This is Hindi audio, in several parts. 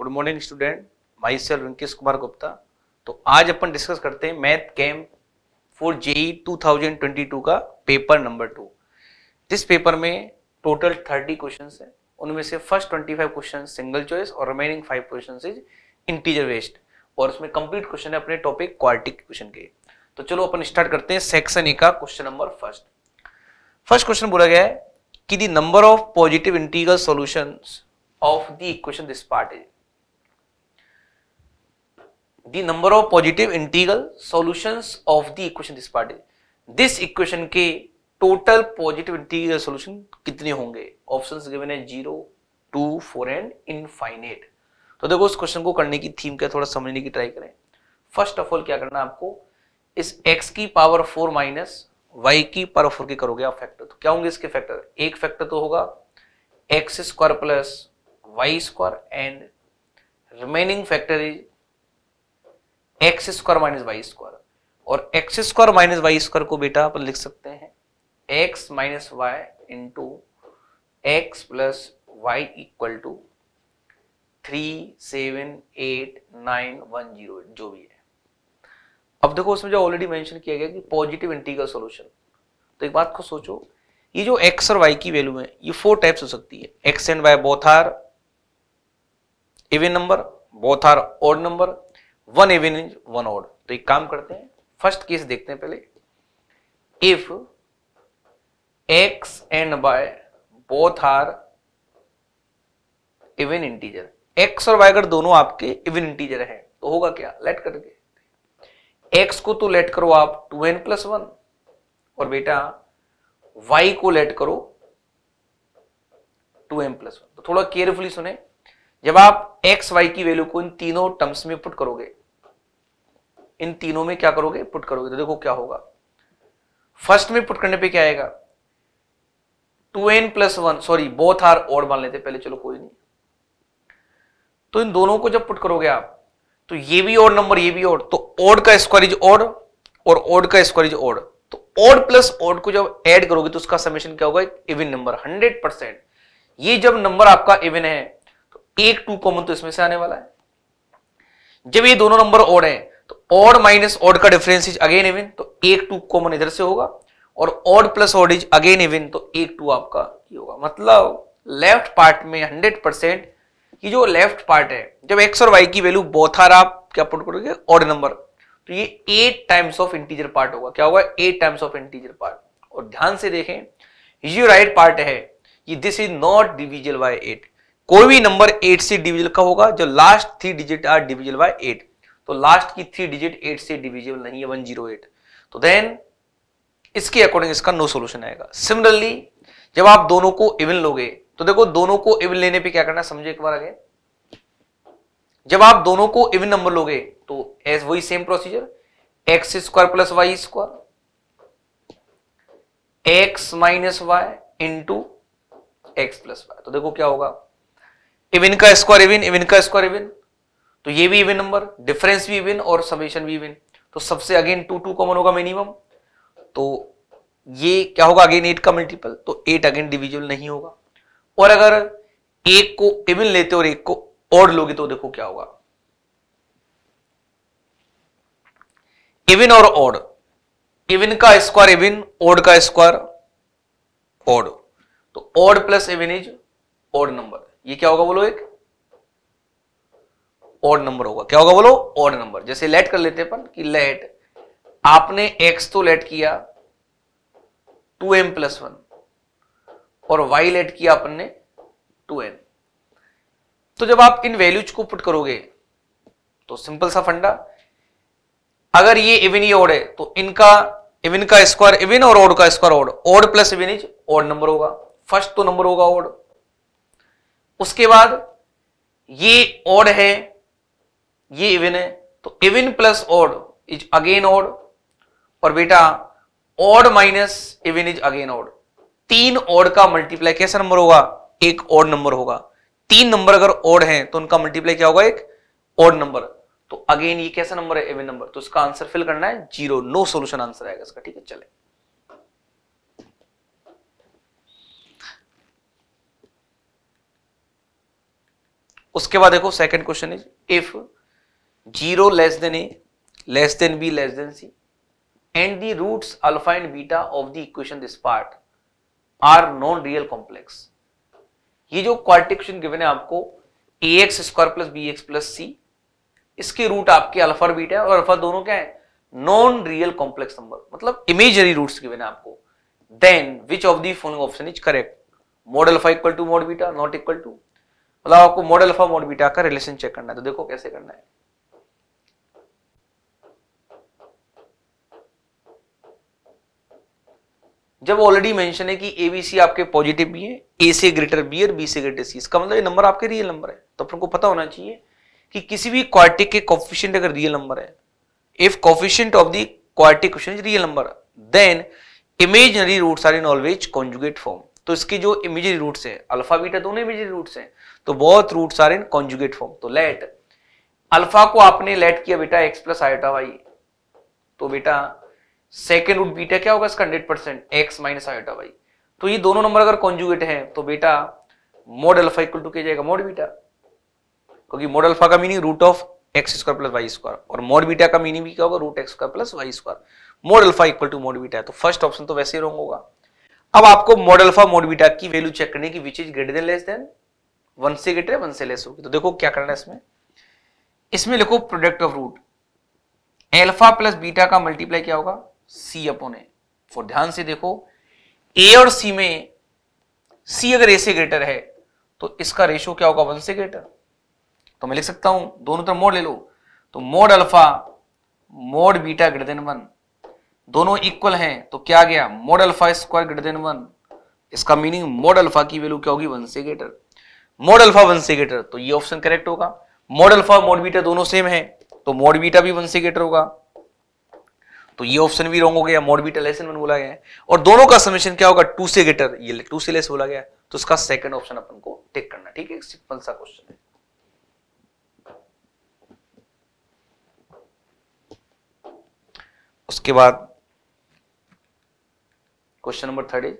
Good morning student myself Rinkesh Kumar Gupta तो आज अपन डिस्कस करते हैं मैथ कैम्प फॉर जेई 2022 का पेपर नंबर टू जिस पेपर में टोटल 30 क्वेश्चंस हैं उनमें से फर्स्ट 25 क्वेश्चन सिंगल चॉइस और remaining five question is integer based और उसमें कंप्लीट क्वेश्चन है अपने टॉपिक क्वालिटी क्वेश्चन के तो चलो अपन स्टार्ट करते हैं सेक्शन ए का question number first first question बोला गया है कि the number of positive integer solution of the equation this part is the number of positive integral solutions of the equation this part this equation के total positive integral solution कितने होंगे options given है zero two four and infinite तो देखो इस क्वेश्चन को करने की थीम क्या थोड़ा समझने की ट्राई करें फर्स्ट ऑफ ऑल क्या करना है आपको इस x की पावर फोर माइनस वाई की पावर फोर के करोगे आप फैक्टर तो क्या होंगे इसके फैक्टर एक फैक्टर तो होगा x square plus Y square and remaining factor is x square minus Y square और X square minus Y square को बेटा अपन लिख सकते हैं X minus Y into x plus Y equal to three seven eight nine one zero जो भी है अब देखो उसमें जो ऑलरेडी मेंशन किया गया कि पॉजिटिव इंटीग्रल सॉल्यूशन तो एक बात को सोचो ये जो एक्स और वाई की वैल्यू है ये फोर टाइप्स हो सकती है X and Y both are even number both are odd number one even is one odd तो एक काम करते हैं फर्स्ट केस देखते हैं पहले if X and Y both are even integer X और वाई अगर दोनों आपके इवन इंटीजर है तो होगा क्या लेट करके एक्स को तो लेट करो आप टू एन प्लस वन और बेटा वाई को लेट करो टू एम प्लस वन तो थोड़ा केयरफुली सुने जब आप एक्स वाई की वैल्यू को इन तीनों टर्म्स में पुट करोगे इन तीनों में क्या करोगे पुट करोगे तो देखो क्या होगा फर्स्ट में पुट करने पे क्या आएगा two N plus one sorry both are और मान लेते पहले चलो कोई नहीं तो इन दोनों को जब पुट करोगे आप तो ये भी और नंबर ये भी तो और तो ओड का स्क्वायर इज ओड और ओड का स्क्वायर इज ओड तो ओड प्लस ओड को जब ऐड करोगे तो उसका समेशन क्या होगा इवन नंबर हंड्रेड परसेंट ये जब नंबर आपका इवन है तो एक टू कॉमन तो इसमें से आने वाला है जब ये दोनों नंबर ओड है तो ऑड माइनस ऑड का डिफरेंस इज अगेन इवन तो एक टू कॉमन इधर से होगा और odd plus odd is again even तो एक टू आपका ये होगा मतलब लेफ्ट पार्ट में हंड्रेड परसेंट ये जो लेफ्ट पार्ट है जब एक्स और वाई की वैल्यू बोथ आर आप क्या पुट करोगे ऑड नंबर तो ये eight times of integer part होगा क्या होगा eight times of integer part और ध्यान से देखें ये राइट पार्ट है ये this is not divisible by eight कोई भी नंबर एट से डिविजल का होगा जो last three digit are divisible by eight तो लास्ट की थ्री डिजिट एट से डिविजिबल नहीं है वन जीरो एट तो देन इसके अकॉर्डिंग इसका नो सोल्यूशन आएगा सिमिलरली जब आप दोनों को इवन लोगे तो देखो दोनों को इवन लेने पे क्या करना समझे एक बार आगे जब आप दोनों को इवन नंबर लोगे तो एज वही same procedure X square plus Y square X minus Y into x plus Y तो देखो क्या होगा इवन का स्क्वायर इवन इवन का स्क्वायर इवन तो ये भी इवन नंबर डिफरेंस भी इवन और समेशन भी इवन तो सबसे अगेन टू टू कॉमन होगा मिनिमम तो ये क्या होगा अगेन एट का मल्टीपल तो एट अगेन डिविजुअल नहीं होगा और अगर एक को इवन लेते और एक को और लोगे तो देखो क्या होगा इवन और ऑड इवन का स्क्वायर इवन ओड का स्क्वायर ऑड तो odd plus even is odd number ये क्या होगा बोलो एक ऑड नंबर होगा क्या होगा बोलो ऑड नंबर जैसे लेट कर लेते अपन कि लेट आपने एक्स तो लेट किया टू एम प्लस वन और वाई लेट किया अपन ने टू एम तो जब आप इन वैल्यूज को पुट करोगे तो सिंपल सा फंडा अगर ये इवन ये ओड है तो इनका इवन का स्क्वायर इवन और ओड का square odd odd plus even is odd number होगा फर्स्ट तो नंबर होगा ओड उसके बाद ये ओड है ये इवन है तो even plus odd is again odd और बेटा odd minus even is again odd तीन ओड का मल्टीप्लाई कैसा नंबर होगा एक ओड नंबर होगा तीन नंबर अगर ओड हैं तो उनका मल्टीप्लाई क्या होगा एक ओड नंबर तो अगेन ये कैसा नंबर है इवन नंबर तो इसका आंसर फिल करना है जीरो नो सोल्यूशन आंसर आएगा इसका ठीक है चले उसके बाद देखो second question is if zero less than A less than B less than C and the roots alpha and beta of the equation this part are non real complex ये जो क्वार्टिक इक्वेशन गिवन है आपको A x square plus B x plus C इसके रूट आपके अल्फा और बीटा है और अल्फा दोनों क्या है नॉन रियल कॉम्प्लेक्स नंबर मतलब इमेजरी रूट्स गिवन है आपको then which of the following option is correct mod alpha equal to mod beta not equal to मतलब आपको मोड अल्फा मोड बीटा का रिलेशन चेक करना है तो देखो कैसे करना है जब ऑलरेडी मेंशन है कि ए बी सी आपके पॉजिटिव भी है ए से ग्रेटर बी और बी से ग्रेटर सी इसका मतलब ये नंबर आपके रियल नंबर है तो अपन को पता होना चाहिए कि किसी भी क्वार्टिक के कॉफिशियंट अगर रियल नंबर है if coefficient of the quartic question is real number then imaginary roots are in always conjugate form तो इसके जो इमेजरी रूट्स हैं अल्फा बीटा दोनों इमेजरी रूट्स हैं तो बहुत roots are in conjugate form तो लेट अल्फा को आपने लेट किया बेटा एक्स प्लस आयोटा वाई तो बेटा सेकेंड रूट बीटा क्या होगा इसका hundred percent X minus iota Y तो ये दोनों नंबर अगर कॉन्जुगेट है तो बेटा मोड अल्फा इक्वल टू किया जाएगा मोड बीटा क्योंकि मोड अल्फा का meaning root of x square plus Y square और मोड बीटा का मीनिंग भी क्या होगा root X square plus Y square mod alpha equal to mod beta है तो फर्स्ट ऑप्शन तो वैसे ही रॉन्ग होगा अब आपको मोड अल्फा मोड बीटा की वैल्यू चेक करने की which is greater than less than one से ग्रेटर वन से लेस होगी तो देखो क्या करना है इसमें इसमें लिखो product of root alpha plus beta का मल्टीप्लाई क्या होगा सी अपोन ए और ध्यान से देखो ए और सी में सी अगर ए से ग्रेटर है तो इसका रेशियो क्या होगा वन से ग्रेटर तो मैं लिख सकता हूं दोनों तरफ मोड ले लो तो mod alpha mod beta greater than one दोनों इक्वल हैं तो क्या गया mod alpha square greater than one इसका मीनिंग मोड अल्फा की वैल्यू क्या होगी वन से ग्रेटर मोड अल्फा वन से ग्रेटर तो ये ऑप्शन करेक्ट होगा मोड अल्फा मोड बीटा दोनों सेम है तो मोड बीटा भी वन से ग्रेटर होगा तो ये ऑप्शन भी रॉन्ग हो गया मोरबिटल एस एन बोला गया है और दोनों का समेशन क्या होगा टू से ग्रेटर ये टू से लेस बोला गया तो इसका सेकंड ऑप्शन अपन को टेक करना ठीक है सिंपल सा क्वेश्चन है उसके बाद question number third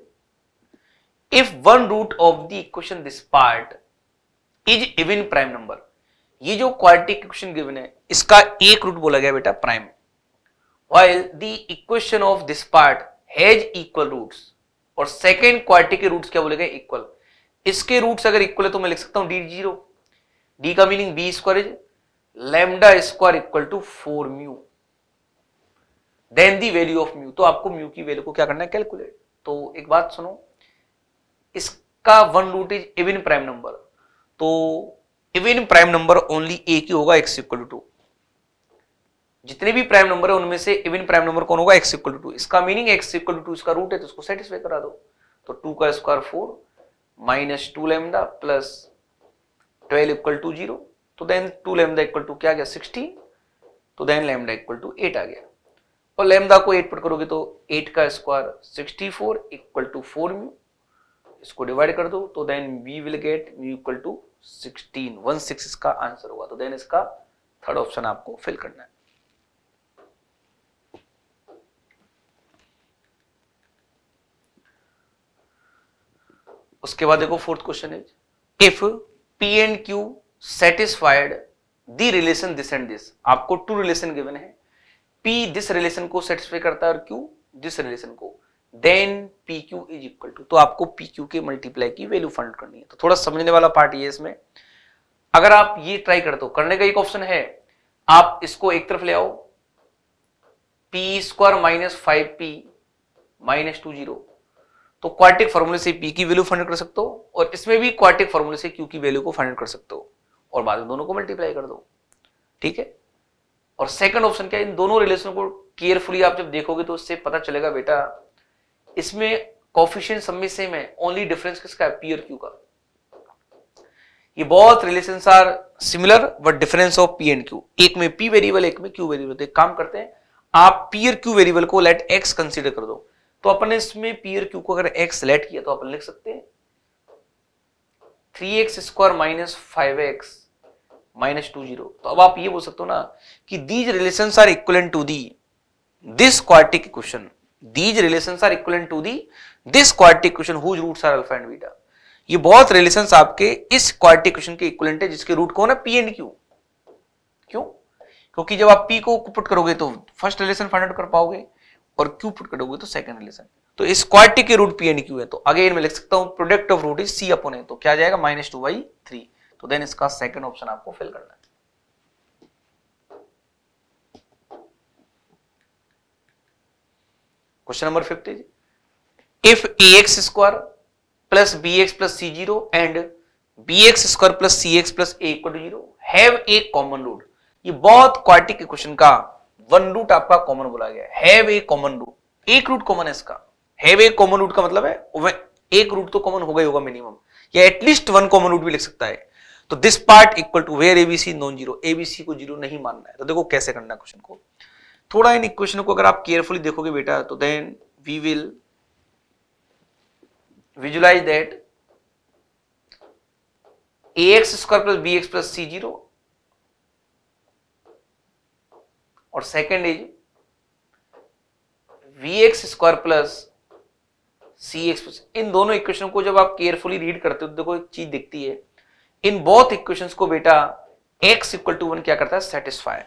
if one root of the equation this part is even prime number ये जो क्वालिटी क्वेश्चन गिवन है इसका एक रूट बोला गया बेटा prime while the equation of this part has equal roots और second क्वार्टी के roots क्या बोलेगा equal इसके roots अगर equal है तो मैं लिख सकता हूं डी zero d का meaning b square है lambda square equal to four mu then the value of mu तो आपको म्यू की वैल्यू को क्या करना है कैलकुलेट तो एक बात सुनो इसका one root is even prime number तो even prime number only a की होगा एक्स इक्वल टू जितने भी प्राइम नंबर है उनमें से इवन प्राइम नंबर कौन होगा एक्स इक्वल टू इसका मीनिंग एक्स इक्वल टू इसका रूट है तो उसको सेटिस्फाई करा दो तो टू का square four minus two lambda plus twelve equal to zero तो then two lambda equal to क्या गया सिक्सटीन तो then lambda equal to eight आ गया और लेमडा को एट पर करोगे तो एट का square sixty four equal to four mu इसको डिवाइड कर दो तो then we will get mu equal to sixteen one six इसका आंसर होगा तो देन इसका थर्ड ऑप्शन आपको फिल करना है उसके बाद देखो fourth question is if p and q satisfied the relation this and this आपको टू रिलेशन गिवन है पी दिस रिलेशन को सेटिस्फाई करता है और क्यू दिस रिलेशन को then p q is equal to तो आपको पी क्यू के मल्टीप्लाई की वैल्यू फाइंड करनी है तो थोड़ा समझने वाला पार्ट ये इसमें अगर आप ये ट्राई करते हो करने का एक ऑप्शन है आप इसको एक तरफ ले आओ p square minus five p minus two zero तो क्वार्टिक फॉर्मूले से पी की वैल्यू फाइंड कर सकते हो और इसमें भी क्वार्टिक फॉर्मूले से क्यू की वैल्यू को फाइंड कर सकते हो और बाद में दोनों को मल्टीप्लाई कर दो ठीक है और सेकंड ऑप्शन क्या है इन दोनों रिलेशन को केयरफुली आप जब देखोगे तो उससे पता चलेगा बेटा इसमें कॉफिशियंट सब में सेम है ओनली डिफरेंस किसका है पी और क्यू का ये both relation are similar but difference of p and q एक में पी वेरिएबल एक में क्यू वेरिएबल तो एक काम करते हैं आप पी और क्यू वेरिएबल को लेट एक्स कंसिडर कर दो तो अपन ने इसमें पी और क्यू को अगर एक्स सेलेक्ट किया तो अपन लिख सकते हैं three x square minus five x minus two zero तो अब आप ये बोल सकते हो ना कि these relation are equal to the this quadratic equation these relation are equal to the this quadratic equation whose root are alpha and beta ये बहुत रिलेशन आपके इस क्वार्टिक इक्वेशन के इक्वलेंट है जिसके रूट कौन है पी एंड क्यू क्यों क्योंकि जब आप पी को पुट करोगे तो फर्स्ट रिलेशन फाइंड आउट कर पाओगे और क्यू पुट करोगे तो सेकंड रिलेशन तो इस क्वार्टी के रूट पी एंड क्यू है तो अगेन मैं लिख सकता हूं product of root is c upon a तो क्या जाएगा माइनस टू बाई थ्री तो देन इसका सेकंड ऑप्शन आपको फिल करना है question number fifty if a x square plus B x plus c zero and b x square plus c x plus a zero have a common root ये बहुत क्वार्टी के क्वेश्चन का वन रूट आपका कॉमन बोला गया है ए कॉमन रूट एक रूट कॉमन है इसका हैव ए कॉमन रूट का मतलब है एक रूट तो कॉमन होगा ही होगा मिनिमम या एटलीस्ट वन कॉमन रूट भी लिख सकता है तो this part equal to where a b c non zero a b c को जीरो नहीं मानना है तो देखो कैसे करना है क्वेश्चन को थोड़ा इन इक्वेशन को अगर आप केयरफुली देखोगे बेटा तो then we will visualize that a x square plus B x plus c zero और second is b x square plus c x plus इन दोनों इक्वेशन को जब आप केयरफुली रीड करते हो तो देखो एक चीज दिखती है इन बोथ इक्वेशन को बेटा x इक्वल टू वन क्या करता है सेटिस्फाई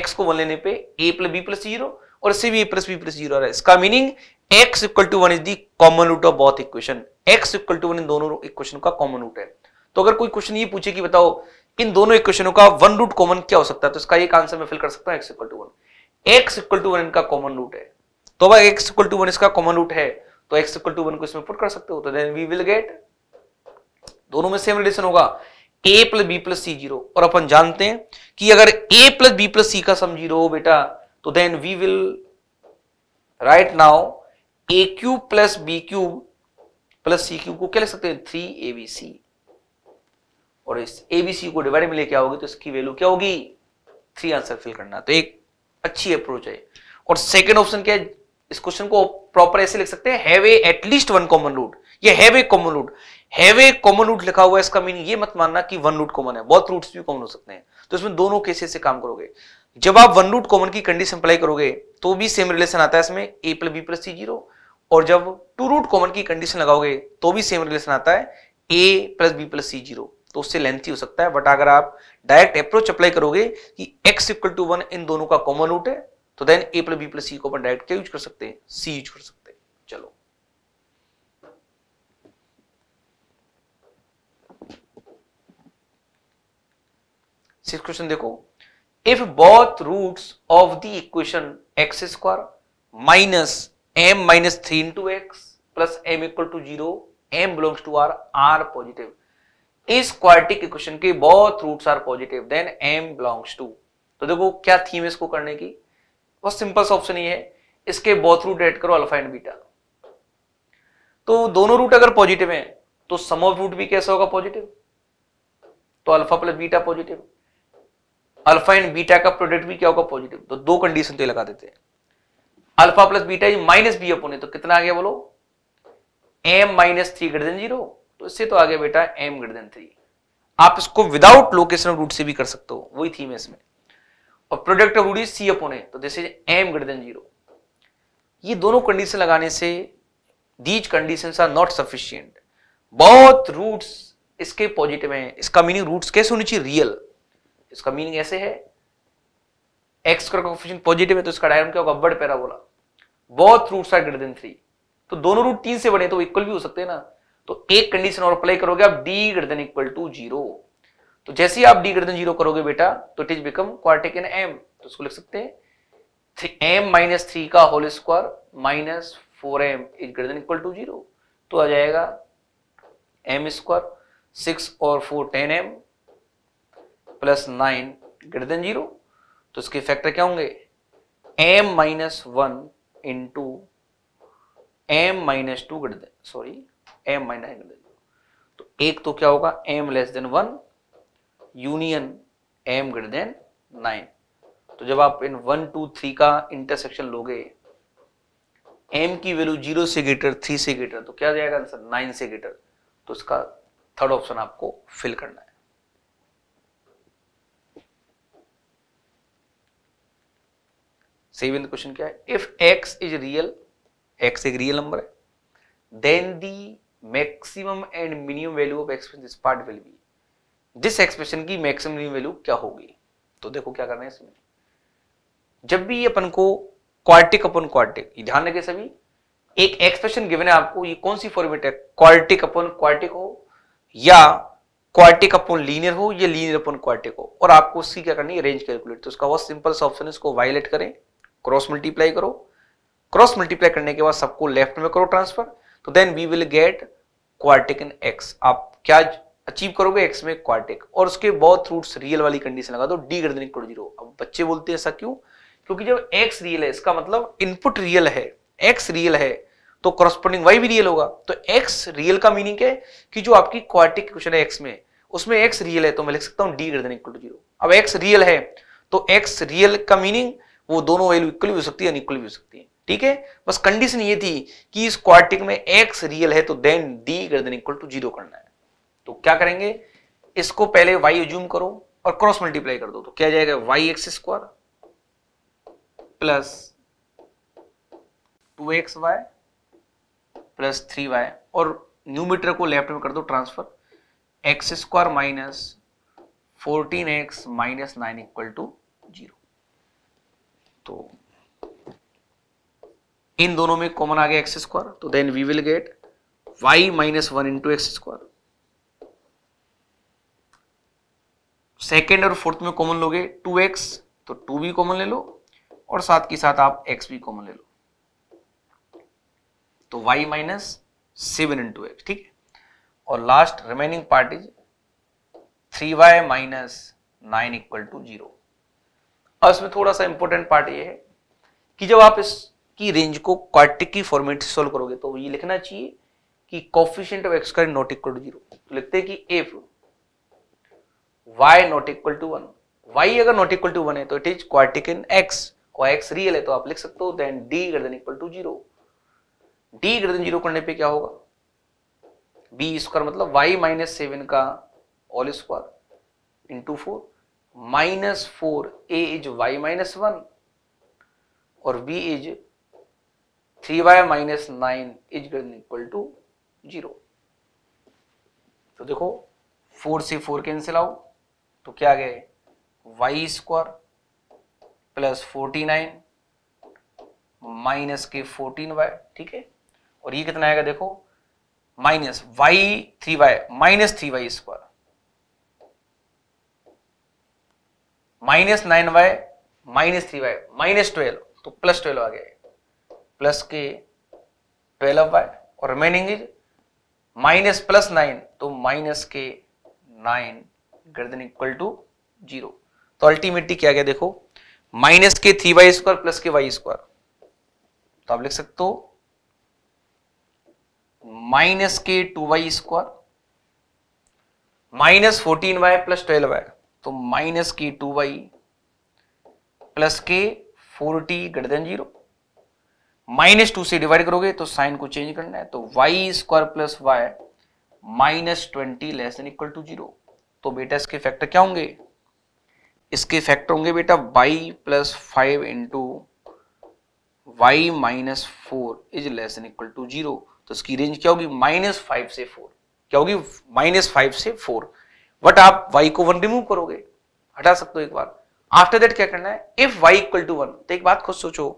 x को वन लेने पे a plus b plus zero और c b a plus b plus zero इसका meaning x equal to one is the common root of both equation x equal to one इन दोनों इक्वेशन का कॉमन रूट है तो अगर कोई क्वेश्चन ये पूछे कि बताओ इन दोनों इक्वेशनों का वन रूट कॉमन क्या हो सकता है तो इसका एक आंसर मैं फिल कर सकता हूं x equal to one x equal to one इनका कॉमन रूट है तो भाई एक्स इक्वल टू वन इसका कॉमन रूट है तो एक्स इक्वल टू वन को इसमें पुट कर सकते हो तो देन वी विल गेट दोनों में सेम रिलेशन होगा a plus b plus c zero और अपन जानते हैं कि अगर a plus b plus c का सम जीरो हो बेटा तो then we will write now a cube plus B cube plus c cube को क्या लिख सकते हैं थ्री ए बी सी और इस ए बी सी को डिवाइड में लेके आओगे तो इसकी वैल्यू क्या होगी थ्री आंसर फिल करना तो एक अच्छी अप्रोच है और सेकेंड ऑप्शन क्या है इस क्वेश्चन को प्रॉपर ऐसे लिख सकते हैं have at least one common root ये have a common root have a common root लिखा हुआ है इसका मीनिंग ये मत मानना कि वन रूट कॉमन है बहुत रूट्स भी कॉमन हो सकते हैं तो इसमें दोनों केसेस से काम करोगे जब आप वन रूट कॉमन की कंडीशन अप्लाई करोगे तो भी सेम रिलेशन आता है इसमें a plus b plus c zero और जब टू रूट कॉमन की कंडीशन लगाओगे तो भी सेम रिलेशन आता है a plus b plus c zero तो उससे लेंथी हो सकता है बट अगर आप डायरेक्ट अप्रोच अप्लाई करोगे कि एक्स इक्वल टू वन इन दोनों का कॉमन रूट है तो then a plus b plus c को अपन डायरेक्ट क्या यूज कर सकते हैं सी यूज कर सकते हैं चलो सिक्स क्वेश्चन देखो if both roots of the equation x square minus M minus three into x plus m equal to zero m belongs to R R positive इस क्वार्टिक इक्वेशन के both roots are positive then m belongs to तो देखो क्या थीम है इसको करने की बहुत सिंपल सा ऑप्शन ये है इसके बहुत रूट एड करो अल्फा एंड बीटा तो दोनों रूट अगर पॉजिटिव हैं तो सम ऑफ रूट भी कैसा होगा पॉजिटिव तो alpha plus beta positive alpha and beta का प्रोडक्ट भी क्या होगा पॉजिटिव तो दो कंडीशन तो लगा देते हैं alpha plus beta minus b अपने तो कितना आ गया बोलो m minus three greater than zero तो इससे तो आगे बेटा एम ग्रेटर देन थ्री आप इसको विदाउट लोकेशन रूट से भी कर सकते हो वही थीम है इसमें और product of root is c upon a तो this is m greater than zero ये दोनों कंडीशन लगाने से these condition are not sufficient both roots इसके पॉजिटिव हैं इसका मीनिंग रूट्स कैसे होनी चाहिए रियल इसका मीनिंग ऐसे है एक्स का कोफिशिएंट पॉजिटिव है तो इसका डायग्राम क्या होगा बर्ड parabola both roots are greater than three तो दोनों रूट तीन से बड़े तो इक्वल भी हो सकते हैं ना तो एक कंडीशन और अप्लाई करोगे आप डी गर्दन इक्वल टू जीरो तो जैसे ही आप डी गर्दन जीरो करोगे बेटा तो it is become quadratic in m तो उसको लिख सकते हैं एम माइनस थ्री का whole square minus four m is greater than equal to zero तो आ जाएगा एम स्क्वायर सिक्स और four ten m plus nine greater than zero तो इसके फैक्टर क्या होंगे m minus one into m minus two greater sorry m minus angle तो एक तो क्या होगा m less than one union m greater than nine तो जब आप इन वन टू थ्री का इंटरसेक्शन लोगे एम की वैल्यू जीरो से ग्रेटर थ्री से ग्रेटर तो क्या जाएगा आंसर नाइन से ग्रेटर तो इसका थर्ड ऑप्शन आपको फिल करना है क्वेश्चन क्या है if x is real x एक रियल नंबर है then the maximum and minimum value of expression this part will be जिस एक्सप्रेशन की मैक्सिमम मिनिमम वैल्यू क्या होगी तो देखो क्या करना है इसमें जब भी अपन को क्वार्टिक अपन क्वार्टिक ध्यान रखे सभी एक एक्सप्रेशन गिवन है आपको ये कौन सी फॉर्मेट है क्वार्टिक अपन क्वार्टिक हो या क्वार्टिक अपन लीनियर हो या लीनियर अपन क्वार्टिक हो और आपको उसकी क्या करनी है रेंज कैलकुलेट तो उसका बहुत सिंपल सा ऑप्शन है इसको वायलेट करें क्रॉस मल्टीप्लाई करो क्रॉस मल्टीप्लाई करने के बाद सबको लेफ्ट में करो ट्रांसफर तो then we will get quadratic in x आप क्या अचीव करोगे एक्स में क्वार्टिक और उसके बहुत रूट्स रियल वाली कंडीशन लगा दो D greater equal to zero अब बच्चे बोलते हैं ऐसा क्यों क्योंकि जब एक्स रियल है इसका मतलब इनपुट रियल है एक्स रियल है तो कॉरस्पॉन्डिंग वाई भी रियल होगा तो एक्स रियल का मीनिंग है कि जो आपकी क्वार्टिक क्वेश्चन है एक्स में उसमें एक्स रियल है तो मैं लिख सकता हूँ D greater equal to zero अब एक्स रियल है तो एक्स रियल का मीनिंग वो दोनों वैल्यू इक्वल भी हो सकती है अनइक्वल भी हो सकती है ठीक है बस कंडीशन ये थी कि इस क्वार्टिक में एक्स रियल है तो then D greater equal to zero करना है तो क्या करेंगे इसको पहले वाई एज्यूम करो और क्रॉस मल्टीप्लाई कर दो तो क्या जाएगा y x square plus two x y plus three y और न्यूमीटर को लेफ्ट में कर दो transfer x square minus fourteen x minus nine equal to zero तो इन दोनों में कॉमन आ गया एक्स स्क्वायर तो then we will get y minus one into x square second और फोर्थ में कॉमन लोगे टू एक्स तो टू भी कॉमन ले लो और साथ के साथ आप एक्स भी कॉमन ले लो तो y minus seven into x ठीक है और last remaining part is three y minus nine equal to zero अब इसमें थोड़ा सा इंपॉर्टेंट पार्ट ये है कि जब आप इस की रेंज को क्वार्टिक की फॉर्मेट से सोल्व करोगे तो ये लिखना चाहिए कि कॉफिशियंट ऑफ एक्स का नॉट इक्वल टू जीरो लिखते हैं कि f y not equal to one y अगर नॉट इक्वल टू वन है तो it is quartic in x और एक्स रियल है तो आप लिख सकते हो then D greater equal to zero d greater zero करने पे क्या होगा बी स्क्वायर मतलब वाई माइनस सेवन का all square into four minus four a is y minus one और b is three y minus nine is equal to zero तो देखो फोर से फोर कैंसिल आओ तो क्या आ गए y square plus forty nine minus के फोर्टीन वाई ठीक है और ये कितना आएगा देखो minus y three y minus three y square minus nine y minus three y minus twelve तो प्लस ट्वेल्व आ गया प्लस के ट्वेल्व बाय और remaining is minus plus nine तो माइनस के nine greater than equal to zero तो अल्टीमेटली क्या गया देखो माइनस के थ्री वाई स्क्वायर प्लस के वाई स्क्वायर तो आप लिख सकते हो माइनस के two y square minus fourteen y plus twelve y तो माइनस के टू वाई प्लस के forty greater than zero minus two से डिवाइड करोगे तो साइन को चेंज करना है तो y square plus y minus twenty less than equal to zero तो बेटा इसके फैक्टर क्या होंगे इसके फैक्टर होंगे बेटा y plus five into y minus four is less than equal to zero तो इसकी रेंज क्या होगी माइनस फाइव से फोर क्या होगी माइनस फाइव से फोर बट आप वाई को वन रिमूव करोगे हटा सकते हो एक बार आफ्टर दैट क्या करना है if y equal to one तो एक बात खुद सोचो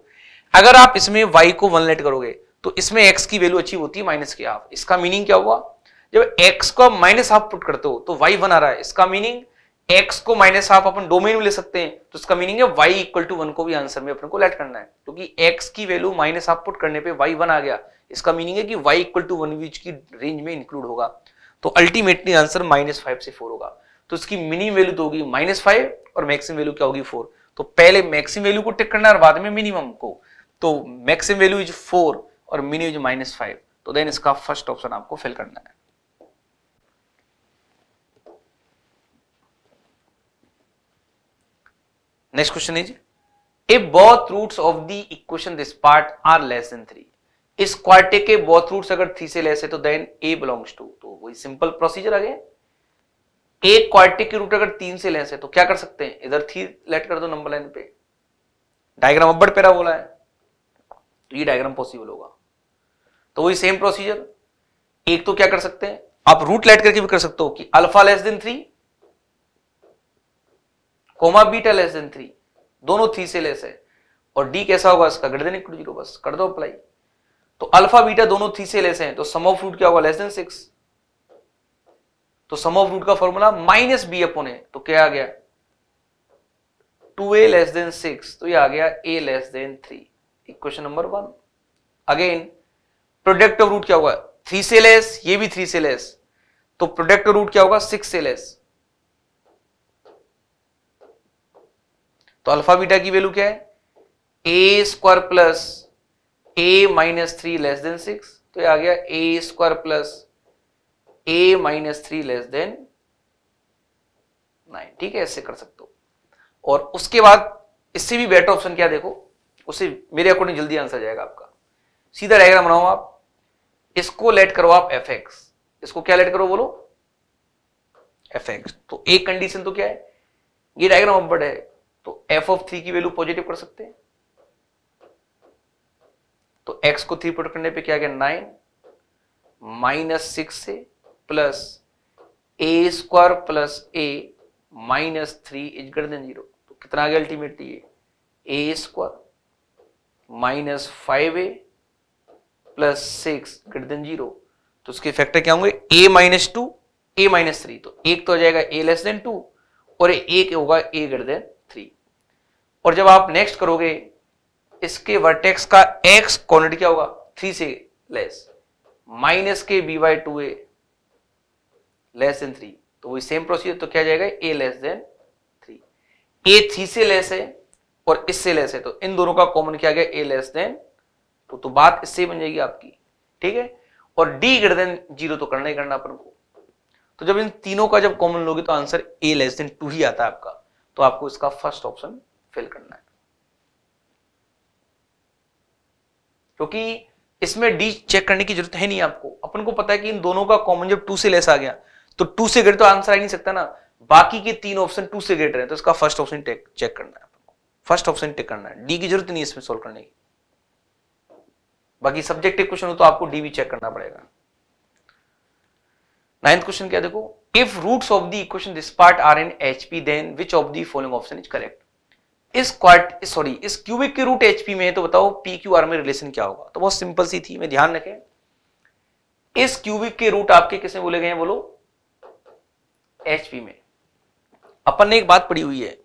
अगर आप इसमें वाई को वन लेट करोगे तो इसमें एक्स की वैल्यू अचीव होती है माइनस के हाफ इसका मीनिंग क्या हुआ जब एक्स को माइनस हाफ पुट करते हो तो वाई वन आ रहा है इसका मीनिंग एक्स को माइनस हाफ अपन डोमेन में ले सकते हैं तो इसका मीनिंग है वाई इक्वल टू वन को भी आंसर में अपने को लेट करना है क्योंकि तो एक्स की वैल्यू माइनस हाफ पुट करने पे वाई वन आ गया इसका मीनिंग है कि वाई इक्वल टू वन बीच की रेंज में इंक्लूड होगा तो अल्टीमेटली आंसर माइनस फाइव से फोर होगा तो इसकी मिनिमम वैल्यू तो होगी माइनस फाइव और मैक्सिमम वैल्यू क्या होगी फोर तो पहले मैक्सिमम वैल्यू को टिक करना है और बाद में मिनिमम को तो मैक्सिमम वैल्यू इज फोर और मिनिम इज माइनस फाइव तो देन इसका फर्स्ट ऑप्शन आपको फिल करना है next question is a both roots of the equation this part are less than three इस क्वार्टे के बॉथ रूट्स अगर थ्री से लेस है तो देन ए बिलोंग्स टू तो वही सिंपल प्रोसीजर आ गया एक क्वार्टे के रूट अगर तीन से लेस है तो क्या कर सकते हैं इधर थ्री लेट कर दो नंबर लाइन पे डायग्राम अब्बड़ पेरा बोला है तो ये डायग्राम पॉसिबल होगा तो वही सेम प्रोसीजर एक तो क्या कर सकते हैं आप रूट लाइट करके भी कर सकते हो कि alpha less than three comma beta less than three दोनों थ्री से लेस है और डी कैसा होगा इसका ग्रेटर देन इक्वल जीरो बस कर दो अप्लाई तो अल्फा बीटा दोनों थ्री से लेस हैं तो सम ऑफ रूट क्या होगा लेस देन सिक्स तो सम ऑफ रूट का formula minus b upon a तो क्या आ गया two a less than six तो ये आ गया a less than three equation number one again product of root क्या होगा थ्री से लेस ये भी थ्री से लेस तो प्रोडक्ट ऑफ रूट क्या होगा सिक्स से लेस तो अल्फा बीटा की वैल्यू क्या है a square plus a minus three less than six तो ये आ गया a square plus a minus three less than nine ठीक है ऐसे कर सकते हो और उसके बाद इससे भी बेटर ऑप्शन क्या देखो उससे मेरे अकॉर्डिंग जल्दी आंसर जाएगा आपका सीधा डायग्राम बनाओ आप इसको लेट करो आप एफ एक्स इसको क्या लेट करो बोलो एफ एक्स तो एक कंडीशन तो क्या है ये डायग्राम अपवर्ड है तो एफ ऑफ थ्री की वैल्यू पॉजिटिव कर सकते हैं तो एक्स को थ्री पुट करने पे क्या गया नाइन माइनस सिक्स से plus a square plus a minus three is greater than zero तो कितना आ गया अल्टीमेटली ये a square minus five a plus six greater than zero तो उसके फैक्टर क्या होंगे a minus two a minus three तो एक तो हो जाएगा ए लेस देन टू और एक होगा ए ग्रेटर देन थ्री और जब आप नेक्स्ट करोगे इसके वर्टेक्स का एक्स क्वानिटी क्या होगा थ्री से लेस माइनस के b by two a less than three तो वही सेम प्रोसीजर तो क्या जाएगा a less than three a three से लेस है और इससे लेस है तो इन दोनों का कॉमन किया गया ए लेस देन तो, तो बात इससे बन जाएगी आपकी ठीक है और डी ग्रेटर देन जीरो तो करना ही करना अपन को तो जब इन तीनों का जब कॉमन लोगे तो answer a less than two ही आता है आपका तो आपको इसका फर्स्ट ऑप्शन फिल करना है क्योंकि इसमें डी चेक करने की जरूरत है नहीं आपको अपन को पता है कि इन दोनों का कॉमन जब टू से लेस आ गया तो टू से ग्रेटर तो आंसर आ नहीं सकता ना बाकी के तीन ऑप्शन टू से ग्रेटर है तो इसका फर्स्ट ऑप्शन चेक करना है फर्स्ट ऑप्शन टिक करना है डी की जरूरत नहीं इसमें सोल्व करने की बाकी सब्जेक्टिव क्वेश्चन हो तो आपको डी भी चेक करना पड़ेगा नाइन्थ क्वेश्चन क्या देखो if roots of the equation this part are in H P then which of the following option is correct इस क्वार्ट सॉरी इस क्यूबिक के रूट एचपी में है तो बताओ पी क्यू आर में रिलेशन क्या होगा तो बहुत सिंपल सी थी मैं ध्यान रखें इस क्यूबिक के रूट आपके किसने बोले गए हैं बोलो एचपी में अपन ने एक बात पढ़ी हुई है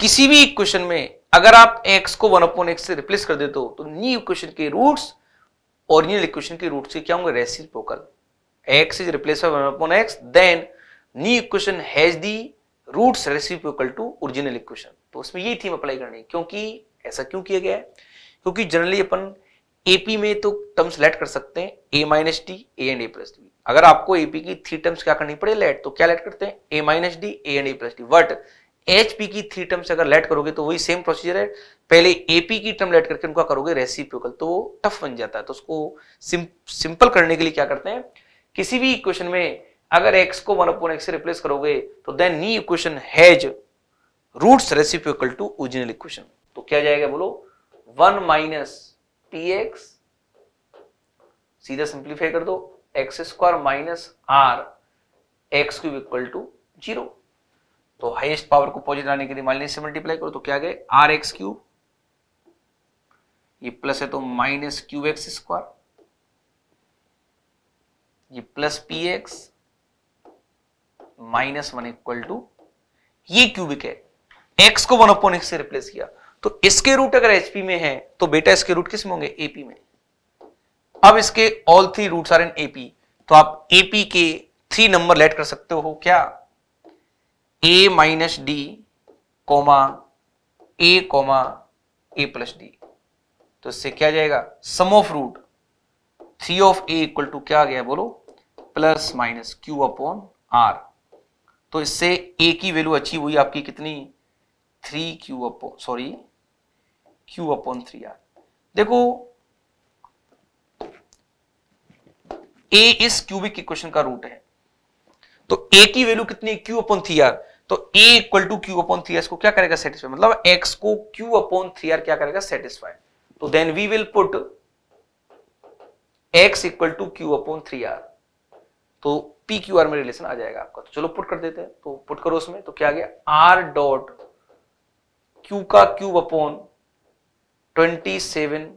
किसी भी इक्वेशन में अगर आप x को वन अपॉन एक्स से रिप्लेस कर देते हो तो न्यू इक्वेशन के रूट्स ओरिजिनल इक्वेशन के रूट्स के क्या होंगे reciprocal x is replace by one upon x then new equation has the roots reciprocal to original equation तो उसमें यही थीम अप्लाई करनी है क्योंकि ऐसा क्यों किया गया है क्योंकि जनरली अपन एपी में तो टर्म सेलेक्ट कर सकते हैं a minus d a and a plus d अगर आपको एपी की थ्री टर्म्स क्या करनी पड़े लेट तो क्या लेट करते हैं a minus d a and a plus d but HP की थ्री टर्म से अगर लेट करोगे तो वही सेम प्रोसीजर है पहले एपी की टर्म लेट करके उनका करोगे रेसिप्रोकल तो वो टफ बन जाता है तो उसको सिंपल करने के लिए क्या करते हैं किसी भी इक्वेशन में अगर एक्स को वन अपॉन एक्स से रिप्लेस करोगे तो then new equation has roots reciprocal to original equation तो क्या जाएगा बोलो वन माइनस पी एक्स सीधा सिंप्लीफाई कर दो x square minus r x cube equal to zero तो हाईएस्ट पावर को पॉजिटिव आने के लिए माइनस से मल्टीप्लाई करो तो क्या गए आर एक्स क्यूब ये प्लस है तो माइनस क्यू एक्स स्क्वायर ये plus p x minus one equal to ये क्यूबिक है एक्स को वन अपॉन एक्स से रिप्लेस किया तो इसके रूट अगर एचपी में है तो बेटा इसके रूट किस में होंगे एपी में अब इसके all three roots are in AP तो आप एपी के थ्री नंबर लेट कर सकते हो क्या a minus d comma a comma a plus d तो इससे क्या जाएगा sum of root three of a equal to क्या आ गया बोलो plus minus q upon r तो इससे ए की वैल्यू अचीव हुई आपकी कितनी three q upon sorry q upon three r देखो ए इस क्यूबिक इक्वेशन का रूट है तो ए की वैल्यू कितनी क्यू अपॉन थ्री आर तो a equal to q upon three को क्या करेगा सेटिस्फाई मतलब एक्स को क्यू अपॉन थ्री आर क्या करेगा सेटिस्फाई तो then we will put x equal to q upon three r तो पी क्यू आर में रिलेशन आ जाएगा आपका तो चलो पुट कर देते हैं तो पुट करो उसमें तो क्या आ गया आर डॉट क्यू का cube upon twenty seven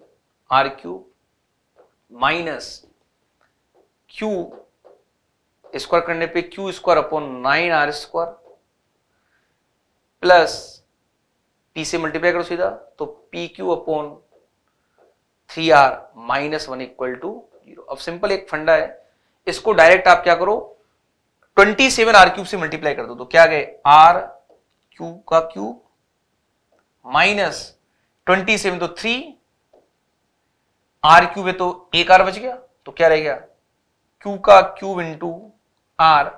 r cube minus q square करने पे q square upon nine r square plus t से मल्टीप्लाई करो सीधा तो p q upon three r minus one equal to zero अब सिंपल एक फंडा है इसको डायरेक्ट आप क्या करो ट्वेंटी सेवन आर क्यूब से मल्टीप्लाई कर दो तो क्या गए आर क्यू का क्यूब माइनस ट्वेंटी सेवन तो थ्री आर क्यूब है तो एक आर बच गया तो क्या रह गया क्यू का क्यूब इंटू आर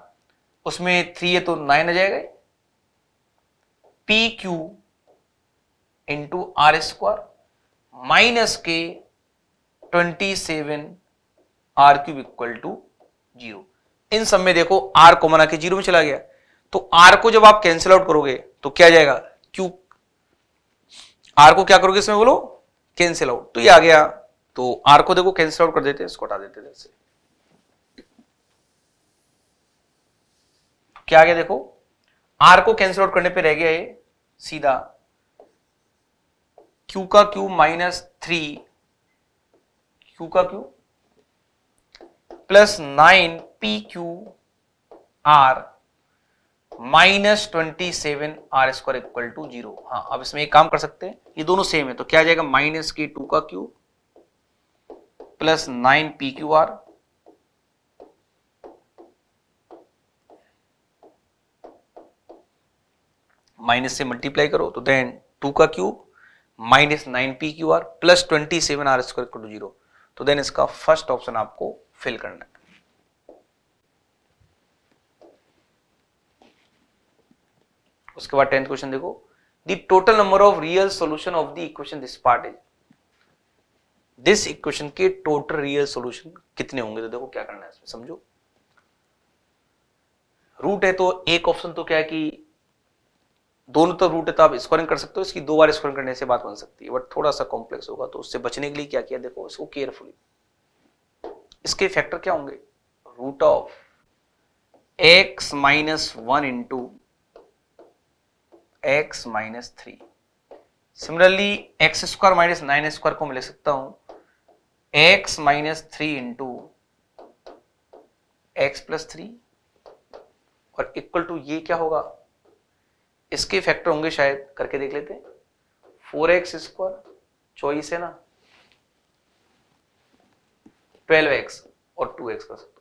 उसमें थ्री है तो नाइन आ जाएगा p q into r square minus के twenty seven r cube equal to zero इन सब में देखो आर को मना के जीरो में चला गया तो आर को जब आप कैंसिल आउट करोगे तो क्या जाएगा क्यू आर को क्या करोगे इसमें बोलो कैंसिल आउट तो ये आ गया तो आर को देखो कैंसिल आउट कर देते हैं इसको हटा देते हैं क्या आ गया देखो आर को कैंसिल आउट करने पे रह गया ये सीधा क्यू का क्यू माइनस थ्री क्यू का q plus nine p q r minus twenty seven r square equal to zero हाँ अब इसमें एक काम कर सकते हैं ये दोनों सेम है तो क्या आ जाएगा माइनस के टू का q plus nine p q r minus से मल्टीप्लाई करो तो देन टू का cube minus nine p q r plus twenty seven r square to zero तो देन इसका फर्स्ट ऑप्शन आपको फिल करना है उसके बाद टेंथ क्वेश्चन देखो the total number of real solution of the equation this part is this equation के टोटल रियल सॉल्यूशन कितने होंगे तो देखो क्या करना है इसमें समझो रूट है तो एक ऑप्शन तो क्या है कि दोनों तो रूट है तो आप स्कोरिंग कर सकते हो इसकी दो बार स्कोरिंग करने से बात बन सकती है बट थोड़ा सा कॉम्प्लेक्स होगा तो उससे बचने के लिए क्या किया देखो इसको केयरफुली इसके फैक्टर क्या होंगे root of x minus one into x minus three similarly x square minus nine square को मैं लिख सकता हूं x minus three into x plus three और इक्वल टू ये क्या होगा इसके फैक्टर होंगे शायद करके देख लेते हैं फोर एक्स स्क्वायर चौबीस है ना ट्वेल्व एक्स और टू एक्स कर सकते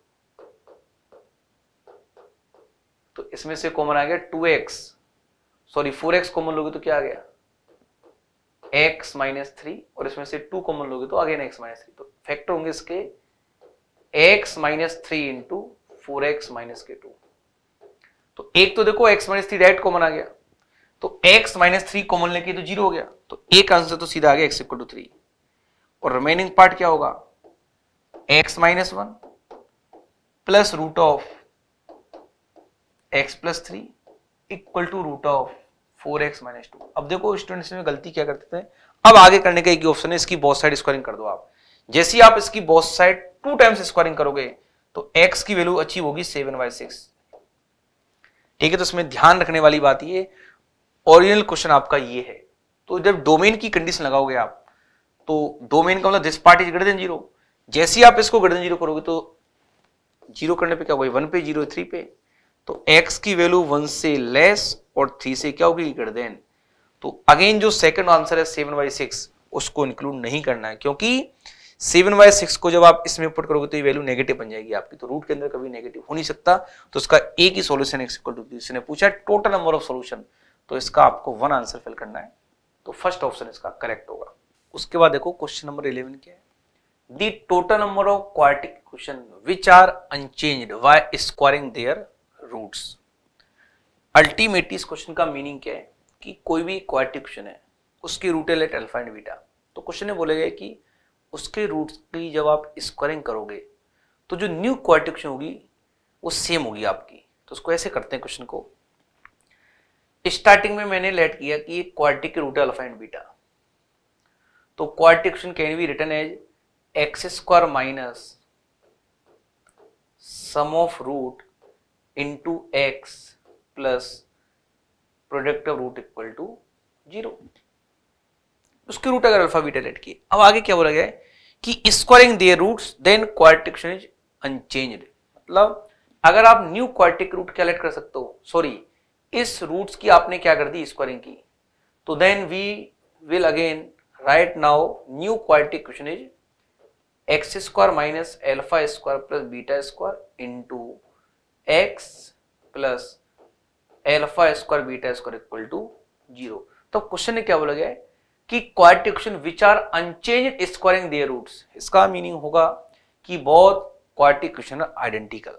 तो इसमें से कॉमन आ गया two x sorry four x common लोगे तो क्या आ गया एक्स माइनस थ्री और इसमें से टू कॉमन लोगे तो अगेन एक्स माइनस थ्री तो फैक्टर होंगे इसके x minus three into four x minus के टू तो एक तो देखो x minus three direct common आ गया तो x माइनस थ्री कॉमन लेके तो जीरो हो गया तो एक आंसर तो सीधा आ गया एक्स इक्वल टू थ्री और रिमेनिंग पार्ट क्या होगा x minus one plus root of x plus three equal to root of four x minus two अब देखो स्टूडेंट्स में गलती क्या करते थे अब आगे करने का एक ऑप्शन है इसकी बहुत साइड स्क्वायरिंग कर दो आप जैसे आप इसकी बहुत साइड टू टाइम्स स्क्वायरिंग करोगे तो x की वैल्यू अचीव होगी सेवन बाय सिक्स ठीक है तो इसमें ध्यान रखने वाली बात यह ओरिजिनल क्वेश्चन आपका ये है तो जब डोमेन की कंडीशन लगाओगे आप तो डोमेन का मतलब this part is greater than zero जैसे ही आप इसको ग्रेटर देन जीरो करोगे तो जीरो करने पे क्या होगा वन पे जीरो थ्री पे तो एक्स की वैल्यू वन से लेस और थ्री से क्या होगी ग्रेटर देन तो अगेन जो सेकंड आंसर है सेवन बाई सिक्स उसको इंक्लूड नहीं करना है क्योंकि सेवन बाई सिक्स को जब आप इसमें पुट करोगे तो ये वैल्यू नेगेटिव बन जाएगी आपकी तो रूट के अंदर कभी नेगेटिव हो नहीं सकता तो उसका एक ही सोल्यूशन एक्स इक्वल टू ने पूछा टोटल नंबर ऑफ सोल्यूशन तो इसका आपको वन आंसर फिल करना है तो फर्स्ट ऑप्शन इसका करेक्ट होगा उसके बाद देखो क्वेश्चन नंबर इलेवन क्या है the total number of quartic question which are unchanged by squaring their roots ultimately इस क्वेश्चन का मीनिंग क्या है कि कोई भी क्वार्टिक क्वेश्चन है उसकी रूट एलेट अल्फा एंड बीटा तो क्वेश्चन में बोला गया कि उसके रूट्स की जब आप स्क्वायरिंग करोगे तो जो न्यू क्वार्टिक क्वेश्चन होगी वो सेम होगी आपकी तो उसको ऐसे करते हैं क्वेश्चन को स्टार्टिंग में मैंने लेट किया कि ये quartic root alpha and beta तो quartic question can be written as x square minus sum of root into x plus product of root equal to zero उसके रूट अगर अल्फा बीटा लेट किए अब आगे क्या बोला गया है कि squaring the roots then quartic question is unchange मतलब अगर आप न्यू क्वार्टिक रूट कैलकुलेट कर सकते हो सॉरी इस रूट्स की आपने क्या कर दी स्क्वायरिंग की तो then we will again write now new quality question is x square minus alpha square plus beta square into x plus alpha square beta square equal to zero तो क्वेश्चन क्या बोला गया है कि quality question which are unchange squaring their roots इसका मीनिंग होगा कि बहुत क्वालिटी क्वेश्चन आइडेंटिकल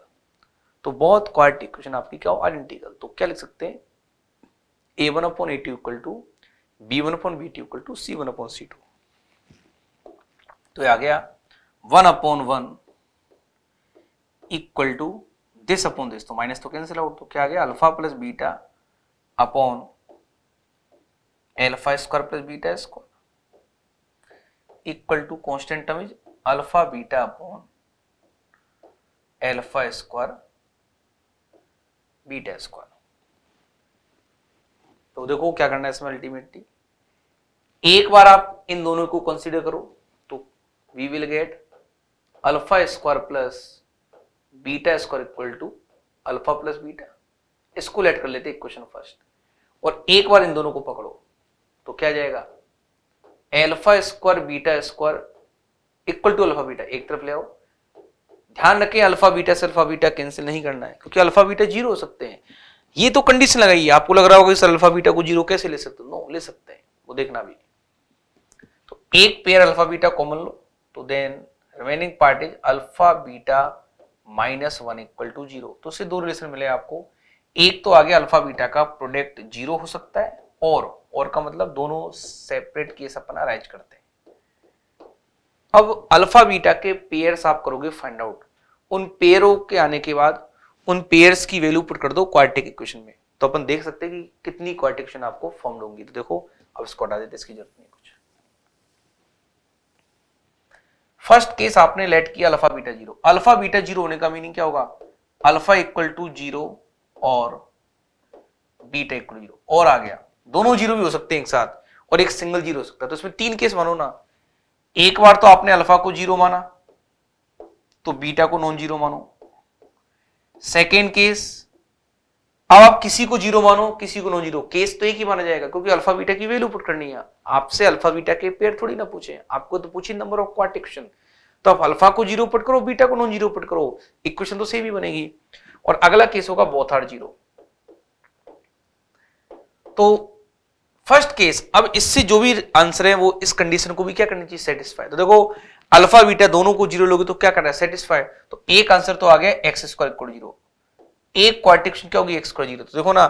तो बहुत क्वालिटी क्वेश्चन आपकी क्या हो आइडेंटिकल तो क्या लिख सकते हैं a one upon a two equal to b one upon b two equal to c one upon c two तो आ गया one upon one equal to this upon this तो माइनस तो कैंसिल आउट तो क्या आ गया alpha plus beta upon alpha square plus beta square equal to constant term is alpha beta upon alpha square beta square तो देखो क्या करना है इसमें अल्टीमेटली एक बार आप इन दोनों को कंसीडर करो तो we will get alpha square plus beta square equal to alpha plus beta इसको लेट कर लेते क्वेश्चन फर्स्ट और एक बार इन दोनों को पकड़ो तो क्या जाएगा alpha square beta square equal to alpha beta एक तरफ ले आओ ध्यान रखें अल्फा बीटा से अल्फा बीटा कैंसिल नहीं करना है क्योंकि अल्फा बीटा जीरो हो सकते हैं ये तो कंडीशन लगाइए आपको लग रहा होगा इस अल्फा बीटा को जीरो कैसे ले सकते नो ले सकते हैं वो देखना भी तो एक पेयर अल्फा बीटा कॉमन लो तो then remaining part is alpha beta minus one equal to zero तो इससे दो रिलेशन मिले आपको एक तो आगे अल्फा बीटा का प्रोडक्ट जीरो हो सकता है और और का मतलब दोनों सेपरेट केस अपना अराइज करते हैं अब अल्फा बीटा के पेयर्स आप करोगे फाइंड आउट उन पेयरों के आने के बाद उन पेयर्स की वैल्यू पुट कर दो क्वार्टिक इक्वेशन में तो अपन देख सकते हैं कि कितनी इक्वेशन आपको फॉर्म होंगी तो देखो अब इसको हटा देते इसकी जरूरत नहीं कुछ फर्स्ट केस आपने लेट किया alpha beta zero alpha beta zero होने का मीनिंग क्या होगा अल्फा इक्वल टू जीरो और बीटा इक्वल जीरो और आ गया दोनों जीरो भी हो सकते हैं एक साथ और एक सिंगल जीरो हो सकता है तो इसमें तीन केस मानो ना एक बार तो आपने अल्फा को जीरो माना तो बीटा को नॉन जीरो मानो सेकेंड केस अब आप किसी को जीरो मानो किसी को नॉन जीरो केस तो एक ही माना जाएगा क्योंकि अल्फा बीटा की वैल्यू पुट करनी है आपसे अल्फा बीटा के पेयर थोड़ी ना पूछे आपको तो पूछे नंबर ऑफ क्वाटिक्शन तो आप अल्फा को जीरो पुट करो बीटा को नॉन जीरो पुट करो इक्वेशन तो सेम ही बनेगी और अगला केस होगा बोथार जीरो तो फर्स्ट केस अब इससे जो भी आंसर है वो इस कंडीशन को भी क्या करनी चाहिए सेटिस्फाई तो देखो अल्फा बीटा दोनों को जीरो लोगे तो क्या करना है सेटिस्फाई तो एक आंसर तो आ गया एक्स स्क्वायर इक्वल जीरो एक क्वार्टिक्शन क्या होगी एक्स स्क्वायर जीरो तो देखो ना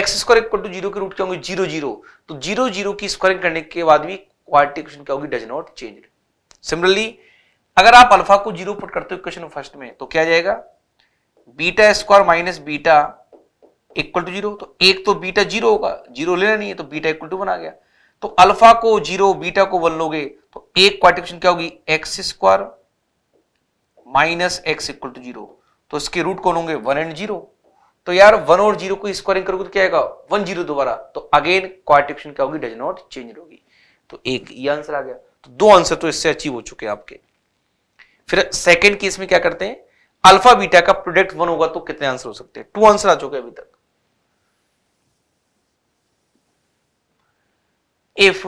x square equal to zero के रूट क्या होंगे जीरो जीरो तो जीरो जीरो की स्क्वायरिंग करने के बाद भी क्वार्टिक्शन क्या होगी डज नॉट चेंज सिमिलरली अगर आप अल्फा को जीरो पुट करते हो क्वेश्चन फर्स्ट में तो क्या जाएगा beta square minus beta equal to zero तो एक तो बीटा जीरो होगा जीरो लेना नहीं है तो बीटा इक्वल टू बना गया तो अल्फा को जीरो बीटा को वन लोगे तो एक क्वाटिफिकेशन क्या होगी x square minus x equal to zero तो इसके रूट कौन होंगे वन एंड जीरो तो यार वन और जीरो को स्क्वायरिंग करोगे तो क्या आएगा वन जीरो दोबारा तो अगेन क्वाटिफिकेशन क्या होगी डज नॉट चेंज होगी तो एक ये आंसर आ गया तो दो आंसर तो इससे अचीव हो चुके आपके फिर सेकेंड केस में क्या करते हैं अल्फा बीटा का प्रोडक्ट वन होगा तो कितने आंसर हो सकते हैं टू आंसर आ चुके अभी तक if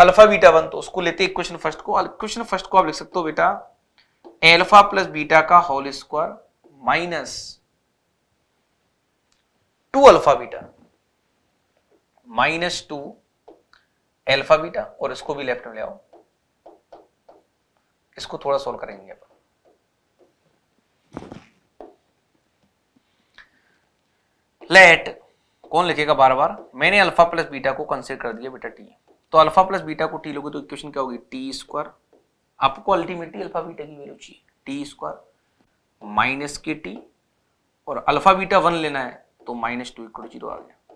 अल्फा बीटा वन तो उसको लेते हैं क्वेश्चन फर्स्ट को क्वेश्चन फर्स्ट को आप लिख सकते हो बेटा एल्फा प्लस बीटा का whole square minus two alpha beta minus two alpha beta और इसको भी लेफ्ट में ले आओ इसको थोड़ा सॉल्व करेंगे अपन लेट कौन लिखेगा बार बार मैंने अल्फा प्लस बीटा को कंसिडर कर दिया बेटा टी तो अल्फा प्लस बीटा को टी लोगे तो इक्वेशन क्या होगी टी स्क्वायर आपको अल्टीमेटली अल्फा बीटा की वैल्यू चाहिए टी स्क्वायर माइनस के टी और अल्फा बीटा वन लेना है तो माइनस टू इक्वल जीरो आ गया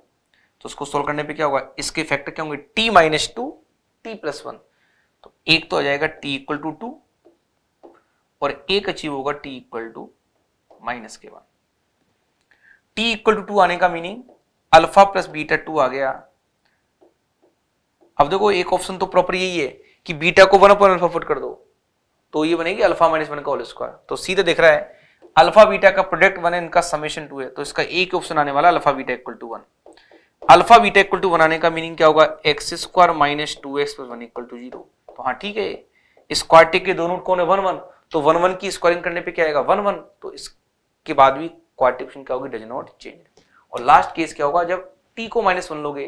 तो उसको सोल्व करने पे क्या होगा इसके फैक्टर क्या होंगे t minus two t plus one तो एक तो आ जाएगा टी इक्वल टू टू और एक अचीव होगा टी इक्वल टू माइनस के one t equal to two आने का meaning alpha plus beta two आ गया अब देखो एक ऑप्शन तो प्रॉपर यही है कि बीटा को वन अपॉन अल्फा फुट कर दो तो ये बनेगी अल्फा माइनस वन का होल स्क्वायर तो सीधा दिख रहा है अल्फा बीटा का प्रोडक्ट वन है इनका समेशन टू है तो इसका एक ऑप्शन आने वाला alpha beta equal to one alpha beta equal to one आने का मीनिंग क्या होगा x square minus two x plus one equal to zero तो हाँ ठीक है स्क्वायर टिक के दोनों कौन है वन वन तो वन वन की स्क्वायरिंग करने पे क्या आएगा वन वन तो इसके बाद भी क्वाड्रिप्शन क्या होगी डज नॉट चेंज और लास्ट केस क्या होगा जब टी को माइनस वन लोगे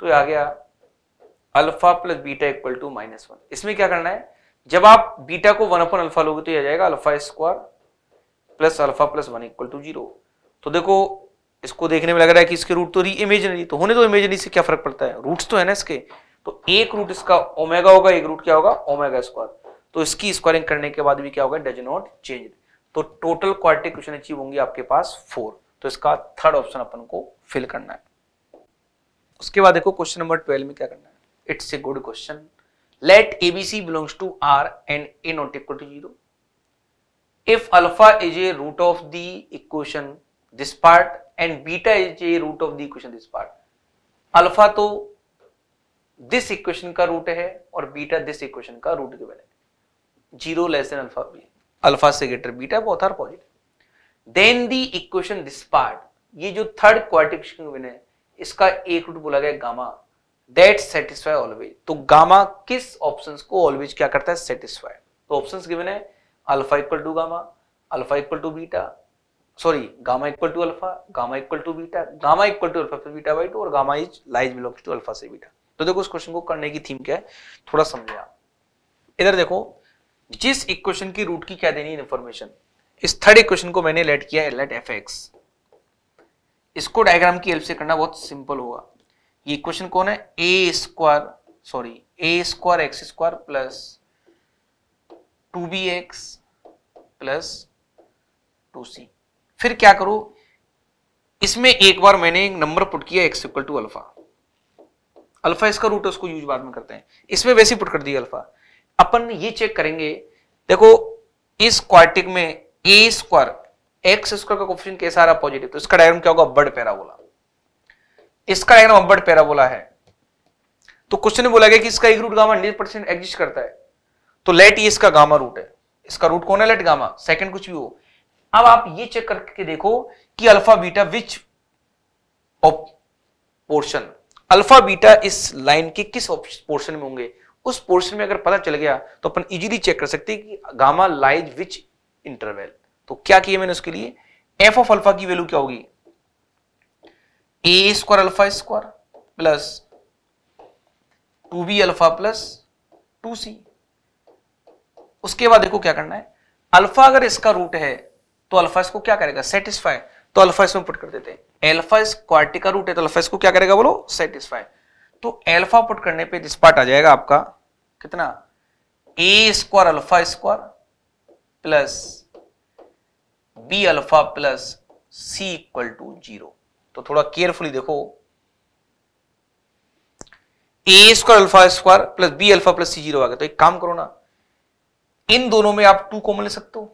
तो आ गया alpha plus beta equal to minus one इसमें क्या करना है जब आप बीटा को वन अपन अल्फा लोगे तो यह आ जाएगा alpha square plus alpha plus one equal to zero तो देखो इसको देखने में लग रहा है कि इसके रूट तो री इमेजनरी तो होने तो इमेजनरी से क्या फर्क पड़ता है रूट्स तो है ना इसके तो एक रूट इसका ओमेगा होगा एक रूट क्या होगा ओमेगा स्क्वायर तो इसकी स्क्वायरिंग करने के बाद भी क्या होगा डज नॉट चेंज तो टोटल क्वार्टिक क्वेश्चन अचीव होंगे आपके पास फोर तो इसका थर्ड ऑप्शन अपन को फिल करना है उसके बाद देखो क्वेश्चन नंबर ट्वेल्व में क्या करना है it's a good question let abc belongs to r and a not equal to 0 if alpha is a root of the equation this part and beta is a root of the equation this part alpha तो this equation का root है और beta this equation का root के बने जीरो लेस देन अल्फा भी है अल्फा से greater beta both are positive then the equation this part ये जो थर्ड क्वार्टिक इक्वेशन है इसका एक रूट बोला गया गामा दैट सेटिस्फाई ऑलवेज तो गामा किस ऑप्शंस को ऑलवेज क्या करता है सेटिस्फाई तो ऑप्शंस गिवन है alpha equal to gamma alpha equal to beta sorry gamma equal to alpha gamma equal to beta gamma equal to alpha beta by two और gamma is lies belongs to alpha से बीटा तो देखो इस क्वेश्चन को करने की थीम क्या है थोड़ा समझे आप इधर देखो जिस इक्वेशन की रूट की क्या देनी है इन्फॉर्मेशन इस थर्ड इक्वेशन को मैंने लेट किया लेट एफ एक्स इसको डायग्राम की हेल्प से करना बहुत सिंपल होगा ये इक्वेशन कौन है a square sorry a square x square plus two b x plus two c फिर क्या करो इसमें एक बार मैंने एक नंबर पुट किया x equal to alpha alpha इसका रूट है उसको यूज बाद में करते हैं इसमें वैसे पुट कर दिया अल्फा अपन ये चेक करेंगे देखो इस क्वार्टिक में ए स्क्वायर एक्स स्क्वायर का कोफिशिएंट कैसा आ रहा पॉजिटिव तो इसका डायग्राम क्या होगा बर्ड पैराबोला इसका डायग्राम अब्बर्ड पैराबोला है तो क्वेश्चन में बोला गया कि इसका एक root gamma hundred percent exist करता है तो लेट ये इसका गामा रूट है इसका रूट कौन है लेट गामा सेकंड कुछ भी हो अब आप ये चेक करके देखो कि alpha beta which portion alpha beta इस लाइन के किस पोर्शन में होंगे उस पोर्शन में अगर पता चल गया तो अपन इजीली चेक कर सकते हैं कि गामा लाइज विच इंटरवेल तो क्या किया मैंने उसके लिए एफ ऑफ अल्फा की वैल्यू क्या होगी a square alpha square plus two b alpha plus two c उसके बाद देखो क्या करना है अल्फा अगर इसका रूट है तो अल्फा इसको क्या करेगा सेटिस्फाई तो अल्फा इसमें पुट कर देते हैं अल्फा इस क्वार्टिक का रूट है तो अल्फा इसको क्या करेगा बोलो सेटिस्फाई तो अल्फा पुट करने पे दिस पार्ट आ जाएगा आपका कितना a square alpha square plus b alpha plus c equal to zero तो थोड़ा केयरफुली देखो a square alpha square plus b alpha plus c zero आ गया तो एक काम करो ना इन दोनों में आप टू कॉमन ले सकते हो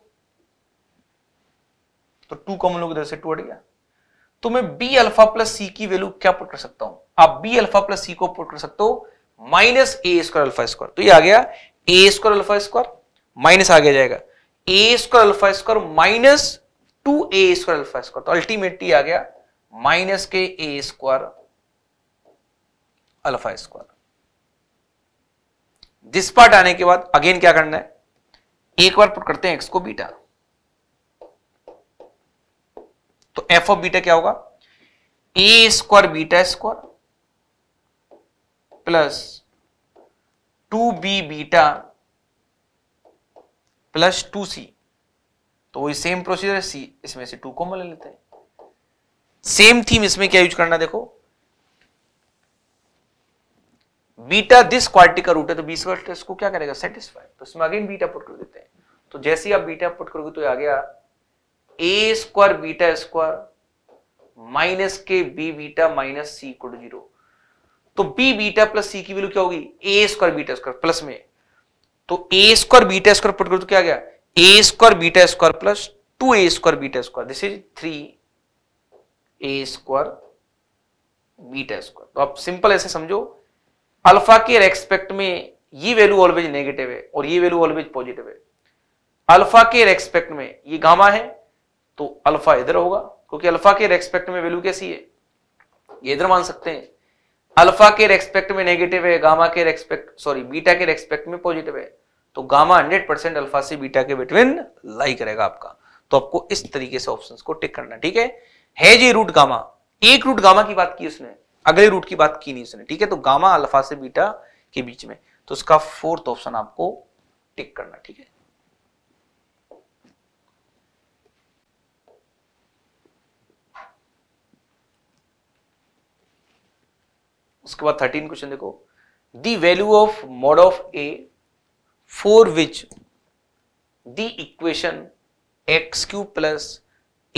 तो टू कॉमन लोग इधर से टू हट गया तो मैं बी अल्फा प्लस सी की वैल्यू क्या पुट कर सकता हूं आप बी अल्फा प्लस सी को पुट कर सकते हो minus a square alpha square तो ये आ गया a square alpha square minus आ गया जाएगा a square alpha square minus two a square alpha square तो अल्टीमेटली आ गया माइनस के a square alpha square this part आने के बाद अगेन क्या करना है एक बार पुट करते हैं एक्स को बीटा तो एफ ऑफ बीटा क्या होगा ए square beta square plus two b beta plus two c तो वही सेम प्रोसीजर है सी इसमें से टू कॉमन ले लेते हैं सेम थीम इसमें क्या यूज करना देखो बीटा दिस क्वालिटी का रूट है तो बीस इसको क्या करेगा सेटिस्फाई तो इसमें अगेन बीटा पुट कर देते हैं तो जैसे ही आप बीटा पुट करोगे तो आ गया a square beta square minus के b beta minus c equal to zero तो बी बीटा प्लस सी की वैल्यू क्या होगी a square beta square plus में तो a square beta square put कर तो क्या गया a square beta square plus two a square beta square this is three A square beta square तो आप सिंपल ऐसे समझो अल्फा के रेस्पेक्ट में ये वैल्यू ऑलवेज नेगेटिव है और ये वैल्यू ऑलवेज पॉजिटिव है अल्फा के रेस्पेक्ट में ये गामा है तो अल्फा इधर होगा क्योंकि अल्फा के रेस्पेक्ट में वैल्यू कैसी है ये इधर मान सकते हैं अल्फा के रेस्पेक्ट में नेगेटिव है गामा के रेस्पेक्ट सॉरी बीटा के रेस्पेक्ट में पॉजिटिव है तो गामा 100 परसेंट अल्फा से बीटा के बिटवीन लाई करेगा आपका तो आपको इस तरीके से ऑप्शन को टिक करना ठीक है है जी रूट गामा एक रूट गामा की बात की उसने अगले रूट की बात की नहीं उसने ठीक है तो गामा अल्फा से बीटा के बीच में तो उसका फोर्थ ऑप्शन आपको टिक करना ठीक है उसके बाद थर्टीन क्वेश्चन देखो the value of mod of a for which the equation x cube plus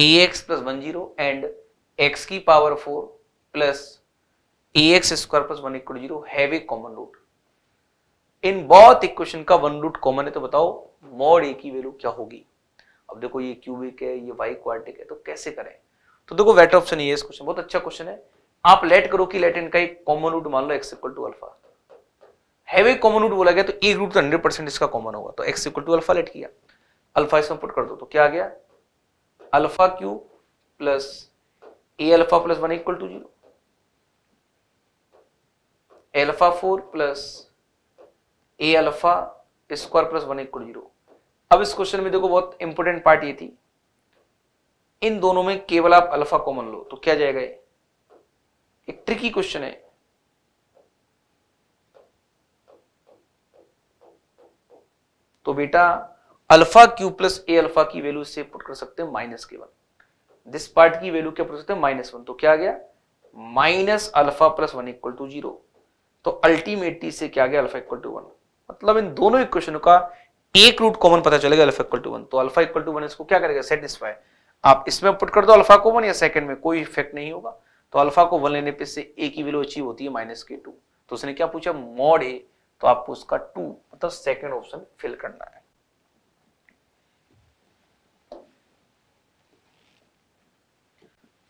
a x plus one zero and x की power four plus a x square plus one equal zero have a common root in both equation का वन रूट कॉमन है तो बताओ मॉड ए की वैल्यू क्या होगी अब देखो ये क्यूबिक है ये वाई क्वार्टिक है तो कैसे करें तो देखो वेट ऑप्शन ये इस क्वेश्चन बहुत अच्छा क्वेश्चन है आप लेट करो कि लेट एंड का एक कॉमन रूट मान लो x equal to alpha have a common root बोला गया तो एक e रूट तो हंड्रेड परसेंट इसका कॉमन होगा तो x equal to alpha let किया अल्फा इसमें पुट कर दो तो क्या आ गया alpha cube plus a alpha plus one equal to zero alpha four plus a alpha square plus one equal zero अब इस क्वेश्चन में देखो बहुत इंपॉर्टेंट पार्ट ये थी इन दोनों में केवल आप अल्फा कॉमन लो तो क्या जाएगा ये एक ट्रिकी क्वेश्चन है तो बेटा alpha cube plus a alpha की वैल्यू से पुट कर सकते हैं माइनस के वन दिस पार्ट की वैल्यू क्या पुट सकते हैं माइनस वन तो क्या आ गया minus alpha plus one equal to zero तो अल्टीमेटली से क्या आ गया अल्फा इक्वल टू वन मतलब इन दोनों इक्वेशनों का एक रूट कॉमन पता चलेगा अल्फा इक्वल टू वन तो अल्फा इक्वल टू वन इसको क्या करेगा सेटिस्फाई आप इसमें पुट कर दो अल्फा को वन या सेकंड में कोई इफेक्ट नहीं होगा तो अल्फा को वन लेने पे से ए की वैल्यू अचीव होती है माइनस के टू तो उसने क्या पूछा मॉड ए तो आपको उसका टू मतलब सेकेंड ऑप्शन फिल करना है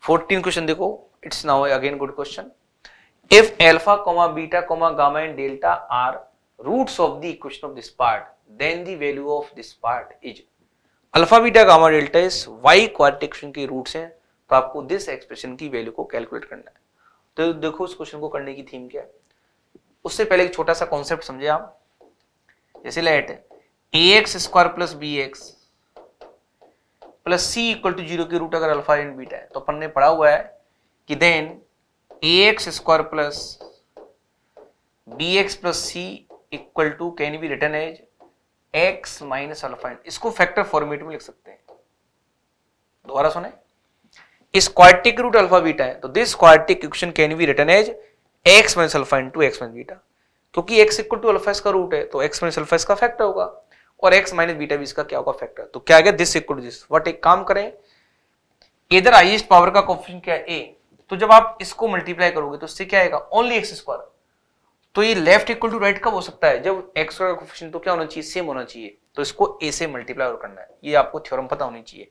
फोर्टीन क्वेश्चन देखो it's now again good question if alpha comma beta comma gamma and delta are roots of the equation of this part then the value of this part is alpha beta gamma delta is why quartic equation के रूट्स हैं तो आपको दिस एक्सप्रेशन की वैल्यू को कैलकुलेट करना है तो देखो उस क्वेश्चन को करने की थीम क्या है उससे पहले एक छोटा सा कॉन्सेप्ट समझे आप जैसे let a x square plus B x plus c equal to zero की रूट अगर अल्फा एंड बीटा है तो अपन ने पढ़ा हुआ है कि then a x square plus B x plus c equal to can be written as x minus alpha and इसको फैक्टर फॉर्मेट में लिख सकते हैं दोबारा सुने is quartic root alpha beta है तो this quartic equation can be written as x minus alpha into x minus beta क्योंकि x इक्वल टू अल्फा इसका रूट है तो x माइनस अल्फा इसका फैक्टर होगा और x माइनस बीटा भी इसका क्या होगा फैक्टर तो क्या आ गया this equal to this what एक काम करें इधर हाईएस्ट पावर का कोफिशिएंट क्या है a तो जब आप इसको मल्टीप्लाई करोगे तो इससे क्या आएगा ओनली एक्स स्क्वायर तो ये लेफ्ट इक्वल टू राइट कब हो सकता है जब एक्स का कोफिशिएंट तो क्या होना चाहिए सेम होना चाहिए तो इसको ए से मल्टीप्लाई करना है ये आपको थ्योरम पता होनी चाहिए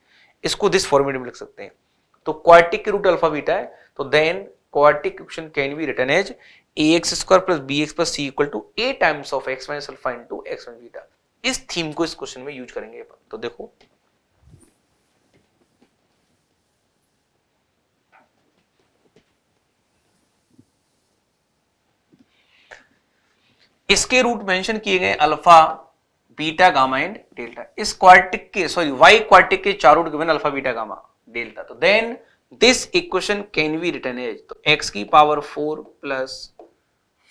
इसको दिस फॉर्मेट में लिख सकते हैं तो क्वार्टिक के रूट अल्फा बीटा है तो then quartic equation can be written as a x square plus B x plus c equal to a times of x minus alpha into x minus beta इस थीम को इस क्वेश्चन में यूज करेंगे अपन तो देखो इसके रूट मेंशन किए गए alpha beta gamma and delta इस क्वार्टिक के सॉरी वाई क्वार्टिक के चार root given alpha beta gamma delta तो then this equation can be written as तो एक्स की power four plus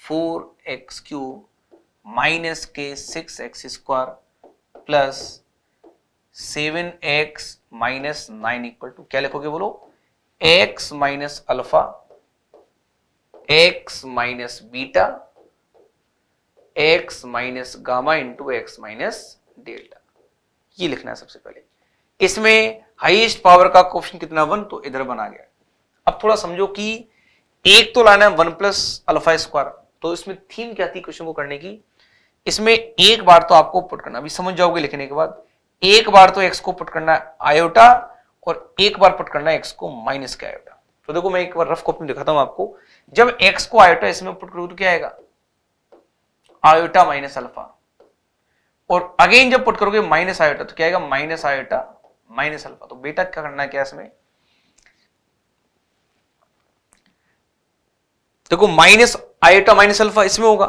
four x cube minus के six x square plus seven x minus nine equal to क्या लिखोगे बोलो x minus alpha x minus beta x minus gamma into x minus delta ये लिखना है सबसे पहले इसमें हाईएस्ट पावर का क्वेश्चन कितना वन तो इधर बना गया अब थोड़ा समझो कि एक तो लाना है वन प्लस अल्फा स्क्वायर तो इसमें थीम क्या थी क्वेश्चन को करने की इसमें एक बार तो आपको पुट करना अभी समझ जाओगे लिखने के बाद एक बार तो एक्स को पुट करना है आयोटा और एक बार पुट करना है एक्स को माइनस के आयोटा तो देखो मैं एक बार रफ कॉपी दिखाता हूं आपको जब एक्स को आयोटा इसमें पुट करूं तो क्या आएगा आयोटा माइनस अल्फा और अगेन जब पुट करोगे माइनस आयोटा तो क्या आएगा माइनस आयोटा माइनस अल्फा तो बीटा क्या करना है क्या इसमें देखो माइनस आयोटा माइनस अल्फा इसमें होगा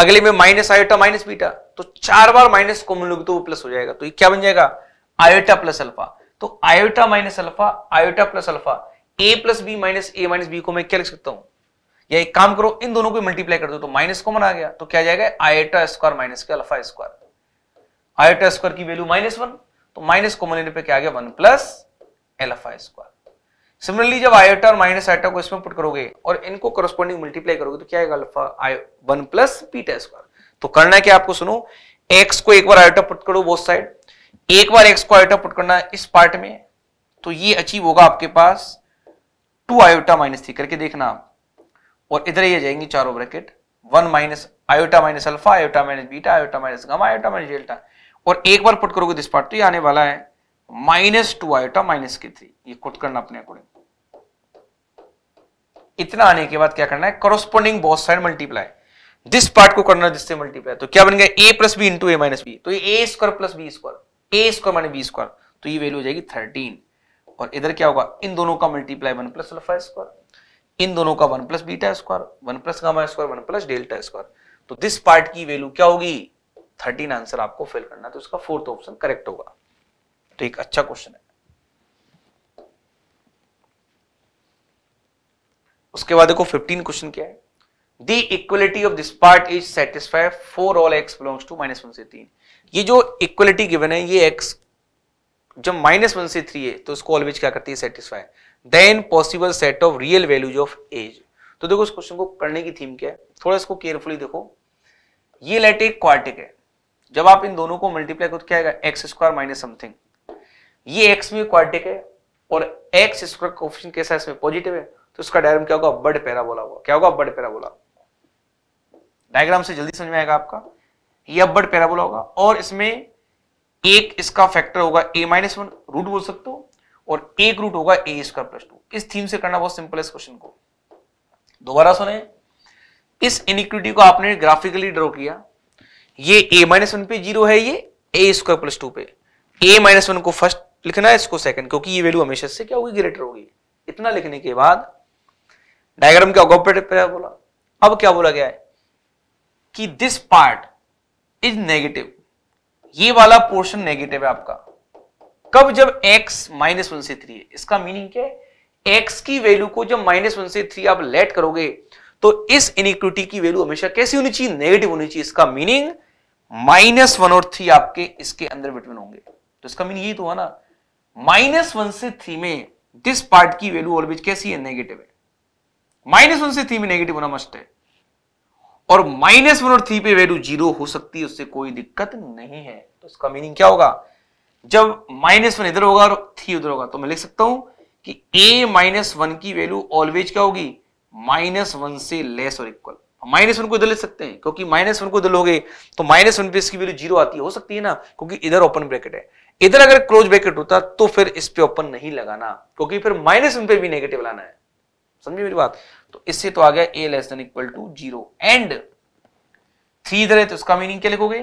अगले में माइनस आयोटा माइनस बीटा तो चार बार माइनस कॉमन लोगे तो वो प्लस हो जाएगा तो ये क्या बन जाएगा आयोटा प्लस अल्फा तो iota minus alpha iota plus alpha a plus b minus a minus b को मैं क्या लिख सकता हूं या एक काम करो इन दोनों को मल्टीप्लाई कर दो तो माइनस कॉमन आ गया तो क्या जाएगा आयोटा स्क्वायर माइनस के अल्फा स्क्वायर आयोटा स्क्वायर की वैल्यू माइनस वन तो माइनस कॉमन लेने पे क्या आ गया one plus alpha square similarly जब आयोटा और माइनस आयोटा को इसमें पुट करोगे और इनको करस्पॉन्डिंग मल्टीप्लाई करोगे तो क्या आएगा alpha i one plus beta square तो करना है क्या आपको सुनो एक्स को एक बार आयोटा पुट करो बोथ साइड एक बार एक्स को आयोटा पुट करना इस पार्ट में तो ये अचीव होगा आपके पास टू आयोटा माइनस थ्री करके देखना आप और इधर ये जाएंगे चारों bracket one minus iota minus alpha iota minus beta iota minus gamma iota minus delta और एक बार पुट करोगे दिस पार्ट तो ये आने वाला है माइनस टू आयोटा माइनस के थ्री ये पुट करना अपने अकॉर्डिंग इतना आने के बाद क्या करना है कॉरोस्पॉन्डिंग बहुत साइड मल्टीप्लाई दिस पार्ट को करना जिससे मल्टीप्लाई तो क्या बन गया a plus b into a minus b तो a square plus b square a square minus b square तो ये वैल्यू तो हो जाएगी थर्टीन और इधर क्या होगा इन दोनों का multiply one plus alpha square इन दोनों का one plus beta square one plus gamma square one plus delta square तो दिस पार्ट की वैल्यू क्या होगी थर्टीन आंसर आपको फिल करना है तो इसका फोर्थ ऑप्शन करेक्ट होगा तो एक अच्छा क्वेश्चन है उसके बाद देखो फिफ्टीन क्वेश्चन क्या है the equality of this part is satisfy for all x belongs to minus one से तीन ये जो इक्वलिटी गिवन है ये एक्स जब माइनस वन से थ्री है तो इसको ऑलवेज क्या करती है satisfy then possible set of real values of as तो देखो इस क्वेश्चन को करने की थीम क्या है थोड़ा इसको केयरफुली देखो ये लेट एक क्वार्टिक है जब आप इन दोनों को मल्टीप्लाई करो तो क्या एक्स स्क्वायर माइनस समथिंग ये एक्स में क्वाड्रेटिक है और एक्स स्क्वायर कोफिशिएंट कैसा है इसमें पॉजिटिव है तो इसका डायग्राम क्या होगा बर्ड पैराबोला होगा क्या होगा बर्ड पैराबोला डायग्राम से जल्दी समझ में आएगा आपका ये अब बर्ड पैराबोला होगा और इसमें एक इसका फैक्टर होगा ए माइनस वन रूट बोल सकते हो और एक रूट होगा ए स्क्वायर प्लस टू इस थीम से करना बहुत सिंपल है इस क्वेश्चन को दोबारा सुने इस इनिक्विटी को आपने ग्राफिकली ड्रॉ किया ये a माइनस वन पे जीरो है ये ए स्क्वायर प्लस टू पे ए माइनस वन को फर्स्ट लिखना है इसको सेकंड क्योंकि ये वैल्यू हमेशा से क्या होगी ग्रेटर होगी इतना लिखने के बाद डायग्राम क्या होगा बोला अब क्या बोला गया है कि दिस पार्ट इज नेगेटिव ये वाला पोर्शन नेगेटिव है आपका कब जब एक्स माइनस वन से थ्री है इसका मीनिंग क्या है एक्स की वैल्यू को जब माइनस वन से थ्री आप लेट करोगे तो इस इनिक्विटी की वैल्यू हमेशा कैसी होनी चाहिए नेगेटिव होनी चाहिए इसका मीनिंग माइनस वन और थ्री आपके इसके अंदर बिटवीन होंगे तो इसका मीन यही तो हुआ ना माइनस वन से थ्री में दिस पार्ट की वैल्यू ऑलवेज कैसी है नेगेटिव है माइनस वन से थ्री में नेगेटिव होना मस्ट है और माइनस वन और थ्री पे वैल्यू जीरो हो सकती है उससे कोई दिक्कत नहीं है तो इसका मीनिंग क्या होगा जब माइनस वन इधर होगा और थ्री उधर होगा तो मैं लिख सकता हूं कि ए माइनस वन की वैल्यू ऑलवेज क्या होगी माइनस वन से लेस और इक्वल माइनस वन को इधर ले सकते हैं क्योंकि माइनस वन को इधर लोगे तो माइनस वन पे इसकी वैल्यू जीरो आती है हो सकती है ना क्योंकि इधर ओपन ब्रैकेट है इधर अगर क्लोज ब्रैकेट होता तो फिर इस पे ओपन नहीं लगाना क्योंकि फिर माइनस वन पे भी नेगेटिव लाना है समझिए मेरी बात तो इससे तो आ गया a less than equal to zero and three इधर है तो इसका मीनिंग क्या लिखोगे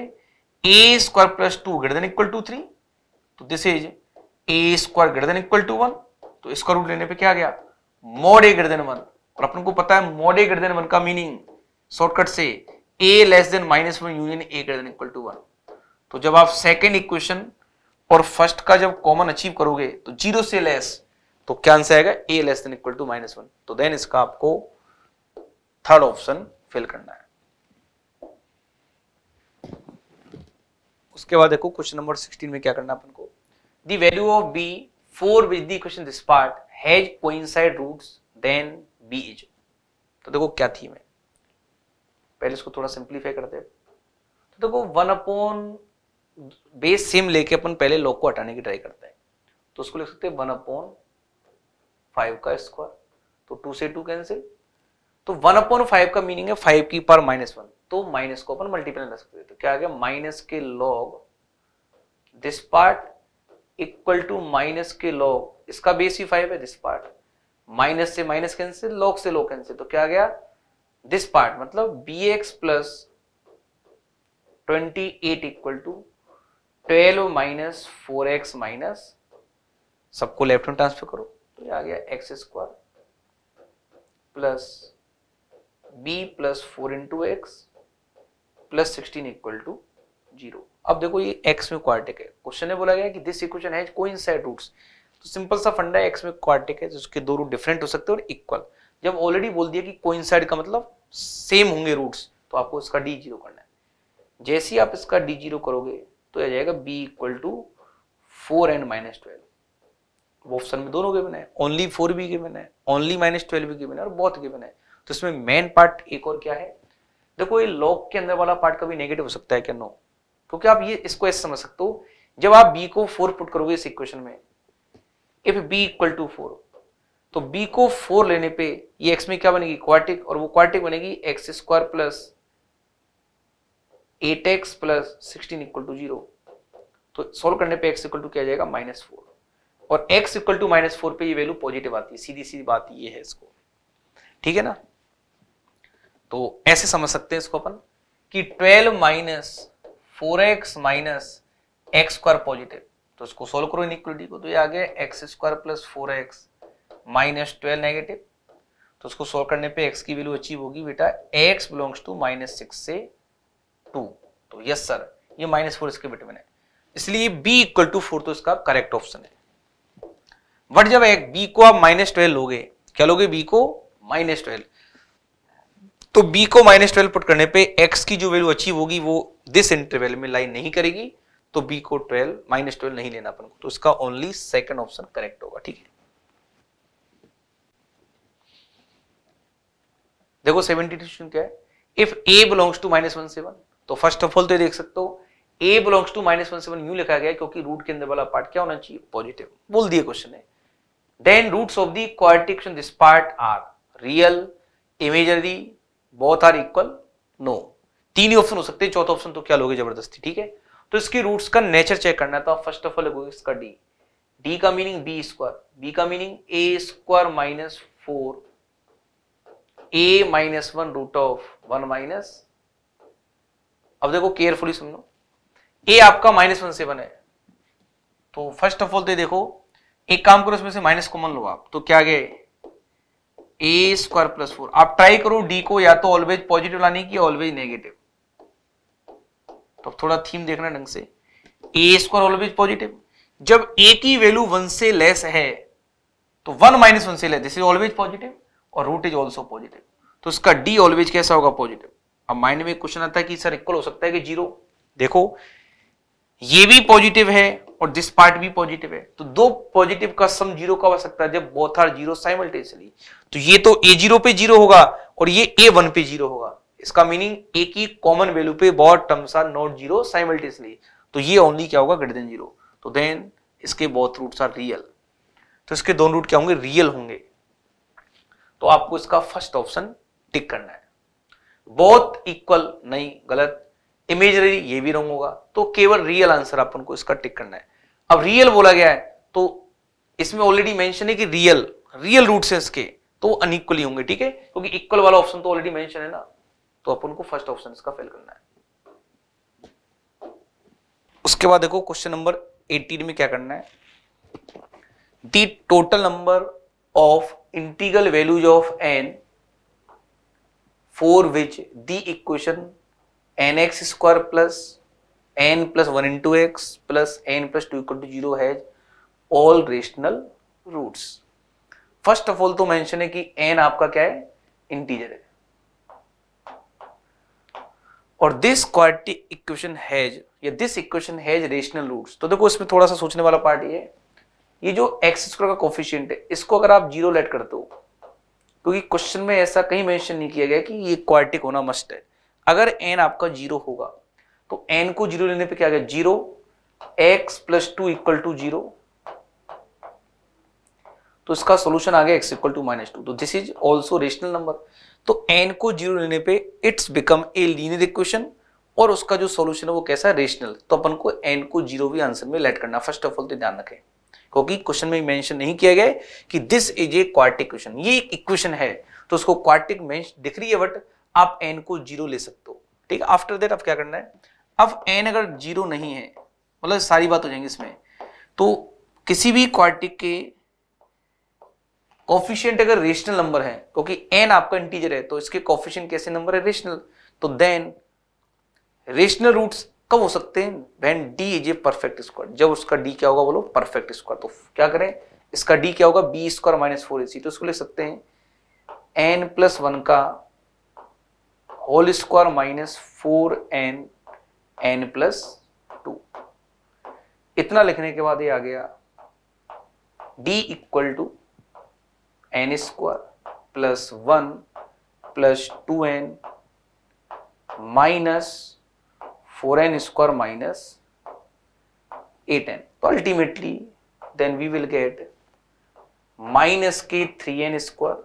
a square plus two greater than equal to three तो this is a square greater than equal to one तो इसका रूट लेने पे क्या आ गया mod a greater than one और अपन को पता है mod a greater than one का मीनिंग शॉर्टकट से a less than minus one union a greater than equal to one तो जब आप सेकेंड इक्वेशन और फर्स्ट का जब कॉमन अचीव करोगे तो जीरो से लेस तो क्या आंसर आएगा a less than equal to minus one तो देन इसका आपको थर्ड ऑप्शन फिल करना है उसके बाद देखो क्वेश्चन नंबर 16 में क्या करना है अपन को the value of b for with the question this part has coincide roots then b is तो देखो क्या थीम है पहले इसको थोड़ा सिंप्लीफाई करते हैं तो देखो वन अपॉन बेस सेम लेके अपन पहले लॉग को हटाने की ट्राई करते हैं तो उसको लिख सकते हैं वन अपॉन फाइव का स्क्वायर तो टू से टू कैंसिल तो वन अपॉन फाइव का मीनिंग है फाइव की पर माइनस वन तो माइनस को अपन मल्टीप्लाई कर सकते हैं तो क्या आ गया माइनस के log this part equal to minus के लॉग इसका बेस ही फाइव है दिस पार्ट माइनस से माइनस कैंसिल लॉग से लॉग कैंसिल तो क्या आ गया दिस पार्ट मतलब b x plus twenty eight equal to twelve minus four x minus सबको लेफ्ट में ट्रांसफर करो तो ये आ गया x square plus b plus four into x plus sixteen equal to zero अब देखो ये एक्स में क्वार्टिक है क्वेश्चन में बोला गया कि दिस इक्वेशन है को इन साइड रूट्स तो सिंपल सा फंडा है एक्स में क्वार्टिक है जिसके दो रूट डिफरेंट हो सकते हैं और इक्वल जब ऑलरेडी बोल दिया कि कोइंसाइड का मतलब सेम होंगे रूट्स तो आपको इसका डी जीरो करना है जैसे ही आप इसका डी जीरो करोगे तो आ जाएगा b equal to four and minus twelve option में दोनों गिवन है ओनली फोर भी गिवन है ओनली माइनस ट्वेल्व भी गिवन है और बहुत गिवन है तो इसमें मेन पार्ट एक और क्या है देखो ये लॉग के अंदर वाला पार्ट कभी नेगेटिव हो सकता है क्या नो क्योंकि आप ये इसको ऐसे समझ सकते हो जब आप बी को फोर पुट करोगे इस इक्वेशन में if b equal to four तो b को फोर लेने पे ये x में क्या बनेगी क्वार्टिक और वो क्वार्टिक बनेगी x square plus eight x plus sixteen equal to zero तो सॉल्व करने पे x इक्वल टू क्या जाएगा माइनस फोर और x equal to minus four पे ये वैल्यू पॉजिटिव आती है सीधी सीधी बात ये है इसको ठीक है ना तो ऐसे समझ सकते हैं इसको अपन कि 12 minus four x minus x square positive तो इसको सोल्व करो इनिक्वलिटी को तो ये आ गया x square plus four x minus twelve negative तो उसको सॉल्व करने पे एक्स की वैल्यू अचीव होगी बेटा x belongs to minus six से टू तो यस सर ये माइनस फोर इसके बिटवीन है इसलिए बी इक्वल टू फोर तो इसका करेक्ट ऑप्शन है बट जब एक बी को आप माइनस ट्वेल्व लोगे क्या लोगे बी को माइनस ट्वेल्व तो b को माइनस ट्वेल्व पुट करने पे x की जो वैल्यू अचीव होगी वो दिस इंटरवल में लाइन नहीं करेगी तो b को 12 माइनस ट्वेल्व नहीं लेना अपन को तो इसका ओनली सेकंड ऑप्शन करेक्ट होगा ठीक है देखो सेवेंटी डिस्ट्रीब्यूशन क्या है if a belongs to minus one seven तो फर्स्ट ऑफ ऑल तो देख सकते हो a belongs to minus one seven you लिखा गया क्योंकि रूट के अंदर वाला पार्ट क्या होना चाहिए पॉजिटिव बोल दिए क्वेश्चन है then roots of the quartics this part are real imagery both are equal no तीन ही ऑप्शन हो सकते हैं चौथा ऑप्शन तो क्या लोगे जबरदस्ती ठीक है तो इसकी रूट्स का नेचर चेक करना था फर्स्ट ऑफ ऑल लगोगे इसका डी डी का मीनिंग बी स्क्वायर बी का meaning a square minus four a minus one root of one minus अब देखो केयरफुली सुन लो ए आपका माइनस वन से वन है तो फर्स्ट ऑफ ऑल तो देखो एक काम करो इसमें से माइनस कॉमन लो आप तो क्या गए ए स्क्वायर प्लस फोर आप ट्राई करो डी को या तो ऑलवेज पॉजिटिव लाने की ऑलवेज नेगेटिव तो थोड़ा थीम देखना ढंग से ए स्क्वायर ऑलवेज पॉजिटिव जब ए की वैल्यू वन से लेस है तो वन माइनस वन से less this is always positive और रूट इज ऑल्सो पॉजिटिव तो उसका डी ऑलवेज कैसा होगा पॉजिटिव अब माइंड में क्वेश्चन आता है कि सर इक्वल हो सकता है कि जीरो देखो ये भी पॉजिटिव है और दिस पार्ट भी पॉजिटिव है तो दो पॉजिटिव का सम जीरो का हो सकता है जब बोथ आर जीरो साइमल्टेनियसली तो ये तो ए जीरो पे जीरो होगा और ये ए वन पे जीरो होगा इसका मीनिंग ए की कॉमन वैल्यू पे both terms are not zero simultaneously तो ये ओनली क्या होगा ग्रेटर देन जीरो तो देन इसके बोथ रूट्स आर रियल तो इसके दोनों रूट क्या होंगे रियल होंगे तो आपको इसका फर्स्ट ऑप्शन टिक करना है बहुत इक्वल नहीं गलत इमेजरी ये भी रॉन्ग होगा तो केवल रियल आंसर अपन को इसका टिक करना है अब रियल बोला गया है तो इसमें ऑलरेडी मेंशन है कि रियल रियल रूट से इसके तो अनइक्वली होंगे ठीक है क्योंकि इक्वल वाला ऑप्शन तो ऑलरेडी मेंशन है ना तो अपन को फर्स्ट ऑप्शन इसका फेल करना है उसके बाद देखो क्वेश्चन नंबर 18 में क्या करना है the total number of integral values of n for which the equation nx square plus n plus 1 into x plus n plus 2 equal to 0 has all rational roots first of all तो मेंशन है कि n आपका क्या है इंटीजर है और दिस क्वार्टी इक्वेशन हैज या this equation has rational roots तो देखो इसमें थोड़ा सा सोचने वाला पार्ट ये है ये जो एक्स स्क्वायर का कोफिशियंट है इसको अगर आप जीरो लेट करते हो क्योंकि क्वेश्चन में ऐसा कहीं मेंशन नहीं किया गया कि ये क्वार्टिक होना मस्ट है अगर एन आपका जीरो होगा तो एन को जीरो लेने पे क्या गया zero x plus two equal to zero तो इसका सोल्यूशन आ गया x equal to minus two तो this is also rational number तो एन को जीरो लेने पे it's become a linear equation और उसका जो सोल्यूशन है वो कैसा रेशनल तो अपन को एन को जीरो भी आंसर में लेट करना फर्स्ट ऑफ ऑल तो ध्यान रखें क्योंकि क्वेश्चन में मेंशन नहीं किया गया कि this is a quartic question ये एक इक्वेशन है तो उसको क्वार्टिक दिख रही है बट आप एन को जीरो ले सकते हो ठीक है आफ्टर दैट अब क्या करना है अब एन अगर जीरो नहीं है मतलब सारी बात हो जाएंगी इसमें तो किसी भी क्वार्टिक के कॉफिशियंट अगर रेशनल नंबर है क्योंकि एन आपका इंटीजर है तो इसके कॉफिशियंट कैसे नंबर है रेशनल तो देन रेशनल रूट्स कब हो सकते हैं when D is a perfect square जब उसका डी क्या होगा बोलो परफेक्ट स्क्वायर तो क्या करें इसका डी क्या होगा b square minus four a c तो इसको ले सकते हैं एन प्लस वन का whole square minus four n n plus two इतना लिखने के बाद ये आ गया D equal to n square plus one plus two n minus four n square minus eight n तो ultimately then we will get minus के थ्री एन स्क्वायर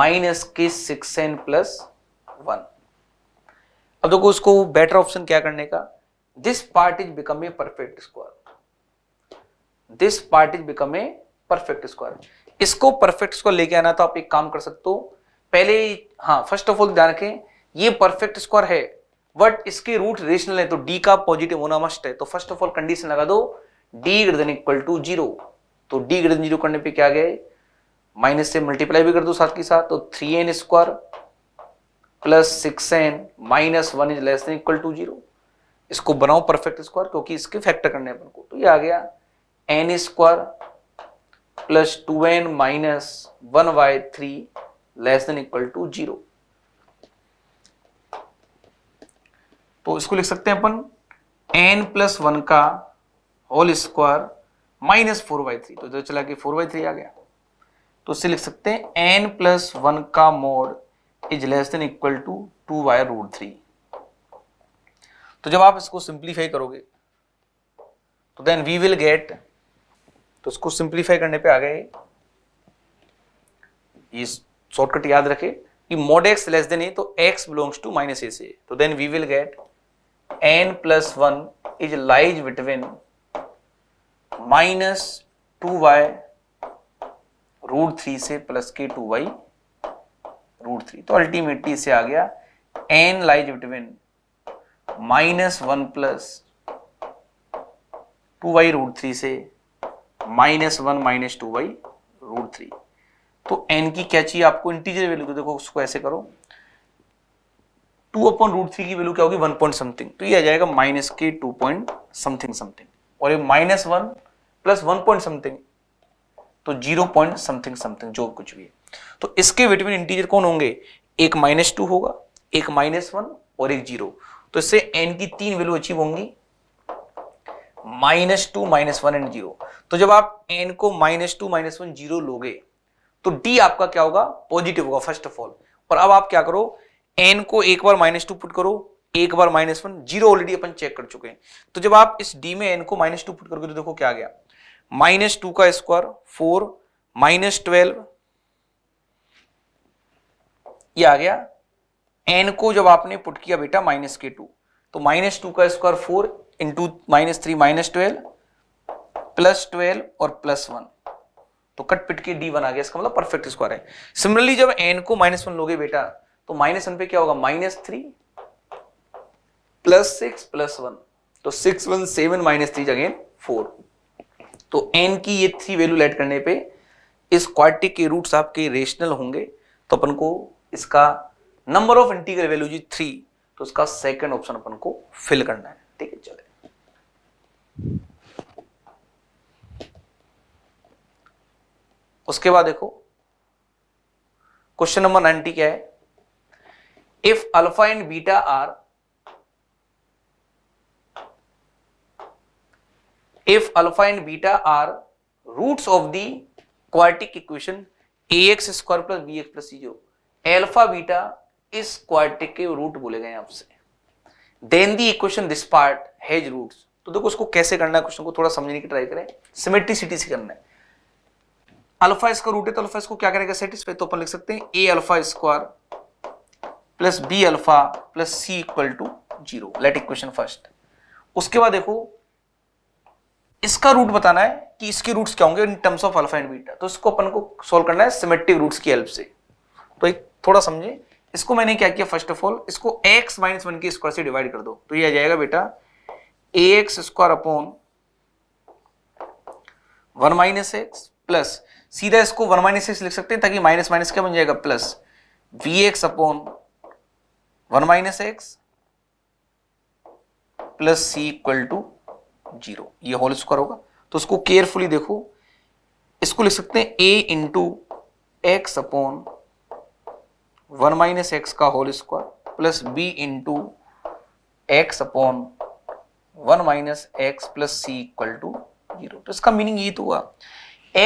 माइनस के सिक्स एन प्लस वन अब देखो उसको बेटर ऑप्शन क्या करने का this part is become a perfect square this part is become a perfect square इसको परफेक्ट स्क्वायर लेके आना तो आप एक काम कर सकते हो पहले हाँ फर्स्ट ऑफ ऑल ध्यान रखें ये परफेक्ट स्क्वायर है बट इसके रूट रेशनल है तो डी का पॉजिटिव होना मस्ट है तो फर्स्ट ऑफ ऑल कंडीशन लगा दो D greater than equal to zero तो डी ग्रेदन जीरो करने पे क्या गया माइनस से मल्टीप्लाई भी कर दो साथ के साथ तो three n square plus six n minus one is less than equal to zero इसको बनाओ परफेक्ट स्क्वायर क्योंकि इसके फैक्टर करने अपन को तो ये आ गया n square plus two n minus one by three less than equal to zero तो इसको लिख सकते हैं अपन एन प्लस वन का whole square minus four by three तो इधर चला के फोर बाई थ्री आ गया तो इससे लिख सकते हैं एन प्लस वन का mod is less than equal to two by root three तो जब आप इसको सिंप्लीफाई करोगे तो देन वी विल गेट तो इसको सिंप्लीफाई करने पे आ गए ये शॉर्टकट याद रखे कि mod x less than a तो x belongs to minus a से तो then we will get n plus one is lies between minus two by root three से प्लस के टू वाई रूट थ्री तो अल्टीमेटली से आ गया n lies between minus one plus two by root three से minus one minus two by root three तो एन की क्या चाहिए आपको इंटीजर वैल्यू तो देखो उसको ऐसे करो टू अपॉन रूट थ्री की वैल्यू क्या होगी वन पॉइंट समथिंग तो ये आ जाएगा माइनस के टू पॉइंट समथिंग समथिंग और ये minus one plus one point something तो जीरो पॉइंट समथिंग समथिंग जो कुछ भी है तो इसके बिटवीन इंटीजर कौन होंगे एक माइनस टू होगा एक माइनस वन और एक जीरो तो इससे एन की तीन वैल्यू अचीव होंगी minus two minus one and zero तो जब आप एन को minus two minus one zero लोगे तो डी आपका क्या होगा पॉजिटिव होगा फर्स्ट ऑफ ऑल और अब आप क्या करो एन को एक बार माइनस टू पुट करो एक बार माइनस वन जीरो ऑलरेडी अपन चेक कर चुके हैं तो जब आप इस डी में एन को माइनस टू पुट करोगे तो देखो क्या गया माइनस टू का स्क्वायर फोर माइनस ट्वेल्व यह आ गया एन को जब आपने पुट किया बेटा माइनस तो तो के टू तो माइनस टू का square four into minus three minus twelve plus twelve और प्लस वन तो कट पिट के डी वन आ गया इसका मतलब परफेक्ट स्क्वायर है सिमिलरली जब एन को माइनस वन लोगे बेटा तो माइनस वन पे क्या होगा minus three plus six plus one तो six one seven minus three again four तो एन की ये थ्री वैल्यू एड करने पे इस क्वार्टिक के रूट्स आपके रेशनल होंगे तो अपन को इसका नंबर ऑफ इंटीग्रल वैल्यू जी थ्री तो उसका सेकंड ऑप्शन अपन को फिल करना है ठीक है चले उसके बाद देखो क्वेश्चन नंबर नाइनटी क्या है if alpha and beta are if alpha and beta are roots of the quartic equation ax square plus bx plus c जो alpha beta इस क्वार्टिक के रूट बोले गए आपसे then the equation this part has roots तो देखो उसको कैसे करना है क्वेश्चन को थोड़ा समझने की ट्राई करें सिमेट्रिसिटी से करना है अल्फा इसका रूट है तो अल्फा इसको क्या करेगा सेटिस्फाई तो अपन लिख सकते हैं a alpha square plus b alpha plus c equal to zero let equation first उसके बाद देखो इसका रूट बताना है कि इसके रूट्स क्या होंगे in terms of alpha and beta तो इसको अपन को सोल्व करना है सिमेट्रिक रूट्स की हेल्प से तो एक थोड़ा समझे इसको मैंने क्या किया फर्स्ट ऑफ ऑल इसको एक्स माइनस वन के स्क्वायर से डिवाइड कर दो तो ये आ जाएगा बेटा a x square upon one minus x plus सीधा इसको वन माइनस एक्स लिख सकते हैं ताकि माइनस माइनस क्या बन जाएगा plus b x upon one minus x plus c equal to zero ये होल स्क्वायर होगा तो उसको केयरफुली देखो इसको लिख सकते हैं a into x upon one minus x का whole square plus b into x upon one minus x plus c equal to zero तो इसका मीनिंग ये तो हुआ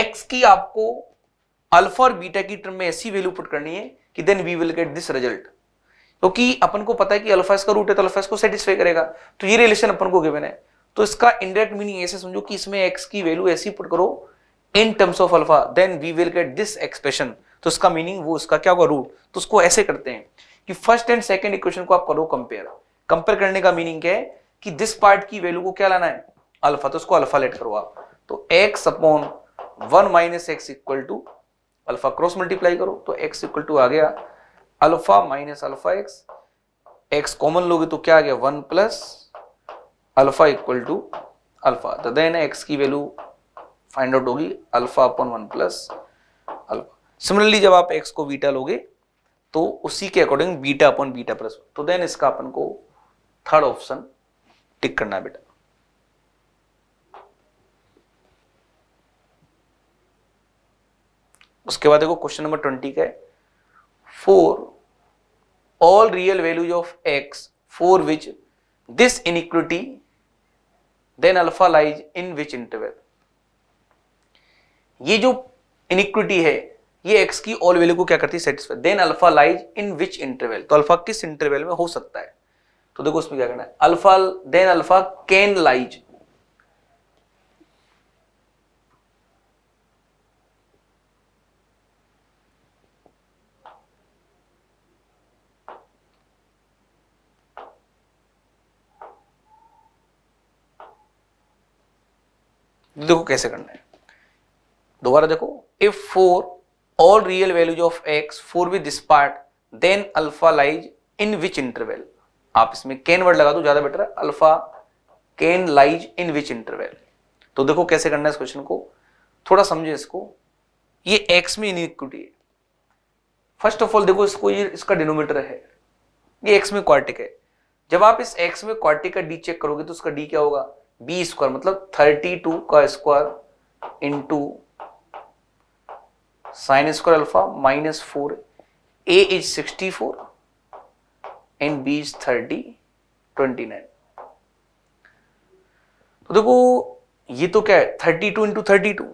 एक्स की आपको अल्फा और बीटा की टर्म में ऐसी वैल्यू पुट करनी है कि then we will get this result क्योंकि तो अपन को पता है कि अल्फा इसका रूट है तो अल्फा इसको सेटिस्फाई करेगा तो ये रिलेशन अपन को गिवन है तो इसका इनडायरेक्ट मीनिंग ऐसे समझो कि इसमें एक्स की वैल्यू ऐसी पुट करो in terms of alpha then we will get this expression तो इसका मीनिंग वो इसका क्या होगा रूट तो उसको ऐसे करते हैं कि फर्स्ट एंड सेकेंड इक्वेशन को आप करो कंपेयर कंपेयर करने का मीनिंग क्या है कि दिस पार्ट की वैल्यू को क्या लाना है अल्फा तो उसको अल्फा लेट करो आप तो x upon one minus x equal to alpha cross multiply करो तो एक्स इक्वल टू आ गया alpha minus alpha x x common लोगे तो क्या आ गया one plus alpha equal to alpha तो देन एक्स की वैल्यू फाइंड आउट होगी alpha upon one plus alpha similarly जब आप एक्स को बीटा लोगे तो उसी के according beta upon beta plus तो देन इसका अपन को थर्ड ऑप्शन टिक करना है बेटा उसके बाद देखो क्वेश्चन नंबर ट्वेंटी का है 4 all real values of x for which this inequality then alpha lies in which interval ये जो इनिक्विटी है ये x की ऑल वैल्यू को क्या करती है then alpha lies in which interval तो अल्फा किस इंटरवेल में हो सकता है तो देखो उसमें क्या करना है alpha then alpha can lies देखो कैसे करना है दोबारा देखो if for all real values of x for with this part then alpha lies in which interval आप इसमें कैन वर्ड लगा दो ज्यादा बेटर है alpha can lies in which interval तो देखो कैसे करना है इस क्वेश्चन को थोड़ा समझे इसको ये एक्स में इनिक्विटी है फर्स्ट ऑफ ऑल देखो इसको ये इसका डिनोमीटर है ये एक्स में क्वार्टिक है जब आप इस एक्स में क्वार्टिक का डी चेक करोगे तो उसका डी क्या होगा बी स्क्वायर मतलब थर्टी टू का square into sine square alpha minus four a is sixty four and b is thirty twenty nine तो देखो ये तो क्या है thirty two into thirty two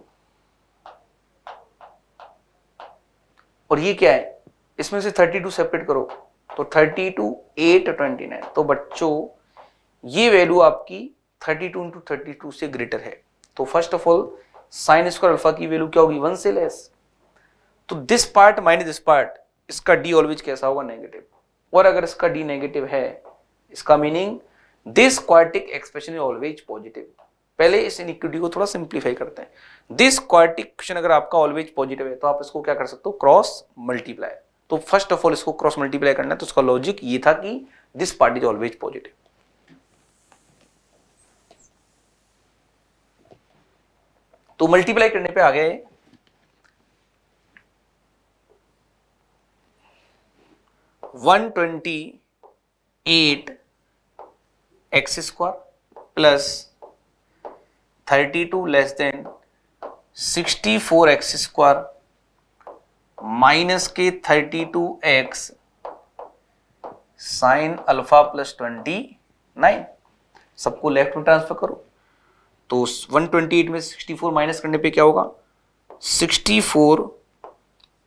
और ये क्या है इसमें से थर्टी टू सेपरेट करो तो thirty two eight twenty nine तो बच्चों ये वैल्यू आपकी thirty two into thirty two से ग्रेटर है तो first of all sine square alpha की वैल्यू क्या होगी वन से लेस तो this part minus this part इसका डी ऑलवेज कैसा होगा नेगेटिव और अगर इसका डी नेगेटिव है इसका meaning this quartic expression is always positive पहले इस इनिक्विटी को थोड़ा सिंप्लीफाई करते हैं दिस क्वार्टिक क्वेश्चन अगर आपका ऑलवेज पॉजिटिव है तो आप इसको क्या कर सकते हो क्रॉस मल्टीप्लाई तो फर्स्ट ऑफ ऑल इसको क्रॉस मल्टीप्लाई करना है तो उसका लॉजिक ये था कि this part is always positive तो मल्टीप्लाई करने पे आ गए one twenty eight x square plus thirty two less than sixty four x square minus के thirty two x sine alpha plus twenty nine सबको लेफ्ट में ट्रांसफर करो तो 128 में 64 माइनस करने पे क्या होगा 64 four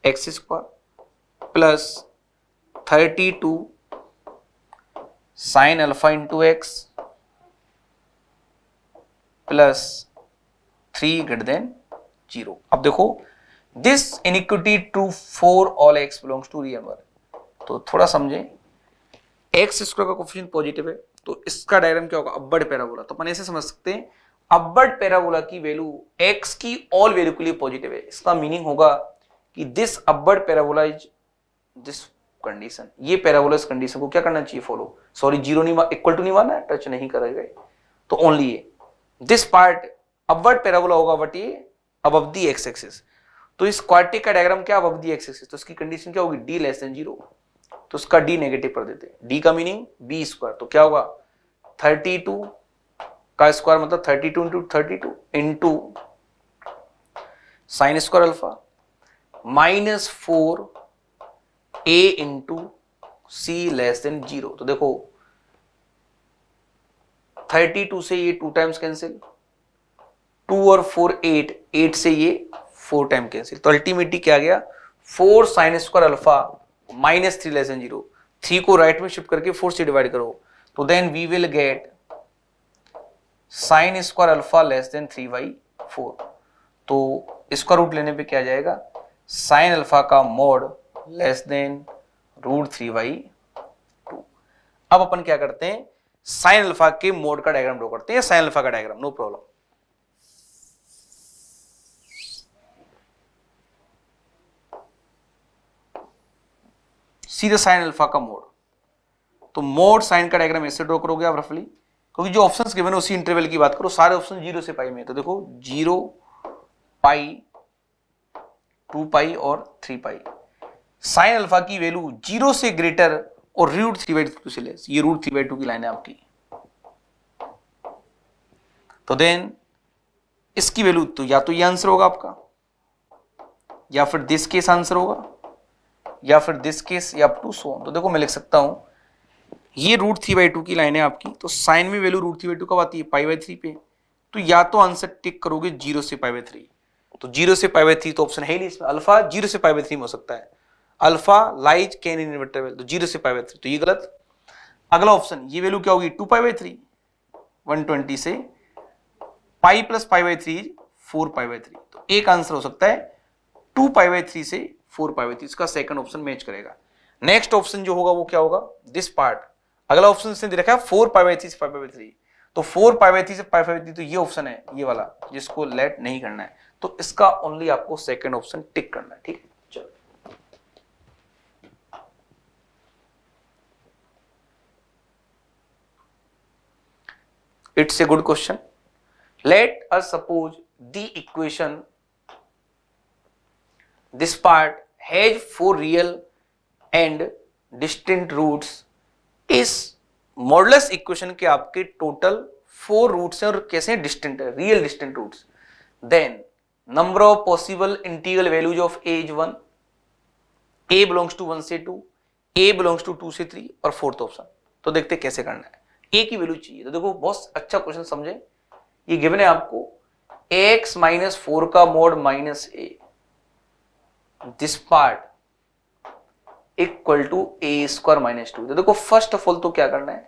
x square plus thirty two sine alpha into x plus three greater than zero अब देखो this inequality to for all x belongs to real number तो थोड़ा समझे एक्स स्क्वायर का कोफिशिएंट पॉजिटिव है तो इसका डायग्राम क्या होगा अब्बड़ पैराबोला तो अपन ऐसे समझ सकते हैं अपवर्ड पैराबोला की वैल्यू एक्स की ऑल वैल्यू के लिए पॉजिटिव है इसका मीनिंग होगा कि this upward parabola is this condition ये पैराबोला इस कंडीशन को क्या करना चाहिए फॉलो सॉरी जीरो नहीं इक्वल टू नहीं माना है टच नहीं करेगा तो ओनली ये दिस पार्ट अपवर्ड पैराबोला होगा बट ये अब दी एक्स एक्सिस तो इस क्वार्टिक का डायग्राम क्या अब दी एक्स एक्सिस तो इसकी कंडीशन क्या होगी डी लेस देन जीरो तो उसका डी नेगेटिव कर देते हैं डी का मीनिंग बी स्क्वायर तो क्या होगा थर्टी टू का स्क्वायर मतलब thirty two into thirty two into sine square alpha minus four a into c less than zero तो देखो थर्टी टू से ये टू टाइम्स कैंसिल टू और फोर एट एट से ये फोर टाइम कैंसिल तो अल्टीमेटली क्या गया four sine square alpha minus three less than zero three को राइट में शिफ्ट करके फोर से डिवाइड करो तो then we will get sine square alpha less than three by four तो इसका रूट लेने पे क्या जाएगा साइन अल्फा का mod less than root three by two अब अपन क्या करते हैं साइन अल्फा के मोड का डायग्राम ड्रॉ करते हैं साइन अल्फा का डायग्राम नो प्रॉब्लम सीधे साइन अल्फा का मोड तो मोड साइन का डायग्राम इससे ड्रॉ करोगे आप रफली क्योंकि जो ऑप्शंस गिवन है उसी इंटरवल की बात करो सारे ऑप्शन जीरो से पाई में तो देखो जीरो पाई टू पाई और थ्री पाई साइन अल्फा की वैल्यू जीरो से ग्रेटर और रूट थ्री बाई टू से लेस ये रूट थ्री बाई टू की लाइन है आपकी तो देन इसकी वैल्यू तो या तो ये आंसर होगा आपका या फिर दिस केस आंसर होगा या फिर दिस केस या अप टू सो तो देखो मैं लिख सकता हूं ये रूट थ्री बाई टू की लाइन है आपकी तो साइन में value root three by two कब आती है पाई बाई थ्री पे तो या तो आंसर टिक करोगे जीरो से पाई बाई थ्री तो जीरो से पाई बाई थ्री तो ऑप्शन है ही नहीं इसमें अल्फा जीरो से पाई बाई थ्री में हो सकता है alpha lies can in interval तो जीरो से पाई बाई थ्री तो ये गलत अगला ऑप्शन ये वैल्यू क्या होगी two pi by three one twenty से pi plus pi by three four pi by three तो एक आंसर हो सकता है टू पाई बाई थ्री से फोर पाई बाई थ्री इसका सेकंड ऑप्शन मैच करेगा नेक्स्ट ऑप्शन जो होगा वो क्या होगा दिस पार्ट अगला ऑप्शन इसने दे रखा है four pi by three five by three तो फोर पाई बाई थ्री से फाइव बाई थ्री तो ये ऑप्शन है ये वाला जिसको लेट नहीं करना है तो इसका ओनली आपको सेकेंड ऑप्शन टिक करना है ठीक चलो it's a good question let us suppose the equation this part has four real and distinct roots इस मॉडलस इक्वेशन के आपके टोटल फोर रूट्स हैं और कैसे डिस्टेंट है real distinct roots then number of possible integral values of a is one a belongs to one से two a belongs to two से थ्री और फोर्थ ऑप्शन तो देखते कैसे करना है ए की वैल्यू चाहिए तो देखो बहुत अच्छा क्वेश्चन समझे ये गिवन है आपको एक्स माइनस फोर का mod minus a this part equal to a square minus two देखो फर्स्ट ऑफ ऑल तो क्या करना है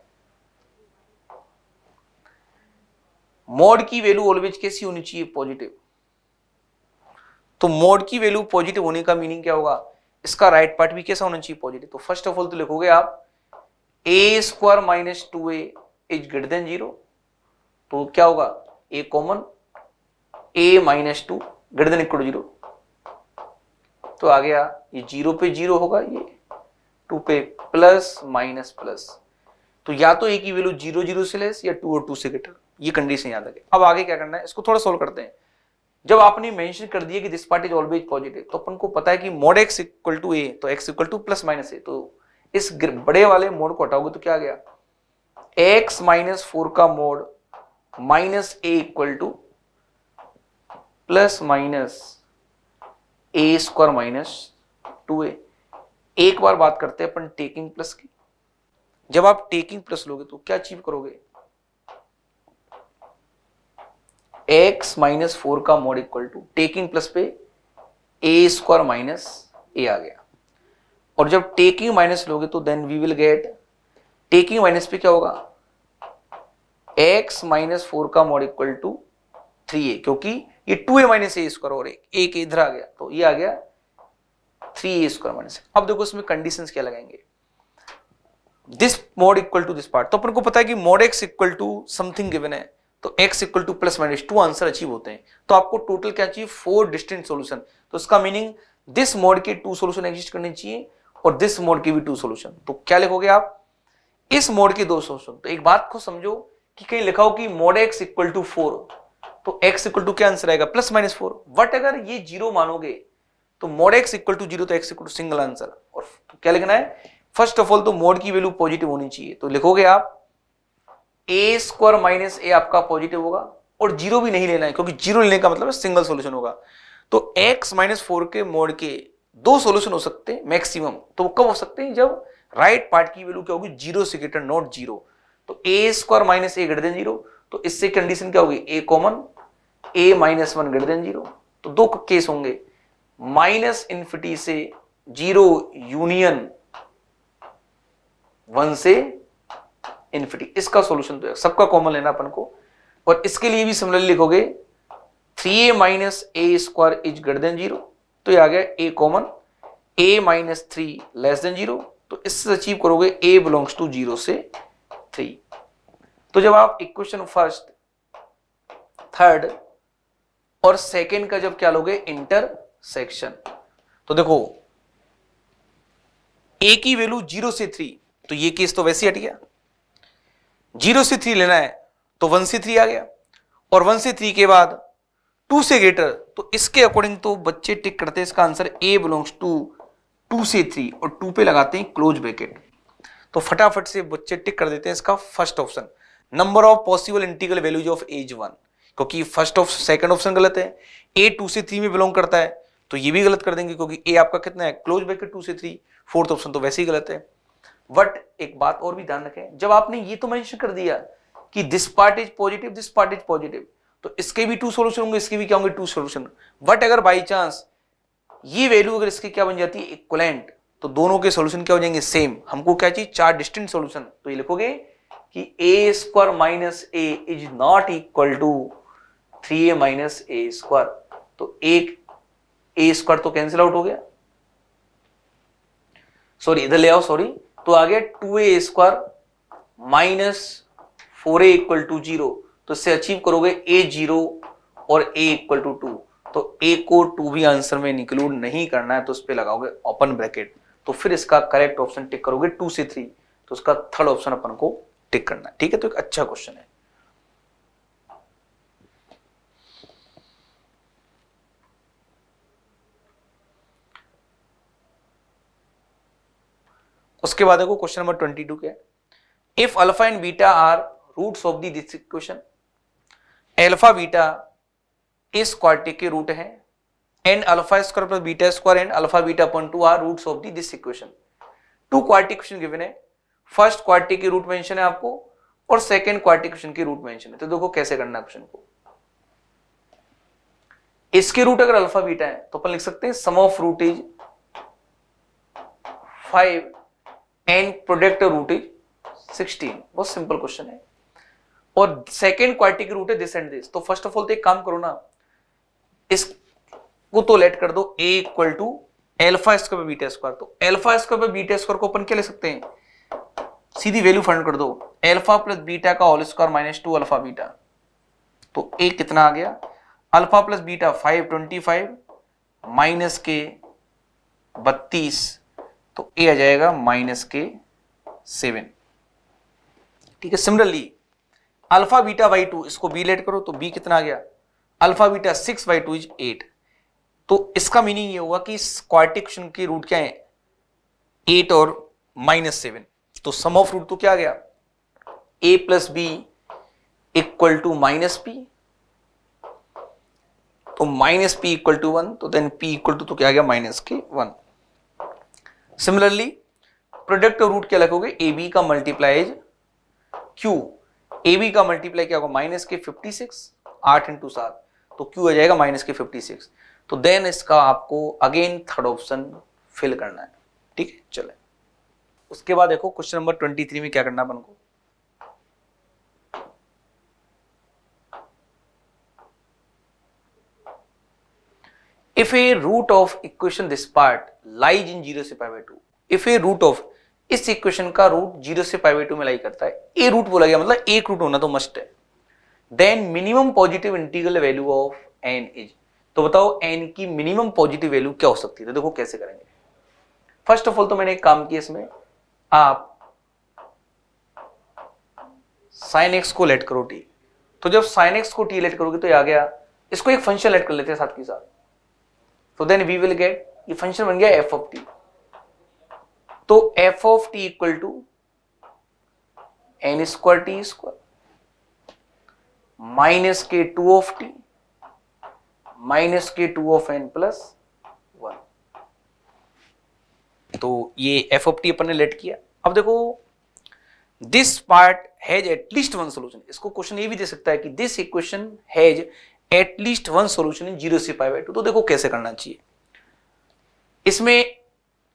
मोड की वैल्यू ऑलवेज कैसी होनी चाहिए पॉजिटिव तो मोड की वैल्यू पॉजिटिव होने का मीनिंग क्या होगा इसका राइट right पार्ट भी कैसा होना चाहिए पॉजिटिव तो फर्स्ट ऑफ ऑल तो लिखोगे आप a square minus two a is greater than zero तो क्या होगा a common a minus two greater than equal to zero तो आ गया ये जीरो पे जीरो होगा ये टू पे प्लस माइनस प्लस तो या तो ए की वैल्यू जीरो जीरो से लेस या टू और टू से ग्रेटर ये कंडीशन याद रखें अब आगे क्या करना है इसको थोड़ा सोल्व करते हैं जब आपने मेंशन कर दिया कि this part is always positive तो अपन को पता है कि mod x equal to a तो x equal to plus minus a तो इस बड़े वाले मोड को हटाओगे तो क्या गया एक्स माइनस फोर का mod minus a equal to plus minus a square minus two a एक बार बात करते हैं अपन टेकिंग प्लस की जब आप टेकिंग प्लस लोगे तो क्या अचीव करोगे एक्स माइनस फोर का mod equal to taking plus पे ए स्क्वायर माइनस ए आ गया और जब टेकिंग माइनस लोगे तो then we will get taking minus पे क्या होगा एक्स माइनस फोर का mod equal to three a क्योंकि ये two a minus a square और एक इधर आ गया तो ये आ गया थ्री ए स्क्वायर माइनस अब देखो इसमें कंडीशन क्या लगाएंगे this mod equal to this part तो अपन को पता है कि mod x equal to something given है तो x equal to plus minus two answer achieve होते हैं तो आपको टोटल क्या चाहिए फोर डिस्टेंट सॉल्यूशन तो इसका मीनिंग दिस मोड के टू सॉल्यूशन एग्जिस्ट करने चाहिए और दिस मोड के भी टू सॉल्यूशन तो क्या लिखोगे आप इस मोड के दो सॉल्यूशन तो एक बात को समझो कि कहीं लिखा हो कि mod x equal to four तो x इक्वल टू क्या आंसर आएगा प्लस माइनस फोर वट अगर ये जीरो मानोगे तो mod x equal to zero तो x equal to single answer और तो क्या लिखना है फर्स्ट ऑफ ऑल तो मोड की वैल्यू पॉजिटिव होनी चाहिए तो लिखोगे आप ए स्क्वायर माइनस ए आपका पॉजिटिव होगा और जीरो भी नहीं लेना है क्योंकि जीरो लेने का मतलब सिंगल सोल्यूशन होगा तो एक्स माइनस फोर के मोड के दो सोल्यूशन हो सकते हैं मैक्सिमम तो कब हो सकते हैं जब राइट पार्ट की वैल्यू क्या होगी जीरो से ग्रेटर नॉट जीरो तो a square minus a greater than zero तो इससे कंडीशन क्या होगी a common a minus one greater than zero तो दो केस होंगे माइनस इन्फिटी से जीरो यूनियन वन से इन्फिटी इसका सॉल्यूशन तो सबका कॉमन लेना अपन को और इसके लिए भी सिमिलर लिखोगे three a minus a square is greater than zero तो ये आ गया a common a minus three less than zero तो इससे अचीव करोगे ए बिलोंग्स टू जीरो से थ्री तो जब आप इक्वेशन फर्स्ट थर्ड और सेकेंड का जब क्या लोगे इंटर सेक्शन तो देखो ए की वैल्यू जीरो से थ्री तो ये केस तो वैसे हट गया जीरो से थ्री लेना है तो वन से थ्री आ गया और वन से थ्री के बाद टू से ग्रेटर तो इसके अकॉर्डिंग तो बच्चे टिक करते हैं इसका answer a belongs to two से थ्री और टू पे लगाते हैं क्लोज ब्रेकेट तो फटाफट से बच्चे टिक कर देते हैं इसका first option number of possible integral values of a is one क्योंकि फर्स्ट ऑफ सेकंड ऑप्शन गलत है ए टू से थ्री में बिलोंग करता है तो ये भी गलत कर देंगे क्योंकि ए आपका कितना है क्लोज ब्रैकेट टू से थ्री फोर्थ ऑप्शन तो वैसे ही गलत है बट एक बात और भी ध्यान रखें जब आपने ये तो मैंशन कर दिया कि this part is positive this part is positive तो इसके भी टू सोल्यूशन होंगे इसके भी क्या होंगे टू सोल्यूशन बट अगर बाई चांस ये वैल्यू अगर इसकी क्या बन जाती है इक्वलेंट तो दोनों के सोल्यूशन क्या हो जाएंगे सेम हमको क्या चाहिए चार डिस्टेंट सोल्यूशन तो ये लिखोगे कि a square minus a is not equal to three a minus a square तो एक ए स्क्वायर तो कैंसिल आउट हो गया सॉरी इधर ले आओ सॉरी तो आ गया two a square minus four a equal to zero तो इससे अचीव करोगे ए जीरो और ए इक्वल टू टू तो ए को टू भी आंसर में इंक्लूड नहीं करना है तो उस पर लगाओगे ओपन ब्रैकेट तो फिर इसका करेक्ट ऑप्शन टिक करोगे टू से थ्री तो उसका थर्ड ऑप्शन अपन को टिक करना है ठीक है तो एक अच्छा क्वेश्चन है उसके बाद देखो क्वेश्चन नंबर ट्वेंटी टू क्या if alpha and beta are roots of the this equation alpha beta इस क्वार्टिक के रूट है and alpha square plus beta square and alpha beta upon two are roots of this equation two quartic question given है फर्स्ट क्वार्टिक के रूट मेंशन है आपको और सेकंड क्वार्टिक क्वेश्चन के रूट मेंशन है तो देखो कैसे करना है क्वेश्चन को इसके रूट अगर अल्फा बीटा है तो अपन लिख सकते हैं sum of root is five and product root is sixteen बहुत सिंपल क्वेश्चन है और सेकेंड क्वार्टी की रूट है दिस एंड दिस तो फर्स्ट ऑफ ऑल तो एक काम करो ना इसको तो लेट कर दो a equal to alpha square beta square तो एल्फा स्क्वायर बीटा स्क्वायर को अपन क्या ले सकते हैं सीधी वैल्यू फाइंड कर दो एल्फा प्लस बीटा का whole square minus two alpha beta तो ए कितना आ गया alpha plus beta five twenty five minus के बत्तीस तो ए आ जाएगा माइनस के सेवन ठीक है similarly alpha beta by two इसको बी लेट करो तो बी कितना आ गया alpha beta six by two is eight तो इसका मीनिंग ये हुआ कि इस क्वेश्चन के रूट क्या है एट और माइनस सेवन तो सम ऑफ रूट तो क्या आ गया a plus b equal to minus p तो minus p equal to one तो देन पी इक्वल टू तो क्या आ गया माइनस के वन सिमिलरली प्रोडक्ट और रूट क्या लिखोगे ए बी का मल्टीप्लाईज क्यू ए बी का मल्टीप्लाई क्या होगा माइनस के फिफ्टी सिक्स आठ इंटू सात तो क्यू आ जाएगा माइनस के फिफ्टी सिक्स तो देन इसका आपको अगेन थर्ड ऑप्शन फिल करना है ठीक है चले उसके बाद देखो क्वेश्चन नंबर ट्वेंटी थ्री में क्या करना अपन को if a root of equation this part lies in 0 से pi by two if a root of इस इक्वेशन का रूट 0 से पाई बाई टू में लाई करता है ए रूट बोला गया मतलब एक रूट होना तो मस्ट है then minimum positive integral value of n is तो बताओ एन की मिनिमम पॉजिटिव वैल्यू क्या हो सकती है तो देखो कैसे करेंगे फर्स्ट ऑफ ऑल तो मैंने एक काम किया इसमें आप साइन एक्स को लेट करो टी तो जब साइन एक्स को टी लेट करोगे तो ये आ गया इसको एक फंक्शन लेट कर लेते हैं साथ के साथ so then we will get ये फंक्शन बन गया एफ ऑफ टी तो f of t equal to n square t square minus के टू ऑफ टी माइनस के two of n plus one तो ये एफ ऑफ टी अपन ने लेट किया अब देखो this part has at least one solution इसको क्वेश्चन ये भी दे सकता है कि this equation has at least one solution in zero से पाई बाई टू तो देखो कैसे करना चाहिए इसमें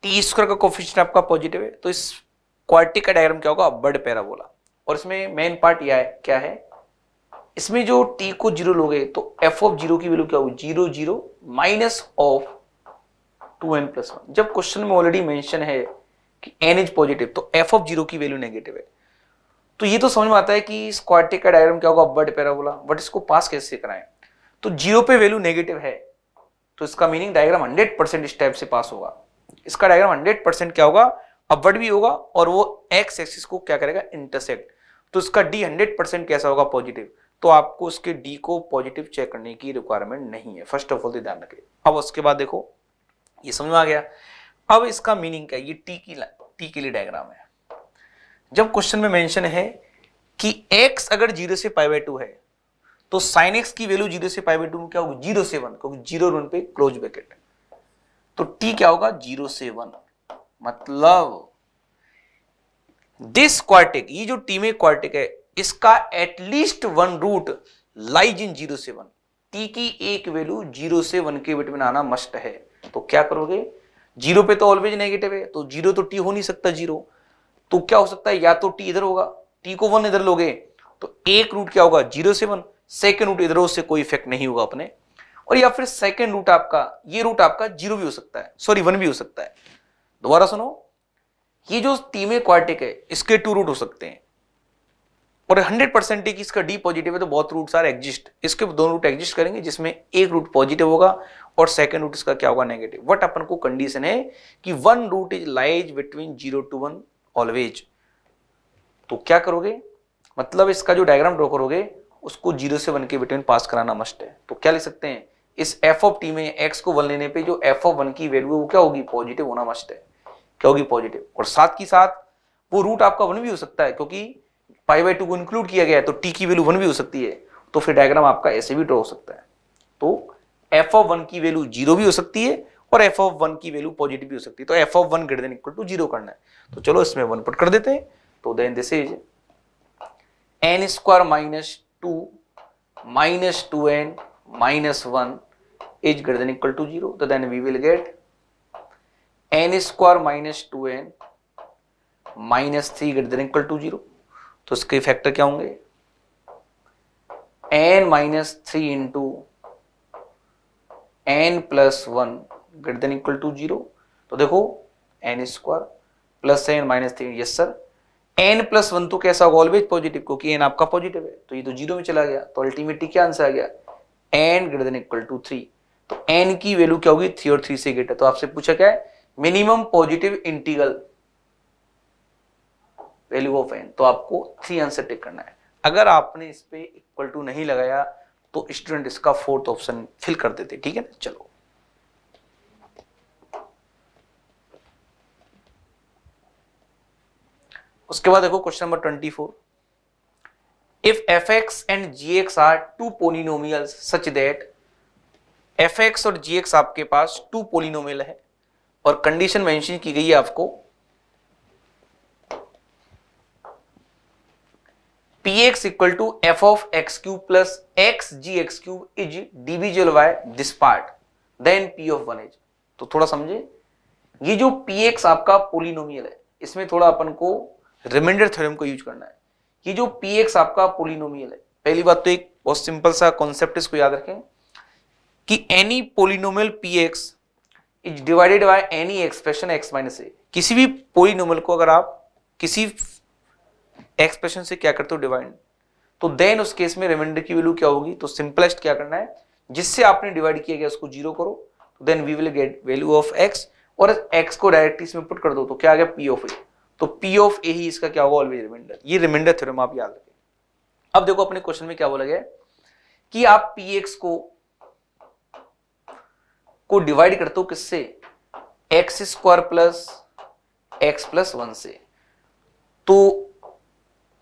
टी स्क्वायर का कोफिशियंट आपका पॉजिटिव है तो इस क्वार्टिक का डायग्राम क्या होगा अपवर्ड पैराबोला और इसमें मेन पार्ट यह है क्या है इसमें जो टी को जीरो लोगे तो एफ ऑफ जीरो की वैल्यू क्या होगी zero zero minus of two N plus one जब क्वेश्चन में ऑलरेडी मेंशन है कि एन इज पॉजिटिव तो एफ ऑफ जीरो की वैल्यू नेगेटिव है तो ये तो समझ में आता है कि स्क्वाटिक का डायग्राम क्या होगा अपवर्ड पैराबोला बट इसको पास कैसे कराएं तो जीरो पे वैल्यू नेगेटिव है तो इसका मीनिंग डायग्राम 100 परसेंट इस टाइप से पास होगा इसका डायग्राम 100 परसेंट क्या होगा अपवर्ड भी होगा और वो एक्स एक्सिस को क्या करेगा इंटरसेक्ट तो इसका डी 100 परसेंट कैसा होगा पॉजिटिव तो आपको उसके डी को पॉजिटिव चेक करने की रिक्वायरमेंट नहीं है फर्स्ट ऑफ ऑल ध्यान रखें अब उसके बाद देखो ये समझ में आ गया अब इसका मीनिंग क्या है ये टी की टी के लिए डायग्राम है जब क्वेश्चन में मेंशन है कि एक्स अगर जीरो से पाई बाई टू है तो साइन एक्स की वैल्यू जीरो से पाई बाई टू क्या होगी जीरो से वन क्योंकि जीरो वन पे क्लोज ब्रैकेट तो टी क्या होगा जीरो से वन मतलब दिस क्वार्टिक ये जो टी में क्वार्टिक है इसका at least one root lies in zero से वन टी की एक वैल्यू जीरो से वन के बिटवीन आना मस्ट है तो क्या करोगे जीरो पे तो ऑलवेज नेगेटिव है तो जीरो तो टी हो नहीं सकता जीरो तो क्या हो सकता है या तो टी इधर होगा टी को वन इधर लोगे तो एक रूट क्या होगा जीरो से वन सेकेंड रूट इधरों से कोई इफेक्ट नहीं होगा अपने और या फिर सेकेंड रूट आपका ये रूट आपका जीरो भी हो सकता है सॉरी वन भी हो सकता है दोबारा सुनो ये जो तीमे क्वार्टिक है इसके टू रूट हो सकते हैं और 100 परसेंट है कि इसका डी पॉजिटिव है तो बहुत रूट सारे एग्जिस्ट इसके दोनों रूट एग्जिस्ट करेंगे जिसमें एक रूट पॉजिटिव होगा और सेकंड रूट इसका क्या होगा नेगेटिव वट अपन को कंडीशन है कि one root is lies between zero to one always तो क्या करोगे मतलब इसका जो डायग्राम ड्रॉ करोगे उसको जीरो से वन के बिटवीन पास कराना मस्ट है तो क्या ले सकते हैं इस एफ ऑफ टी में एक्स को वन लेने पे जो एफ ऑफ वन की वैल्यू है वो क्या होगी पॉजिटिव होना मस्ट है क्या होगी पॉजिटिव और साथ ही साथ वो रूट आपका वन भी हो सकता है क्योंकि पाई बाई टू को इंक्लूड किया गया है तो टी की वैल्यू वन भी हो सकती है तो फिर डायग्राम आपका ऐसे भी ड्रॉ हो सकता है तो एफ ऑफ वन की वैल्यू जीरो भी हो सकती है और एफ ऑफ वन की वैल्यू पॉजिटिव भी हो सकती है तो f of one greater than equal to zero करना है तो चलो इसमें वन पुट कर देते हैं तो then this is n square minus minus two n minus one is greater equal to to 0. Then we will get n square minus two n minus three greater than equal to zero तो इसके फैक्टर क्या होंगे n minus three into n plus one greater than equal to zero तो देखो n square plus n minus three yes sir n plus one तो कैसा होगा ऑलवेज पॉजिटिव क्योंकि एन आपका पॉजिटिव है तो ये तो जीरो में चला गया तो अल्टीमेटली क्या आंसर आ गया n greater than equal to three तो एन की वैल्यू क्या होगी थ्री और थ्री से ग्रेटर तो आपसे पूछा क्या है minimum positive integral value of n तो आपको थ्री आंसर टेक करना है अगर आपने इस पर इक्वल टू नहीं लगाया तो स्टूडेंट इसका फोर्थ ऑप्शन फिल कर देते ठीक है ना चलो उसके बाद देखो question number twenty four if f x and g x are two polynomial such that f x और जी एक्स आपके पास टू पोलिनोमियल है और कंडीशन मेंशन की गई है आपको p x equal to f of x cube plus x g x cube is divisible by this part then p of one is तो थोड़ा समझे ये जो पी एक्स आपका पोलिनोमियल है इसमें थोड़ा अपन को रिमाइंडर थ्योरम को यूज करना है ये जो पी एक्स आपका पोलिनोमियल है पहली बात तो एक बहुत सिंपल सा कॉन्सेप्ट इसको याद रखें कि any polynomial p x is divided by any expression x minus a किसी भी पोलिनोमियल को अगर आप किसी एक्सप्रेशन से क्या करते हो डिवाइड तो देन उस केस में रिमाइंडर की वैल्यू क्या होगी तो सिंपलेस्ट क्या करना है जिससे आपने डिवाइड किया गया उसको जीरो करो तो then we will get value of x और एक्स को डायरेक्टली इसमें पुट कर दो तो क्या आ गया पी ऑफ ए तो पी ऑफ ए ही इसका क्या होगा ऑलवेज रिमाइंडर ये रिमाइंडर थ्योरम आप याद रखें अब देखो अपने क्वेश्चन में क्या बोला गया कि आप पी एक्स को को डिवाइड करते हो किससे x square plus x plus one से तो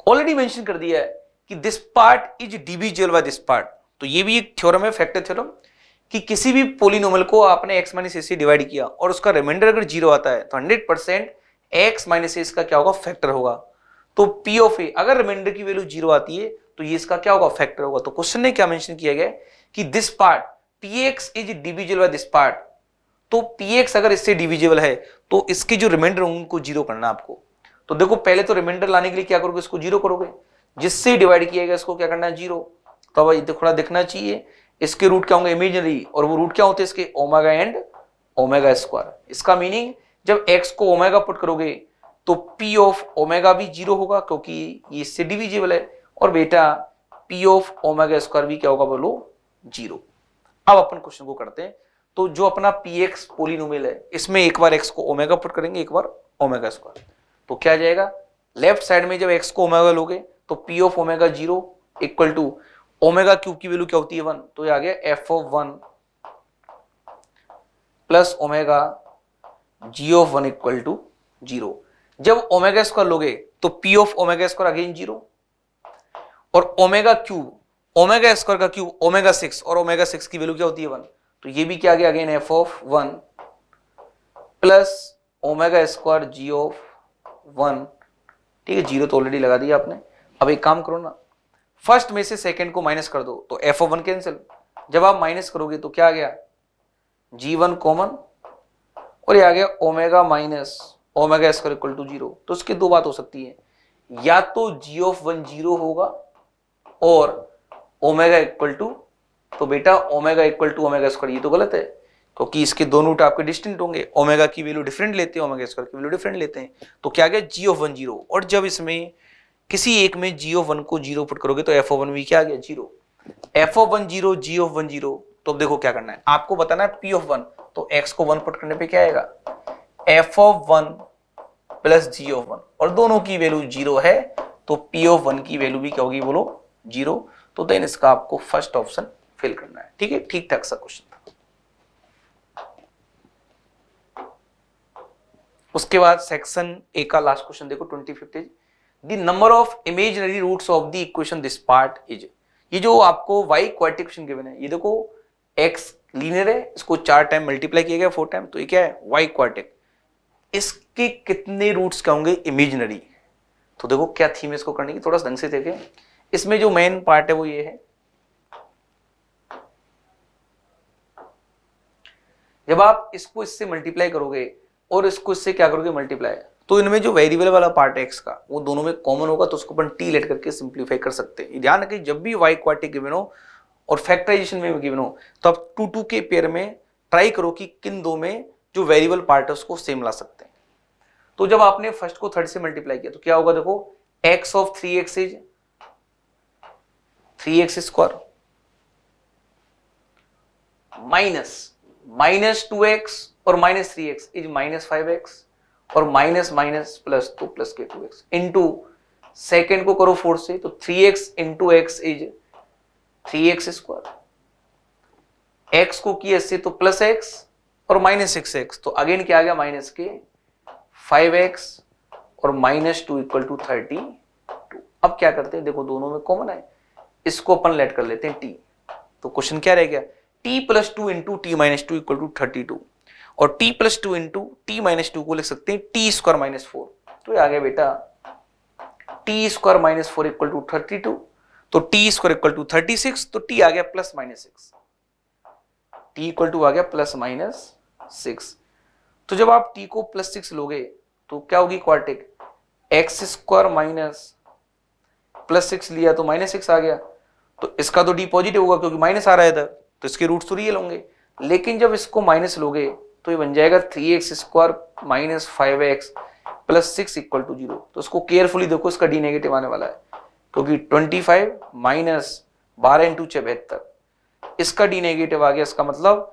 ऑलरेडी मेंशन कर दिया है कि this part is divisible by this part तो ये भी एक थ्योरम है फैक्टर थ्योरम कि किसी भी पोलिनोमल को आपने एक्स माइनस ए से डिवाइड किया और उसका रिमाइंडर अगर जीरो आता है तो हंड्रेड परसेंट एक्स माइनस इसका क्या होगा फैक्टर होगा तो पी ऑफ ए अगर रिमाइंडर की वैल्यू जीरो आती है तो ये इसका क्या होगा फैक्टर होगा तो क्वेश्चन ने क्या मेंशन किया गया कि this part p x is divisible by this part तो पी एक्स अगर इससे डिविजिबल है तो इसके जो रिमाइंडर होंगे उनको जीरो करना आपको तो देखो पहले तो रिमाइंडर लाने के लिए क्या करोगे इसको जीरो करोगे जिससे डिवाइड किया गया इसको क्या करना है जीरो तो अब थोड़ा देखना चाहिए इसके रूट क्या होंगे इमेजनरी और वो रूट क्या होते हैं इसके ओमेगा एंड ओमेगा स्क्वायर इसका मीनिंग जब एक्स को ओमेगा पुट करोगे तो पी ऑफ ओमेगा भी जीरो होगा क्योंकि ये इससे डिविजिबल है और बेटा पी ऑफ ओमेगा स्क्वायर भी क्या होगा बोलो जीरो अब अपन क्वेश्चन को करते हैं तो जो अपना पी एक्स पोलिनोमियल है इसमें एक बार एक्स को ओमेगा पुट करेंगे एक बार ओमेगा स्क्वायर तो क्या जाएगा लेफ्ट साइड में जब एक्स को ओमेगा लोगे तो p of omega zero equal to omega cube की वैल्यू क्या होती है वन तो ये आ गया f of one plus omega g of one equal to zero जब ओमेगा स्क्वायर लोगे तो p of omega square again zero और ओमेगा क्यूब ओमेगा स्क्वायर का क्यूब ओमेगा सिक्स और ओमेगा सिक्स की वैल्यू क्या होती है वन तो ये भी क्या गया again f of one plus omega square g of one ठीक है जीरो तो ऑलरेडी लगा दिया आपने अब एक काम करो ना फर्स्ट में से सेकंड को माइनस कर दो तो एफ ऑफ वन कैंसिल जब आप माइनस करोगे तो क्या आ गया जी वन कॉमन और ये आ गया omega minus omega square equal to zero तो इसकी दो बात हो सकती है या तो जी ऑफ वन जीरो होगा और ओमेगा इक्वल टू तो बेटा omega equal to omega square ये तो गलत है क्योंकि तो इसके दोनों रूट आपके डिस्टिंक्ट होंगे ओमेगा की वैल्यू डिफरेंट लेते हैं ओमेगा स्क्वायर की वैल्यू डिफरेंट लेते हैं तो क्या गया जी ऑफ वन जीरो और जब इसमें किसी एक में जी ऑफ वन को जीरो पुट करोगे तो एफ ओ वन भी क्या आ गया जीरो f of one zero g of one zero तो अब देखो क्या करना है आपको बताना है पी ऑफ वन तो एक्स को वन पुट करने पे क्या आएगा f of one plus g of one और दोनों की वैल्यू जीरो है तो पी ऑफ वन की वैल्यू भी क्या होगी बोलो जीरो तो देन इसका आपको फर्स्ट ऑप्शन फिल करना है ठीक है ठीक ठाक सा क्वेश्चन था उसके बाद सेक्शन ए का लास्ट क्वेश्चन देखो twenty fifth is the number of imaginary roots of the equation this part is ये जो आपको वाई क्वाड्रेटिक क्वेश्चन गिवन है ये देखो एक्स लीनियर है इसको चार टाइम मल्टीप्लाई किया गया फोर टाइम तो ये क्या है वाई क्वार्टिक इसके कितने रूट्स क्या होंगे इमेजनरी तो देखो क्या थीम है इसको करने की थोड़ा ढंग से देखें इसमें जो मेन पार्ट है वो ये है जब आप इसको इससे मल्टीप्लाई करोगे और इसको इससे क्या करोगे मल्टीप्लाई तो इनमें जो वेरिएबल वाला पार्ट है एक्स का वो दोनों में कॉमन होगा तो उसको अपन टी लेट करके सिंप्लीफाई कर सकते हैं ध्यान रखें जब भी वाई क्वार्टिक गिवन हो और फैक्टराइजेशन में गिवन हो तो आप टू टू के पेयर में ट्राई करो कि किन दो में जो वेरिएबल पार्ट है उसको सेम ला सकते हैं तो जब आपने फर्स्ट को थर्ड से मल्टीप्लाई किया तो क्या होगा देखो x of three x is three x square minus minus two x और minus three x is minus five x और minus minus plus two plus के टू एक्स इंटू सेकेंड को करो फोर से तो three x into x is three x square x को किए इससे तो प्लस एक्स और माइनस सिक्स एक्स तो अगेन क्या आ गया माइनस के फाइव एक्स और minus two equal to thirty two अब क्या करते हैं देखो दोनों में कॉमन है इसको अपन लेट कर लेते हैं टी तो क्वेश्चन क्या रह गया T plus two into t minus two equal to thirty two और t plus two into t minus two को लिख सकते हैं टी स्क्वायर माइनस फोर तो ये आ गया बेटा t square minus four equal to thirty two तो t square equal to thirty six तो टी आ गया plus minus six t equal to आ गया प्लस माइनस सिक्स तो जब आप टी को प्लस सिक्स लोगे तो क्या होगी quartic x square minus plus six लिया तो माइनस सिक्स आ गया तो इसका तो डी पॉजिटिव होगा क्योंकि माइनस आ रहा है इधर तो इसके रूट्स तो रियल होंगे लेकिन जब इसको माइनस लोगे तो ये बन जाएगा three x square minus five x plus six equal to zero तो इसको केयरफुली देखो इसका डी नेगेटिव आने वाला है क्योंकि 25 माइनस बारह इंटू चबहत्तर इसका डी नेगेटिव आ गया इसका मतलब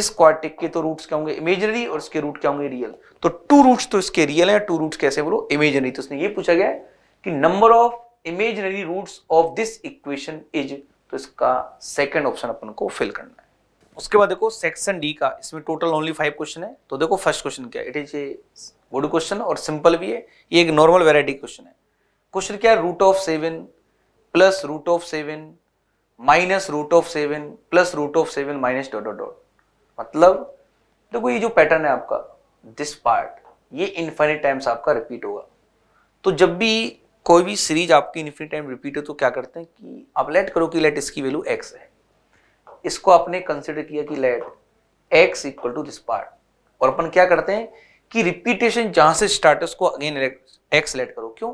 इस क्वार्टिक के तो रूट्स क्या होंगे इमेजनरी और इसके रूट क्या होंगे रियल तो टू रूट्स तो इसके रियल है टू रूट्स कैसे बोलो इमेजनरी तो इसमें ये पूछा गया है कि number of imaginary roots of this equation is तो इसका सेकंड ऑप्शन अपन को फिल करना है उसके बाद देखो सेक्शन डी का इसमें टोटल ओनली फाइव क्वेश्चन है तो देखो फर्स्ट क्वेश्चन क्या it is a good question और सिंपल भी है ये एक नॉर्मल वेराइटी क्वेश्चन है क्वेश्चन क्या है root of seven plus root of seven minus root of seven plus root of seven minus dot dot dot मतलब देखो तो ये जो पैटर्न है आपका दिस पार्ट ये इन्फाइनिट टाइम्स आपका रिपीट होगा तो जब भी कोई भी सीरीज आपकी इन्फिनिट टाइम रिपीट हो तो क्या करते हैं कि आप लेट करो कि लेट इसकी वैल्यू एक्स है इसको आपने कंसिडर किया कि let x equal to this part और अपन क्या करते हैं कि रिपीटेशन जहां से स्टार्ट है उसको अगेन एक्स लेट करो क्यों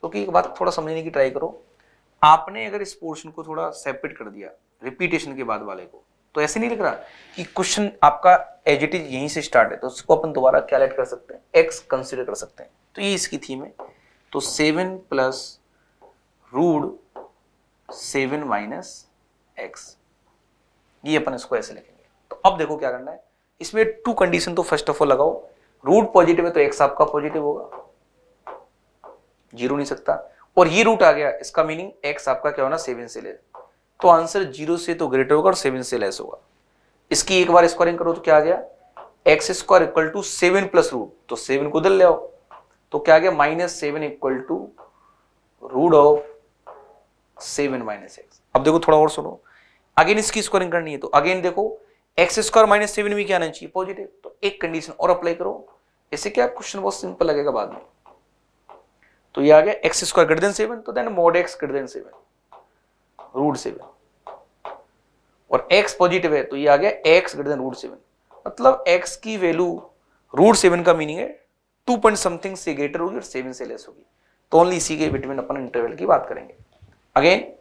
क्योंकि एक बात थोड़ा समझने की ट्राई करो आपने अगर इस पोर्शन को थोड़ा सेपरेट कर दिया रिपीटेशन के बाद वाले को तो ऐसे नहीं लिख रहा कि क्वेश्चन आपका एज इट इज यहीं से स्टार्ट है तो उसको अपन दोबारा क्या लेट कर सकते हैं एक्स कंसिडर कर सकते हैं तो ये इसकी थीम है तो seven plus root seven minus x ये अपन इसको ऐसे लिखेंगे तो अब देखो क्या करना है इसमें टू कंडीशन तो फर्स्ट ऑफ ऑल लगाओ रूट पॉजिटिव है तो एक्स आपका पॉजिटिव होगा जीरो नहीं सकता और ये रूट आ गया इसका मीनिंग एक्स आपका क्या होना सेवन से लेस तो आंसर जीरो से तो ग्रेटर होगा और सेवन से लेस होगा इसकी एक बार स्क्वायरिंग करो तो क्या आ गया x square equal to seven plus root तो सेवन को उधर ले आओ तो क्या आ गया minus seven equal to root of seven minus x अब देखो थोड़ा और सुनो अगेन इसकी स्क्वायरिंग करनी है तो अगेन देखो एक्स स्क्वायर माइनस सेवन भी क्या आना चाहिए पॉजिटिव तो एक कंडीशन और अप्लाई करो इससे क्या क्वेश्चन बहुत सिंपल लगेगा बाद में तो ये आ गया x square greater than seven तो then mod x greater than seven root seven और एक्स पॉजिटिव है तो ये आ गया x greater than root seven मतलब एक्स की वैल्यू रूट सेवन का मीनिंग है टू पॉइंट समथिंग से ग्रेटर होगी और सेवन से लेस होगी तो ओनली इसी के बिटवीन अपन इंटरवल की बात करेंगे अगेन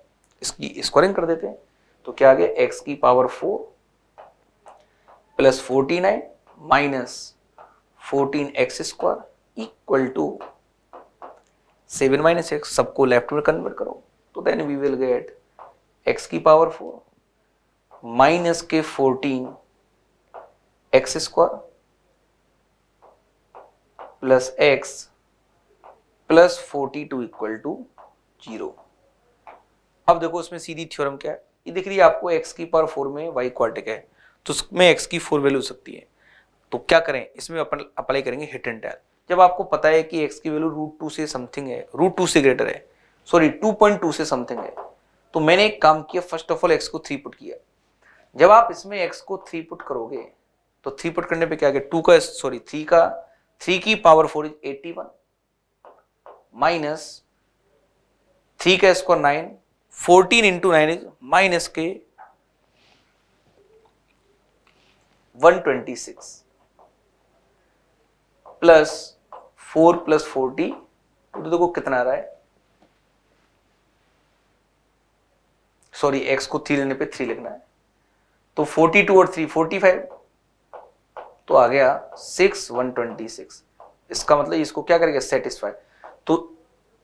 इसकी स्क्वायरिंग कर देते हैं तो क्या आ गया एक्स की power four plus forty nine minus fourteen x square equal to seven minus x सबको लेफ्ट में कन्वर्ट करो तो then we will get x की पावर फोर माइनस के fourteen x square plus x plus forty two equal to zero अब देखो उसमें सीधी थ्योरम क्या है ये दिख रही है आपको एक्स की पावर फोर में वाई क्वार्टिक है तो उसमें एक्स की फोर वैल्यू हो सकती है तो क्या करें इसमें अपन अप्लाई करेंगे हिट एंड टैल जब आपको पता है कि एक्स की वैल्यू रूट टू से समथिंग है रूट टू से ग्रेटर है सॉरी टू पॉइंट टू से समथिंग है तो मैंने एक काम किया फर्स्ट ऑफ ऑल एक्स को थ्री पुट किया जब आप इसमें एक्स को थ्री पुट करोगे तो थ्री पुट करने पे क्या गया टू का सॉरी थ्री का थ्री की power four is eighty one minus three का square nine fourteen into nine is minus के one twenty six plus four plus forty तो देखो कितना आ रहा है सॉरी एक्स को थ्री लेने पे थ्री लिखना है तो फोर्टी टू और थ्री फोर्टी फाइव तो आ गया सिक्स वन ट्वेंटी सिक्स इसका मतलब इसको क्या करेगा सेटिस्फाई तो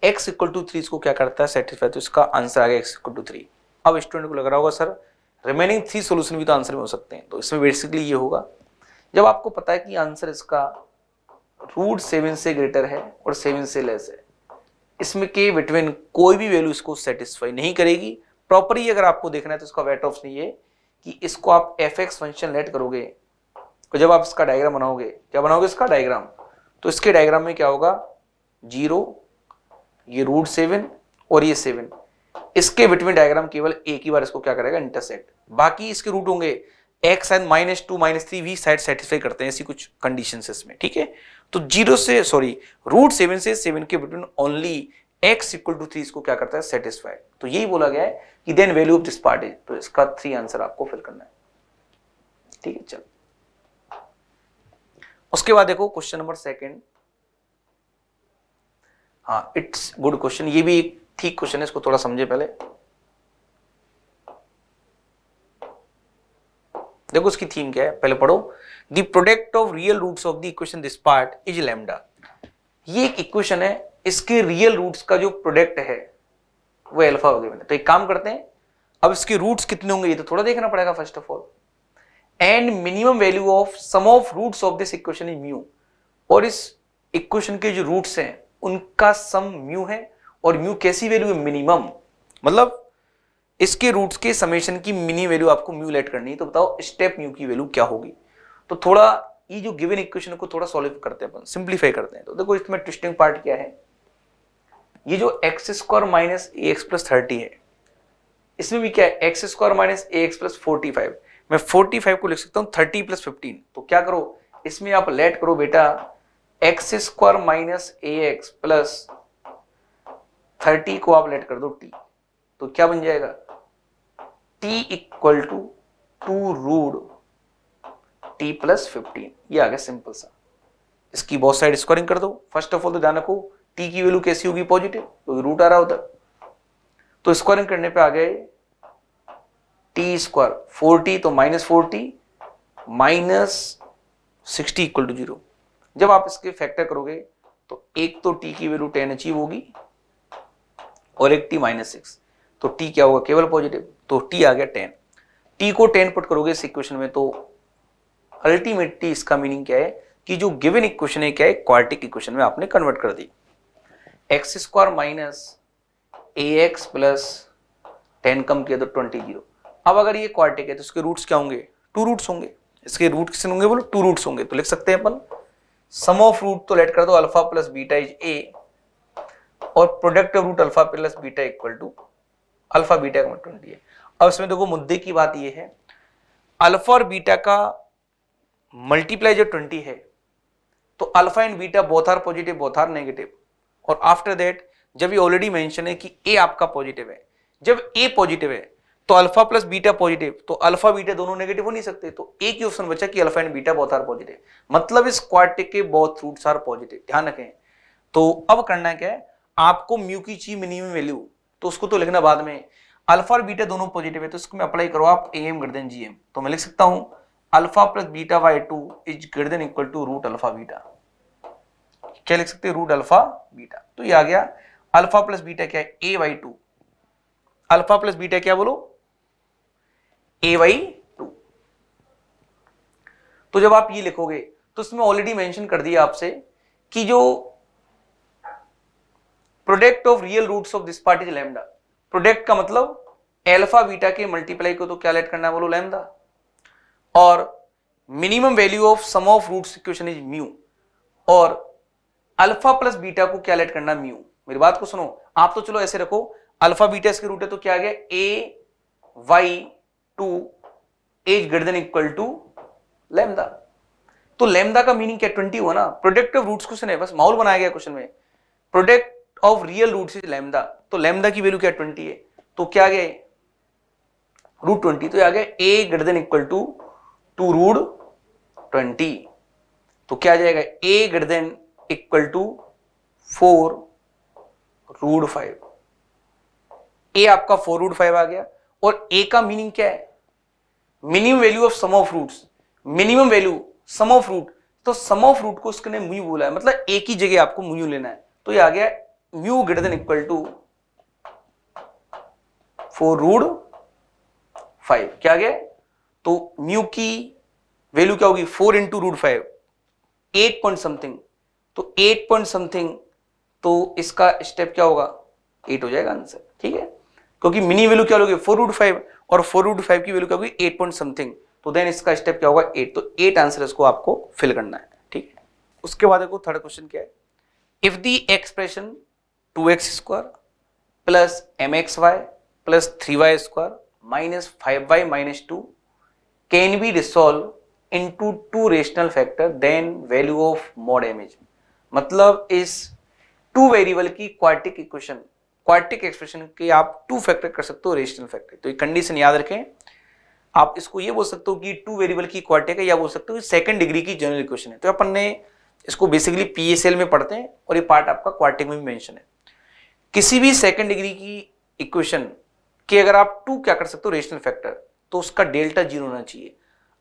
एक्स इक्वल टू थ्री इसको क्या करता है सेटिस्फाई तो इसका आंसर आ गया एक्स इक्वल टू थ्री अब स्टूडेंट को लग रहा होगा सर रिमेनिंग थ्री सोल्यूशन भी तो आंसर में हो सकते हैं तो इसमें बेसिकली ये होगा जब आपको पता है कि आंसर इसका रूट सेवन से ग्रेटर है और सेवन से लेस है इसमें के बिटवीन कोई भी वैल्यू इसको सेटिस्फाई नहीं करेगी प्रॉपरली अगर आपको देखना है तो इसका वेट ऑफ नहीं है कि इसको आप एफ एक्स फंक्शन लेट करोगे और तो जब आप इसका डायग्राम बनाओगे क्या बनाओगे इसका डायग्राम तो इसके डायग्राम में क्या होगा जीरो ये रूट सेवन और ये सेवन इसके बिटवीन डायग्राम केवल एक ही बार इसको क्या करेगा इंटरसेक्ट बाकी इसके रूट होंगे x and minus two minus three वी साइड सेटिस्फाई करते हैं ऐसी कुछ कंडीशन इसमें ठीक है तो जीरो से सॉरी रूट सेवन से सेवन के between only x equal to three इसको क्या करता है सेटिस्फाई तो यही बोला गया है कि then value of this part is तो इसका थ्री आंसर आपको फिल करना है ठीक है चल उसके बाद देखो क्वेश्चन नंबर सेकंड हाँ इट्स गुड क्वेश्चन ये भी एक ठीक क्वेश्चन है इसको थोड़ा समझे पहले देखो उसकी थीम क्या है पहले पढ़ो the product of real root of the equation this part is lambda ये एक इक्वेशन है इसके रियल रूट्स का जो प्रोडक्ट है वो एल्फा हो गया तो एक काम करते हैं अब इसके रूट्स कितने होंगे ये तो थोड़ा देखना पड़ेगा first of all and minimum value of sum of roots of this equation is mu और इस इक्वेशन के जो रूट्स हैं उनका सम म्यू है और म्यू कैसी वैल्यू है मिनिमम मतलब इसके रूट्स के समेशन की मिनी वैल्यू आपको म्यू लेट करनी है तो बताओ स्टेप म्यू की वैल्यू क्या होगी तो थोड़ा ये जो गिवन इक्वेशन को थोड़ा सॉल्व करते हैं अपन सिंप्लीफाई करते हैं तो देखो इसमें ट्विस्टिंग पार्ट क्या है ये जो x square minus a x plus thirty है इसमें भी क्या है x square minus a x plus forty five मैं फोर्टी फाइव को लिख सकता हूँ थर्टी प्लस फिफ्टीन तो क्या करो इसमें आप लेट करो बेटा x square minus a x plus thirty को आप लेट कर दो टी तो क्या बन जाएगा t equal to two root t plus fifteen ये आ गया सिंपल सा इसकी बहुत साइड स्क्वायरिंग कर दो फर्स्ट ऑफ ऑल तो ध्यान रखो टी की वैल्यू कैसी होगी पॉजिटिव तो रूट आ रहा होता तो स्क्वायरिंग करने पे आ गए टी स्क्वायर फोर्टी तो minus forty minus sixty equal to zero जब आप इसके फैक्टर करोगे तो एक तो टी की वैल्यू टेन अचीव होगी और एक टी माइनस सिक्स तो टी क्या होगा केवल पॉजिटिव तो टी आ गया टेन टी को टेन पुट करोगे इस इक्वेशन में तो अल्टीमेटली इसका मीनिंग क्या है कि जो गिवन इक्वेशन है क्या है क्वार्टिक इक्वेशन में आपने कन्वर्ट कर दी x square minus a x plus ten कम किया तो ट्वेंटी जीरो अब अगर ये क्वार्टिक है तो इसके रूट्स क्या होंगे टू रूट्स होंगे इसके रूट किसने होंगे बोलो टू रूट्स होंगे तो लिख सकते हैं अपन सम ऑफ रूट तो लेट कर दो alpha plus beta is a और product of root alpha plus beta equal to alpha beta का ट्वेंटी मतलब है अब इसमें देखो मुद्दे की बात यह है अल्फा और बीटा का मल्टीप्लाई जो ट्वेंटी है तो alpha and beta both are positive both are negative और आफ्टर दैट जब ये ऑलरेडी मेंशन है कि ए आपका पॉजिटिव है जब ए पॉजिटिव है तो अल्फा प्लस बीटा पॉजिटिव तो अल्फा बीटा दोनों नेगेटिव हो नहीं सकते तो एक ही ऑप्शन बचा कि alpha and beta both are positive मतलब इस क्वार्टिक के बोथ रूट्स आर पॉजिटिव ध्यान रखें तो अब करना क्या है आपको म्यू की ची मिनिमम वैल्यू तो उसको तो लिखना बाद में अल्फा और बीटा दोनों पॉजिटिव है तो इसको मैं अप्लाई करो आप ए एम गर्दन जी एम तो मैं लिख सकता हूं alpha plus beta by two is greater than equal to root alpha beta क्या लिख सकते हैं रूट अल्फा बीटा तो ये आ गया अल्फा प्लस बीटा क्या है a by two alpha plus beta क्या बोलो ए बाई टू तो जब आप ये लिखोगे तो इसमें ऑलरेडी मेंशन कर दिया आपसे कि जो product of real roots of this part is lambda product का मतलब एल्फा बीटा के मल्टीप्लाई को तो क्या लेट करना है बोलो लैमडा और minimum value of sum of root equation is mu और अल्फा प्लस बीटा को क्या लेट करना म्यू मेरी बात को सुनो आप तो चलो ऐसे रखो अल्फा बीटा इसके रूट है तो क्या आ गया a by two is greater than equal to lambda तो लेमदा का मीनिंग क्या ट्वेंटी हुआ ना प्रोडक्ट ऑफ रूट क्वेश्चन है बस माहौल बनाया गया क्वेश्चन में product of real root is lambda तो लेमदा की वैल्यू क्या ट्वेंटी है तो क्या गया रूट ट्वेंटी तो आ गया a greater than equal to two root twenty तो क्या आ जाएगा a greater than equal to four root five a आपका फोर रूड फाइव आ गया और ए का मीनिंग क्या है minimum value of sum of roots minimum value sum of root तो सम ऑफ रूट को उसने म्यू बोला है मतलब ए की जगह आपको म्यू लेना है तो ये आ गया mu greater than equal to four root five क्या गया तो म्यू की वैल्यू क्या होगी four into root five eight point something तो एट पॉइंट समथिंग तो इसका स्टेप क्या होगा एट हो जाएगा आंसर ठीक है क्योंकि मिनी वैल्यू क्या होगी फोर रूट फाइव और फोर रूट फाइव की वैल्यू क्या होगी एट पॉइंट समथिंग तो देन इसका स्टेप क्या होगा एट तो एट आंसर इसको आपको फिल करना है ठीक है उसके बाद देखो थर्ड क्वेश्चन क्या है if the expression two x square plus m x y square minus five y minus two can be resolved into two rational factor then value of mod image मतलब इस टू वेरिएबल की क्वार्टिक इक्वेशन क्वार्टिक एक्सप्रेशन के आप टू फैक्टर कर सकते हो रेशनल फैक्टर तो ये कंडीशन याद रखें आप इसको ये बोल सकते हो कि टू वेरिएबल की क्वार्टिक है या बोल सकते हो कि सेकंड डिग्री की जनरल इक्वेशन है तो अपन ने इसको बेसिकली एल में पढ़ते हैं और ये पार्ट आपका क्वार्टिक में भी मेंशन है किसी भी सेकंड डिग्री की इक्वेशन कि अगर आप टू क्या कर सकते हो रेशनल फैक्टर तो उसका डेल्टा जीरो होना चाहिए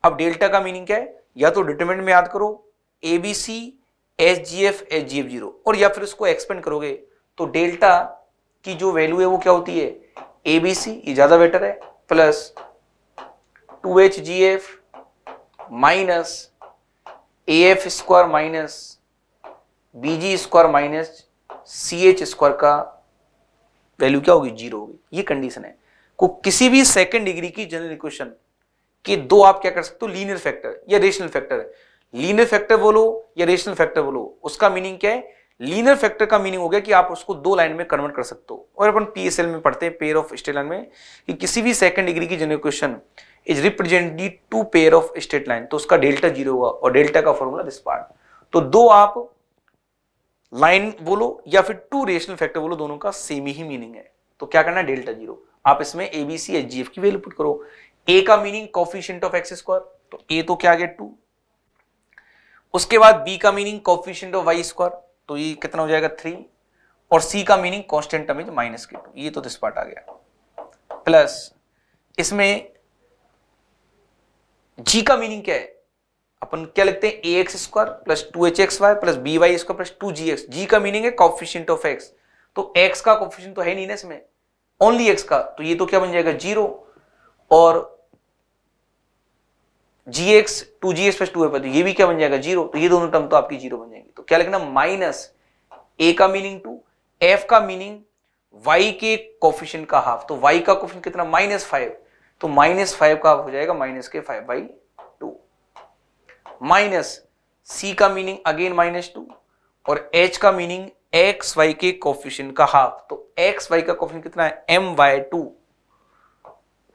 अब डेल्टा का मीनिंग क्या है या तो डिटर्मिनेंट में याद करो a b c s g f s g f zero और या फिर उसको एक्सपेंड करोगे तो डेल्टा की जो वैल्यू है वो क्या होती है ए बी सी ये ज्यादा बेटर है plus two h g f minus a f square minus b g square minus c h square का वैल्यू क्या होगी जीरो होगी ये कंडीशन है को किसी भी सेकंड डिग्री की जनरल इक्वेशन के दो आप क्या कर सकते हो लीनियर फैक्टर या रेशनल फैक्टर है लीनियर फैक्टर बोलो या रेशनल फैक्टर बोलो उसका मीनिंग क्या है लीनियर फैक्टर का मीनिंग हो गया कि आप उसको दो लाइन में कन्वर्ट कर सकते हो और अपन पीएसएल में पढ़ते हैं पेयर ऑफ स्टेट लाइन में कि किसी भी सेकंड डिग्री की general equation is represent two pair of straight line तो उसका डेल्टा जीरो होगा और डेल्टा का फॉर्मूला दिस पार्ट तो दो आप लाइन बोलो या फिर टू रेशनल फैक्टर बोलो दोनों का सेम ही मीनिंग है तो क्या करना है डेल्टा जीरो आप इसमें a b c h g f की वैल्यू पुट करो ए का meaning coefficient of x square तो ए तो क्या गेट टू उसके बाद बी का meaning coefficient of Y square तो ये कितना हो जाएगा थ्री और सी का meaning constant term is minus के टू ये तो दिस पार्ट आ गया प्लस इसमें जी का मीनिंग क्या है अपन क्या लिखते हैं a x square plus two h x y plus b y square plus two g x g का मीनिंग है कॉफिशियंट ऑफ एक्स तो एक्स का कॉफिशियंट तो है नहीं ना इसमें ओनली एक्स का तो ये तो क्या बन जाएगा जीरो और g x two g x plus two a ये भी क्या बन जाएगा जीरो तो ये दोनों टर्म तो आपकी जीरो बन जाएंगे तो क्या लिखना माइनस ए का मीनिंग टू एफ का मीनिंग वाई के कॉफिशियंट का हाफ तो वाई का कॉफिशियंट कितना माइनस फाइव तो माइनस फाइव का हो जाएगा माइनस के फाइव बाई माइनस सी का मीनिंग अगेन माइनस टू और एच का मीनिंग एक्स वाई के कोफिशियन का हाफ तो एक्स वाई का कोफिशियन कितना है एम वाई टू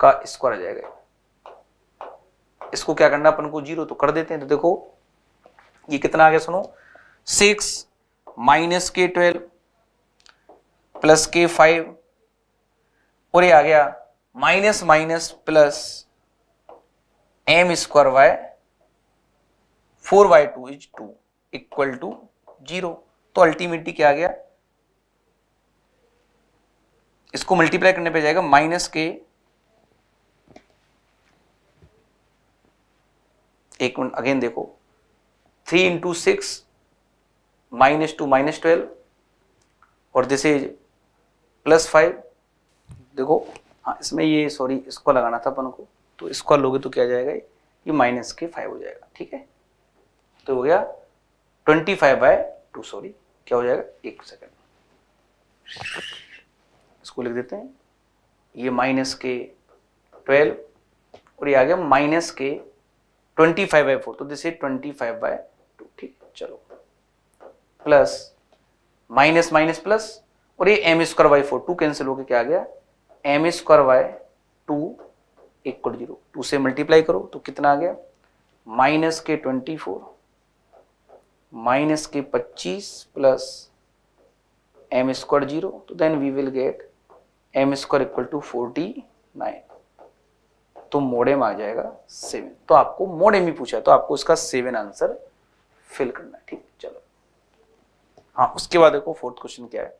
का स्क्वायर आ जाएगा इसको क्या करना अपन को जीरो तो कर देते हैं तो देखो ये कितना आ गया सुनो सिक्स माइनस के ट्वेल्व प्लस के फाइव और ये आ गया minus minus plus M square y four by two is two equal to zero तो अल्टीमेटली क्या आ गया इसको मल्टीप्लाई करने पे जाएगा माइनस के एक मिनट अगेन देखो three into six minus two minus twelve और दिस इज प्लस फाइव देखो हाँ इसमें ये सॉरी इसको लगाना था अपन को तो इसको लोगे तो क्या जाएगा ये माइनस के फाइव हो जाएगा ठीक है तो हो गया twenty five by two sorry क्या हो जाएगा एक सेकेंड इसको लिख देते हैं ये माइनस के ट्वेल्व और ये आ गया माइनस के ट्वेंटी फाइव बाई फोर तो this is twenty five by two ठीक चलो प्लस माइनस माइनस प्लस और ये M square by four two cancel होकर क्या आ गया M square by two equal zero two से मल्टीप्लाई करो तो कितना आ गया माइनस के ट्वेंटी फोर माइनस के 25 प्लस एम स्क्वायर जीरो तो then we will get M square equal to forty nine तो मोडेम आ जाएगा सेवन तो आपको मोडेम ही पूछा तो आपको इसका सेवन आंसर फिल करना है ठीक चलो हाँ उसके बाद देखो फोर्थ क्वेश्चन क्या है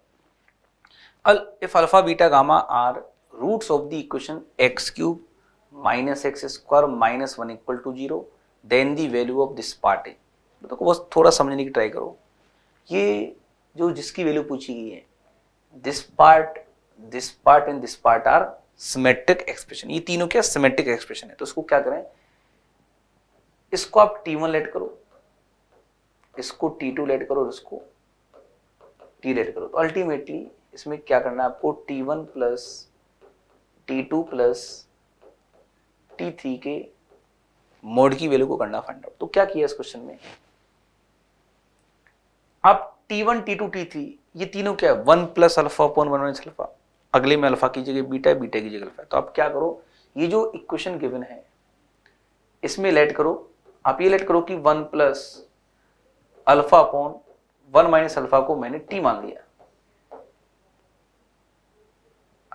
अल if alpha beta gamma are roots of the equation X cube minus x square minus one equal to zero then the value of this part is देखो तो बस थोड़ा समझने की ट्राई करो ये जो जिसकी वैल्यू पूछी गई है this part this part and this part are symmetric expression ये तीनों क्या सिमेट्रिक एक्सप्रेशन है तो इसको क्या करें इसको आप टी वन लेट करो इसको टी टू लेट करो और इसको टी लेट करो तो अल्टीमेटली इसमें क्या करना है आपको T one plus T two plus T three के मोड की वैल्यू को करना फाइंड आउट तो क्या किया इस क्वेश्चन में अब T one T two T three ये तीनों क्या है one plus alpha upon one minus alpha अगले में अल्फा की जगह बीटा बीटा की जगह अल्फा तो आप क्या करो ये जो इक्वेशन गिवन है इसमें लेट करो आप ये लेट करो कि one plus alpha upon one minus alpha को मैंने टी मान लिया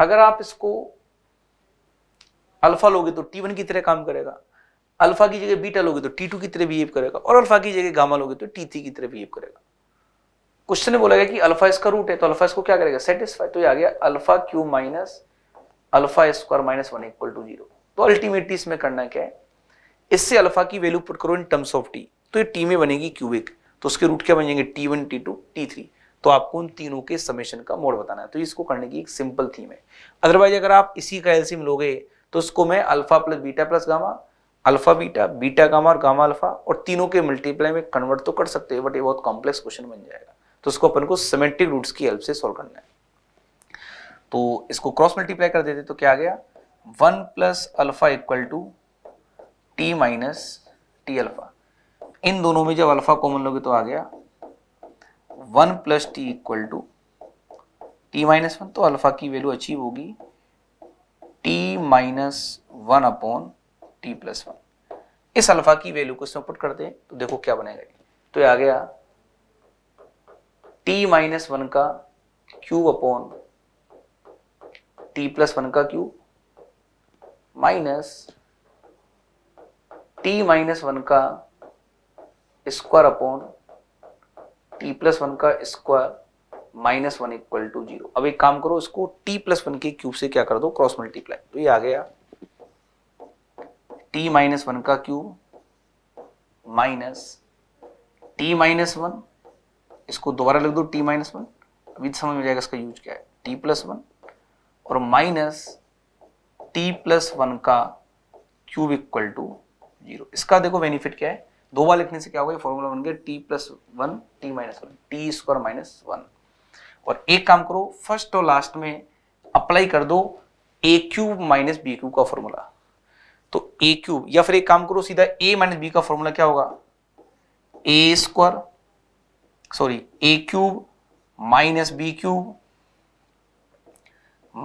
अगर आप इसको अल्फा लोगे तो टी वन की तरह काम करेगा अल्फा की जगह बीटा लोगे तो टी टू की तरह बिहेव करेगा और अल्फा की जगह गामा लोगे तो टी थ्री की तरह बिहेव करेगा क्वेश्चन में बोला गया कि अल्फा इसका रूट है तो अल्फा इसको क्या करेगा सेटिस्फाई तो ये आ गया alpha cube minus alpha square minus one equal to zero तो अल्टीमेटली इसमें करना क्या है इससे अल्फा की वैल्यू पुट करो इन टर्म्स ऑफ टी तो ये टी में बनेगी क्यूबिक तो उसके रूट क्या बनेंगे T one T two T three तो आपको उन तीनों के समेशन का मोड बताना है तो इसको करने की एक सिंपल थीम है अदरवाइज अगर आप इसी का एलसीएम लोगे तो उसको मैं alpha plus beta plus gamma alpha beta beta gamma और गामा अल्फा और तीनों के मल्टीप्लाई में कन्वर्ट तो कर सकते हैं बट ये बहुत कॉम्प्लेक्स क्वेश्चन बन जाएगा तो इसको अपन को सिमेंटिक रूट्स की हेल्प से सोल्व करना है तो इसको क्रॉस मल्टीप्लाई कर देते तो क्या आ गया one plus alpha equal to T minus T alpha इन दोनों में जब अल्फा कॉमन लोगे तो आ गया one plus T equal to T minus one तो अल्फा की वैल्यू अचीव होगी T minus one upon T plus one इस अल्फा की वैल्यू को इसमें पुट करते हैं तो देखो क्या बनेगा तो ये आ गया टी माइनस वन का cube upon T plus one का cube minus T minus one का square upon T plus one का square minus one equal to zero अब एक काम करो इसको टी प्लस वन के क्यूब से क्या कर दो क्रॉस मल्टीप्लाई तो ये आ गया टी माइनस वन का cube minus T minus one इसको दोबारा लिख दो टी माइनस वन अभी तो समझ में जाएगा इसका यूज क्या है टी प्लस वन और माइनस टी प्लस वन का क्यूब इक्वल टू जीरो इसका देखो बेनिफिट क्या है दो बार लिखने से क्या होगा फॉर्मूला बन गया T plus one T minus one T square minus one और एक काम करो फर्स्ट और लास्ट में अप्लाई कर दो A cube minus B cube का फॉर्मूला तो ए क्यूब या फिर एक काम करो सीधा ए माइनस बी का फॉर्मूला क्या होगा ए square sorry A cube minus B cube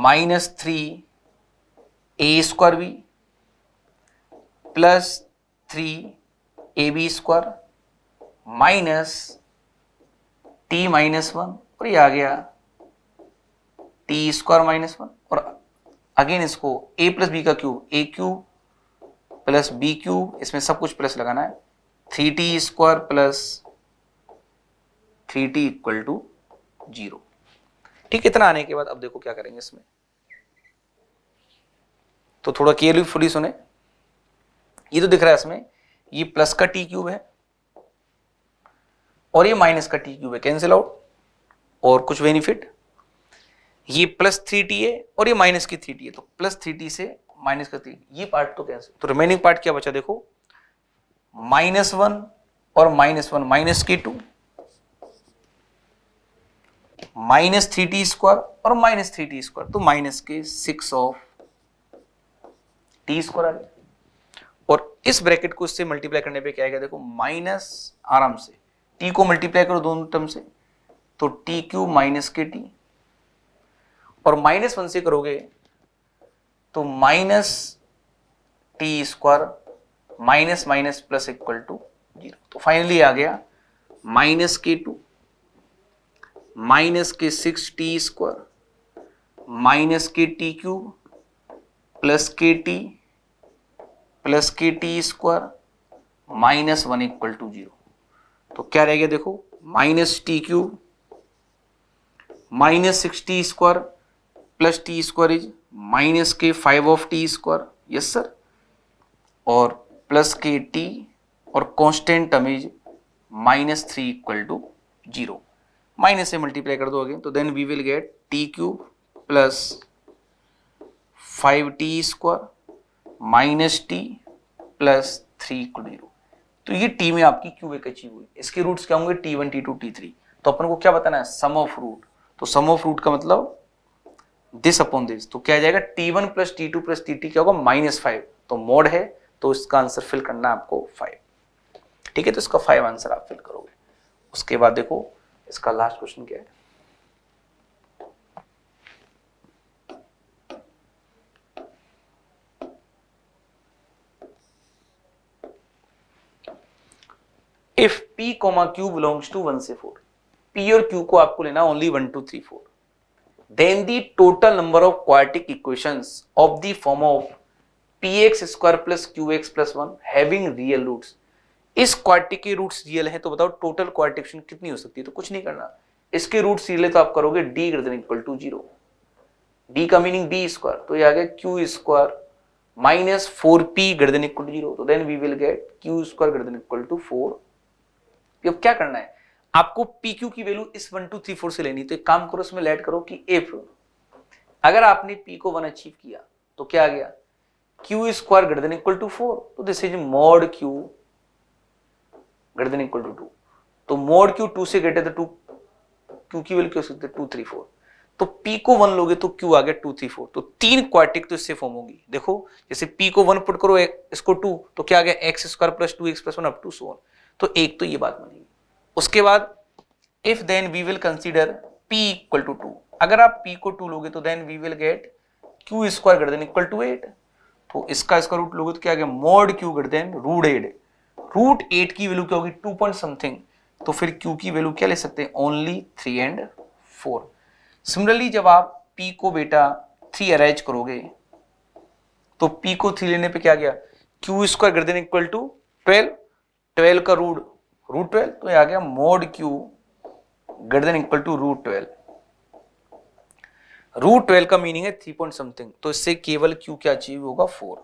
minus three A square B plus three A B square minus T minus one और ये आ गया टी स्क्वायर माइनस वन और अगेन इसको ए प्लस बी का cube A cube plus B cube इसमें सब कुछ प्लस लगाना है three T square plus three T equal to zero ठीक इतना आने के बाद अब देखो क्या करेंगे इसमें तो थोड़ा केयरली फुली सुने ये तो दिख रहा है इसमें ये प्लस का टी क्यूब है और ये माइनस का टी क्यूब है कैंसिल आउट और कुछ बेनिफिट ये प्लस थ्री टी है और ये माइनस की थ्री टी है तो प्लस थ्री टी से माइनस का थ्री ये पार्ट तो कैंसिल तो रिमेनिंग पार्ट क्या बचा देखो माइनस वन और माइनस वन माइनस की two minus three T square और माइनस थ्री टी स्क्वायर तो माइनस के सिक्स ऑफ टी स्क्वायर आ गया और इस ब्रैकेट को इससे मल्टीप्लाई करने पे क्या आएगा देखो माइनस आराम से टी को मल्टीप्लाई करो दोनों टर्म से तो टी क्यू माइनस के टी और माइनस वन से करोगे तो minus T square minus minus plus equal to zero तो फाइनली आ गया माइनस के टू माइनस के सिक्स टी स्क्वायर माइनस के टी क्यूब प्लस के टी प्लस के T square minus one equal to zero तो क्या रह गया देखो minus T cube minus six T square plus T square is minus के five of T square yes sir और प्लस के टी और constant term is minus three equal to zero minus से मल्टीप्लाई कर दोगे तो then we will get T cube plus five T square minus T plus three zero तो ये टी में आपकी क्यू एक अचीव हुई इसके रूट्स क्या होंगे T one T two T three तो अपन को क्या बताना है सम ऑफ रूट तो सम ऑफ रूट का मतलब दिस अपॉन दिस तो क्या जाएगा T one plus T two plus T T क्या होगा माइनस फाइव तो मोड है तो इसका आंसर फिल करना है आपको फाइव ठीक है तो इसका फाइव आंसर आप फिल करोगे उसके बाद देखो इसका लास्ट क्वेश्चन क्या है if P comma Q belongs to one से फोर पी और क्यू को आपको लेना only one two three four then the total number of quartic equations of the form of P X square plus Q X plus one having real roots इस क्वार्टिक के रूट्स रियल है तो बताओ टोटल क्वार्टिक्शन कितनी हो सकती है तो कुछ नहीं करना इसके रूट्स रियल है तो आप करोगे D greater equal to zero D का मीनिंग बी स्क्वायर तो ये आ गया Q square minus four P greater than equal to zero तो then we will get Q square greater than equal to four अब क्या करना है आपको पी क्यू की वैल्यू इस वन टू थ्री फोर से लेनी तो एक काम करो इसमें लेट करो कि एफ अगर आपने पी को वन अचीव किया तो क्या आ गया Q square greater than equal to four तो this is mod Q greater than equal to two तो मोड क्यू टू से ग्रेटर टू क्यू की वैल्यू क्या हो सकती है टू थ्री फोर तो P को वन लोगे तो Q आ गया टू थ्री फोर तो तीन क्वार्टिक तो इससे फॉर्म होगी देखो जैसे P को वन पुट करो इसको टू तो क्या आ गया x square plus two x plus one up to so one तो एक तो ये बात बनेगी उसके बाद if then we will consider P equal to two अगर आप P को टू लोगे तो then we will get Q square greater than equal to eight तो इसका स्क्वायर रूट लोगे तो क्या आ गया mod Q greater than root eight root eight की वैल्यू क्या होगी टू पॉइंट समथिंग तो फिर क्यू की वैल्यू क्या ले सकते हैं only three and four similarly जब आप पी को बेटा थ्री अरेंज करोगे तो पी को थ्री लेने पे क्या गया Q square greater equal to twelve twelve का रूट रूट ट्वेल्व तो आ गया mod Q greater equal to root twelve root twelve का मीनिंग है थ्री पॉइंट समथिंग तो इससे केवल क्यू क्या अचीव होगा फोर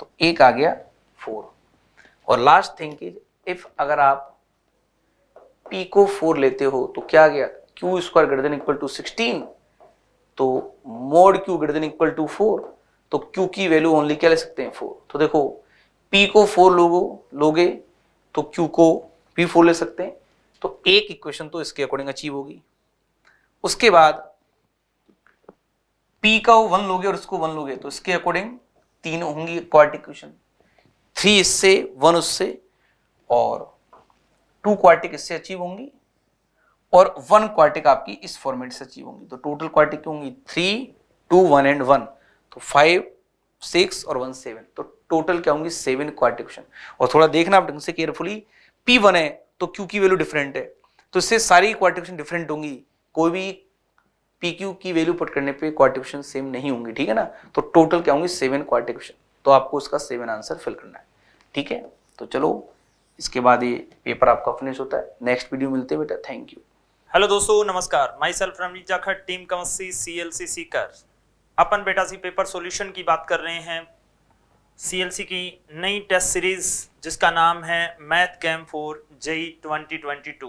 तो एक आ गया फोर और लास्ट थिंग इज इफ अगर आप पी को फोर लेते हो तो क्या गया Q square greater than equal to sixteen तो mod Q greater than equal to four तो क्यू की वैल्यू ओनली क्या ले सकते हैं फोर तो देखो पी को फोर लोगो लोगे तो क्यू को पी फोर ले सकते हैं तो एक इक्वेशन तो इसके अकॉर्डिंग अचीव होगी उसके बाद पी का वन लोगे और इसको वन लोगे तो इसके अकॉर्डिंग तीन होंगी क्वार्ट इक्वेशन थ्री इससे वन उससे और टू क्वार्टिक इससे अचीव होंगी और वन क्वार्टिक आपकी इस फॉर्मेट से अचीव होंगी तो टोटल क्वार्टिक क्यों होंगी three two one and one तो फाइव सिक्स और वन सेवन तो टोटल क्या होंगी सेवन क्वेश्चन और थोड़ा देखना आप ढंग से केयरफुली पी वन है तो क्यू की वैल्यू डिफरेंट है तो इससे सारी क्वेश्चन डिफरेंट होंगी कोई भी पी क्यू की वैल्यू पुट करने पे क्वेश्चन सेम नहीं होंगी ठीक है ना तो टोटल क्या होंगी सेवन क्वेश्चन तो आपको उसका सेवन आंसर फिल करना है ठीक है तो चलो इसके बाद ये पेपर आपका फिनिश होता है नेक्स्ट वीडियो मिलते हैं बेटा थैंक यू हेलो दोस्तों नमस्कार myself Ramneet Jakhar team कमसी सी एल सी सीकर अपन बेटा सी पेपर सॉल्यूशन की बात कर रहे हैं सी की नई टेस्ट सीरीज जिसका नाम है मैथ कैम फोर जेई 2022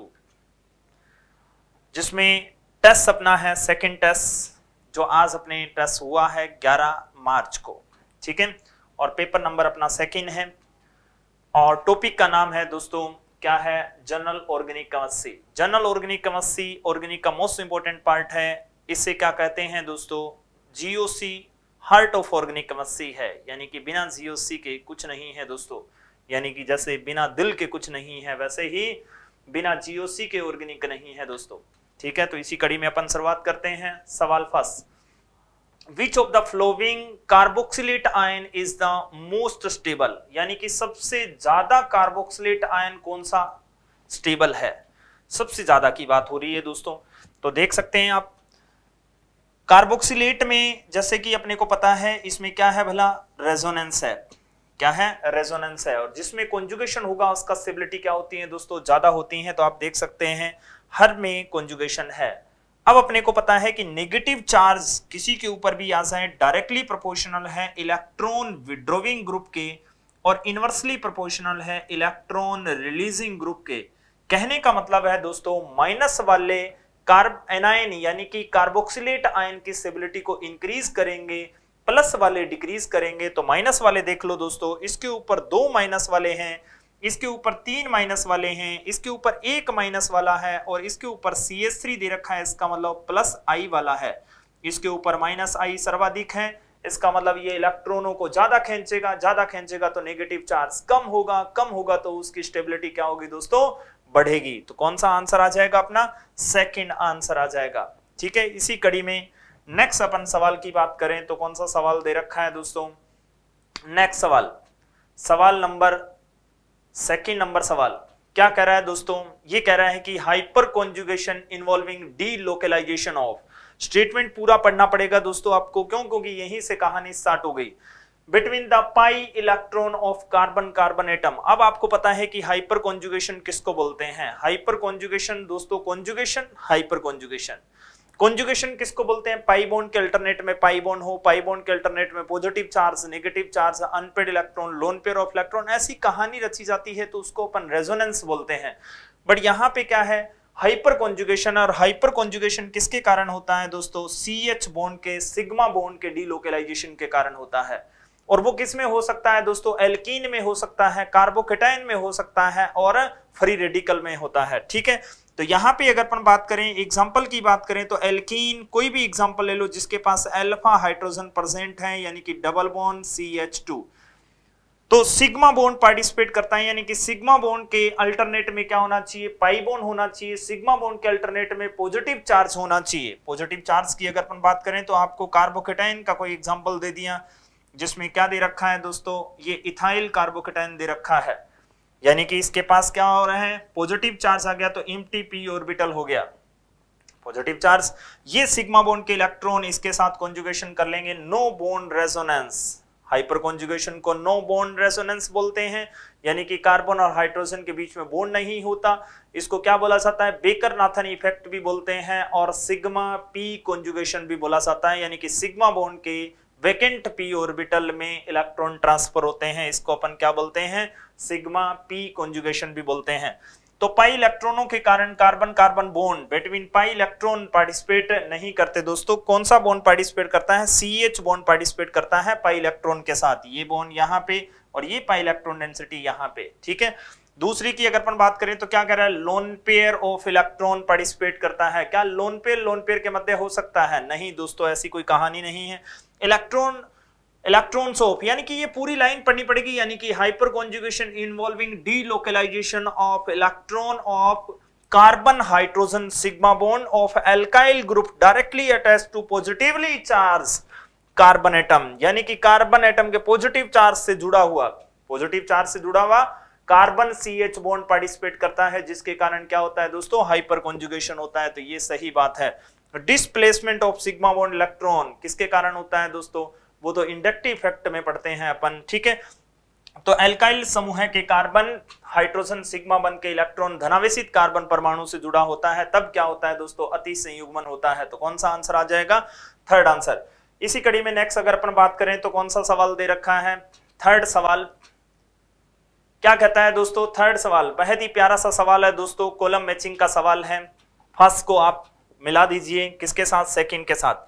जिसमें टेस्ट अपना है सेकंड टेस्ट जो आज अपने टेस्ट हुआ है 11 मार्च को ठीक है और पेपर नंबर अपना सेकेंड है और टॉपिक का नाम है दोस्तों क्या है general organic कमस्सी general organic कमस्सी organic का मोस्ट इंपॉर्टेंट पार्ट है इसे क्या कहते हैं दोस्तों जीओसी हार्ट ऑफ ऑर्गेनिक कमस्सी है यानी कि बिना जीओसी के कुछ नहीं है दोस्तों यानी कि जैसे बिना दिल के कुछ नहीं है वैसे ही बिना जीओसी के ऑर्गेनिक नहीं है दोस्तों ठीक है तो इसी कड़ी में अपन शुरुआत करते हैं सवाल first which of the following carboxylate ion is the most stable यानी कि सबसे ज्यादा कार्बोक्सिलेट आयन कौन सा स्टेबल है सबसे ज्यादा की बात हो रही है दोस्तों तो देख सकते हैं आप कार्बोक्सिलेट में जैसे कि अपने को पता है इसमें क्या है भला रेजोनेंस है क्या है रेजोनेंस है और जिसमें कॉन्जुगेशन होगा उसका स्टेबिलिटी क्या होती है दोस्तों ज्यादा होती है तो आप देख सकते हैं हर में कॉन्जुगेशन है अब अपने को पता है कि नेगेटिव चार्ज किसी के ऊपर भी आ जाए डायरेक्टली प्रोपोर्शनल है इलेक्ट्रॉन विड्रोविंग ग्रुप के और इनवर्सली प्रोपोर्शनल है इलेक्ट्रॉन रिलीजिंग ग्रुप के कहने का मतलब है दोस्तों माइनस वाले कार्ब एनायन यानी कि कार्बोक्सिलेट आयन की स्टेबिलिटी को इंक्रीज करेंगे प्लस वाले डिक्रीज करेंगे तो माइनस वाले देख लो दोस्तों इसके ऊपर दो माइनस वाले हैं इसके ऊपर तीन माइनस वाले हैं इसके ऊपर एक माइनस वाला है और इसके ऊपर सी एस थ्री दे रखा है इसका मतलब प्लस आई वाला है इसके ऊपर माइनस आई सर्वाधिक है इसका मतलब ये इलेक्ट्रॉनों को ज्यादा खींचेगा ज्यादा खींचेगा तो नेगेटिव चार्ज कम होगा कम होगा तो उसकी स्टेबिलिटी क्या होगी दोस्तों बढ़ेगी तो कौन सा आंसर आ जाएगा अपना सेकेंड आंसर आ जाएगा ठीक है इसी कड़ी में नेक्स्ट अपन सवाल की बात करें तो कौन सा सवाल दे रखा है दोस्तों नेक्स्ट सवाल सवाल नंबर सेकेंड नंबर सवाल क्या कह रहा है दोस्तों ये कह रहा है कि hyperconjugation involving D localisation of statement पूरा पढ़ना पड़ेगा दोस्तों आपको क्यों क्योंकि यहीं से कहानी स्टार्ट हो गई between the pi electron of carbon carbon atom अब आपको पता है कि हाइपर कॉन्जुगेशन किसको बोलते हैं हाइपर कॉन्जुगेशन दोस्तों कॉन्जुगेशन हाइपर कॉन्जुगेशन कॉन्जुगेशन किसको बोलते हैं पाई बोन के अल्टरनेट में पाई बोन हो पाई बोन के अल्टरनेट में positive charge negative charge unpaired electron lone pair of electron ऐसी कहानी रची जाती है तो उसको अपन रेजोनेंस बोलते हैं बट यहाँ पे क्या है हाइपर कॉन्जुगेशन और हाइपर कॉन्जुगेशन किसके कारण होता है दोस्तों सी एच बोन के सिग्मा बोन के डीलोकलाइजेशन के कारण होता है और वो किस में हो सकता है दोस्तों एल्कीन में हो सकता है कार्बोकेटाइन में हो सकता है और फ्री रेडिकल में होता है ठीक है तो यहाँ पे अगर अपन बात करें एग्जाम्पल की बात करें तो एल्कीन कोई भी एग्जाम्पल ले लो जिसके पास एल्फा हाइड्रोजन प्रेजेंट है यानी कि double bond C H two तो सिग्मा बोन पार्टिसिपेट करता है यानी कि सिग्मा बोन के अल्टरनेट में क्या होना चाहिए पाई बोन होना चाहिए सिग्मा बोन के अल्टरनेट में पॉजिटिव चार्ज होना चाहिए पॉजिटिव चार्ज की अगर अपन बात करें तो आपको कार्बोकेटाइन का कोई एग्जाम्पल दे दिया जिसमें क्या दे रखा है दोस्तों ये इथाइल कार्बोकेटाइन दे रखा है यानी कि इसके पास क्या हो रहा है पॉजिटिव चार्ज आ गया तो एम पी ऑर्बिटल हो गया पॉजिटिव चार्ज ये सिग्मा बोन के इलेक्ट्रॉन इसके साथ कॉन्जुगेशन कर लेंगे no bond resonance hyperconjugation को नो बोन रेजोनेंस बोलते हैं यानी कि कार्बन और हाइड्रोजन के बीच में बोन नहीं होता इसको क्या बोला जाता है बेकर नाथन इफेक्ट भी बोलते हैं और सिग्मा पी कॉन्जुगेशन भी बोला जाता है यानी कि सिग्मा बोन के वेकेंट पी ऑर्बिटल में इलेक्ट्रॉन ट्रांसफर होते हैं इसको अपन क्या बोलते हैं सिग्मा पी कॉन्जुगेशन भी बोलते हैं तो पाई इलेक्ट्रॉनों के कारण carbon carbon bond between pi electron participate नहीं करते दोस्तों कौन सा बोन पार्टिसिपेट करता है सी एच बोन पार्टिसिपेट करता है पाई इलेक्ट्रॉन के साथ ये बोन यहाँ पे और ये पाई इलेक्ट्रॉन डेंसिटी यहाँ पे ठीक है दूसरी की अगर अपन बात करें तो क्या कह रहा है lone pair of electron participate करता है क्या लोन पेयर लोन पेयर के मध्य हो सकता है नहीं दोस्तों ऐसी कोई कहानी नहीं है इलेक्ट्रॉन इलेक्ट्रॉन्स ऑफ यानी कि ये पूरी लाइन पढ़नी पड़ेगी यानी कि hyperconjugation involving D localisation of electron of carbon hydrogen sigma bond of alkyl group directly attach to positively charge carbon atom यानी कि कार्बन एटम के पॉजिटिव चार्ज से जुड़ा हुआ पॉजिटिव चार्ज से जुड़ा हुआ carbon C H bond participate करता है जिसके कारण क्या होता है दोस्तों हाइपर कॉन्जुगेशन होता है तो ये सही बात है displacement of sigma bond electron किसके कारण होता है दोस्तों वो तो इंडक्टिव इफेक्ट में पढ़ते हैं अपन ठीक है तो एल्काइल समूह के कार्बन हाइड्रोजन सिग्मा बन के इलेक्ट्रॉन धनावेशित कार्बन परमाणु से जुड़ा होता है तब क्या होता है दोस्तों अति संयुग्मन होता है तो कौन सा आंसर आ जाएगा थर्ड आंसर इसी कड़ी में नेक्स्ट अगर अपन बात करें तो कौन सा सवाल दे रखा है थर्ड सवाल क्या कहता है दोस्तों थर्ड सवाल बेहद ही प्यारा सा सवाल है दोस्तों कोलम मैचिंग का सवाल है फर्स्ट को आप मिला दीजिए किसके साथ सेकंड के साथ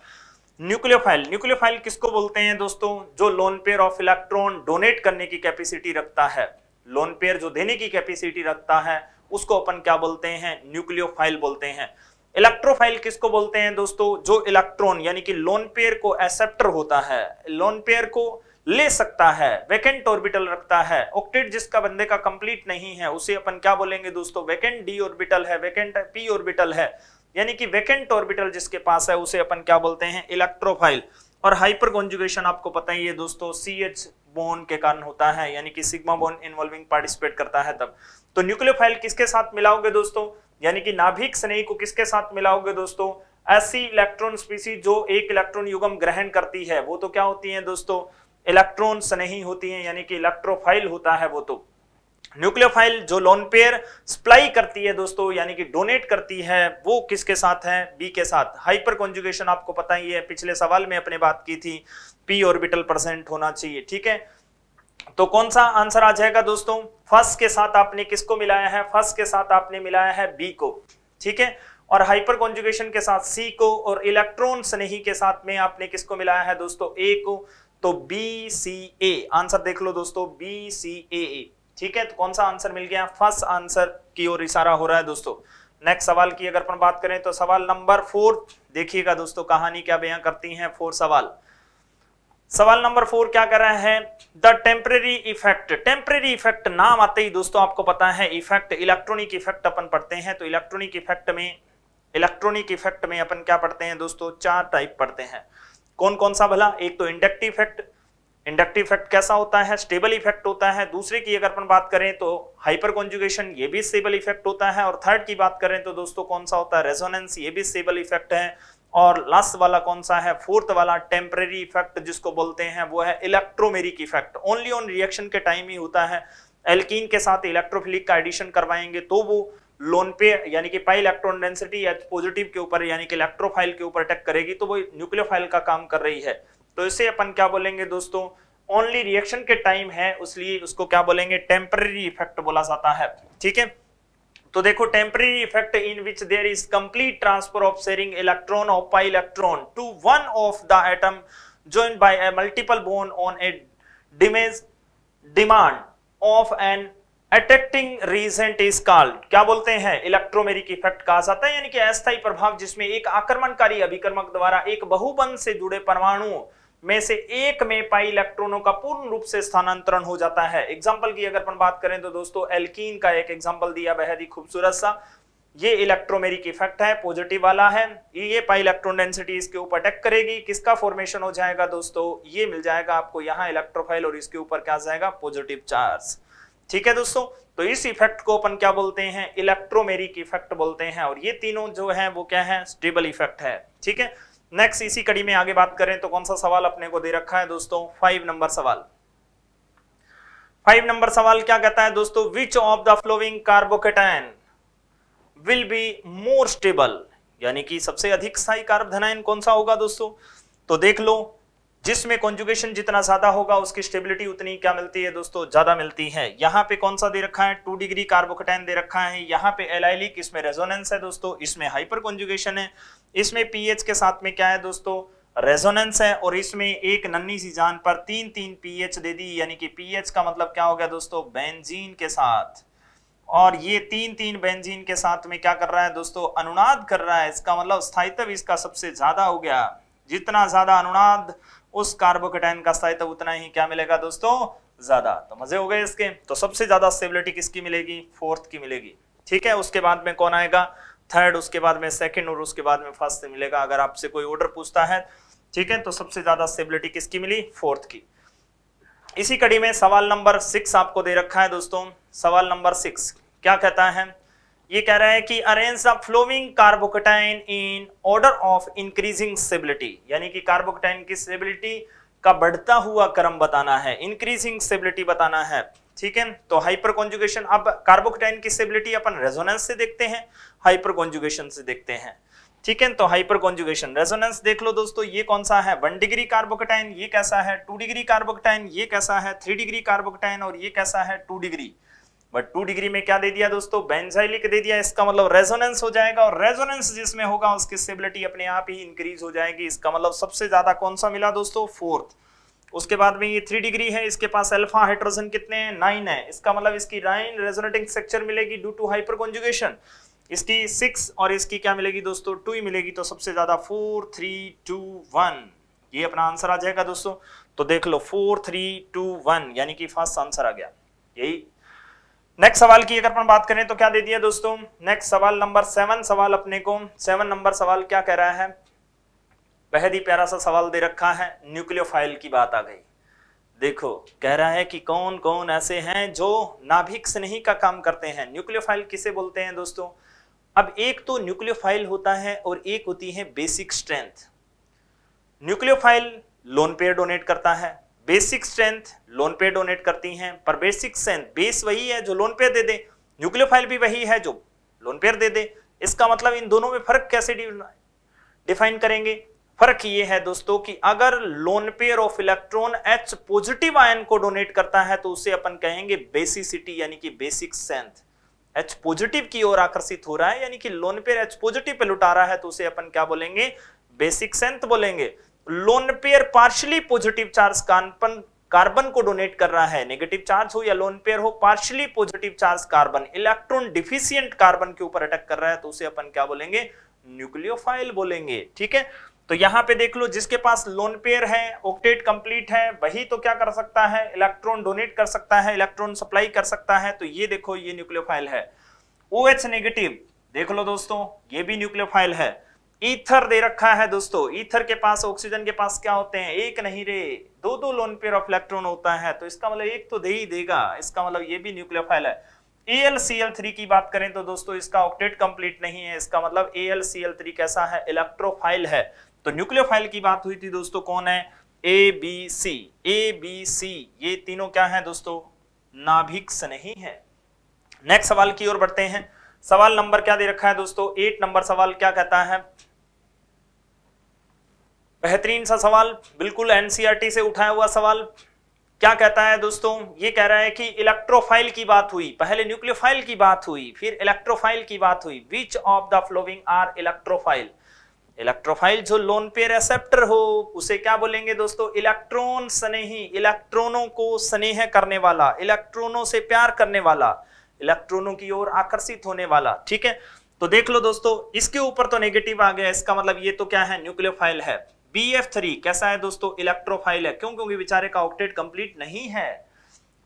न्यूक्लियोफाइल न्यूक्लियोफाइल किसको बोलते हैं दोस्तों जो lone pair of electron donate करने की कैपेसिटी रखता है लोन पेयर जो देने की कैपेसिटी रखता है उसको अपन क्या बोलते हैं न्यूक्लियोफाइल बोलते हैं इलेक्ट्रोफाइल किसको बोलते हैं दोस्तों जो इलेक्ट्रॉन यानी कि लोन पेयर को एक्सेप्टर होता है लोन पेयर को ले सकता है वैकेंट ऑर्बिटल रखता है ऑक्टेट जिसका बंदे का कंप्लीट नहीं है उसे अपन क्या बोलेंगे दोस्तों वैकेंट डी ऑर्बिटल है वैकेंट पी ऑर्बिटल है यानी कि वेकेंट ऑर्बिटल जिसके पास है उसे अपन क्या बोलते हैं इलेक्ट्रोफाइल और हाइपर कॉन्जुगेशन आपको पता ही है दोस्तों सी एच बोन के कारण होता है यानी कि सिग्मा बोन इन्वॉल्विंग पार्टिसिपेट करता है तब तो न्यूक्लियोफाइल किसके साथ मिलाओगे दोस्तों यानी कि नाभिक स्नेही को किसके साथ मिलाओगे दोस्तों ऐसी इलेक्ट्रॉन स्पीसी जो एक इलेक्ट्रॉन युगम ग्रहण करती है वो तो क्या होती है दोस्तों इलेक्ट्रॉन स्नेही होती है यानी कि इलेक्ट्रोफाइल होता है वो तो न्यूक्लियोफाइल जो लोन पेयर सप्लाई करती है दोस्तों यानी कि डोनेट करती है वो किसके साथ है बी के साथ हाइपर कॉन्जुगेशन आपको पता ही है पिछले सवाल में अपने बात की थी पी ऑर्बिटल परसेंट होना चाहिए ठीक है तो कौन सा आंसर आ जाएगा दोस्तों फर्स्ट के साथ आपने किसको मिलाया है फर्स्ट के साथ आपने मिलाया है बी को ठीक है और हाइपर कॉन्जुगेशन के साथ सी को और इलेक्ट्रॉन स्नेही के साथ में आपने किसको मिलाया है दोस्तों ए को तो बी सी ए आंसर देख लो दोस्तों बी सी ए ठीक है तो कौन सा आंसर मिल गया फर्स्ट आंसर की ओर इशारा हो रहा है दोस्तों नेक्स्ट सवाल की अगर अपन बात करें तो सवाल नंबर फोर देखिएगा दोस्तों कहानी क्या बयां करती है फोर सवाल सवाल नंबर फोर क्या कर रहे हैं the temporary effect temporary effect नाम आते ही दोस्तों आपको पता है इफेक्ट इलेक्ट्रॉनिक इफेक्ट अपन पढ़ते हैं तो इलेक्ट्रॉनिक इफेक्ट में इलेक्ट्रॉनिक इफेक्ट में अपन क्या पढ़ते हैं दोस्तों चार टाइप पढ़ते हैं कौन कौन सा भला एक तो इंडक्टिव इफेक्ट इंडक्टिव इफेक्ट कैसा होता है स्टेबल इफेक्ट होता है दूसरे की अगर अपन बात करें तो हाइपर कॉन्जुगेशन ये भी स्टेबल इफेक्ट होता है और थर्ड की बात करें तो दोस्तों कौन सा होता है रेजोनेंस ये भी स्टेबल इफेक्ट है और लास्ट वाला कौन सा है फोर्थ वाला टेम्परेरी इफेक्ट जिसको बोलते हैं वो है electromeric effect only on reaction के टाइम ही होता है एल्किन के साथ इलेक्ट्रोफिलिक का एडिशन करवाएंगे तो वो लोन पे यानी कि पाई इलेक्ट्रॉन डेंसिटी या पॉजिटिव के ऊपर यानी कि इलेक्ट्रोफाइल के ऊपर अटैक करेगी तो वो न्यूक्लियोफाइल का काम कर रही है तो इसे अपन क्या बोलेंगे दोस्तों ओनली रिएक्शन के टाइम है उसलिए उसको क्या बोलेंगे टेम्पररी इफेक्ट बोला जाता है ठीक है तो देखो temporary effect in which there is complete transfer of sharing electron of pi electron to one of the atom join by a multiple bond on a डिमेज demand of an attacking reagent is called क्या बोलते हैं इलेक्ट्रोमेरिक इफेक्ट कहा जाता है यानी कि अस्थायी प्रभाव जिसमें एक आक्रमणकारी अभिक्रमक द्वारा एक बहुबंध से जुड़े परमाणुओं में से एक में पाई इलेक्ट्रॉनों का पूर्ण रूप से स्थानांतरण हो जाता है एग्जाम्पल की अगर अपन बात करें तो दोस्तों एल्कीन का एक एग्जाम्पल दिया बेहद ही खूबसूरत सा ये इलेक्ट्रोमेरिक इफेक्ट है पॉजिटिव वाला है ये पाई इलेक्ट्रॉन डेंसिटी इसके ऊपर अटैक करेगी किसका फॉर्मेशन हो जाएगा दोस्तों ये मिल जाएगा आपको यहाँ इलेक्ट्रोफाइल और इसके ऊपर क्या जाएगा पॉजिटिव चार्ज ठीक है दोस्तों तो इस इफेक्ट को अपन क्या बोलते हैं इलेक्ट्रोमेरिक इफेक्ट बोलते हैं और ये तीनों जो है वो क्या है स्टेबल इफेक्ट है ठीक है नेक्स्ट इसी कड़ी में आगे बात करें तो कौन सा सवाल अपने को दे रखा है दोस्तों फाइव नंबर सवाल फाइव नंबर सवाल क्या कहता है दोस्तों which of the following carbocation will be more stable यानी कि सबसे अधिक स्थायी कार्बधनाइन कौन सा होगा दोस्तों तो देख लो जिसमें कॉन्जुगेशन जितना ज्यादा होगा उसकी स्टेबिलिटी उतनी क्या मिलती है दोस्तों ज्यादा मिलती है यहाँ पे कौन सा दे रखा है टू डिग्री कार्बोकेटाइन दे रखा है यहाँ पे एलाइलिक इसमें रेजोनेंस है दोस्तों इसमें हाइपर कॉन्जुगेशन है इसमें पीएच के साथ में क्या है दोस्तों रेजोनेंस है और इसमें एक नन्नी सी जान पर तीन तीन पीएच दे दी यानी कि पीएच का मतलब क्या हो गया दोस्तों बेंजीन के साथ और ये तीन तीन बेंजीन के साथ में क्या कर रहा है दोस्तों अनुनाद कर रहा है इसका मतलब स्थायित्व इसका सबसे ज्यादा हो गया जितना ज्यादा अनुनाद उस कार्बोकेटाइन का स्थायित्व उतना ही क्या मिलेगा दोस्तों ज्यादा तो मजे हो गए इसके तो सबसे ज्यादा स्टेबिलिटी किसकी मिलेगी फोर्थ की मिलेगी ठीक है उसके बाद में कौन आएगा थर्ड उसके बाद में सेकंड और उसके बाद में फर्स्ट मिलेगा अगर आपसे कोई ऑर्डर पूछता है ठीक है तो सबसे ज्यादा स्टेबिलिटी किसकी मिली फोर्थ की इसी कड़ी में सवाल नंबर सिक्स आपको दे रखा है दोस्तों सवाल नंबर सिक्स क्या कहता है ये कह रहा है कि arrange the following carbocation in order of increasing stability यानी कि कार्बोकटाइन की स्टेबिलिटी का बढ़ता हुआ क्रम बताना है इंक्रीजिंग स्टेबिलिटी बताना है ठीक है तो हाइपर कॉन्जुगेशन अब कार्बोकटाइन की स्टेबिलिटी अपन रेजोनेंस से देखते हैं हाइपर कॉन्जुगेशन से देखते हैं ठीक है तो हाइपर कॉन्जुगेशन रेजोनेंस देख लो दोस्तों ये कौन सा है वन डिग्री कार्बोकटाइन ये कैसा है टू डिग्री कार्बोकटाइन ये कैसा है थ्री डिग्री कार्बोकटाइन और ये कैसा है two degree but two degree में क्या दे दिया दोस्तों बेंजाइलिक दे दिया इसका मतलब रेजोनेंस हो जाएगा और रेजोनेंस जिसमें होगा उसकी स्टेबिलिटी अपने आप ही इंक्रीज हो जाएगी इसका मतलब सबसे ज्यादा कौन सा मिला दोस्तों फोर्थ उसके बाद में ये थ्री डिग्री है इसके पास अल्फा हाइड्रोजन कितने हैं नाइन है इसका मतलब इसकी नाइन रेजोनेटिंग स्ट्रक्चर मिलेगी ड्यू टू हाइपर कॉन्जुगेशन इसकी सिक्स और इसकी क्या मिलेगी दोस्तों टू ही मिलेगी तो सबसे ज्यादा फोर थ्री टू वन ये अपना आंसर आ जाएगा दोस्तों तो देख लो फोर थ्री टू वन यानी कि फर्स्ट आंसर आ गया यही नेक्स्ट सवाल की अगर अपन बात करें तो क्या दे दिया दोस्तों नेक्स्ट सवाल नंबर सेवन सवाल अपने को सेवन नंबर सवाल क्या कह रहा है बेहद ही प्यारा सा सवाल दे रखा है न्यूक्लियोफाइल की बात आ गई देखो कह रहा है कि कौन कौन ऐसे हैं जो नाभिक स्नेही का काम करते हैं न्यूक्लियोफाइल किसे बोलते हैं दोस्तों अब एक तो न्यूक्लियोफाइल होता है और एक होती है basic strength nucleophile lone pair donate करता है basic strength lone pair donate करती हैं पर बेसिक स्ट्रेंथ बेस वही है जो लोन पे दे दे न्यूक्लियोफाइल भी वही है जो लोन पेयर दे दे इसका मतलब इन दोनों में फर्क कैसे डिफाइन करेंगे फर्क ये है दोस्तों कि अगर lone pair of electron H positive ion को डोनेट करता है तो उसे अपन कहेंगे बेसिसिटी यानी कि बेसिक सेंथ एच पॉजिटिव की ओर आकर्षित हो रहा है यानी कि lone pair H positive pay लुटा रहा है तो उसे अपन क्या बोलेंगे बेसिक सेंथ बोलेंगे lone pair partially positive charge carbon carbon को डोनेट कर रहा है नेगेटिव चार्ज हो या लोन पेयर हो partially positive charge carbon electron deficient carbon के ऊपर अटैक कर रहा है तो उसे अपन क्या बोलेंगे न्यूक्लियोफाइल बोलेंगे ठीक है तो यहां पे देख लो जिसके पास लोन पेयर है ऑक्टेट कंप्लीट है वही तो क्या कर सकता है इलेक्ट्रॉन डोनेट कर सकता है इलेक्ट्रॉन सप्लाई कर सकता है तो ये देखो ये न्यूक्लियोफाइल है ओ एच नेगेटिव देख लो दोस्तों ये भी न्यूक्लियोफाइल है ईथर दे रखा है दोस्तों ईथर के पास ऑक्सीजन के पास क्या होते हैं एक नहीं रे दो दो लोन पेयर ऑफ इलेक्ट्रॉन होता है तो इसका मतलब एक तो दे ही देगा इसका मतलब ये भी न्यूक्लियोफाइल है AlCl3 की बात करें तो दोस्तों इसका ऑक्टेट कंप्लीट नहीं है इसका मतलब AlCl3 कैसा है इलेक्ट्रोफाइल है तो न्यूक्लियोफाइल की बात हुई थी दोस्तों कौन है ए बी सी ए बी सी ये तीनों क्या है दोस्तों नाभिक स्नेही है नेक्स्ट सवाल की ओर बढ़ते हैं सवाल नंबर क्या दे रखा है दोस्तों एट नंबर सवाल क्या कहता है बेहतरीन सा सवाल बिल्कुल एनसीआरटी e से उठाया हुआ सवाल क्या कहता है दोस्तों ये कह रहा है कि इलेक्ट्रोफाइल की बात हुई पहले न्यूक्लियोफाइल की बात हुई फिर इलेक्ट्रोफाइल की बात हुई which of the following are electrophile electrophile जो लोन पे रेसेप्टर हो उसे क्या बोलेंगे दोस्तों इलेक्ट्रॉन स्नेही इलेक्ट्रॉनों को स्नेह करने वाला इलेक्ट्रॉनों से प्यार करने वाला इलेक्ट्रॉनों की ओर आकर्षित होने वाला ठीक है तो देख लो दोस्तों इसके ऊपर तो नेगेटिव आ गया इसका मतलब ये तो क्या है न्यूक्लियोफाइल है बी एफ थ्री कैसा है दोस्तों इलेक्ट्रोफाइल है क्यों क्योंकि बेचारे का ऑक्टेट कंप्लीट नहीं है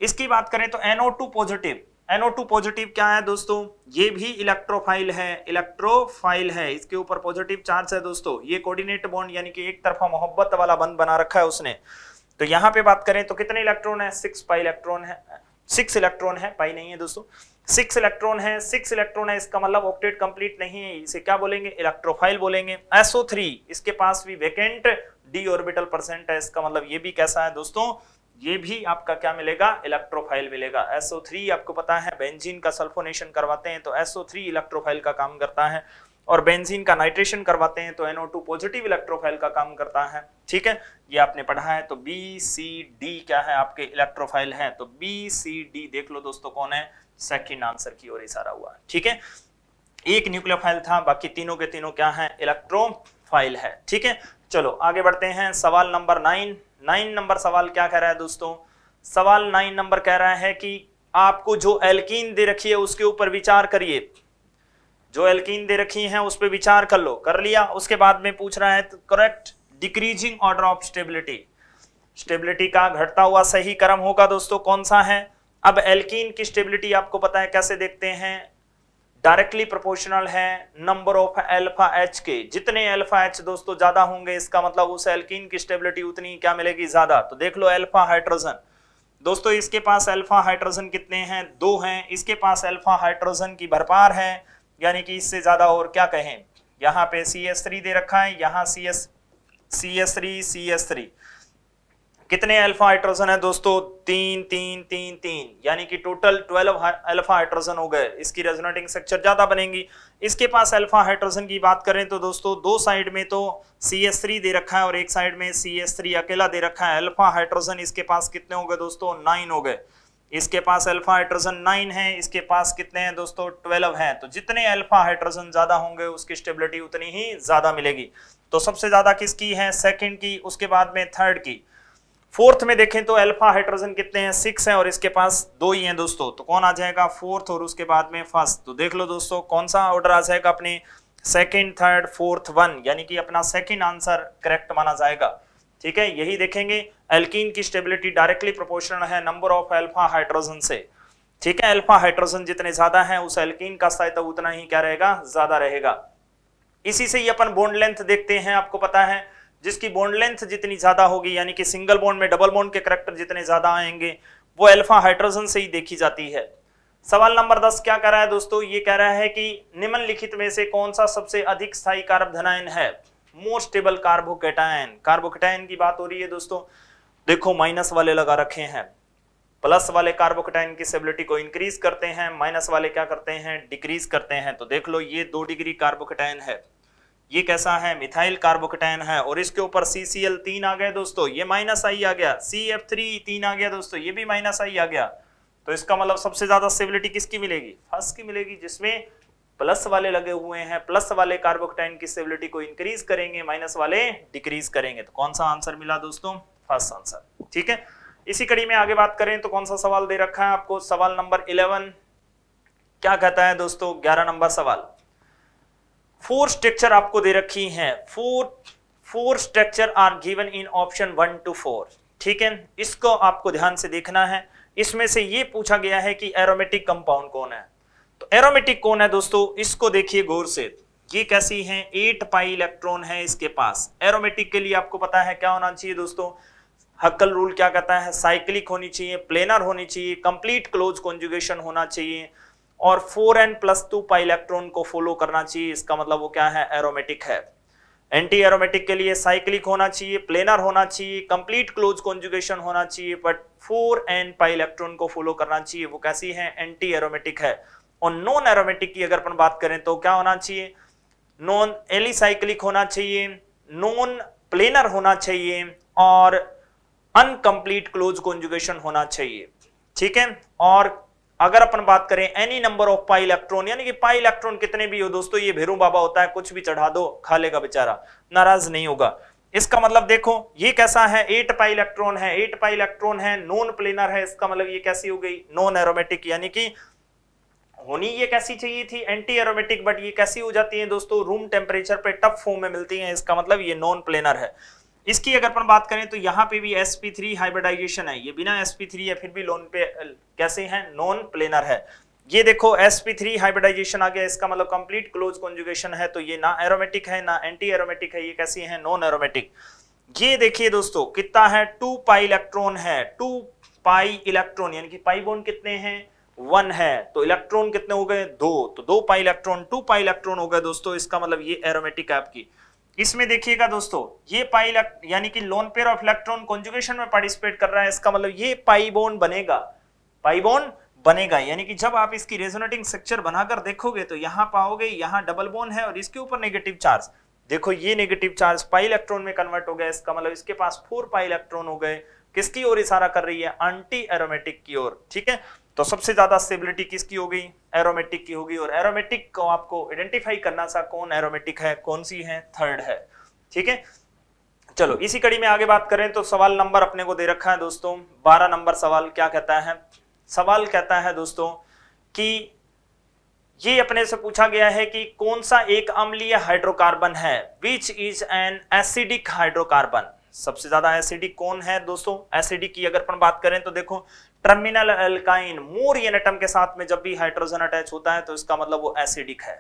इसकी बात करें तो NO two positive NO two positive क्या है दोस्तों ये भी इलेक्ट्रोफाइल है इलेक्ट्रोफाइल है इसके ऊपर पॉजिटिव चार्ज है दोस्तों ये कोऑर्डिनेट बॉन्ड यानी कि एक तरफा मोहब्बत वाला बंद बना रखा है उसने तो यहाँ पे बात करें तो कितने इलेक्ट्रॉन है सिक्स पाई इलेक्ट्रॉन है सिक्स इलेक्ट्रॉन है पाई नहीं है दोस्तों सिक्स इलेक्ट्रॉन है सिक्स इलेक्ट्रॉन है इसका मतलब ऑक्टेट कंप्लीट नहीं है इसे क्या बोलेंगे इलेक्ट्रोफाइल बोलेंगे एसओ इसके पास भी वेकेंट डी ऑर्बिटल परसेंट है इसका मतलब ये भी कैसा है दोस्तों ये भी आपका क्या मिलेगा इलेक्ट्रोफाइल मिलेगा SO3 आपको पता है बेंजीन का सल्फोनेशन करवाते हैं तो SO3 इलेक्ट्रोफाइल का काम करता है और बेंजीन का नाइट्रेशन करवाते हैं तो NO2 पॉजिटिव इलेक्ट्रोफाइल का काम करता है ठीक है ये आपने पढ़ा है तो बी सी डी क्या है आपके इलेक्ट्रोफाइल है तो बी सी डी देख लो दोस्तों कौन है सेकेंड आंसर की ओर इशारा हुआ ठीक है एक न्यूक्लियोफाइल था बाकी तीनों के तीनों क्या है इलेक्ट्रोफाइल है ठीक है चलो आगे बढ़ते हैं सवाल नंबर नाइन नाइन नंबर सवाल क्या कह रहा है दोस्तों सवाल नाइन नंबर कह रहा है कि आपको जो एल्कीन दे रखी है उसके ऊपर विचार करिए जो एल्कीन दे रखी है उस पर विचार कर लो कर लिया उसके बाद में पूछ रहा है correct decreasing order of stability stability का घटता हुआ सही क्रम होगा दोस्तों कौन सा है अब एल्कीन की स्टेबिलिटी आपको पता है कैसे देखते हैं डायरेक्टली प्रोपोर्शनल है नंबर ऑफ एल्फा एच के जितने एल्फा एच दोस्तों ज्यादा होंगे इसका मतलब उस एल्किन की स्टेबिलिटी उतनी क्या मिलेगी ज्यादा तो देख लो एल्फा हाइड्रोजन दोस्तों इसके पास एल्फा हाइड्रोजन कितने हैं दो हैं इसके पास एल्फा हाइड्रोजन की भरपार है यानी कि इससे ज्यादा और क्या कहें यहाँ पे सी एस थ्री दे रखा है यहाँ C S C S three C S three कितने अल्फा हाइड्रोजन है दोस्तों तीन तीन तीन तीन यानी कि टोटल ट्वेल्व अल्फा हाइड्रोजन हो गए इसकी रेजोनेटिंग स्ट्रक्चर ज्यादा बनेगी इसके पास अल्फा हाइड्रोजन की बात करें तो दोस्तों दो साइड में तो सी एस थ्री दे रखा है और एक साइड में सी एस थ्री अकेला दे रखा है अल्फा हाइड्रोजन इसके पास कितने हो गए दोस्तों नाइन हो गए इसके पास अल्फा हाइड्रोजन नाइन है इसके पास कितने हैं दोस्तों ट्वेल्व हैं तो जितने अल्फा हाइड्रोजन ज्यादा होंगे उसकी स्टेबिलिटी उतनी ही ज्यादा मिलेगी तो सबसे ज्यादा किसकी है सेकंड की उसके बाद में थर्ड की फोर्थ में देखें तो अल्फा हाइड्रोजन कितने हैं सिक्स हैं और इसके पास दो ही हैं दोस्तों तो कौन आ जाएगा फोर्थ और उसके बाद में फर्स्ट तो देख लो दोस्तों कौन सा ऑर्डर आ जाएगा अपने सेकंड थर्ड फोर्थ वन यानी कि अपना सेकंड आंसर करेक्ट माना जाएगा ठीक है यही देखेंगे एल्किन की स्टेबिलिटी डायरेक्टली प्रोपोर्शनल है नंबर ऑफ एल्फा हाइड्रोजन से ठीक है एल्फा हाइड्रोजन जितने ज्यादा है उस एल्किन का साइता उतना ही क्या रहेगा ज्यादा रहेगा इसी से ही अपन बोन्ड लेंथ देखते हैं आपको पता है जिसकी बॉन्ड लेंथ जितनी ज़्यादा होगी यानी कि सिंगल बॉन्ड में डबल बॉन्ड के करेक्टर जितने ज़्यादा आएंगे वो अल्फा हाइड्रोजन से ही देखी जाती है सवाल नंबर दस क्या कह रहा है दोस्तों ये कह रहा है कि निम्नलिखित में से कौन सा सबसे अधिक स्थायी कार्बधनायन है मोस्ट स्टेबल कार्बोकेटायन कार्बोकेटायन की बात हो रही है दोस्तों देखो माइनस वाले लगा रखे हैं प्लस वाले कार्बोकेटाइन की स्टेबिलिटी को इंक्रीज करते हैं माइनस वाले क्या करते हैं डिक्रीज करते हैं तो देख लो ये दो डिग्री कार्बोकेटाइन है ये कैसा है मिथाइल कार्बोकटैन है और इसके ऊपर सी सी एल तीन आ गए दोस्तों ये माइनस आई आ गया सी एफ थ्री तीन आ गया दोस्तों ये भी माइनस आई आ गया तो इसका मतलब सबसे ज्यादा स्टेबिलिटी किसकी मिलेगी फर्स्ट की मिलेगी जिसमें प्लस वाले लगे हुए हैं प्लस वाले कार्बोकटाइन की स्टेबिलिटी को इंक्रीज करेंगे माइनस वाले डिक्रीज करेंगे तो कौन सा आंसर मिला दोस्तों फर्स्ट आंसर ठीक है इसी कड़ी में आगे बात करें तो कौन सा सवाल दे रखा है आपको सवाल नंबर इलेवन क्या कहता है दोस्तों ग्यारह नंबर सवाल फोर स्ट्रक्चर आपको दे रखी हैं four four structure are given in option one two four ठीक है इसको आपको ध्यान से देखना है इसमें से ये पूछा गया है कि एरोमेटिक कंपाउंड कौन है तो एरोमेटिक कौन है दोस्तों इसको देखिए गौर से ये कैसी है एट पाई इलेक्ट्रॉन है इसके पास एरोमेटिक के लिए आपको पता है क्या होना चाहिए दोस्तों हक्कल रूल क्या कहता है साइक्लिक होनी चाहिए प्लेनर होनी चाहिए कंप्लीट क्लोज कॉन्जुगेशन होना चाहिए और four N plus two pi electron को फॉलो करना चाहिए इसका मतलब वो क्या है एरोमेटिक है एंटी एरोमेटिक के लिए साइक्लिक होना चाहिए प्लेनर होना चाहिए कंप्लीट क्लोज कॉन्जुगेशन होना चाहिए but four N pi electron को फॉलो करना चाहिए वो कैसी है एंटी एरोमेटिक है और नॉन एरोमेटिक की अगर अपन बात करें तो क्या होना चाहिए नॉन एलिसाइक्लिक होना चाहिए नॉन प्लेनर होना चाहिए और अनकंप्लीट क्लोज कॉन्जुगेशन होना चाहिए ठीक है और अगर अपन बात करें any number of pi electron यानी कि पाई इलेक्ट्रॉन कितने भी हो दोस्तों ये भेरू बाबा होता है कुछ भी चढ़ा दो खा लेगा बेचारा नाराज नहीं होगा इसका मतलब देखो ये कैसा है एट पाई इलेक्ट्रॉन है एट पाई इलेक्ट्रॉन है नॉन प्लेनर है इसका मतलब ये कैसी हो गई नॉन एरोमेटिक यानी कि होनी ये कैसी चाहिए थी एंटी एरोमेटिक बट ये कैसी हो जाती है दोस्तों रूम टेम्परेचर पे टफ फॉर्म में मिलती है इसका मतलब ये नॉन प्लेनर है इसकी अगर अपन बात करें तो यहाँ पे भी sp3 पी हाइब्रिडाइजेशन है ये बिना sp3 है फिर भी लोन पे कैसे है नॉन प्लेनर है ये देखो sp3 हाइब्रिडाइजेशन आ गया इसका मतलब कंप्लीट क्लोज कॉन्जुगेशन है तो ये ना एरोमेटिक है ना एंटी एरोमेटिक है ये कैसे है नॉन एरोमेटिक ये देखिए दोस्तों कितना है टू पाई इलेक्ट्रॉन है टू पाई इलेक्ट्रॉन यानी कि पाई बोन कितने हैं वन है तो इलेक्ट्रॉन कितने हो गए दो तो दो pi electron two pi electron हो गए दोस्तों इसका मतलब ये एरोमेटिक है आपकी इसमें देखिएगा दोस्तों ये पाई यानी कि lone pair of electron conjugation में पार्टिसिपेट कर रहा है इसका मतलब ये पाइबोन बनेगा पाईबोन बनेगा यानी कि जब आप इसकी रेजोनेटिंग स्ट्रक्चर बनाकर देखोगे तो यहां पाओगे यहां डबल बोन है और इसके ऊपर नेगेटिव चार्ज देखो ये नेगेटिव चार्ज पाई इलेक्ट्रॉन में कन्वर्ट हो गया इसका मतलब इसके पास फोर पाई इलेक्ट्रॉन हो गए किसकी ओर इशारा कर रही है एंटी एरोमेटिक की ओर ठीक है तो सबसे ज्यादा स्टेबिलिटी किसकी हो गई एरोमेटिक की होगी और एरोमेटिक को आपको आइडेंटिफाई करना सा कौन एरोमेटिक है कौन सी है थर्ड है ठीक है चलो इसी कड़ी में आगे बात करें तो सवाल नंबर अपने को दे रखा है दोस्तों बारह नंबर सवाल क्या कहता है सवाल कहता है दोस्तों कि ये अपने से पूछा गया है कि कौन सा एक अम्लीय हाइड्रोकार्बन है which is an acidic hydrocarbon सबसे ज्यादा एसिडिक कौन है दोस्तों एसिडिक की अगर अपन बात करें तो देखो terminal alkyne more EN atom के साथ में जब भी हाइड्रोजन अटैच होता है तो इसका मतलब वो एसिडिक है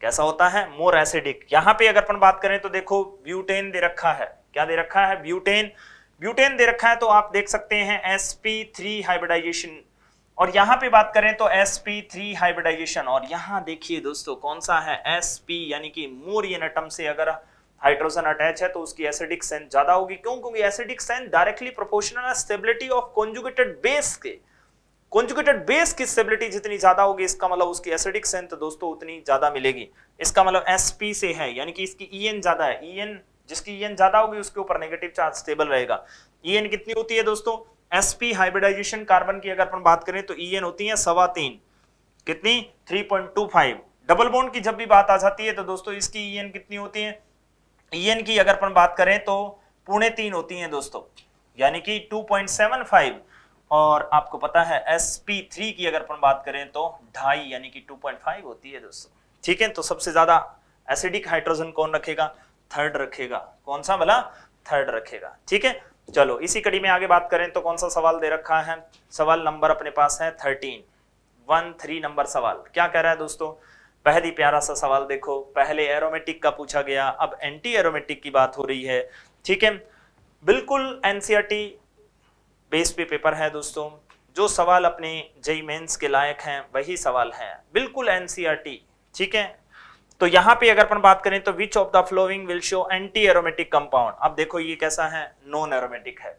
कैसा होता है मोर एसिडिक यहां पे अगर अपन बात करें तो देखो ब्यूटेन दे रखा है क्या दे रखा है ब्यूटेन ब्यूटेन दे रखा है तो आप देख सकते हैं एस पी थ्री हाइब्रिडाइजेशन और यहां पे बात करें तो एस पी थ्री हाइब्रिडाइजेशन और यहां देखिए दोस्तों कौन सा है एस पी यानी कि मोर एन एटम से अगर हाइड्रोजन अटैच है तो उसकी एसिडिक स्ट्रेंथ ज्यादा होगी क्यों क्योंकि एसिडिक स्ट्रेंथ डायरेक्टली प्रोपोर्शनल है स्टेबिलिटी ऑफ कॉन्जुगेटेड बेस के कॉन्जुगेटेड बेस की स्टेबिलिटी जितनी ज्यादा होगी इसका मतलब उसकी एसिडिक स्ट्रेंथ दोस्तों उतनी ज्यादा मिलेगी इसका मतलब sp से है यानी कि इसकी en ज्यादा है en जिसकी en ज्यादा होगी उसके ऊपर नेगेटिव चार्ज स्टेबल रहेगा en कितनी होती है दोस्तों sp हाइब्रिडाइजेशन कार्बन की अगर अपन बात करें तो en होती है सवा तीन कितनी 3.25 डबल बॉन्ड की जब भी बात आ जाती है तो दोस्तों इसकी en कितनी होती है ईएन की अगर अपन बात करें तो पुणे तीन होती हैं दोस्तों यानी कि 2.75 और आपको पता है थ्री की अगर अपन बात करें तो ढाई यानी कि 2.5 होती है दोस्तों ठीक है तो सबसे ज्यादा एसिडिक हाइड्रोजन कौन रखेगा थर्ड रखेगा कौन सा भला थर्ड रखेगा ठीक है चलो इसी कड़ी में आगे बात करें तो कौन सा सवाल दे रखा है सवाल नंबर अपने पास है थर्टीन वन थ्री नंबर सवाल क्या कह रहा है दोस्तों पहली प्यारा सा सवाल देखो पहले एरोमेटिक का पूछा गया अब एंटी एरोमेटिक की बात हो रही है ठीक है बिल्कुल एनसीआरटी बेस e पे पेपर है दोस्तों जो सवाल अपने जई मेन्स के लायक हैं वही सवाल है बिल्कुल एनसीआरटी e ठीक है तो यहां पे अगर अपन बात करें तो which of the following will show anti aromatic compound अब देखो ये कैसा है नॉन एरोमेटिक है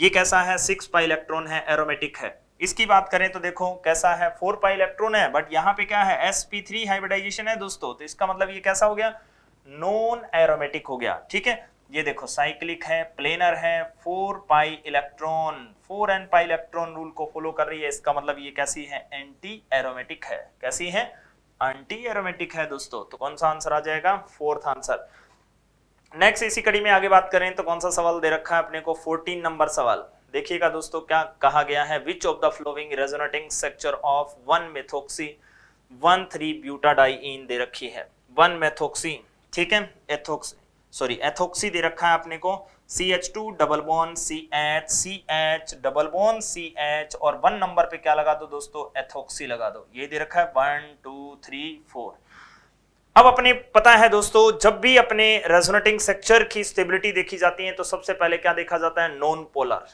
ये कैसा है सिक्स पाइलेक्ट्रॉन है एरोमेटिक है इसकी बात करें तो देखो कैसा है फोर पाई इलेक्ट्रॉन है बट यहाँ पे क्या है एस पी थ्री हाइब्रिडाइजेशन है दोस्तों तो इसका मतलब ये कैसा हो गया नॉन एरोमेटिक हो गया ठीक है ये देखो साइक्लिक है प्लेनर है four pi electron four N pi electron rule को फॉलो कर रही है इसका मतलब ये कैसी है एंटी एरोमेटिक है कैसी है एंटी एरोमेटिक है दोस्तों तो कौन सा आंसर आ जाएगा फोर्थ आंसर नेक्स्ट इसी कड़ी में आगे बात करें तो कौन सा सवाल दे रखा है अपने को 14 नंबर सवाल देखिएगा दोस्तों क्या कहा गया है which of the following resonating structure of one methoxy one three butadiene दे रखी है वन मेथोक्सी ठीक है एथोक्स सॉरी एथोक्सी दे रखा है आपने को C H two double bond C H C H double bond C H और वन नंबर पे क्या लगा दो दोस्तों एथोक्सी लगा दो ये दे रखा है वन टू थ्री फोर अब अपने पता है दोस्तों जब भी अपने रेजोनेटिंग स्ट्रक्चर की स्टेबिलिटी देखी जाती है तो सबसे पहले क्या देखा जाता है नॉन पोलर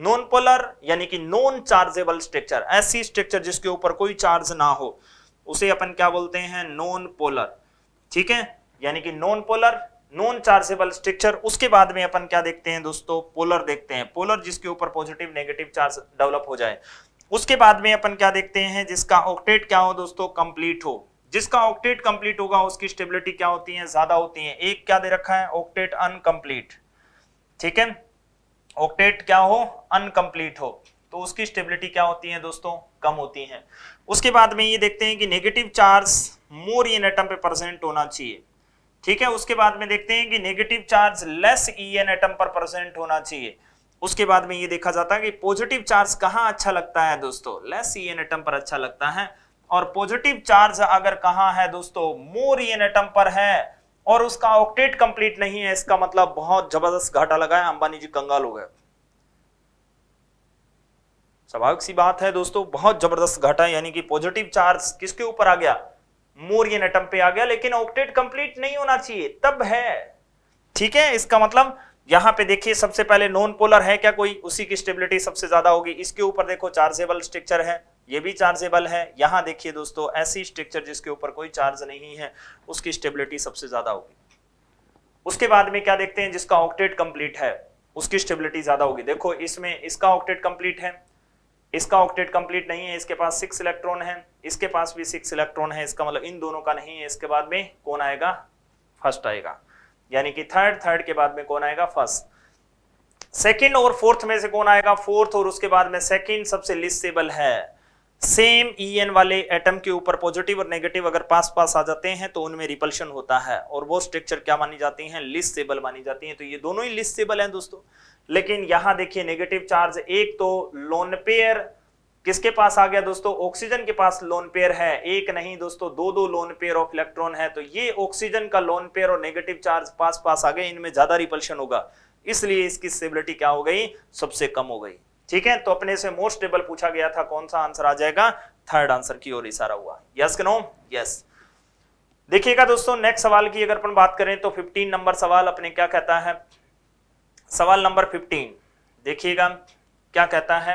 नॉन पोलर यानी कि नॉन चार्जेबल स्ट्रक्चर ऐसी स्ट्रक्चर जिसके ऊपर कोई चार्ज ना हो उसे अपन क्या बोलते हैं नॉन पोलर ठीक है यानी कि non polar non chargeable structure उसके बाद में अपन क्या देखते हैं दोस्तों पोलर देखते हैं पोलर जिसके ऊपर पॉजिटिव नेगेटिव चार्ज डेवलप हो जाए उसके बाद में अपन क्या देखते हैं जिसका ऑक्टेट क्या हो दोस्तों कंप्लीट हो जिसका ऑक्टेट कंप्लीट होगा उसकी स्टेबिलिटी क्या होती है ज्यादा होती है एक क्या दे रखा है ऑक्टेट अनकंप्लीट ठीक है ऑक्टेट क्या हो अनकम्प्लीट हो तो उसकी स्टेबिलिटी क्या होती है दोस्तों कम होती है उसके बाद में ये देखते हैं कि नेगेटिव चार्ज मोर इन एटम पे प्रेजेंट होना चाहिए ठीक है उसके बाद में देखते हैं कि negative charge less E atom पर प्रेजेंट होना चाहिए उसके बाद में ये देखा जाता है कि पॉजिटिव चार्ज कहाँ अच्छा लगता है दोस्तों लेस ई एटम पर अच्छा लगता है और पॉजिटिव चार्ज अगर कहाँ है दोस्तों मोर ई एटम पर है और उसका ऑक्टेट कंप्लीट नहीं है इसका मतलब बहुत जबरदस्त घाटा लगा है अंबानी जी कंगाल हो गए स्वाभाविक सी बात है दोस्तों बहुत जबरदस्त घाटा यानी कि पॉजिटिव चार्ज किसके ऊपर आ गया मोरियन एटम पे आ गया लेकिन ऑक्टेट कंप्लीट नहीं होना चाहिए तब है ठीक है इसका मतलब यहां पे देखिए सबसे पहले नॉन पोलर है क्या कोई उसी की स्टेबिलिटी सबसे ज्यादा होगी इसके ऊपर देखो चार्जेबल स्ट्रक्चर है ये भी चार्जेबल है यहाँ देखिए दोस्तों ऐसी स्ट्रक्चर जिसके ऊपर कोई चार्ज नहीं है उसकी स्टेबिलिटी सबसे ज़्यादा होगी उसके बाद में क्या देखते हैं जिसका ऑक्टेट कंप्लीट है उसकी स्टेबिलिटी ज़्यादा होगी देखो इसमें इसका ऑक्टेट कंप्लीट है इसका ऑक्टेट कंप्लीट नहीं है इसके पास सिक्स इलेक्ट्रॉन है इसके पास भी सिक्स इलेक्ट्रॉन है इसका मतलब इन दोनों का नहीं है इसके बाद में कौन आएगा फर्स्ट आएगा यानी कि थर्ड थर्ड के बाद में कौन आएगा फर्स्ट सेकेंड और फोर्थ में से कौन आएगा फोर्थ और उसके बाद में सेकेंड सबसे लिस्टेबल है सेम ई e एन वाले एटम के ऊपर पॉजिटिव और नेगेटिव अगर पास पास आ जाते हैं तो उनमें रिपल्शन होता है और वो स्ट्रक्चर क्या मानी जाती हैं लिस्टेबल मानी जाती हैं तो ये दोनों ही लिस्टेबल हैं दोस्तों लेकिन यहाँ देखिए नेगेटिव चार्ज एक तो लोन पेयर किसके पास आ गया दोस्तों ऑक्सीजन के पास लोन पेयर है एक नहीं दोस्तों दो दो लोन पेयर ऑफ इलेक्ट्रॉन है तो ये ऑक्सीजन का लोन पेयर और नेगेटिव चार्ज पास पास आ गए इनमें ज्यादा रिपल्शन होगा इसलिए इसकी स्टेबिलिटी क्या हो गई सबसे कम हो गई ठीक है तो अपने से मोस्ट स्टेबल पूछा गया था कौन सा आंसर आ जाएगा थर्ड आंसर की ओर इशारा हुआ यस के नो यस देखिएगा दोस्तों नेक्स्ट सवाल की अगर अपन बात करें तो 15 नंबर सवाल अपने क्या कहता है सवाल नंबर 15 देखिएगा क्या कहता है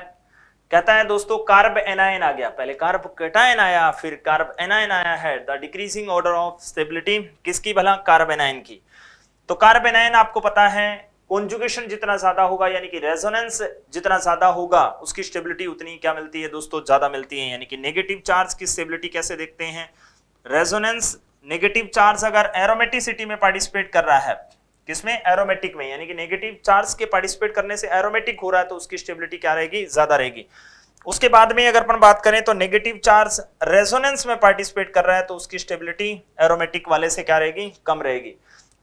कहता है दोस्तों कार्ब एनायन आ गया पहले कार्ब कैटायन आया फिर कार्ब एनायन आया है the decreasing order of stability किसकी भला कार्ब एनायन की तो कार्ब एनायन आपको पता है कॉन्जुगेशन जितना ज्यादा होगा यानी कि रेजोनेंस जितना ज्यादा होगा उसकी स्टेबिलिटी उतनी क्या मिलती है दोस्तों ज्यादा मिलती है यानी कि नेगेटिव चार्ज की स्टेबिलिटी कैसे देखते हैं रेजोनेंस नेगेटिव चार्ज अगर एरोमेटिसिटी में पार्टिसिपेट कर रहा है किसमें एरोमेटिक में यानी कि नेगेटिव चार्ज के पार्टिसिपेट करने से एरोमेटिक हो रहा है तो उसकी स्टेबिलिटी क्या रहेगी ज्यादा रहेगी उसके बाद में अगर अपन बात करें तो नेगेटिव चार्ज रेजोनेंस में पार्टिसिपेट कर रहा है तो उसकी स्टेबिलिटी एरोमेटिक वाले से क्या रहेगी कम रहेगी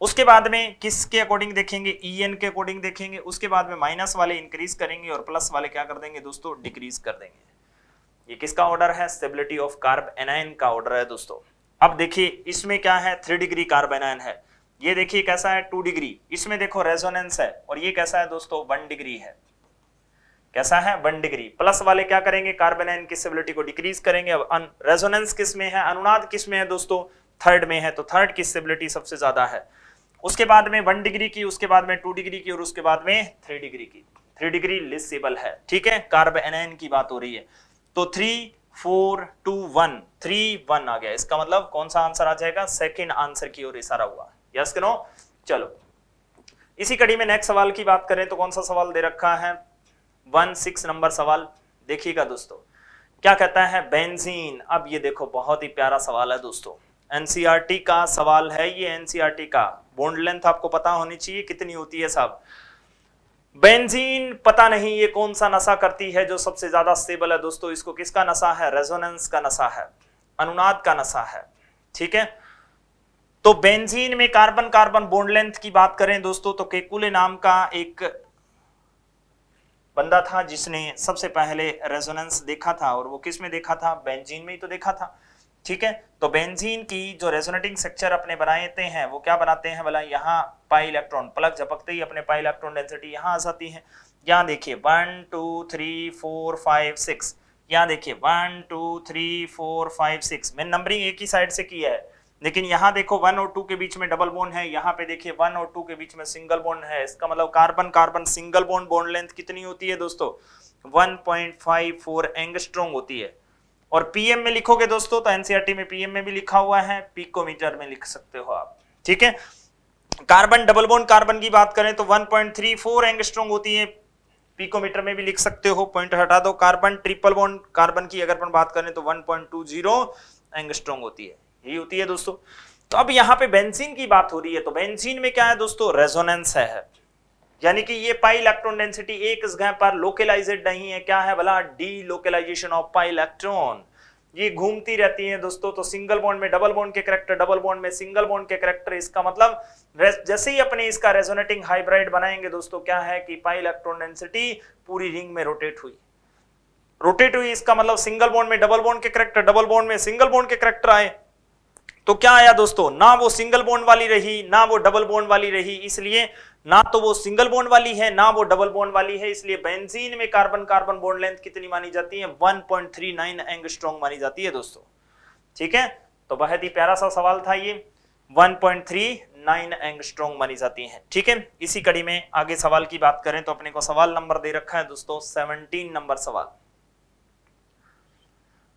उसके बाद में किसके अकॉर्डिंग देखेंगे ई e एन के अकॉर्डिंग देखेंगे उसके बाद में माइनस वाले इंक्रीज करेंगे और प्लस वाले क्या कर देंगे दोस्तों डिक्रीज कर देंगे ये किसका ऑर्डर है स्टेबिलिटी ऑफ कार्ब एनायन का ऑर्डर है दोस्तों अब देखिए इसमें क्या है थ्री डिग्री कार्ब एनायन है ये देखिए कैसा है टू डिग्री इसमें देखो रेजोनेंस है और ये कैसा है दोस्तों वन डिग्री है कैसा है वन डिग्री प्लस वाले क्या करेंगे कार्बन आयन की स्टेबिलिटी को डिक्रीज करेंगे अब अन, रेजोनेंस किस में है अनुनाद किस में है दोस्तों थर्ड में है तो थर्ड की स्टेबिलिटी सबसे ज्यादा है उसके बाद में वन डिग्री की उसके बाद में टू डिग्री की और उसके बाद में थ्री डिग्री की थ्री डिग्री लिस्टेबल है ठीक है कार्ब एनएन की बात हो रही है तो three four two one three one आ गया इसका मतलब कौन सा आंसर आ जाएगा सेकेंड आंसर की ओर इशारा हुआ यस करो चलो इसी कड़ी में नेक्स्ट सवाल की बात करें तो कौन सा सवाल दे रखा है वन सिक्स नंबर सवाल देखिएगा दोस्तों क्या कहता है बेंजीन अब ये देखो बहुत ही प्यारा सवाल है दोस्तों एनसीआरटी e का सवाल है ये एनसीआरटी e का बोन्ड लेंथ आपको पता होनी चाहिए कितनी होती है सब बेंजीन पता नहीं ये कौन सा नशा करती है जो सबसे ज्यादा स्टेबल है दोस्तों इसको किसका नशा है रेजोनेंस का नशा है अनुनाद का नशा है ठीक है तो बेंजीन में कार्बन कार्बन बोन्ड लेंथ की बात करें दोस्तों तो केकुले नाम का एक बंदा था जिसने सबसे पहले रेजोनेंस देखा था और वो किस में देखा था बेंजीन में ही तो देखा था ठीक है तो बेंजीन की जो रेजोनेटिंग स्ट्रक्चर अपने बनाते हैं वो क्या बनाते हैं भला यहाँ पाई इलेक्ट्रॉन प्लग झपकते ही अपने पाई इलेक्ट्रॉन डेंसिटी यहाँ आ जाती है यहाँ देखिए one two three four five six यहाँ देखिए one two three four five six मैंने नंबरिंग एक ही साइड से किया है लेकिन यहाँ देखो वन और टू के बीच में डबल बोन है यहाँ पे देखिए वन और टू के बीच में सिंगल बोन है इसका मतलब carbon carbon single bond bond length कितनी होती है दोस्तों वन पॉइंट एंगस्ट्रोंग होती है और पीएम में लिखोगे दोस्तों तो एनसीआरटी e में पीएम में भी लिखा हुआ है पीकोमीटर में लिख सकते हो आप ठीक है कार्बन डबल बोन कार्बन की बात करें तो 1.34 एंगस्ट्रोंग होती है पीकोमीटर में भी लिख सकते हो पॉइंट हटा दो कार्बन ट्रिपल बोन कार्बन की अगर बात करें तो जीरो एंगस्ट्रोंग होती है यही होती है दोस्तों तो अब यहाँ पे बेंसिन की बात हो रही है तो बेंसिन में क्या है दोस्तों रेजोनेंस है यानी कि ये पाई इलेक्ट्रॉन डेंसिटी एक इस पर लोकेलाइजेड नहीं है क्या है भला delocalization of pi electron ये घूमती रहती है दोस्तों तो सिंगल बॉन्ड में डबल बॉन्ड के करेक्टर डबल बॉन्ड में सिंगल बॉन्ड के करेक्टर इसका मतलब जैसे ही अपने इसका रेजोनेटिंग हाइब्राइड बनाएंगे दोस्तों क्या है कि पाई इलेक्ट्रॉन डेंसिटी पूरी रिंग में रोटेट हुई रोटेट हुई इसका मतलब सिंगल बॉन्ड में डबल बॉन्ड के करेक्टर डबल बॉन्ड में सिंगल बॉन्ड के करेक्टर आए तो क्या आया दोस्तों ना वो सिंगल बॉन्ड वाली रही ना वो डबल बॉन्ड वाली रही इसलिए ना तो वो सिंगल बोन वाली है ना वो डबल बोन वाली है इसलिए बेंजीन में कार्बन कार्बन बोन लेंथ कितनी मानी जाती है 1.39 स्ट्रॉन्ग मानी जाती है दोस्तों ठीक है तो बहुत ही प्यारा सा सवाल था ये 1.39 स्ट्रॉन्ग मानी जाती है ठीक है इसी कड़ी में आगे सवाल की बात करें तो अपने को सवाल नंबर दे रखा है दोस्तों सेवनटीन नंबर सवाल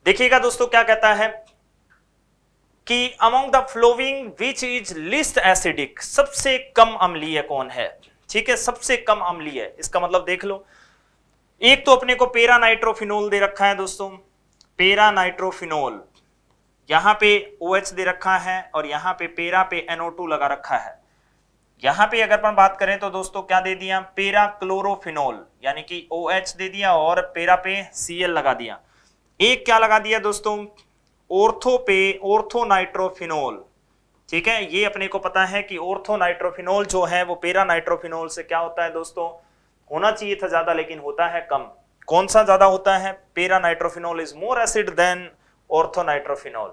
देखिएगा दोस्तों क्या कहता है कि among the following which is least acidic सबसे कम अम्लीय कौन है ठीक है सबसे कम अम्लीय इसका मतलब देख लो एक तो अपने को पेरा नाइट्रोफिनोल दे रखा है दोस्तों पेरा नाइट्रोफिनोल यहां पे OH दे रखा है और यहां पे पेरा पे NO2 लगा रखा है यहां पे अगर अपन बात करें तो दोस्तों क्या दे दिया पेरा क्लोरोफिनोल यानी कि OH दे दिया और पेरा पे Cl लगा दिया एक क्या लगा दिया दोस्तों ओर्थोपे ओर्थोनाइट्रोफिनोल ठीक है ये अपने को पता है कि ओर्थोनाइट्रोफिनोल जो है वो पेरा नाइट्रोफिनोल से क्या होता है दोस्तों होना चाहिए था ज्यादा लेकिन होता है कम कौन सा ज्यादा होता है para nitrophenol is more acid than orthonitrophenol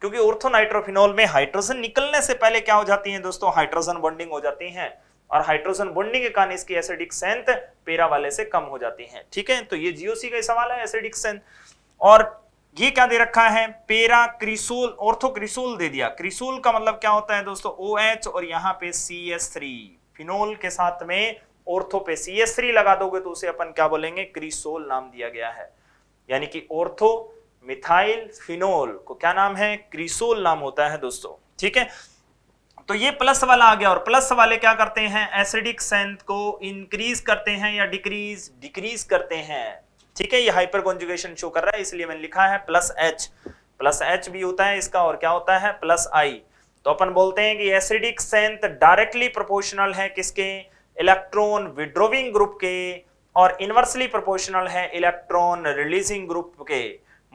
क्योंकि ओर्थोनाइट्रोफिनोल में हाइड्रोजन निकलने से पहले क्या हो जाती है दोस्तों हाइड्रोजन बॉन्डिंग हो जाती है और हाइड्रोजन बॉन्डिंग के कारण इसकी एसिडिक सेंथ पेरा वाले से कम हो जाती है ठीक है तो ये जीओसी का सवाल है एसिडिक सेंथ और ये क्या दे रखा है पेरा क्रिसोल ऑर्थो क्रिसोल दे दिया क्रिसोल का मतलब क्या होता है दोस्तों ओ OH और यहाँ पे सी एस थ्री फिनोल के साथ में ऑर्थो पे सी एस थ्री लगा दोगे तो उसे अपन क्या बोलेंगे क्रिसोल नाम दिया गया है यानी कि ऑर्थो मिथाइल फिनोल को क्या नाम है क्रिसोल नाम होता है दोस्तों ठीक है तो ये प्लस वाला आ गया और प्लस वाले क्या करते हैं एसिडिक सेंथ को इंक्रीज करते हैं या डिक्रीज डिक्रीज करते हैं ठीक है ये हाइपर कॉन्जुगेशन शो कर रहा है इसलिए मैंने लिखा है प्लस एच प्लस एच भी होता है इसका और क्या होता है प्लस आई तो अपन बोलते हैं कि एसिडिक सेंथ डायरेक्टली प्रोपोर्शनल है किसके इलेक्ट्रॉन विड्रोविंग ग्रुप के और इनवर्सली प्रोपोर्शनल है इलेक्ट्रॉन रिलीजिंग ग्रुप के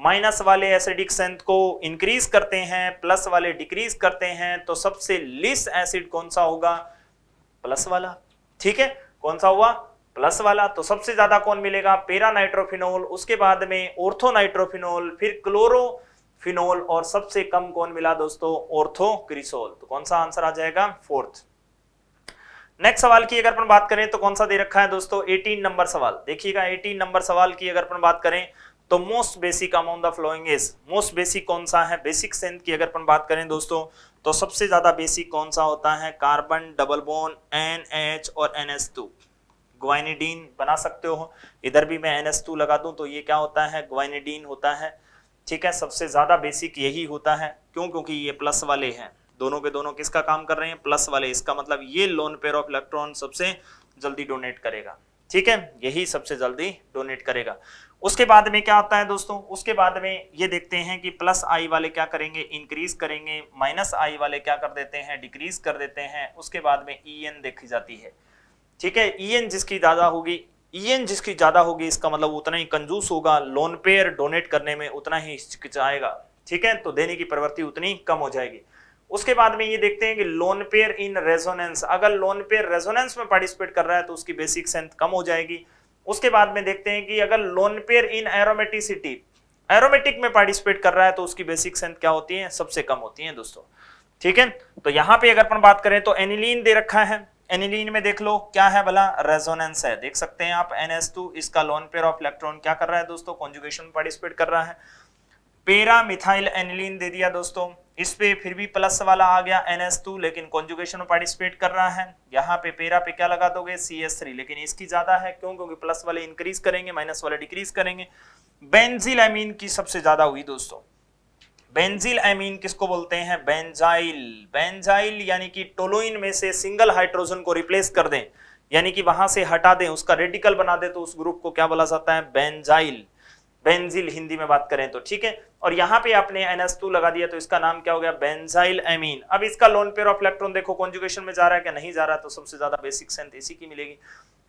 माइनस वाले एसिडिक सेंथ को इंक्रीज करते हैं प्लस वाले डिक्रीज करते हैं तो सबसे लिस एसिड कौन सा होगा प्लस वाला ठीक है कौन सा हुआ प्लस वाला तो सबसे ज्यादा कौन मिलेगा पेरा नाइट्रोफिनोल उसके बाद में ओर्थो नाइट्रोफिनोल फिर क्लोरोफिनोल और सबसे कम कौन मिला दोस्तों ओर्थो क्रिसोल तो कौन सा आंसर आ जाएगा फोर्थ नेक्स्ट सवाल की अगर अपन बात करें तो कौन सा दे रखा है दोस्तों 18 नंबर सवाल देखिएगा 18 नंबर सवाल की अगर अपन बात करें तो most basic among of following is most basic कौन सा है बेसिक सेंथ की अगर अपन बात करें दोस्तों तो सबसे ज्यादा बेसिक कौन सा होता है carbon double bond N H और एन एस टू ग्वाइनिडीन बना सकते हो इधर भी मैं एन टू लगा दूं तो ये क्या होता है ग्वाइनिडीन होता है ठीक है सबसे ज़्यादा बेसिक यही होता है क्यों क्योंकि ये प्लस वाले हैं दोनों के दोनों किसका काम कर रहे हैं प्लस वाले इसका मतलब ये लोन पेयर ऑफ इलेक्ट्रॉन सबसे जल्दी डोनेट करेगा ठीक है यही सबसे जल्दी डोनेट करेगा उसके बाद में क्या आता है दोस्तों उसके बाद में ये देखते हैं कि प्लस आई वाले क्या करेंगे इंक्रीज करेंगे माइनस आई वाले क्या कर देते हैं डिक्रीज कर देते हैं उसके बाद में ई e एन देखी जाती है ठीक है ई e जिसकी ज़्यादा होगी ई e जिसकी ज़्यादा होगी इसका मतलब उतना ही कंजूस होगा लोन पेयर डोनेट करने में उतना ही हिचकिचाएगा ठीक है तो देने की प्रवृत्ति उतनी कम हो जाएगी उसके बाद में ये देखते हैं कि लोन पेयर इन रेजोनेंस अगर लोन पेयर रेजोनेंस में पार्टिसिपेट कर रहा है तो उसकी बेसिक स्ट्रेंथ कम हो जाएगी उसके बाद में देखते हैं कि अगर lone pair in aromaticity aromatic में पार्टिसिपेट कर रहा है तो उसकी बेसिक स्ट्रेंथ क्या होती है सबसे कम होती है दोस्तों ठीक है तो यहां पे अगर अपन बात करें तो एनिलीन दे रखा है एनिलीन में देख लो क्या है भला रेजोनेंस है देख सकते हैं आप एन इसका लोन पेयर ऑफ इलेक्ट्रॉन क्या कर रहा है दोस्तों कॉन्जुगेशन पार्टिसिपेट कर रहा है पेरा मिथाइल एनिलीन दे दिया दोस्तों इस पे फिर भी प्लस वाला आ गया एन लेकिन कॉन्जुगेशन पार्टिसिपेट कर रहा है यहाँ पे पेरा पे क्या लगा दोगे सी लेकिन इसकी ज्यादा है क्यों क्योंकि प्लस वाले इंक्रीज करेंगे माइनस वाले डिक्रीज करेंगे बेंजिल की सबसे ज्यादा हुई दोस्तों बेंजिल एमीन किसको बोलते हैं बेंजाइल बेंजाइल यानी कि टोलोइन में से सिंगल हाइड्रोजन को रिप्लेस कर दें यानी कि वहां से हटा दें उसका रेडिकल बना दें तो उस ग्रुप को क्या बोला जाता है बेंजाइल बेंजिल हिंदी में बात करें तो ठीक है और यहाँ पे आपने टू लगा दिया तो इसका नाम क्या हो गया बेंजाइल एमीन अब इसका लोन पेयर ऑफ इलेक्ट्रॉन देखो कॉन्जुगेशन में जा रहा है क्या नहीं जा रहा तो सबसे ज्यादा बेसिक सेंथ इसी की मिलेगी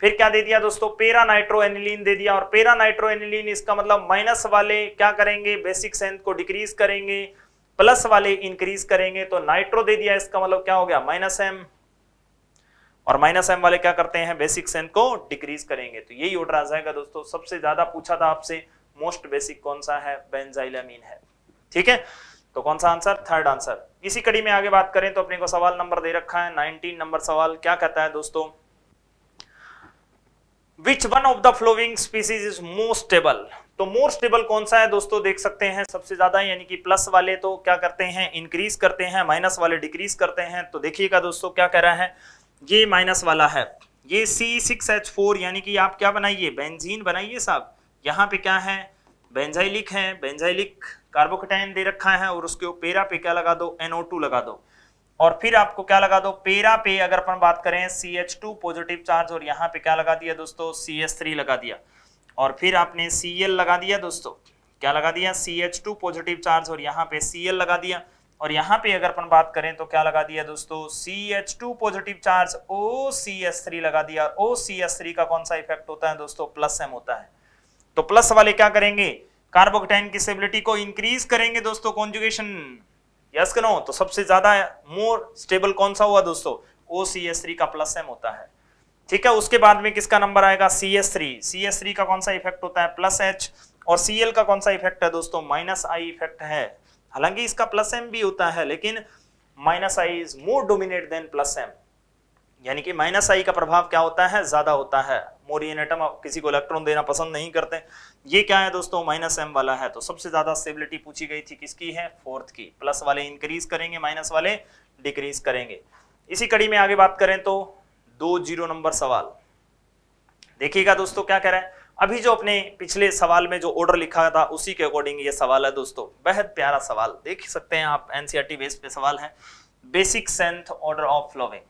फिर क्या दे दिया दोस्तों पेरा नाइट्रो एनिलीन दे दिया और पेरा नाइट्रो एनिलीन इसका मतलब माइनस वाले क्या करेंगे बेसिक सेंथ को डिक्रीज करेंगे प्लस वाले इंक्रीज करेंगे तो नाइट्रो दे दिया इसका मतलब क्या हो गया माइनस एम और माइनस एम वाले क्या करते हैं बेसिक सेंथ को डिक्रीज करेंगे तो यही ऑर्डर आ जाएगा दोस्तों सबसे ज्यादा पूछा था आपसे मोस्ट बेसिक कौन सा है बेंजाइलामीन है ठीक है तो कौन सा आंसर थर्ड आंसर इसी कड़ी में आगे बात करें तो अपने को सवाल नंबर दे रखा है 19 नंबर सवाल क्या कहता है दोस्तों which one of the following species is most stable तो मोर स्टेबल कौन सा है दोस्तों देख सकते हैं सबसे ज्यादा यानी कि प्लस वाले तो क्या करते हैं इंक्रीज करते हैं माइनस वाले डिक्रीज करते हैं तो देखिएगा दोस्तों क्या कह रहा है ये माइनस वाला है ये सी सिक्स एच फोर यानी कि आप क्या बनाइए बेंजीन बनाइए साहब यहाँ पे क्या है बेंजाइलिक है बेंजाइलिक कार्बोकटाइन दे रखा है और उसके पेरा पे क्या लगा दो एनओ लगा दो और फिर आपको क्या लगा दो पेरा पे अगर अपन बात करें C H two positive charge और यहाँ पे क्या लगा दिया दोस्तों सी एच थ्री लगा दिया और फिर आपने सी एल लगा दिया दोस्तों क्या लगा दिया C H two positive charge और यहाँ पे सी एल लगा दिया और यहाँ पे अगर अपन बात करें तो क्या लगा दिया दोस्तों C H two positive charge O C S three लगा दिया ओ सी एस थ्री का कौन सा इफेक्ट होता है दोस्तों प्लस एम होता है तो प्लस वाले क्या करेंगे कार्बोकटाइन की स्टेबिलिटी को इंक्रीज करेंगे दोस्तों कॉन्जुगेशन यस करो तो सबसे ज्यादा मोर स्टेबल कौन सा हुआ दोस्तों ओ सी एस थ्री का प्लस एम होता है ठीक है उसके बाद में किसका नंबर आएगा C S three C S three का कौन सा इफेक्ट होता है प्लस एच और सी एल का कौन सा इफेक्ट है दोस्तों माइनस आई इफेक्ट है हालांकि इसका प्लस एम भी होता है लेकिन minus I is more dominate than plus M यानी कि माइनस आई का प्रभाव क्या होता है ज्यादा होता है मोरियन एटम किसी को इलेक्ट्रॉन देना पसंद नहीं करते ये क्या है दोस्तों माइनस एम वाला है तो सबसे ज्यादा स्टेबिलिटी पूछी गई थी किसकी है फोर्थ की प्लस वाले इंक्रीज करेंगे माइनस वाले डिक्रीज करेंगे इसी कड़ी में आगे बात करें तो दो जीरो नंबर सवाल देखिएगा दोस्तों क्या कह रहे हैं अभी जो अपने पिछले सवाल में जो ऑर्डर लिखा था उसी के अकॉर्डिंग ये सवाल है दोस्तों बेहद प्यारा सवाल देख सकते हैं आप एनसीआर बेस e पे सवाल है basic strength order of following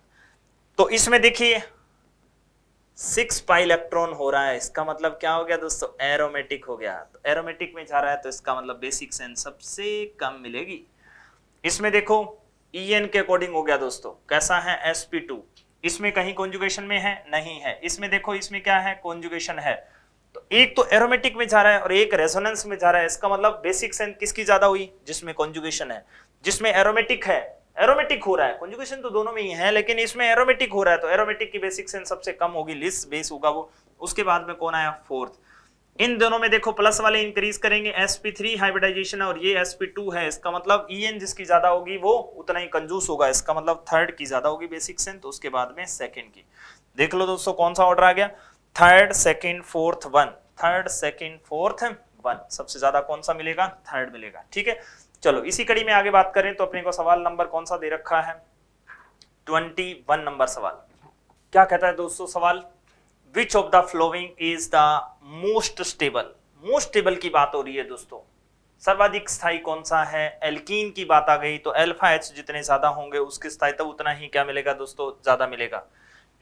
तो इसमें देखिए सिक्स पाई इलेक्ट्रॉन हो रहा है इसका मतलब क्या हो गया दोस्तों एरोमेटिक हो गया तो एरोमेटिक में जा रहा है तो इसका मतलब बेसिक सेंस सबसे कम मिलेगी इसमें देखो ई के अकॉर्डिंग हो गया दोस्तों कैसा है एस इसमें कहीं कॉन्जुगेशन में है नहीं है इसमें देखो इसमें क्या है कॉन्जुगेशन है तो एक तो एरोमेटिक में जा रहा है और एक रेजोनेंस में जा रहा है इसका मतलब बेसिक सेंस किसकी ज्यादा हुई जिसमें कॉन्जुगेशन है जिसमें एरोमेटिक है एरोमेटिक हो रहा है कॉन्जुगेशन तो दोनों में ही है लेकिन इसमें एरोमेटिक हो रहा है तो एरोमेटिक की बेसिक सेंस सबसे कम होगी लिस बेस होगा वो उसके बाद में कौन आया फोर्थ इन दोनों में देखो प्लस वाले इंक्रीज करेंगे sp3 हाइब्रिडाइजेशन और ये sp2 है इसका मतलब en जिसकी ज्यादा होगी वो उतना ही कंजूस होगा इसका मतलब थर्ड की ज्यादा होगी बेसिक सेंस तो उसके बाद में सेकंड की देख लो दोस्तों कौन सा ऑर्डर आ गया third second fourth one third second fourth one सबसे ज्यादा कौन सा मिलेगा थर्ड मिलेगा ठीक है चलो इसी कड़ी में आगे बात करें तो अपने को सवाल नंबर कौन सा दे रखा है ट्वेंटी वन नंबर सवाल क्या कहता है दोस्तों सवाल which of the following is the most stable most stable की बात हो रही है दोस्तों सर्वाधिक स्थाई कौन सा है एल्कीन की बात आ गई तो एल्फा एच जितने ज्यादा होंगे उसकी स्थायित्व तो उतना ही क्या मिलेगा दोस्तों ज्यादा मिलेगा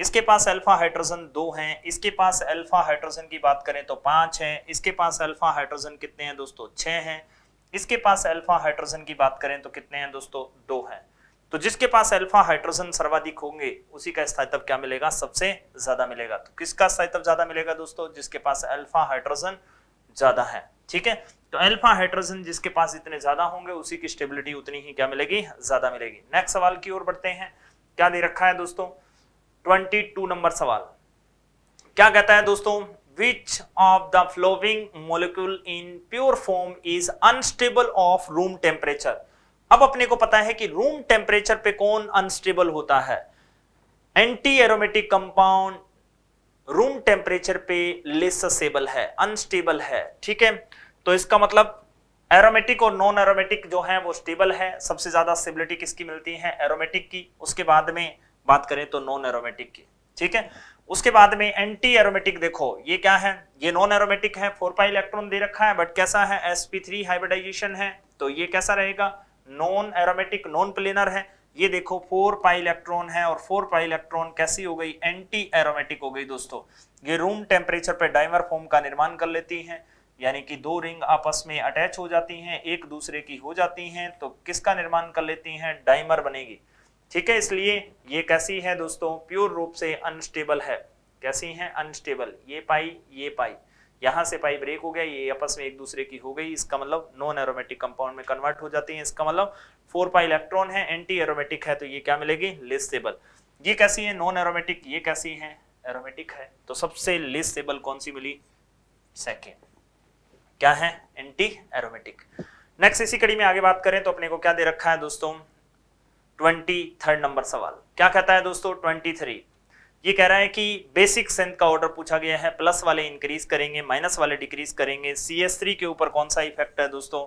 इसके पास अल्फा हाइड्रोजन दो हैं इसके पास अल्फा हाइड्रोजन की बात करें तो पांच हैं इसके पास अल्फा हाइड्रोजन कितने हैं दोस्तों छह हैं इसके पास अल्फा हाइड्रोजन की बात करें तो कितने हैं दोस्तों दो हैं तो जिसके पास अल्फा हाइड्रोजन सर्वाधिक होंगे उसी का स्थायित्व क्या मिलेगा सबसे ज्यादा मिलेगा तो किसका स्थायित्व ज्यादा मिलेगा दोस्तों जिसके पास अल्फा हाइड्रोजन ज्यादा है ठीक है तो अल्फा हाइड्रोजन जिसके पास इतने ज्यादा होंगे उसी की स्टेबिलिटी उतनी ही क्या मिलेगी ज्यादा मिलेगी नेक्स्ट सवाल की ओर बढ़ते हैं क्या दे रखा है दोस्तों टू नंबर सवाल क्या कहता है दोस्तों which of the flowing molecule in pure form is unstable of room temperature अब अपने को पता है कि रूम टेम्परेचर पे कौन अनस्टेबल होता है anti aromatic compound room temperature पे लेसेबल है अनस्टेबल है ठीक है तो इसका मतलब एरोमेटिक और नॉन एरोमेटिक जो है वो स्टेबल है सबसे ज्यादा स्टेबिलिटी किसकी मिलती है एरोमेटिक की उसके बाद में बात करें तो नॉन एरोमेटिक की ठीक है उसके बाद में एंटी एरोमेटिक देखो ये क्या है ये नॉन एरोमेटिक है फोर पाई इलेक्ट्रॉन दे रखा है बट कैसा है sp3 हाइब्रिडाइजेशन है तो ये कैसा रहेगा नॉन एरोमेटिक नॉन प्लेनर है ये देखो फोर पाई इलेक्ट्रॉन है और फोर पाई इलेक्ट्रॉन कैसी हो गई एंटी एरोमेटिक हो गई दोस्तों ये रूम टेम्परेचर पर डाइमर फॉर्म का निर्माण कर लेती है यानी कि दो रिंग आपस में अटैच हो जाती हैं एक दूसरे की हो जाती हैं तो किसका निर्माण कर लेती हैं डाइमर बनेगी ठीक है इसलिए ये कैसी है दोस्तों प्योर रूप से अनस्टेबल है कैसी है अनस्टेबल ये पाई ये पाई यहां से पाई ब्रेक हो गया ये आपस में एक दूसरे की हो गई इसका मतलब नॉन एरोमेटिक कंपाउंड में कन्वर्ट हो जाती है इसका मतलब फोर पाई इलेक्ट्रॉन है एंटी एरोमेटिक है तो ये क्या मिलेगी लिस्टेबल ये कैसी है नॉन एरोमेटिक ये कैसी है एरोमेटिक है तो सबसे लिस्टेबल कौन सी मिली सेकेंड क्या है एंटी एरोमेटिक नेक्स्ट इसी कड़ी में आगे बात करें तो अपने को क्या दे रखा है दोस्तों ट्वेंटी थर्ड नंबर सवाल क्या कहता है दोस्तों ट्वेंटी थ्री ये कह रहा है कि बेसिक सेंथ का ऑर्डर पूछा गया है प्लस वाले इंक्रीज करेंगे माइनस वाले डिक्रीज करेंगे सी एस थ्री के ऊपर कौन सा इफेक्ट है दोस्तों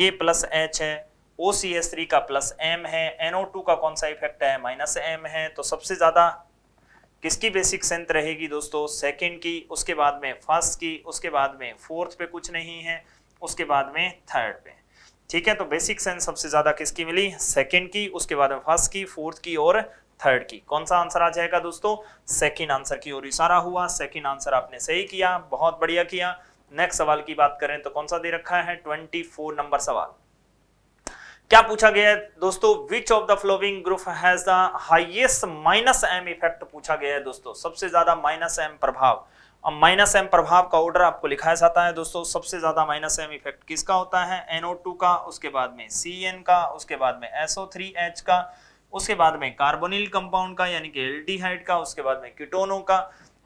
ये प्लस एच है ओ सी एस थ्री का प्लस एम है एनओ टू का कौन सा इफेक्ट है माइनस एम है तो सबसे ज़्यादा किसकी बेसिक सेंथ रहेगी दोस्तों सेकेंड की उसके बाद में फर्स्ट की उसके बाद में फोर्थ पे कुछ नहीं है उसके बाद में थर्ड पे ठीक है तो बेसिक सेंस सबसे ज़्यादा किसकी मिली सेकेंड की उसके बाद में फर्स्ट की फोर्थ की और थर्ड की कौन सा आंसर आ जाएगा दोस्तों सेकेंड आंसर की ओर इशारा हुआ सेकेंड आंसर आपने सही किया बहुत बढ़िया किया नेक्स्ट सवाल की बात करें तो कौन सा दे रखा है ट्वेंटी फोर नंबर सवाल क्या पूछा गया है दोस्तों which of the following group has the highest minus M effect पूछा गया है दोस्तों सबसे ज्यादा माइनस एम प्रभाव अब माइनस एम प्रभाव का ऑर्डर आपको लिखाया जाता है दोस्तों सबसे ज़्यादा माइनस एम इफेक्ट किसका होता है एनओ का उसके बाद में सी का उसके बाद में एसओ का उसके बाद में कार्बोनिल कंपाउंड का यानी कि एल्डिहाइड का उसके बाद में कीटोनों का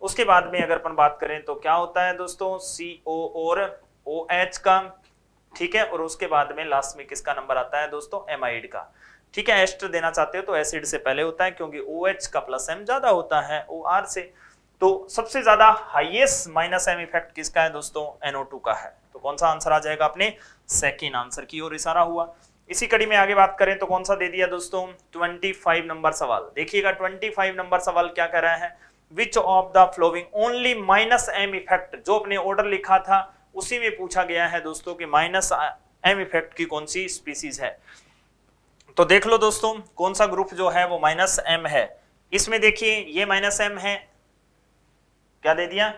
उसके बाद में अगर अपन बात करें तो क्या होता है दोस्तों सी ओ और ओ एच का ठीक है और उसके बाद में लास्ट में किसका नंबर आता है दोस्तों एमाइड का ठीक है एस्टर देना चाहते हो तो एसिड से पहले होता है क्योंकि ओ OH एच का प्लस एम ज्यादा होता है ओ OR से तो सबसे ज्यादा हाइएस्ट माइनस एम इफेक्ट किसका है दोस्तों NO2 का है तो कौन सा आंसर आ जाएगा अपने सेकेंड आंसर की ओर इशारा हुआ इसी कड़ी में आगे बात करें तो कौन सा दे दिया दोस्तों 25 नंबर सवाल देखिएगा 25 नंबर सवाल क्या कह रहा है which of the following only minus M effect जो अपने ऑर्डर लिखा था उसी में पूछा गया है दोस्तों कि माइनस एम इफेक्ट की कौन सी स्पीसीज है तो देख लो दोस्तों कौन सा ग्रुप जो है वो माइनस एम है इसमें देखिए ये माइनस एम है क्या दे दिया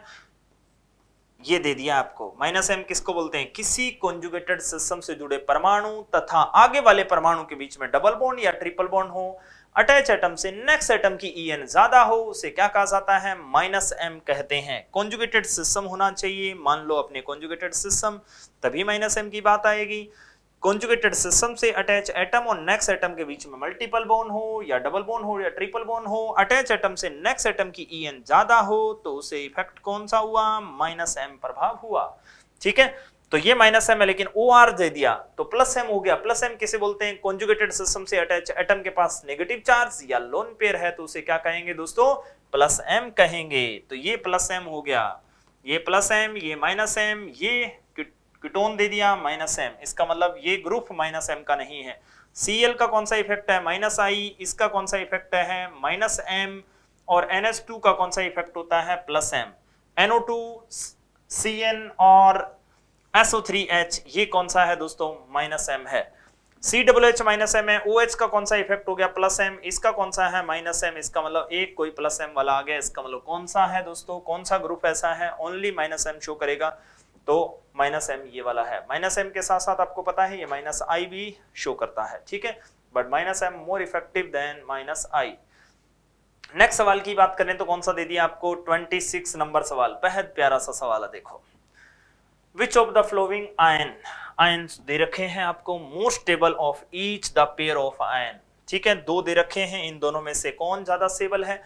ये दे दिया आपको माइनस एम किसको बोलते हैं किसी कॉन्जुगेटेड सिस्टम से जुड़े परमाणु तथा आगे वाले परमाणु के बीच में डबल बॉन्ड या ट्रिपल बॉन्ड हो अटैच एटम से नेक्स्ट एटम की ई एन ज्यादा हो उसे क्या कहा जाता है माइनस एम कहते हैं कॉन्जुगेटेड सिस्टम होना चाहिए मान लो अपने कॉन्जुगेटेड सिस्टम तभी माइनस एम की बात आएगी कॉन्जुगेटेड सिस्टम से अटैच एटम और नेक्स्ट एटम के बीच में मल्टीपल बोन हो या डबल बोन हो या ट्रिपल बोन हो अटैच एटम से नेक्स्ट एटम की ई ज्यादा हो तो उसे इफेक्ट कौन सा हुआ माइनस एम प्रभाव हुआ ठीक है तो ये माइनस एम है लेकिन ओ आर दे दिया तो प्लस एम हो गया प्लस एम किसे बोलते हैं कॉन्जुगेटेड सिस्टम से अटैच एटम के पास नेगेटिव चार्ज या लोन पेयर है तो उसे क्या कहेंगे दोस्तों प्लस एम कहेंगे तो ये प्लस एम हो गया ये प्लस एम ये माइनस एम ये कीटोन दे दिया माइनस एम इसका मतलब ये ग्रुप माइनस एम का नहीं है सी का कौन सा इफेक्ट है माइनस आई इसका कौन सा इफेक्ट है माइनस एम और एन का कौन सा इफेक्ट होता है plus M NO two C N और SO3H ये कौन सा है दोस्तों माइनस एम है C W H minus M है ओ OH का कौन सा इफेक्ट हो गया प्लस एम इसका कौन सा है माइनस एम इसका मतलब एक कोई प्लस एम वाला आ गया इसका मतलब कौन सा है दोस्तों कौन सा ग्रुप ऐसा है ओनली माइनस एम शो करेगा तो माइनस एम ये वाला है माइनस एम के साथ साथ आपको पता है ये माइनस आई भी शो करता है ठीक है but minus M more effective than minus I next सवाल की बात करें तो कौन सा दे दिया आपको 26 नंबर सवाल बेहद प्यारा सा सवाल है देखो which of the following ion ion दे रखे हैं आपको most stable of each the pair of ion ठीक है दो दे रखे हैं इन दोनों में से कौन ज्यादा स्टेबल है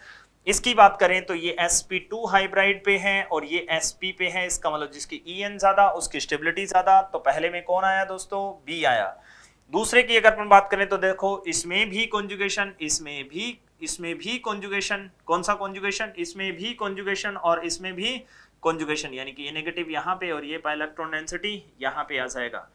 इसकी बात करें तो ये एस पी टू हाइब्राइड पे है और ये एस पी पे है इसका मतलब जिसकी एन e ज्यादा उसकी स्टेबिलिटी ज्यादा तो पहले में कौन आया दोस्तों बी आया दूसरे की अगर अपन बात करें तो देखो इसमें भी कॉन्जुगेशन इसमें भी इसमें भी कॉन्जुगेशन कौन सा कॉन्जुगेशन इसमें भी कॉन्जुगेशन और इसमें भी कॉन्जुगेशन यानी कि ये नेगेटिव यहाँ पे और ये पाइलेक्ट्रॉन इलेक्ट्रॉन डेंसिटी यहाँ पे आ जाएगा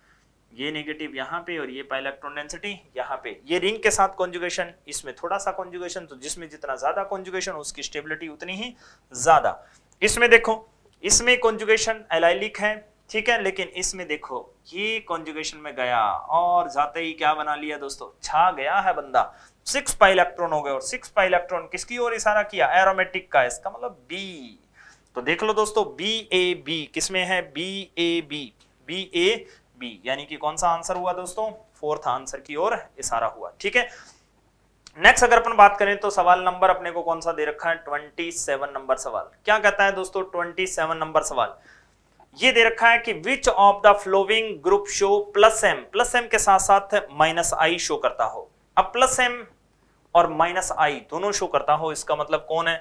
ये नेगेटिव यहाँ पे और ये पाई इलेक्ट्रॉन डेंसिटी यहाँ पे ये रिंग के साथ कॉन्जुगेशन इसमें थोड़ा सा कॉन्जुगेशन तो जिसमें जितना ज्यादा कॉन्जुगेशन उसकी स्टेबिलिटी उतनी ही ज्यादा इसमें देखो इसमें कॉन्जुगेशन एलाइलिक है ठीक है लेकिन इसमें देखो ये कॉन्जुगेशन में गया और जाते ही क्या बना लिया दोस्तों छा गया है बंदा सिक्स पाई इलेक्ट्रॉन हो गए और सिक्स पाई इलेक्ट्रॉन किसकी ओर इशारा किया एरोमेटिक का इसका मतलब बी तो देख लो दोस्तों बी ए बी किसमें है B A B B A B यानी कि कौन सा आंसर हुआ दोस्तों फोर्थ आंसर की ओर इशारा हुआ ठीक है नेक्स्ट अगर अपन बात करें तो सवाल नंबर अपने को कौन सा दे रखा है ट्वेंटी सेवन नंबर सवाल क्या कहता है दोस्तों ट्वेंटी सेवन नंबर सवाल ये दे रखा है कि which of the following group show plus M plus M के साथ साथ माइनस आई शो करता हो अब प्लस एम और माइनस आई दोनों शो करता हो इसका मतलब कौन है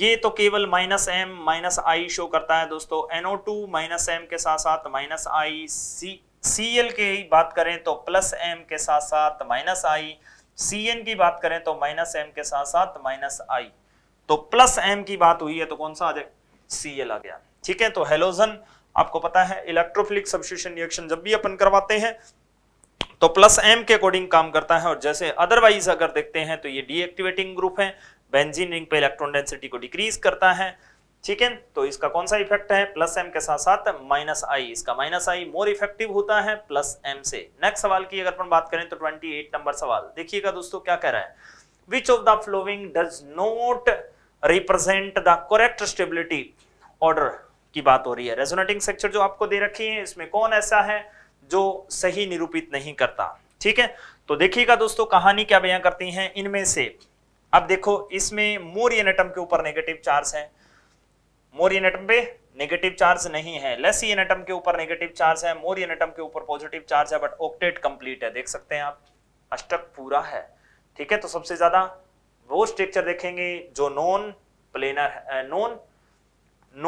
ये तो केवल minus M minus I show करता है दोस्तों एनओ टू माइनस एम के साथ साथ माइनस आई सी सी एल की बात करें तो प्लस एम के साथ साथ माइनस आई सी एन की बात करें तो माइनस एम के साथ साथ माइनस आई तो प्लस एम की बात हुई है तो कौन सा आ जाए सी एल आ गया ठीक है तो हेलोजन आपको पता है इलेक्ट्रोफिलिक सब्सिट्यूशन रिएक्शन जब भी अपन करवाते हैं तो प्लस एम के अकॉर्डिंग काम करता है और जैसे अदरवाइज अगर देखते हैं तो ये डीएक्टिवेटिंग ग्रुप है बेंजीन रिंग पे इलेक्ट्रॉन डेंसिटी को डिक्रीज करता है ठीक है तो इसका कौन सा इफेक्ट है प्लस एम के साथ साथ माइनस आई इसका माइनस आई मोर इफेक्टिव होता है प्लस एम से नेक्स्ट सवाल की अगर अपन बात करें तो 28 नंबर सवाल देखिएगा दोस्तों क्या कह रहा है which of the following does not represent the correct stability order की बात हो रही है रेजोनेटिंग सेक्चर जो आपको दे रखी है इसमें कौन ऐसा है जो सही निरूपित नहीं करता ठीक है तो देखिएगा दोस्तों कहानी क्या बयां करती है इनमें से अब देखो इसमें मोर एनेटम के ऊपर नेगेटिव चार्ज है मोर इन एटम पे नेगेटिव चार्ज नहीं है लेस इन एटम के ऊपर नेगेटिव चार्ज है मोर इन एटम के ऊपर पॉजिटिव चार्ज है बट ऑक्टेट कंप्लीट है देख सकते हैं आप अष्टक पूरा है ठीक है तो सबसे ज्यादा वो स्ट्रक्चर देखेंगे जो non planar non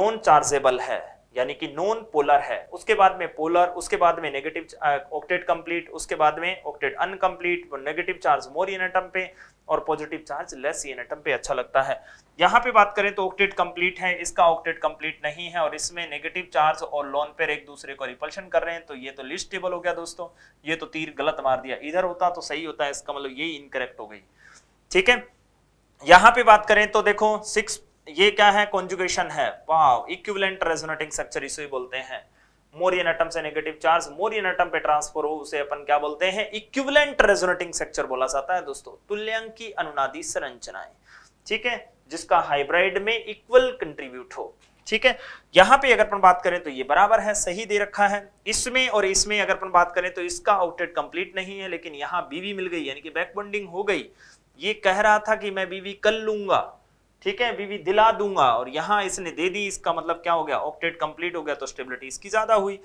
non chargeable है यानी कि नॉन पोलर है उसके बाद में पोलर उसके बाद में नेगेटिव ऑक्टेट कंप्लीट उसके बाद में octet incomplete negative charge more इन एटम पे और positive charge less in atom पे अच्छा लगता है यहाँ पे बात करें तो ऑक्टेट कंप्लीट है इसका ऑक्टेट कंप्लीट नहीं है और इसमें नेगेटिव चार्ज और लोन पेर एक दूसरे को रिपल्शन कर रहे हैं तो ये तो लिस्ट टेबल हो गया दोस्तों ये तो तीर गलत मार दिया इधर होता तो सही होता है इसका मतलब ये इनकरेक्ट हो गई ठीक है यहाँ पे बात करें तो देखो सिक्स ये क्या है कॉन्जुगेशन है वाव इक्विवेलेंट रेजोनेटिंग स्ट्रक्चर इसे बोलते हैं मोरियन एटम से नेगेटिव चार्ज मोरियन एटम पे ट्रांसफर हो उसे अपन क्या बोलते हैं इक्विवेलेंट रेजोनेटिंग स्ट्रक्चर बोला जाता है दोस्तों तुल्यांकी अनुनादी संरचनाएं ठीक है जिसका हाइब्राइड में इक्वल कंट्रीब्यूट हो ठीक है यहां पे अगर अपन बात करें तो ये बराबर है सही दे रखा है इसमें और इसमें अगर अपन बात करें तो इसका आउटलेट कंप्लीट नहीं है लेकिन यहाँ बीवी मिल गई यानी कि बैक बॉन्डिंग हो गई ये कह रहा था कि मैं बीवी कर लूंगा ठीक है बीवी दिला दूंगा और यहाँ इसने दे दी इसका मतलब क्या हो गया ऑक्टेट कंप्लीट हो गया तो स्टेबिलिटी इसकी ज्यादा हुई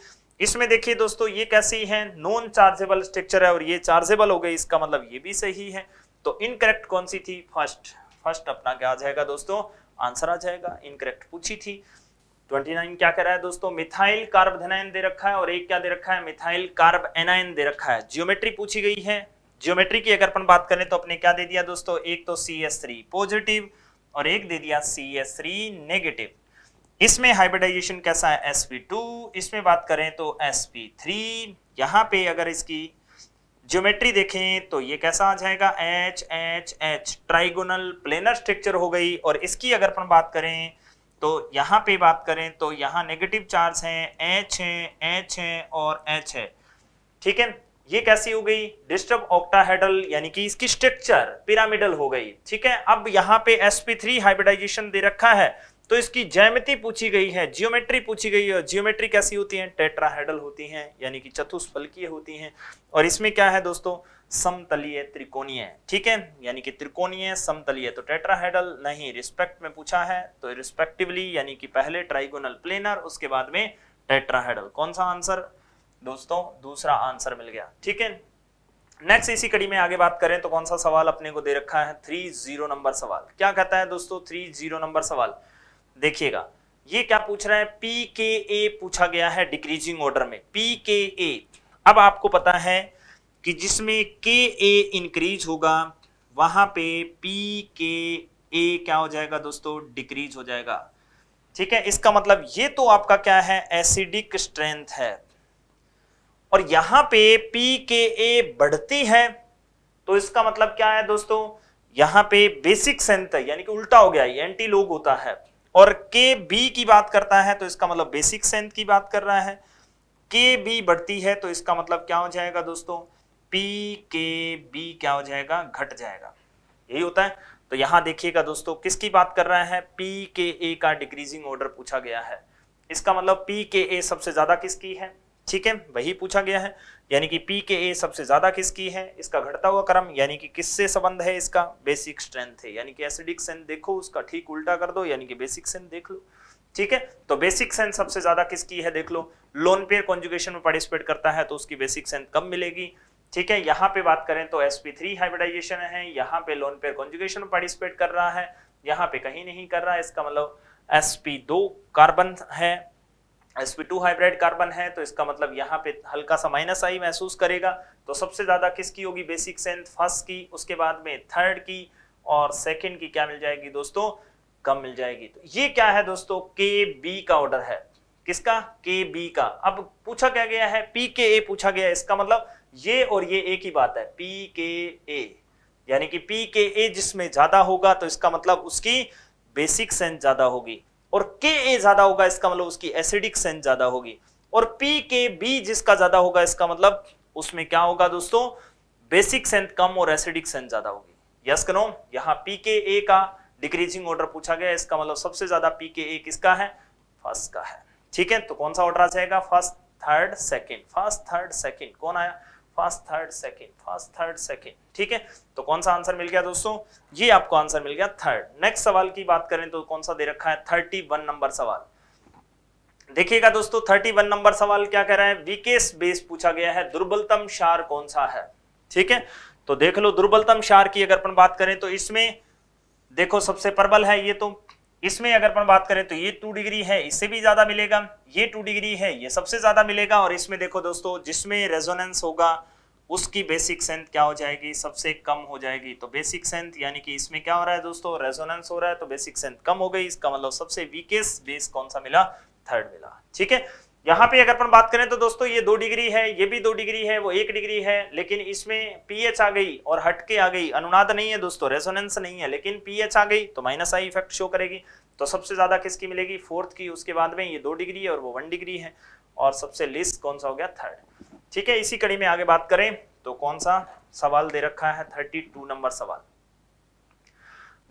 इसमें देखिए दोस्तों ये कैसी है नॉन चार्जेबल स्ट्रक्चर है और ये चार्जेबल हो गई इसका मतलब ये भी सही है तो इनकरेक्ट कौन सी थी फर्स्ट फर्स्ट अपना क्या आ जाएगा दोस्तों आंसर आ जाएगा इनकरेक्ट पूछी थी 29 क्या कह रहा है दोस्तों मिथाइल कार्ब धनायन दे रखा है और एक क्या दे रखा है मिथाइल कार्ब एनायन दे रखा है ज्योमेट्री पूछी गई है ज्योमेट्री की अगर अपन बात करें तो अपने क्या दे दिया दोस्तों एक तो सी एस थ्री पॉजिटिव और एक दे दिया सी एस थ्री नेगेटिव इसमें हाइब्रिडाइजेशन कैसा है एस पी टू इसमें बात करें तो एस पी थ्री यहाँ पे अगर इसकी ज्योमेट्री देखें तो ये कैसा आ जाएगा H H H trigonal planar structure हो गई और इसकी अगर अपन बात करें तो यहाँ पे बात करें तो यहाँ नेगेटिव चार्ज है एच है एच है और एच है ठीक है ये कैसी हो गई डिस्टर्ब ऑक्टाहेडल यानी कि इसकी स्ट्रक्चर पिरामिडल हो गई ठीक है अब यहाँ पे sp3 हाइब्रिडाइजेशन दे रखा है तो इसकी ज्यामिति पूछी गई है जियोमेट्री पूछी गई है जियोमेट्री कैसी होती है टेट्राहेडल होती है यानी कि चतुष्फलकीय होती है और इसमें क्या है दोस्तों समतलीय त्रिकोणीय ठीक है यानी कि त्रिकोणीय समतलीय तो टेट्राहेडल नहीं रिस्पेक्ट में पूछा है तो रिस्पेक्टिवली यानी कि पहले ट्राइगोनल प्लेनर उसके बाद में टेट्राहेडल कौन सा आंसर दोस्तों दूसरा आंसर मिल गया ठीक है नेक्स्ट इसी कड़ी में आगे बात करें तो कौन सा सवाल अपने को दे रखा है थ्री जीरो नंबर सवाल क्या कहता है दोस्तों थ्री जीरो नंबर सवाल देखिएगा ये क्या पूछ रहा है पी के ए पूछा गया है डिक्रीजिंग ऑर्डर में पी के ए अब आपको पता है कि जिसमें के ए इंक्रीज होगा वहां पे पी के ए क्या हो जाएगा दोस्तों डिक्रीज हो जाएगा ठीक है इसका मतलब ये तो आपका क्या है एसिडिक स्ट्रेंथ है और यहां पे पी के ए बढ़ती है तो इसका मतलब क्या है दोस्तों यहां पे बेसिक सेंथ यानी कि उल्टा हो गया एंटी लोग होता है और के बी की बात करता है तो इसका मतलब बेसिक सेंथ की बात कर रहा है के बी बढ़ती है तो इसका मतलब क्या हो जाएगा दोस्तों पी के बी क्या हो जाएगा घट जाएगा यही होता है तो यहाँ देखिएगा दोस्तों किसकी बात कर रहे हैं पी के ए का डिक्रीजिंग ऑर्डर पूछा गया है इसका मतलब पी के ए सबसे ज्यादा किसकी है ठीक है वही पूछा गया है यानी कि पी के ए सबसे ज्यादा किसकी है इसका घटता हुआ क्रम यानी कि किससे संबंध है इसका बेसिक स्ट्रेंथ है यानी कि एसिडिक सेन देखो उसका ठीक उल्टा कर दो यानी कि बेसिक सेन देख लो ठीक है तो बेसिक सेंस सबसे ज्यादा किसकी है देख लो लोन पेयर कॉन्जुगेशन में पार्टिसिपेट करता है तो उसकी बेसिक सेंस कम मिलेगी ठीक है यहाँ पे बात करें तो sp3 हाइब्रिडाइजेशन है यहाँ पे लोन पेयर कॉन्जुगेशन में पार्टिसिपेट कर रहा है यहाँ पे कहीं नहीं कर रहा है इसका मतलब sp2 कार्बन है sp2 हाइब्रिड कार्बन है तो इसका मतलब यहाँ पे हल्का सा माइनस आई महसूस करेगा तो सबसे ज़्यादा किसकी होगी बेसिक सेंथ फर्स्ट की उसके बाद में थर्ड की और सेकंड की क्या मिल जाएगी दोस्तों कम मिल जाएगी तो ये क्या है दोस्तों के बी का ऑर्डर है किसका के बी का अब पूछा क्या गया है पी के ए पूछा गया इसका मतलब ये और ये एक ही बात है पी के ए यानी कि पी के ए जिसमें ज्यादा होगा तो इसका मतलब उसकी बेसिक सेंस ज्यादा होगी और के ए ज्यादा होगा इसका मतलब उसकी एसिडिक सेंस ज्यादा होगी और पी के बी जिसका ज्यादा होगा इसका मतलब उसमें क्या होगा दोस्तों बेसिक सेंस कम और एसिडिक सेंस ज्यादा होगी यस करो यहाँ पी के ए का डिक्रीजिंग ऑर्डर पूछा गया इसका मतलब सबसे ज्यादा पी के ए किसका है फर्स्ट का है ठीक है तो कौन सा ऑर्डर आ जाएगा first third second first third second कौन आया first third second first third second ठीक है तो कौन सा आंसर मिल गया दोस्तों ये आपको आंसर मिल गया थर्ड नेक्स्ट सवाल की बात करें तो कौन सा दे रखा है थर्टी वन नंबर सवाल देखिएगा दोस्तों थर्टी वन नंबर सवाल क्या कह रहा है वीकेस बेस पूछा गया है दुर्बलतम शार कौन सा है ठीक है तो देख लो दुर्बलतम शार की अगर अपन बात करें तो इसमें देखो सबसे प्रबल है ये तो इसमें अगर अपन बात करें तो ये टू डिग्री है इससे भी ज्यादा मिलेगा ये टू डिग्री है ये सबसे ज्यादा मिलेगा और इसमें देखो दोस्तों जिसमें रेजोनेंस होगा उसकी बेसिक सेंथ क्या हो जाएगी सबसे कम हो जाएगी तो बेसिक सेंथ यानी कि इसमें क्या हो रहा है दोस्तों रेजोनेंस हो रहा है तो बेसिक सेंथ कम हो गई इसका मतलब सबसे वीकेस्ट बेस कौन सा मिला थर्ड मिला ठीक है यहाँ पे अगर अपन बात करें तो दोस्तों ये दो डिग्री है ये भी दो डिग्री है वो एक डिग्री है लेकिन इसमें पीएच आ गई और हटके आ गई अनुनाद नहीं है दोस्तों रेसोनेंस नहीं है लेकिन पीएच आ गई तो माइनस आई इफेक्ट शो करेगी तो सबसे ज्यादा किसकी मिलेगी फोर्थ की उसके बाद में ये दो डिग्री है और वो वन डिग्री है और सबसे लेस कौन सा हो गया थर्ड ठीक है इसी कड़ी में आगे बात करें तो कौन सा सवाल दे रखा है थर्टी टू नंबर सवाल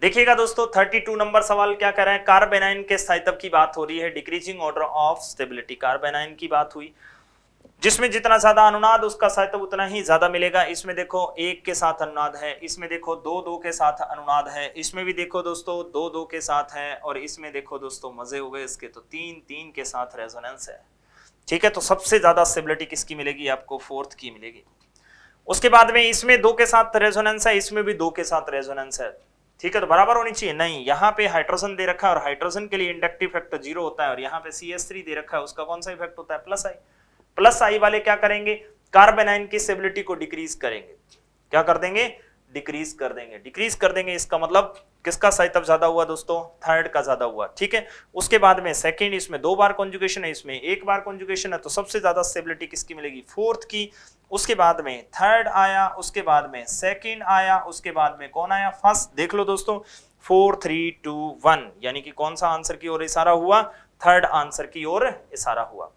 देखिएगा दोस्तों 32 नंबर सवाल क्या कर रहे हैं कार्बेनाइन के स्थायित्व की बात हो रही है decreasing order of stability carbanion की बात हुई जिसमें जितना ज्यादा अनुनाद उसका स्थायित्व उतना ही ज्यादा मिलेगा इसमें देखो एक के साथ अनुनाद है इसमें देखो दो दो के साथ अनुनाद है इसमें भी देखो दोस्तों दो दो के साथ है और इसमें देखो दोस्तों मजे हो गए इसके तो तीन तीन के साथ रेजोनेंस है ठीक है तो सबसे ज्यादा स्टेबिलिटी किसकी मिलेगी आपको फोर्थ की मिलेगी उसके बाद में इसमें दो के साथ रेजोनेंस है इसमें भी दो के साथ रेजोनेंस है ठीक है तो बराबर होनी चाहिए नहीं यहाँ पे हाइड्रोजन दे रखा है और हाइड्रोजन के लिए इंडक्टिव फैक्टर जीरो होता है और यहाँ पे सी एस थ्री दे रखा है उसका कौन सा इफेक्ट होता है प्लस आई प्लस आई वाले क्या करेंगे कार्बेनाइन की स्टेबिलिटी को डिक्रीज करेंगे क्या कर देंगे डिक्रीज कर देंगे डिक्रीज कर देंगे इसका मतलब किसका तब ज्यादा हुआ दोस्तों थर्ड का ज्यादा हुआ ठीक है उसके बाद में सेकेंड इसमें दो बार कॉन्जुकेशन है इसमें एक बार कॉन्जुकेशन है तो सबसे ज्यादा स्टेबिलिटी किसकी मिलेगी फोर्थ की उसके बाद में थर्ड आया उसके बाद में सेकेंड आया उसके बाद में कौन आया फर्स्ट देख लो दोस्तों फोर थ्री टू वन यानी कि कौन सा आंसर की ओर इशारा हुआ थर्ड आंसर की ओर इशारा हुआ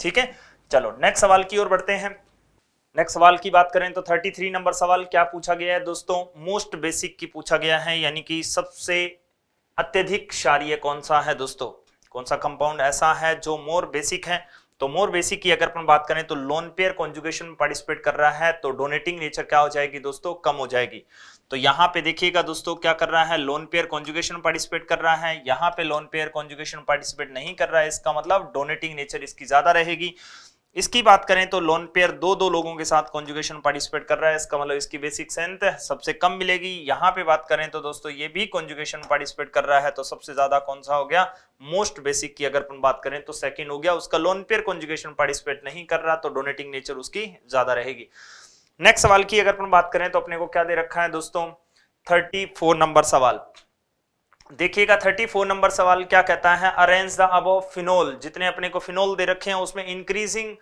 ठीक है चलो नेक्स्ट सवाल की ओर बढ़ते हैं नेक्स्ट सवाल की बात करें तो 33 नंबर सवाल क्या पूछा गया है दोस्तों मोस्ट बेसिक की पूछा गया है यानी कि सबसे अत्यधिक क्षारिय कौन सा है दोस्तों कौन सा कंपाउंड ऐसा है जो मोर बेसिक है तो मोर बेसिक की अगर अपन बात करें तो लोन पेयर कॉन्जुगेशन पार्टिसिपेट कर रहा है तो डोनेटिंग नेचर क्या हो जाएगी दोस्तों कम हो जाएगी तो यहाँ पे देखिएगा दोस्तों क्या कर रहा है लोन पेयर कॉन्जुगेशन पार्टिसिपेट कर रहा है यहाँ पे लोन पेयर कॉन्जुगेशन पार्टिसिपेट नहीं कर रहा है इसका मतलब डोनेटिंग नेचर इसकी ज्यादा रहेगी इसकी बात करें तो लोन पेयर दो दो लोगों के साथ कॉन्जुगेशन पार्टिसिपेट कर रहा है इसका मतलब इसकी बेसिक सेंथ सबसे कम मिलेगी यहाँ पे बात करें तो दोस्तों ये भी कॉन्जुगेशन पार्टिसिपेट कर रहा है तो सबसे ज्यादा कौन सा हो गया मोस्ट बेसिक की अगर बात करें तो सेकंड हो गया उसका लोन पेयर कॉन्जुगेशन पार्टिसिपेट नहीं कर रहा तो डोनेटिंग नेचर उसकी ज्यादा रहेगी नेक्स्ट सवाल की अगर बात करें तो अपने को क्या दे रखा है दोस्तों थर्टी फोर नंबर सवाल देखिएगा थर्टी फोर नंबर सवाल क्या कहता है अरेंज द अब फिनोल जितने अपने को फिनोल दे रखे हैं उसमें increasing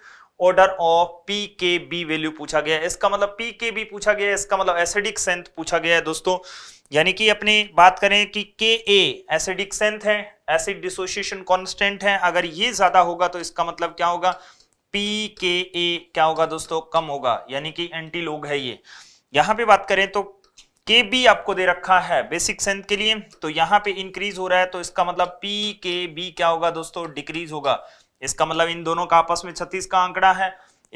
order of P K B value पूछा गया है इसका मतलब पी के बी पूछा गया है इसका मतलब एसिडिक सेंथ पूछा गया है दोस्तों यानी कि अपने बात करें कि के ए एसिडिक सेंथ है एसिड डिसोसिएशन कॉन्स्टेंट है अगर ये ज्यादा होगा तो इसका मतलब क्या होगा पी के ए क्या होगा दोस्तों कम होगा यानी कि एंटीलोग है ये यहां पे बात करें तो के बी आपको दे रखा है बेसिक सेंथ के लिए तो यहां पे इंक्रीज हो रहा है तो इसका मतलब पी के बी क्या होगा दोस्तों डिक्रीज होगा इसका मतलब इन दोनों का आपस में छत्तीस का आंकड़ा है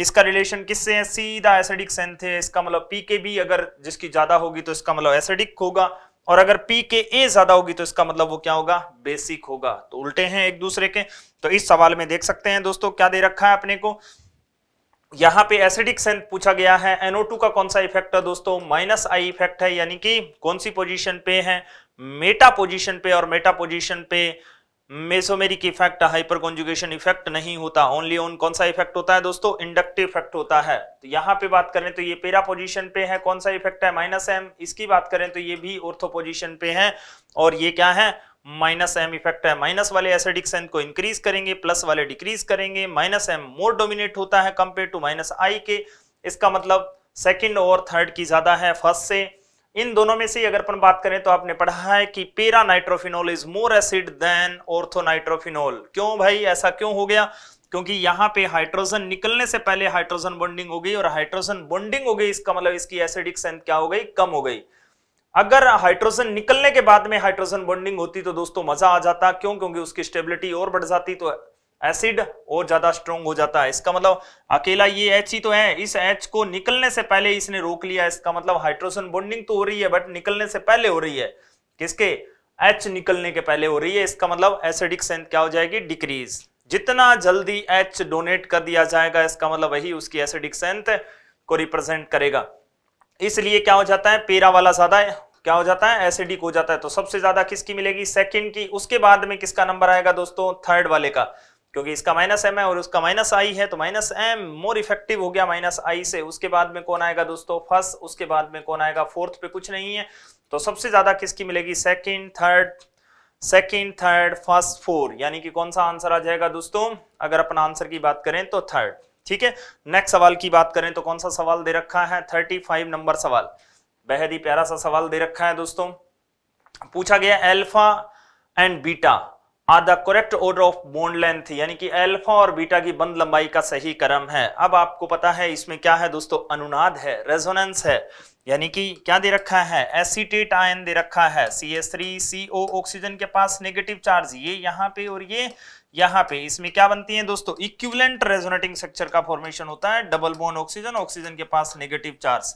इसका रिलेशन किससे है सीधा एसिडिक सेंथ है इसका मतलब पी के बी अगर जिसकी ज्यादा होगी तो इसका मतलब एसिडिक होगा और अगर पी के ए ज्यादा होगी तो इसका मतलब वो क्या होगा बेसिक होगा तो उल्टे हैं एक दूसरे के तो इस सवाल में देख सकते हैं दोस्तों क्या दे रखा है अपने को यहाँ पे एसिडिक सेंथ पूछा गया है NO2 का कौन सा इफेक्ट है दोस्तों माइनस आई इफेक्ट है यानी कि कौन सी पोजीशन पे है मेटा पोजीशन पे और मेटा पोजीशन पे mesomeric effect hyperconjugation effect नहीं होता ओनली ओन कौन सा इफेक्ट होता है दोस्तों इंडक्टिव इफेक्ट होता है तो यहाँ पे बात करें तो ये पेरा पोजिशन पे है कौन सा इफेक्ट है माइनस एम इसकी बात करें तो ये भी ऑर्थो पोजिशन पे है और ये क्या है माइनस एम इफेक्ट है माइनस वाले एसिडिक सेंथ को इंक्रीज करेंगे प्लस वाले डिक्रीज करेंगे माइनस एम मोर डोमिनेट होता है कंपेयर टू माइनस आई के इसका मतलब सेकंड और थर्ड की ज्यादा है फर्स्ट से इन दोनों में से अगर अपन बात करें तो आपने पढ़ा है कि para nitrophenol is more acid than ortho nitrophenol क्यों भाई ऐसा क्यों हो गया क्योंकि यहाँ पे हाइड्रोजन निकलने से पहले हाइड्रोजन बॉन्डिंग हो गई और हाइड्रोजन बॉन्डिंग हो गई इसका मतलब इसकी एसिडिक सेंथ क्या हो गई कम हो गई अगर हाइड्रोजन निकलने के बाद में हाइड्रोजन बॉन्डिंग होती तो दोस्तों मजा आ जाता क्यों क्योंकि उसकी स्टेबिलिटी और बढ़ जाती तो एसिड और ज्यादा स्ट्रोंग हो जाता है इसका मतलब अकेला ये एच ही तो है इस एच को निकलने से पहले इसने रोक लिया इसका मतलब हाइड्रोजन बॉन्डिंग तो हो रही है बट निकलने से पहले हो रही है किसके एच निकलने के पहले हो रही है इसका मतलब एसिडिक सेंथ क्या हो जाएगी डिक्रीज जितना जल्दी एच डोनेट कर दिया जाएगा इसका मतलब वही उसकी एसिडिक सेंथ को रिप्रेजेंट करेगा इसलिए क्या हो जाता है पेरा वाला ज्यादा क्या हो जाता है एसिडिक हो जाता है तो सबसे ज्यादा किसकी मिलेगी सेकंड की उसके बाद में किसका नंबर आएगा दोस्तों थर्ड वाले का क्योंकि इसका माइनस एम है और उसका माइनस आई है तो माइनस एम मोर इफेक्टिव हो गया माइनस आई से उसके बाद में कौन आएगा दोस्तों फर्स्ट उसके बाद में कौन आएगा फोर्थ पे कुछ नहीं है तो सबसे ज्यादा किसकी मिलेगी second third second third first four यानी कि कौन सा आंसर आ जाएगा दोस्तों अगर अपना आंसर की बात करें तो थर्ड ठीक है नेक्स्ट सवाल की बात करें तो कौन सा सवाल दे रखा है थर्टी फाइव नंबर सवाल बेहद ही प्यारा सा सवाल दे रखा है दोस्तों पूछा गया alpha and beta are the correct order of bond length यानी कि एल्फा और बीटा की बंद लंबाई का सही क्रम है अब आपको पता है इसमें क्या है दोस्तों अनुनाद है रेजोनेंस है यानी कि क्या दे रखा है एसीटेट आयन दे रखा है C S three C O oxygen के पास नेगेटिव चार्ज ये यहाँ पे और ये यहां पे इसमें क्या बनती है दोस्तों इक्विवेलेंट रेजोनेटिंग स्ट्रक्चर का फॉर्मेशन होता है डबल बोन ऑक्सीजन ऑक्सीजन के पास नेगेटिव चार्ज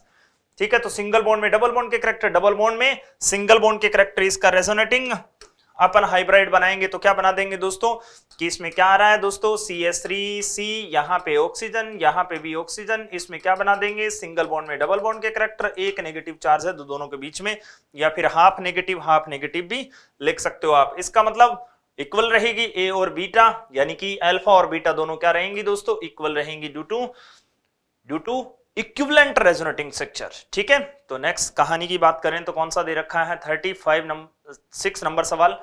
ठीक है तो सिंगल बोन में डबल बोन के करेक्टर डबल बोन में सिंगल बोन के करेक्टर इसका रेजोनेटिंग अपन हाइब्राइड बनाएंगे तो क्या बना देंगे दोस्तों कि इसमें क्या आ रहा है दोस्तों सी एस थ्री सी यहाँ पे ऑक्सीजन यहाँ पे भी ऑक्सीजन इसमें क्या बना देंगे सिंगल बॉन्ड में डबल बॉन्ड के करेक्टर एक नेगेटिव चार्ज है दो दोनों के बीच में या फिर हाफ नेगेटिव हाफ नेगेटिव भी लिख सकते हो आप इसका मतलब इक्वल रहेगी ए और बीटा यानी कि अल्फा और बीटा दोनों क्या रहेंगी दोस्तों इक्वल रहेंगी due to due to equivalent resonating structure ठीक है तो नेक्स्ट कहानी की बात करें तो कौन सा दे रखा है thirty five number six number सवाल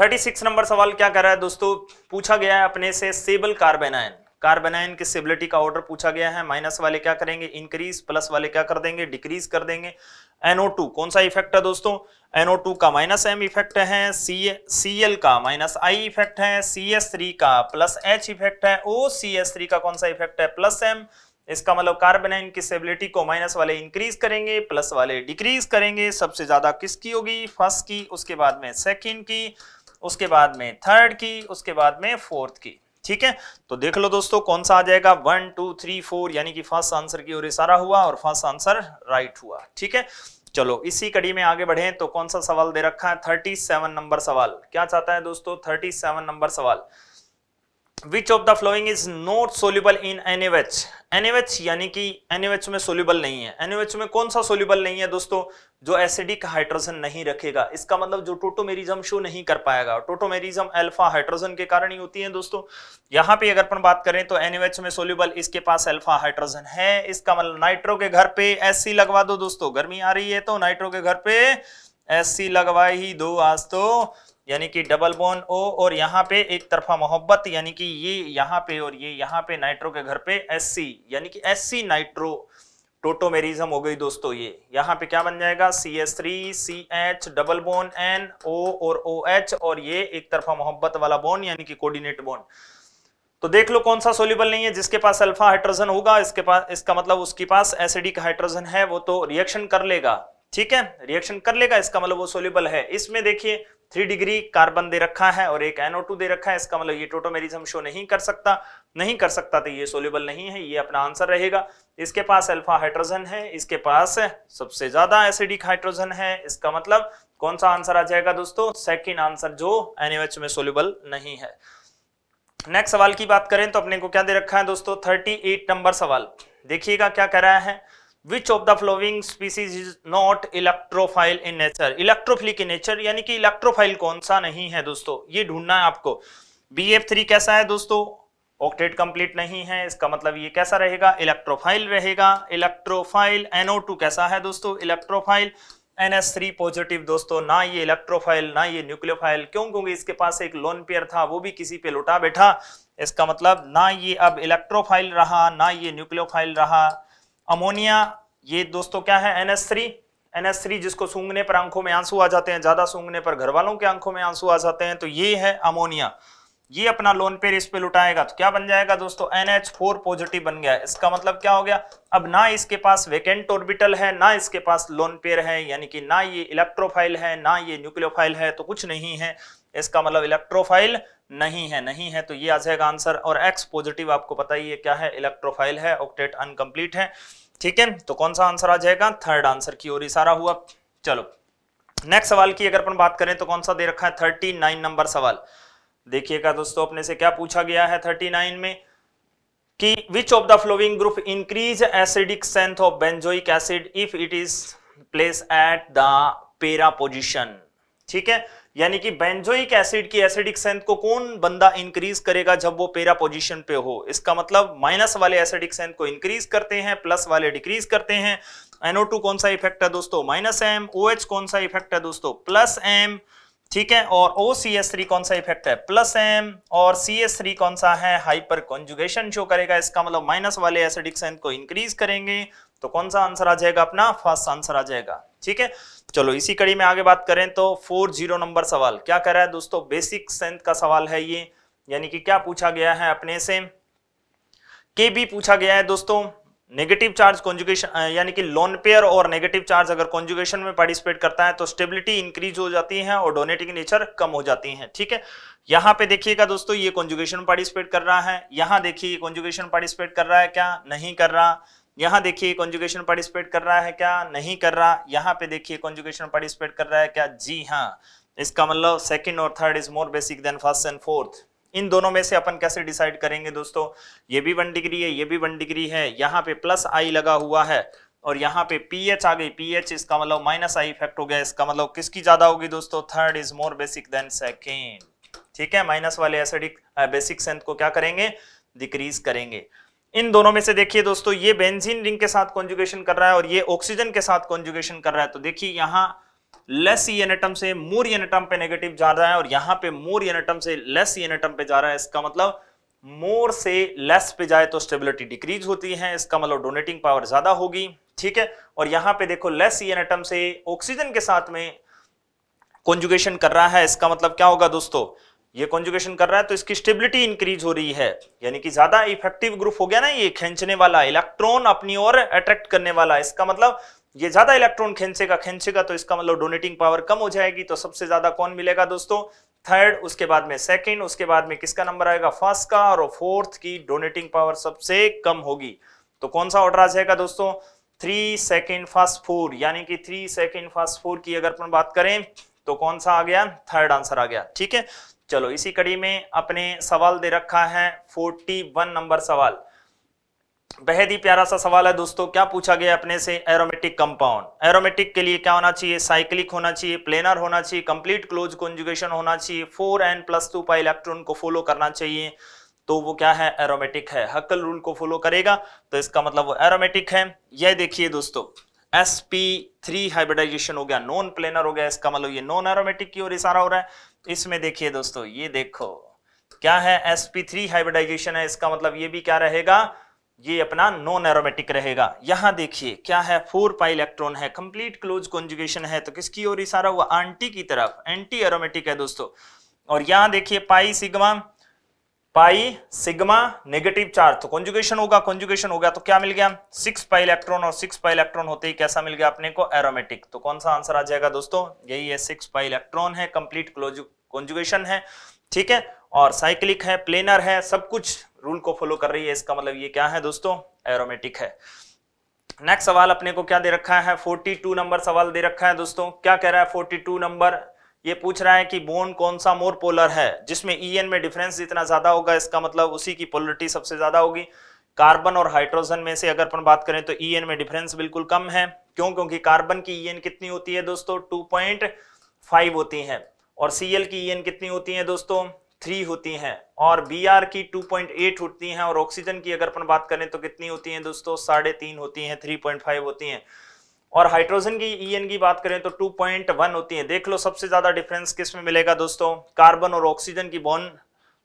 थर्टी सिक्स नंबर सवाल क्या कर रहा है दोस्तों पूछा गया है अपने से सेबल कार्बेनाइन कार्बेनाइन की स्टेबिलिटी का ऑर्डर पूछा गया है माइनस वाले क्या करेंगे इंक्रीज प्लस वाले क्या कर देंगे डिक्रीज कर देंगे NO2 कौन सा इफेक्ट है दोस्तों टू का माइनस एम इफेक्ट है सी सी एल का माइनस आई इफेक्ट है सी एस थ्री का प्लस एच इफेक्ट है ओ सी एस थ्री का कौन सा इफेक्ट है प्लस एम इसका मतलब कार्बन एन की स्टेबिलिटी को माइनस वाले इंक्रीज करेंगे प्लस वाले डिक्रीज करेंगे सबसे ज्यादा किसकी होगी फर्स्ट की उसके बाद में सेकंड की उसके बाद में थर्ड की उसके बाद में फोर्थ की ठीक है तो देख लो दोस्तों कौन सा आ जाएगा वन टू थ्री फोर यानी कि फर्स्ट आंसर की ओर इशारा हुआ और फर्स्ट आंसर राइट हुआ ठीक है चलो इसी कड़ी में आगे बढ़े तो कौन सा सवाल दे रखा है थर्टी सेवन नंबर सवाल क्या चाहता है दोस्तों थर्टी सेवन नंबर सवाल which of the following is not soluble in NaOH NaOH यानी कि एनएवएच में सोल्यूबल नहीं है एनएवएच में कौन सा सोल्यूबल नहीं है दोस्तों जो एसिडिक हाइड्रोजन नहीं रखेगा इसका मतलब जो टोटोमेरिज्म शो नहीं कर पाएगा टोटोमेरिज्म अल्फा हाइड्रोजन के कारण ही होती है दोस्तों यहाँ पे अगर अपन बात करें तो एनएवएच में सोल्यूबल इसके पास अल्फा हाइड्रोजन है इसका मतलब नाइट्रो के घर पे एस लगवा दो दोस्तों गर्मी आ रही है तो नाइट्रो के घर पे एस लगवा ही दो आज तो यानी कि डबल बोन ओ और यहाँ पे एक तरफा मोहब्बत यानी कि ये यहाँ पे और ये यहाँ पे नाइट्रो के घर पे एस सी यानी कि एस सी नाइट्रो टोटोमेरिज्म हो गई दोस्तों ये यहाँ पे क्या बन जाएगा C S three C H double bond N O और ओ एच और ये एक तरफा मोहब्बत वाला बोन यानी कि कोऑर्डिनेट बोन तो देख लो कौन सा सोल्यूबल नहीं है जिसके पास अल्फा हाइड्रोजन होगा इसके पास इसका मतलब उसके पास एसिडिक हाइड्रोजन है वो तो रिएक्शन कर लेगा ठीक है रिएक्शन कर लेगा इसका मतलब वो सोल्यूबल है इसमें देखिए थ्री डिग्री कार्बन दे रखा है और एक एनओ दे रखा है इसका मतलब ये टोटोमेरिज्म शो नहीं कर सकता नहीं कर सकता तो ये सोल्यूबल नहीं है ये अपना आंसर रहेगा इसके पास अल्फा हाइड्रोजन है इसके पास सबसे ज्यादा एसिडिक हाइड्रोजन है इसका मतलब कौन सा आंसर आ जाएगा दोस्तों सेकेंड आंसर जो एनएच में सोल्यूबल नहीं है नेक्स्ट सवाल की बात करें तो अपने को क्या दे रखा है दोस्तों थर्टी नंबर सवाल देखिएगा क्या कह रहा है which of the following species is not electrophile in nature electrophilic in nature यानी कि इलेक्ट्रोफाइल कौन सा नहीं है दोस्तों ये ढूंढना है आपको बी एफ थ्री कैसा है दोस्तों ऑक्टेट कंप्लीट नहीं है इसका मतलब ये कैसा रहेगा इलेक्ट्रोफाइल रहेगा इलेक्ट्रोफाइल एनओ टू कैसा है दोस्तों electrophile N S three positive दोस्तों ना ये इलेक्ट्रोफाइल ना ये न्यूक्लियोफाइल क्यों क्योंकि इसके पास एक लोन पेयर था वो भी किसी पे लुटा बैठा इसका मतलब ना ये अब इलेक्ट्रोफाइल रहा ना ये न्यूक्लियोफाइल रहा अमोनिया ये दोस्तों क्या है एनएस थ्री थ्री जिसको सूंघने पर आंखों में आंसू आ जाते हैं ज्यादा सूंघने पर घर वालों के आंखों में आंसू आ जाते हैं तो ये है अमोनिया ये अपना लोन पेयर इस पे लुटाएगा तो क्या बन जाएगा दोस्तों NH4 पॉजिटिव बन गया इसका मतलब क्या हो गया अब ना इसके पास वेकेंट ऑर्बिटल है ना इसके पास लोन पेयर है यानी कि ना ये इलेक्ट्रोफाइल है ना ये न्यूक्लियोफाइल है तो कुछ नहीं है इसका मतलब इलेक्ट्रोफाइल नहीं है नहीं है तो ये आ जाएगा आंसर और एक्स पॉजिटिव आपको पता ही है क्या है इलेक्ट्रोफाइल है ऑक्टेट अनकम्प्लीट है ठीक है तो कौन सा आंसर आ जाएगा थर्ड आंसर की ओर इशारा हुआ चलो नेक्स्ट सवाल की अगर अपन बात करें तो कौन सा दे रखा है थर्टी नाइन नंबर सवाल देखिएगा दोस्तों अपने से क्या पूछा गया है थर्टी नाइन में कि which of the following group increase acidic strength of benzoic acid if it is place at the para position ठीक है यानी कि बेंजोइक एसिड की एसिडिक सेंथ को कौन बंदा इंक्रीज करेगा जब वो पेरा पोजीशन पे हो इसका मतलब माइनस वाले एसिडिक सेंथ को इंक्रीज करते हैं प्लस वाले डिक्रीज करते हैं NO2 कौन सा इफेक्ट है दोस्तों माइनस एम एच कौन सा इफेक्ट है दोस्तों प्लस एम ठीक है और ओ सी एस थ्री कौन सा इफेक्ट है प्लस एम और सी एस थ्री कौन सा है हाइपर कॉन्जुगेशन शो करेगा इसका मतलब माइनस वाले एसिडिक सेंथ को इंक्रीज करेंगे तो कौन सा आंसर आ जाएगा अपना फर्स्ट आंसर आ जाएगा ठीक है चलो इसी कड़ी में आगे बात करें तो फोर जीरो नंबर सवाल क्या कह रहा है दोस्तों बेसिक सेंथ का सवाल है ये यानी कि क्या पूछा गया है अपने से के भी पूछा गया है दोस्तों नेगेटिव चार्ज कॉन्जुगेशन यानी कि लोन पेयर और नेगेटिव चार्ज अगर कॉन्जुगेशन में पार्टिसिपेट करता है तो स्टेबिलिटी इंक्रीज हो जाती है और डोनेटिंग नेचर कम हो जाती है ठीक है यहाँ पे देखिएगा दोस्तों ये कॉन्जुगेशन पार्टिसिपेट कर रहा है यहाँ देखिए कॉन्जुगेशन पार्टिसिपेट कर रहा है क्या नहीं कर रहा यहां देखिए कॉन्जुगेशन पार्टिसिपेट कर रहा है क्या नहीं कर रहा यहां पे देखिए कॉन्जुगेशन पार्टिसिपेट कर रहा है क्या जी हाँ इसका मतलब सेकेंड और third is more basic than first and fourth इन दोनों में से अपन कैसे डिसाइड करेंगे दोस्तों ये भी वन डिग्री है ये भी वन डिग्री है यहाँ पे प्लस आई लगा हुआ है और यहाँ पे पी एच आ गई पी एच इसका मतलब माइनस आई इफेक्ट हो गया इसका मतलब किसकी ज्यादा होगी दोस्तों third is more basic than second ठीक है माइनस वाले एसिडिक बेसिक सेंथ को क्या करेंगे डिक्रीज करेंगे इन दोनों में से देखिए दोस्तों ये बेंजीन रिंग के साथ कॉन्जुगेशन कर रहा है और ये ऑक्सीजन के साथ कॉन्जुगेशन कर रहा है तो देखिए यहाँ लेस ई e से मोर एन e पे नेगेटिव जा रहा है और यहाँ पे मोर एन e से लेस ई पे जा रहा है इसका मतलब मोर से लेस पे जाए तो स्टेबिलिटी डिक्रीज होती है इसका मतलब डोनेटिंग पावर ज्यादा होगी ठीक है और यहाँ पे देखो लेस ई से ऑक्सीजन के साथ में कॉन्जुगेशन कर रहा है इसका मतलब क्या होगा दोस्तों ये कॉन्जुगेशन कर रहा है तो इसकी स्टेबिलिटी इंक्रीज हो रही है यानी कि ज्यादा इफेक्टिव ग्रुप हो गया ना ये खींचने वाला इलेक्ट्रॉन अपनी ओर अट्रैक्ट करने वाला इसका मतलब ये ज्यादा इलेक्ट्रॉन खेचेगा खेचेगा तो इसका मतलब डोनेटिंग पावर कम हो जाएगी तो सबसे ज्यादा कौन मिलेगा दोस्तों थर्ड उसके बाद में सेकेंड उसके बाद में किसका नंबर आएगा फर्स्ट का और फोर्थ की डोनेटिंग पावर सबसे कम होगी तो कौन सा ऑर्डर आ जाएगा दोस्तों थ्री सेकेंड फर्स्ट फोर यानी कि थ्री सेकेंड फर्स्ट फोर की अगर अपन बात करें तो कौन सा आ गया थर्ड आंसर आ गया ठीक है चलो इसी कड़ी में अपने सवाल दे रखा है फोर्टी वन नंबर सवाल बेहद ही प्यारा सा सवाल है दोस्तों क्या पूछा गया अपने से एरोमेटिक कंपाउंड एरोमेटिक के लिए क्या होना चाहिए साइक्लिक होना चाहिए प्लेनर होना चाहिए कंप्लीट क्लोज कंजुगेशन होना चाहिए four N plus two pi electron को फॉलो करना चाहिए तो वो क्या है एरोमेटिक है हक्कल रूल को फॉलो करेगा तो इसका मतलब वो एरोमेटिक है यह देखिए दोस्तों एस पी थ्री हाइब्रिडाइजेशन हो गया नॉन प्लेनर हो गया इसका मतलब ये नॉन एरोमेटिक की ओर इशारा हो रहा है इसमें देखिए दोस्तों ये देखो क्या है एस पी थ्री हाइब्रिडाइजेशन है इसका मतलब ये भी क्या रहेगा ये अपना नॉन एरोमेटिक रहेगा यहां देखिए क्या है फोर पाई इलेक्ट्रॉन है कंप्लीट क्लोज कॉन्जुगेशन है तो किसकी ओर इशारा हुआ आंटी की तरफ एंटी एरोमेटिक है दोस्तों और यहां देखिए pi sigma pi sigma negative charge तो कॉन्जुगेशन होगा कॉन्जुगेशन हो गया तो क्या मिल गया सिक्स पाई इलेक्ट्रॉन और सिक्स पाई इलेक्ट्रॉन होते ही कैसा मिल गया अपने को एरोमेटिक तो कौन सा आंसर आ जाएगा दोस्तों यही है सिक्स पाई इलेक्ट्रॉन है कंप्लीट कॉन्जुगेशन है ठीक है और साइक्लिक है प्लेनर है सब कुछ रूल को फॉलो कर रही है इसका मतलब ये क्या है दोस्तों एरोमेटिक है नेक्स्ट सवाल अपने को क्या दे रखा है 42 नंबर सवाल दे रखा है दोस्तों क्या कह रहा है 42 नंबर ये पूछ रहा है कि बोन कौन सा मोर पोलर है जिसमें ई e एन में डिफरेंस जितना ज्यादा होगा इसका मतलब उसी की पोलरिटी सबसे ज्यादा होगी कार्बन और हाइड्रोजन में से अगर अपन बात करें तो ई e एन में डिफरेंस बिल्कुल कम है क्यों क्योंकि कार्बन की ई e एन कितनी होती है दोस्तों टू पॉइंट फाइव होती है और सी एल की ई एन कितनी होती है दोस्तों थ्री होती है और बी आर की टू पॉइंट एट होती है और ऑक्सीजन की अगर अपन बात करें तो कितनी होती है दोस्तों साढ़े तीन होती है थ्री पॉइंट फाइव होती है और हाइड्रोजन की ईएन e की बात करें तो 2.1 होती है देख लो सबसे ज्यादा डिफरेंस किस में मिलेगा दोस्तों कार्बन और ऑक्सीजन की बॉन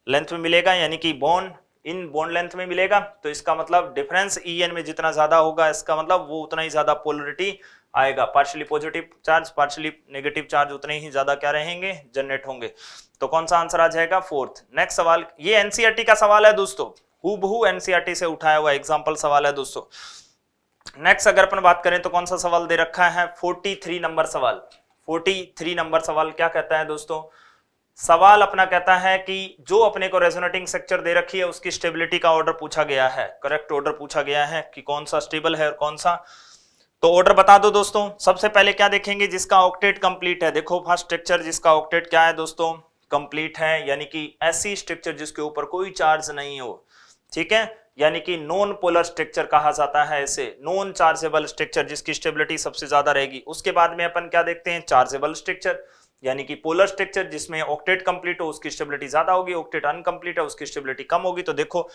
लेंथ में मिलेगा यानी कि बॉन इन बॉन्ड लेंथ में मिलेगा तो इसका मतलब डिफरेंस ई e में जितना ज्यादा होगा इसका मतलब वो उतना ही ज्यादा पोलरिटी आएगा partially positive charge partially negative charge उतने ही ज्यादा क्या रहेंगे जनरेट होंगे तो कौन सा आंसर आ जाएगा फोर्थ नेक्स्ट सवाल ये एनसीआरटी e का सवाल है दोस्तों हु एनसीआरटी से उठाया हुआ एग्जाम्पल सवाल है दोस्तों नेक्स्ट अगर अपन बात करें तो कौन सा सवाल दे रखा है 43 नंबर सवाल 43 नंबर सवाल क्या कहता है दोस्तों सवाल अपना कहता है कि जो अपने को रेजोनेटिंग स्ट्रक्चर दे रखी है उसकी स्टेबिलिटी का ऑर्डर पूछा गया है करेक्ट ऑर्डर पूछा गया है कि कौन सा स्टेबल है और कौन सा तो ऑर्डर बता दो दोस्तों सबसे पहले क्या देखेंगे जिसका ऑक्टेट कंप्लीट है देखो फर्स्ट स्ट्रक्चर जिसका ऑक्टेट क्या है दोस्तों कंप्लीट है यानी कि ऐसी स्ट्रक्चर जिसके ऊपर कोई चार्ज नहीं हो ठीक है यानी कि नॉन पोलर स्ट्रक्चर कहा जाता है इसे नॉन चार्जेबल स्ट्रक्चर जिसकी स्टेबिलिटी सबसे ज्यादा रहेगी उसके बाद में अपन क्या देखते हैं चार्जेबल स्ट्रक्चर यानी कि पोलर स्ट्रक्चर जिसमें ऑक्टेट कंप्लीट हो उसकी स्टेबिलिटी ज्यादा होगी ऑक्टेट अनकम्प्लीट है उसकी स्टेबिलिटी कम होगी तो देखो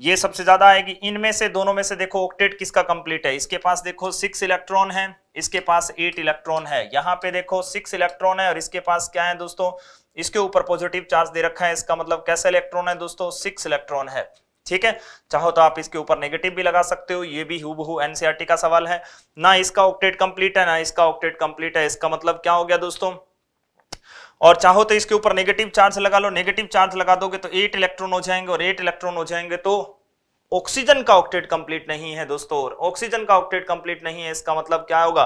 ये सबसे ज्यादा आएगी इनमें से दोनों में से देखो ऑक्टेट किसका कंप्लीट है इसके पास देखो सिक्स इलेक्ट्रॉन है इसके पास एट इलेक्ट्रॉन है यहाँ पे देखो सिक्स इलेक्ट्रॉन है और इसके पास क्या है दोस्तों इसके ऊपर पॉजिटिव चार्ज दे रखा है इसका मतलब कैसा इलेक्ट्रॉन है दोस्तों सिक्स इलेक्ट्रॉन है ठीक है चाहो तो आप इसके ऊपर नेगेटिव भी लगा सकते हो ये भी हु एनसीआरटी e का सवाल है ना इसका ऑक्टेट कंप्लीट है ना इसका ऑक्टेट कंप्लीट है इसका मतलब क्या हो गया दोस्तों और चाहो तो इसके ऊपर नेगेटिव चार्ज लगा लो नेगेटिव चार्ज लगा दोगे तो एट इलेक्ट्रॉन हो जाएंगे और एट इलेक्ट्रॉन हो जाएंगे तो ऑक्सीजन का ऑक्टेट कंप्लीट नहीं है दोस्तों ऑक्सीजन का ऑक्टेट कंप्लीट नहीं है इसका मतलब क्या होगा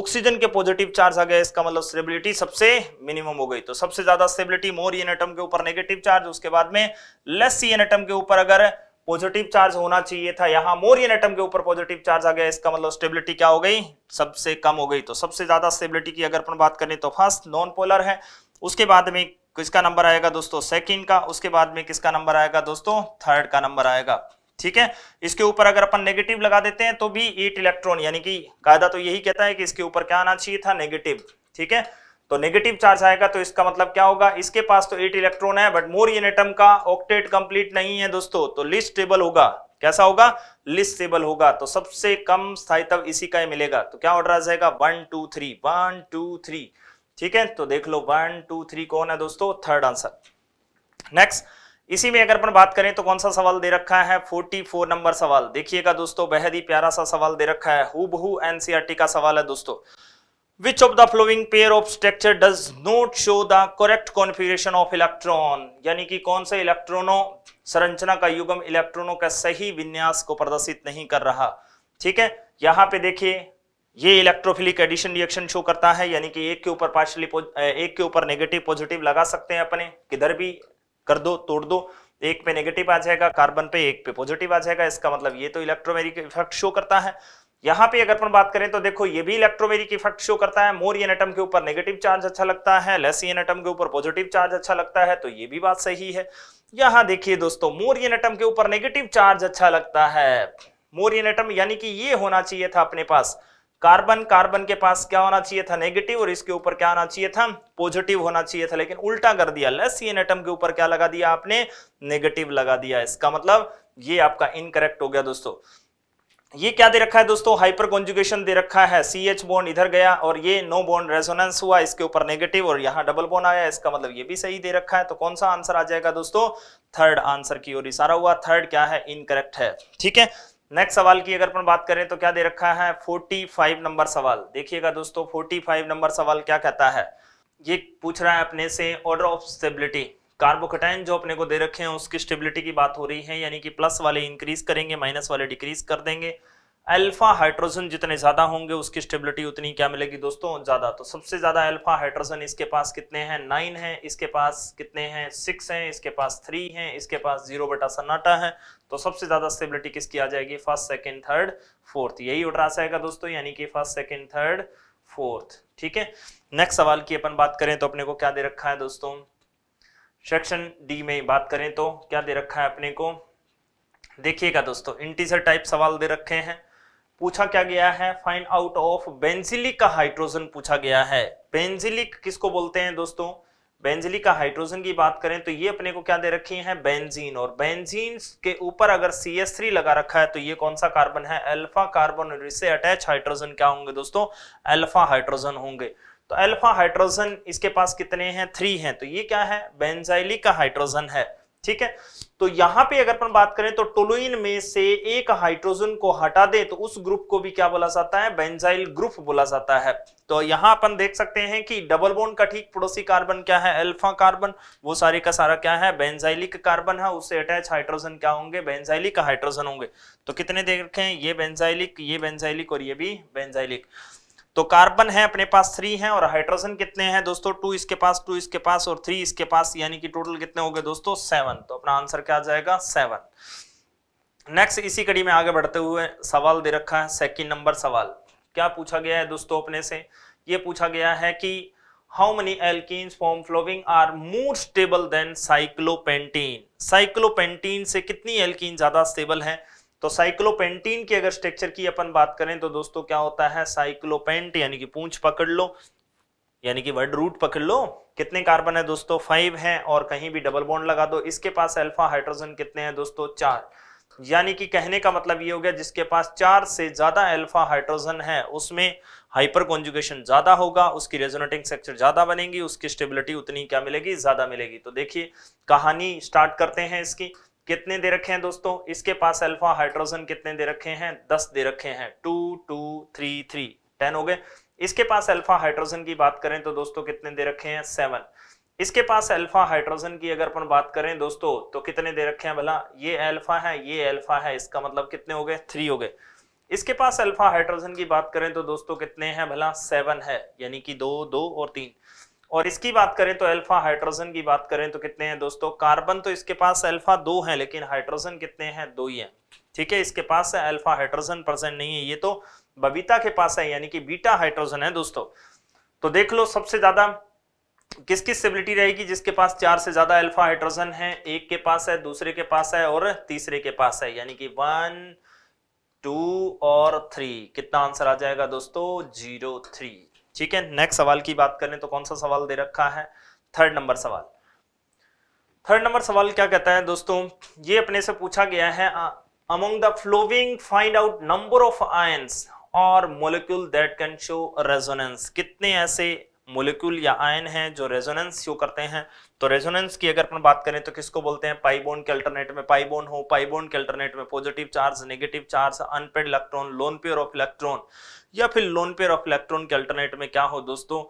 ऑक्सीजन के पॉजिटिव चार्ज आ गए इसका मतलब स्टेबिलिटी सबसे मिनिमम हो गई तो सबसे ज्यादा स्टेबिलिटी मोर इन एटम के ऊपर नेगेटिव चार्ज उसके बाद में लेस इन एटम के ऊपर अगर पॉजिटिव चार्ज होना चाहिए था यहां मोर इन एटम के ऊपर पॉजिटिव चार्ज आ गया इसका मतलब स्टेबिलिटी क्या हो गई सबसे कम हो गई तो सबसे ज्यादा स्टेबिलिटी की अगर अपन बात करें तो फर्स्ट नॉन पोलर है उसके बाद में किसका नंबर आएगा दोस्तों सेकंड का उसके बाद में किसका नंबर आएगा दोस्तों थर्ड का नंबर आएगा ठीक है इसके ऊपर अगर अपन नेगेटिव लगा देते हैं तो भी ईट इलेक्ट्रॉन यानी कि कायदा तो यही कहता है कि इसके ऊपर क्या आना चाहिए था नेगेटिव ठीक है तो नेगेटिव चार्ज आएगा तो इसका मतलब क्या होगा इसके पास तो एट इलेक्ट्रॉन है बट मोर एटम का ऑक्टेट कंप्लीट नहीं है दोस्तों तो लिस्ट टेबल होगा कैसा होगा लिस्ट टेबल होगा तो सबसे कम स्थायित्व इसी का ही मिलेगा तो क्या ऑर्डर आ जाएगा one two three one two three ठीक है तो देख लो वन टू थ्री कौन है दोस्तों थर्ड आंसर नेक्स्ट इसी में अगर अपन बात करें तो कौन सा सवाल दे रखा है 44 नंबर सवाल देखिएगा दोस्तों बेहद ही प्यारा सा सवाल दे रखा है हु एनसीआरटी का सवाल है दोस्तों which of the following pair of structure does not show the correct configuration of electron यानी कि कौन सा इलेक्ट्रॉनों संरचना का युगम इलेक्ट्रॉनों का सही विन्यास को प्रदर्शित नहीं कर रहा ठीक है यहां पे देखिए ये इलेक्ट्रोफिलिक एडिशन रिएक्शन शो करता है यानी कि एक के ऊपर पार्शली एक के ऊपर नेगेटिव पॉजिटिव लगा सकते हैं अपने किधर भी कर दो तोड़ दो एक पे नेगेटिव आ जाएगा कार्बन पे एक पे पॉजिटिव आ जाएगा इसका मतलब ये तो इलेक्ट्रोमेरिक इफेक्ट शो करता है यहाँ पे अगर अपन बात करें तो देखो ये भी इलेक्ट्रोमेरिक इफेक्ट शो करता है मोर एन एटम के ऊपर नेगेटिव चार्ज अच्छा लगता है लेस एन एटम के ऊपर पॉजिटिव चार्ज अच्छा लगता है तो ये भी बात सही है यहाँ देखिए दोस्तों मोर एन एटम के ऊपर नेगेटिव चार्ज अच्छा लगता है मोर एन एटम यानी कि ये होना चाहिए था अपने पास कार्बन कार्बन के पास क्या होना चाहिए था नेगेटिव और इसके ऊपर क्या होना चाहिए था पॉजिटिव होना चाहिए था लेकिन उल्टा कर दिया लेसियन एटम के ऊपर क्या लगा दिया आपने नेगेटिव लगा दिया इसका मतलब ये आपका इनकरेक्ट हो गया दोस्तों ये क्या दे रखा है दोस्तों हाइपर कॉन्जुगेशन दे रखा है सी एच बॉन्ड इधर गया और ये नो बॉन्ड रेजोनेंस हुआ इसके ऊपर नेगेटिव और यहाँ डबल बोन आया इसका मतलब ये भी सही दे रखा है तो कौन सा आंसर आ जाएगा दोस्तों थर्ड आंसर की ओर इशारा हुआ थर्ड क्या है इनकरेक्ट है ठीक है नेक्स्ट सवाल की अगर अपन बात करें तो क्या दे रखा है 45 नंबर सवाल देखिएगा दोस्तों 45 नंबर सवाल क्या कहता है ये पूछ रहा है अपने से ऑर्डर ऑफ स्टेबिलिटी कार्बोकटाइन जो अपने को दे रखे हैं उसकी स्टेबिलिटी की बात हो रही है यानी कि प्लस वाले इंक्रीज करेंगे माइनस वाले डिक्रीज कर देंगे अल्फा हाइड्रोजन जितने ज्यादा होंगे उसकी स्टेबिलिटी उतनी क्या मिलेगी दोस्तों ज्यादा तो सबसे ज्यादा अल्फा हाइड्रोजन इसके पास कितने हैं नाइन है इसके पास कितने हैं सिक्स है इसके पास थ्री है इसके पास जीरो बटा सन्नाटा है तो सबसे ज्यादा स्टेबिलिटी किसकी आ जाएगी फर्स्ट सेकेंड थर्ड फोर्थ यही उठरास सहेगा दोस्तों यानी कि फर्स्ट सेकेंड थर्ड फोर्थ ठीक है नेक्स्ट सवाल की अपन बात करें तो अपने को क्या दे रखा है दोस्तों सेक्शन डी में बात करें तो क्या दे रखा है अपने को देखिएगा दोस्तों इंटीजर टाइप सवाल दे रखे हैं पूछा क्या गया है फाइंड आउट ऑफ बेंजिलिक का हाइड्रोजन पूछा गया है बेंजिलिक किसको बोलते हैं दोस्तों बेंजिलिक का हाइड्रोजन की बात करें तो ये अपने को क्या दे रखी है बेंजीन और बेंजीन के ऊपर अगर सी एस थ्री लगा रखा है तो ये कौन सा कार्बन है अल्फा कार्बन और इससे अटैच हाइड्रोजन क्या होंगे दोस्तों अल्फा हाइड्रोजन होंगे तो अल्फा हाइड्रोजन इसके पास कितने हैं थ्री हैं तो ये क्या है बेंजाइलिक का हाइड्रोजन है ठीक है तो यहां पे अगर अपन बात करें तो टोलोइन में से एक हाइड्रोजन को हटा दें तो उस ग्रुप को भी क्या बोला जाता है बेंजाइल ग्रुप बोला जाता है तो यहां अपन देख सकते हैं कि डबल बोन का ठीक पड़ोसी कार्बन क्या है अल्फा कार्बन वो सारे का सारा क्या है बेंजाइलिक कार्बन है उससे अटैच हाइड्रोजन क्या होंगे बेंजाइलिक हाइड्रोजन होंगे तो कितने देख रखे हैं ये बेंजाइलिक ये बेंजाइलिक और ये भी बेंजाइलिक तो कार्बन है अपने पास थ्री है और हाइड्रोजन कितने हैं दोस्तों टू इसके पास टू इसके पास और थ्री इसके पास यानी कि टोटल कितने हो गए दोस्तों सेवन तो अपना आंसर क्या आ जाएगा सेवन नेक्स्ट इसी कड़ी में आगे बढ़ते हुए सवाल दे रखा है सेकेंड नंबर सवाल क्या पूछा गया है दोस्तों अपने से ये पूछा गया है कि how many alkene form following are more stable than cyclopentene cyclopentene से कितनी एल्किन ज्यादा स्टेबल है तो साइक्लोपेंटीन की अगर स्ट्रक्चर की अपन बात करें तो दोस्तों क्या होता है साइक्लोपेंट यानी कि पूंछ पकड़ लो यानी कि वर्ड रूट पकड़ लो कितने कार्बन है दोस्तों फाइव है और कहीं भी डबल बॉन्ड लगा दो इसके पास अल्फा हाइड्रोजन कितने हैं दोस्तों चार यानी कि कहने का मतलब ये हो गया जिसके पास चार से ज्यादा अल्फा हाइड्रोजन है उसमें हाइपर कॉन्जुगेशन ज्यादा होगा उसकी रेजोनेटिंग स्ट्रक्चर ज्यादा बनेगी उसकी स्टेबिलिटी उतनी क्या मिलेगी ज्यादा मिलेगी तो देखिए कहानी स्टार्ट करते हैं इसकी कितने दे रखे हैं दोस्तों इसके पास अल्फा हाइड्रोजन कितने दे रखे हैं दस दे रखे हैं two two three three ten हो गए इसके पास अल्फा हाइड्रोजन की बात करें तो दोस्तों कितने दे रखे हैं सेवन इसके पास अल्फा हाइड्रोजन की अगर अपन बात करें दोस्तों तो कितने दे रखे हैं भला ये अल्फा है ये अल्फा है इसका मतलब कितने हो गए थ्री हो गए इसके पास अल्फा हाइड्रोजन की बात करें तो दोस्तों कितने हैं भला सेवन है यानी कि दो दो और तीन और इसकी बात करें तो अल्फा हाइड्रोजन की बात करें तो कितने हैं दोस्तों कार्बन तो इसके पास अल्फा दो हैं लेकिन हाइड्रोजन कितने हैं दो ही हैं ठीक है इसके पास अल्फा हाइड्रोजन प्रेजेंट नहीं है ये तो बबीता के पास है यानी कि बीटा हाइड्रोजन है दोस्तों तो देख लो सबसे ज्यादा किस किस स्टेबिलिटी रहेगी जिसके पास चार से ज्यादा अल्फा हाइड्रोजन है एक के पास है दूसरे के पास है और तीसरे के पास है यानी कि वन टू और थ्री कितना आंसर आ जाएगा दोस्तों जीरो थ्री ठीक है नेक्स्ट सवाल की बात करें तो कौन सा सवाल दे रखा है थर्ड नंबर सवाल थर्ड नंबर सवाल क्या कहता है दोस्तों ये अपने से पूछा गया है among the following find out number of ions और molecule that can show resonance कितने ऐसे मोलिक्यूल या आयन हैं जो रेजोनेंस शो करते हैं तो रेजोनेंस की अगर अपन बात करें तो किसको बोलते हैं पाइबोन के अल्टरनेट में पाइबोन हो पाइबोन के अल्टरनेट में positive charge negative charge unpaired electron lone pair of electron या फिर लोन पेयर ऑफ इलेक्ट्रॉन के अल्टरनेट में क्या हो दोस्तों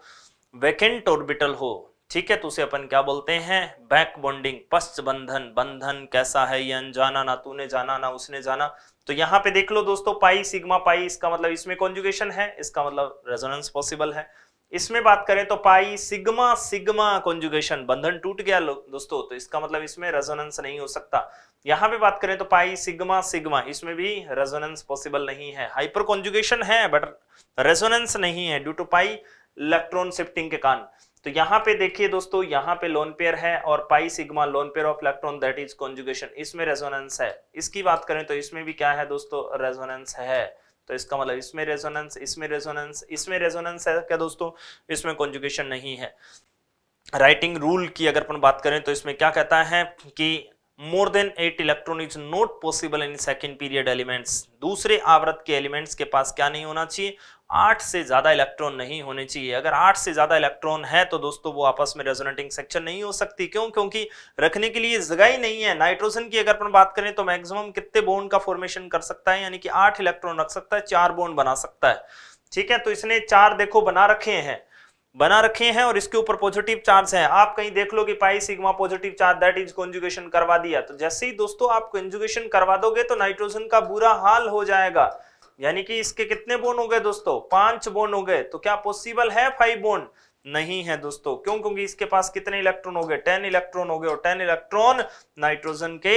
वैकेंट ऑर्बिटल हो ठीक है तो उसे अपन क्या बोलते हैं बैक बॉन्डिंग पश्च बंधन बंधन कैसा है ये अनजाना ना तूने जाना ना उसने जाना तो यहाँ पे देख लो दोस्तों पाई सिग्मा पाई इसका मतलब इसमें कॉन्जुगेशन है इसका मतलब रेजोनेंस पॉसिबल है इसमें बात करें तो पाई सिग्मा सिग्मा कॉन्जुगेशन बंधन टूट गया दोस्तों तो इसका मतलब इसमें रेजोनेंस नहीं हो सकता यहां पे बात करें तो पाई सिग्मा सिग्मा इसमें भी रेजोनेंस पॉसिबल नहीं है हाइपर कॉन्जुगेशन है बट रेजोनेंस नहीं है due to pi electron shifting के कारण तो यहां पे देखिए दोस्तों यहां पे लोन पेयर है और pi sigma lone pair of electron that is conjugation इसमें रेजोनेंस है इसकी बात करें तो इसमें भी क्या है दोस्तों रेजोनेंस है तो इसका मतलब इसमें रेजोनेंस इसमें रेजोनेंस इसमें रेजोनेंस है क्या दोस्तों इसमें कॉन्जुगेशन नहीं है राइटिंग रूल की अगर अपन बात करें तो इसमें क्या कहता है कि more than eight electron is not possible in second period elements दूसरे आवृत के एलिमेंट्स के पास क्या नहीं होना चाहिए आठ से ज्यादा इलेक्ट्रॉन नहीं होने चाहिए अगर आठ से ज्यादा इलेक्ट्रॉन है तो दोस्तों वो आपस में रेजोनेटिंग सेक्शन नहीं हो सकती क्यों क्योंकि रखने के लिए जगह ही नहीं है नाइट्रोजन की अगर अपन बात करें तो मैक्सिमम कितने बोन का फॉर्मेशन कर सकता है यानी कि आठ इलेक्ट्रॉन रख सकता है चार बोन बना सकता है ठीक है तो इसने चार देखो बना रखे हैं बना रखे हैं और इसके ऊपर पॉजिटिव चार्ज है आप कहीं देख लो कि pi sigma positive charge that is conjugation करवा दिया तो जैसे ही दोस्तों आप कंजुगेशन करवा दोगे तो नाइट्रोजन का बुरा हाल हो जाएगा यानी कि इसके कितने बोन हो गए दोस्तों पांच बोन हो गए तो क्या पॉसिबल है फाइव बोन नहीं है दोस्तों क्यों क्योंकि इसके पास कितने इलेक्ट्रॉन हो गए टेन इलेक्ट्रॉन हो गए और टेन इलेक्ट्रॉन नाइट्रोजन के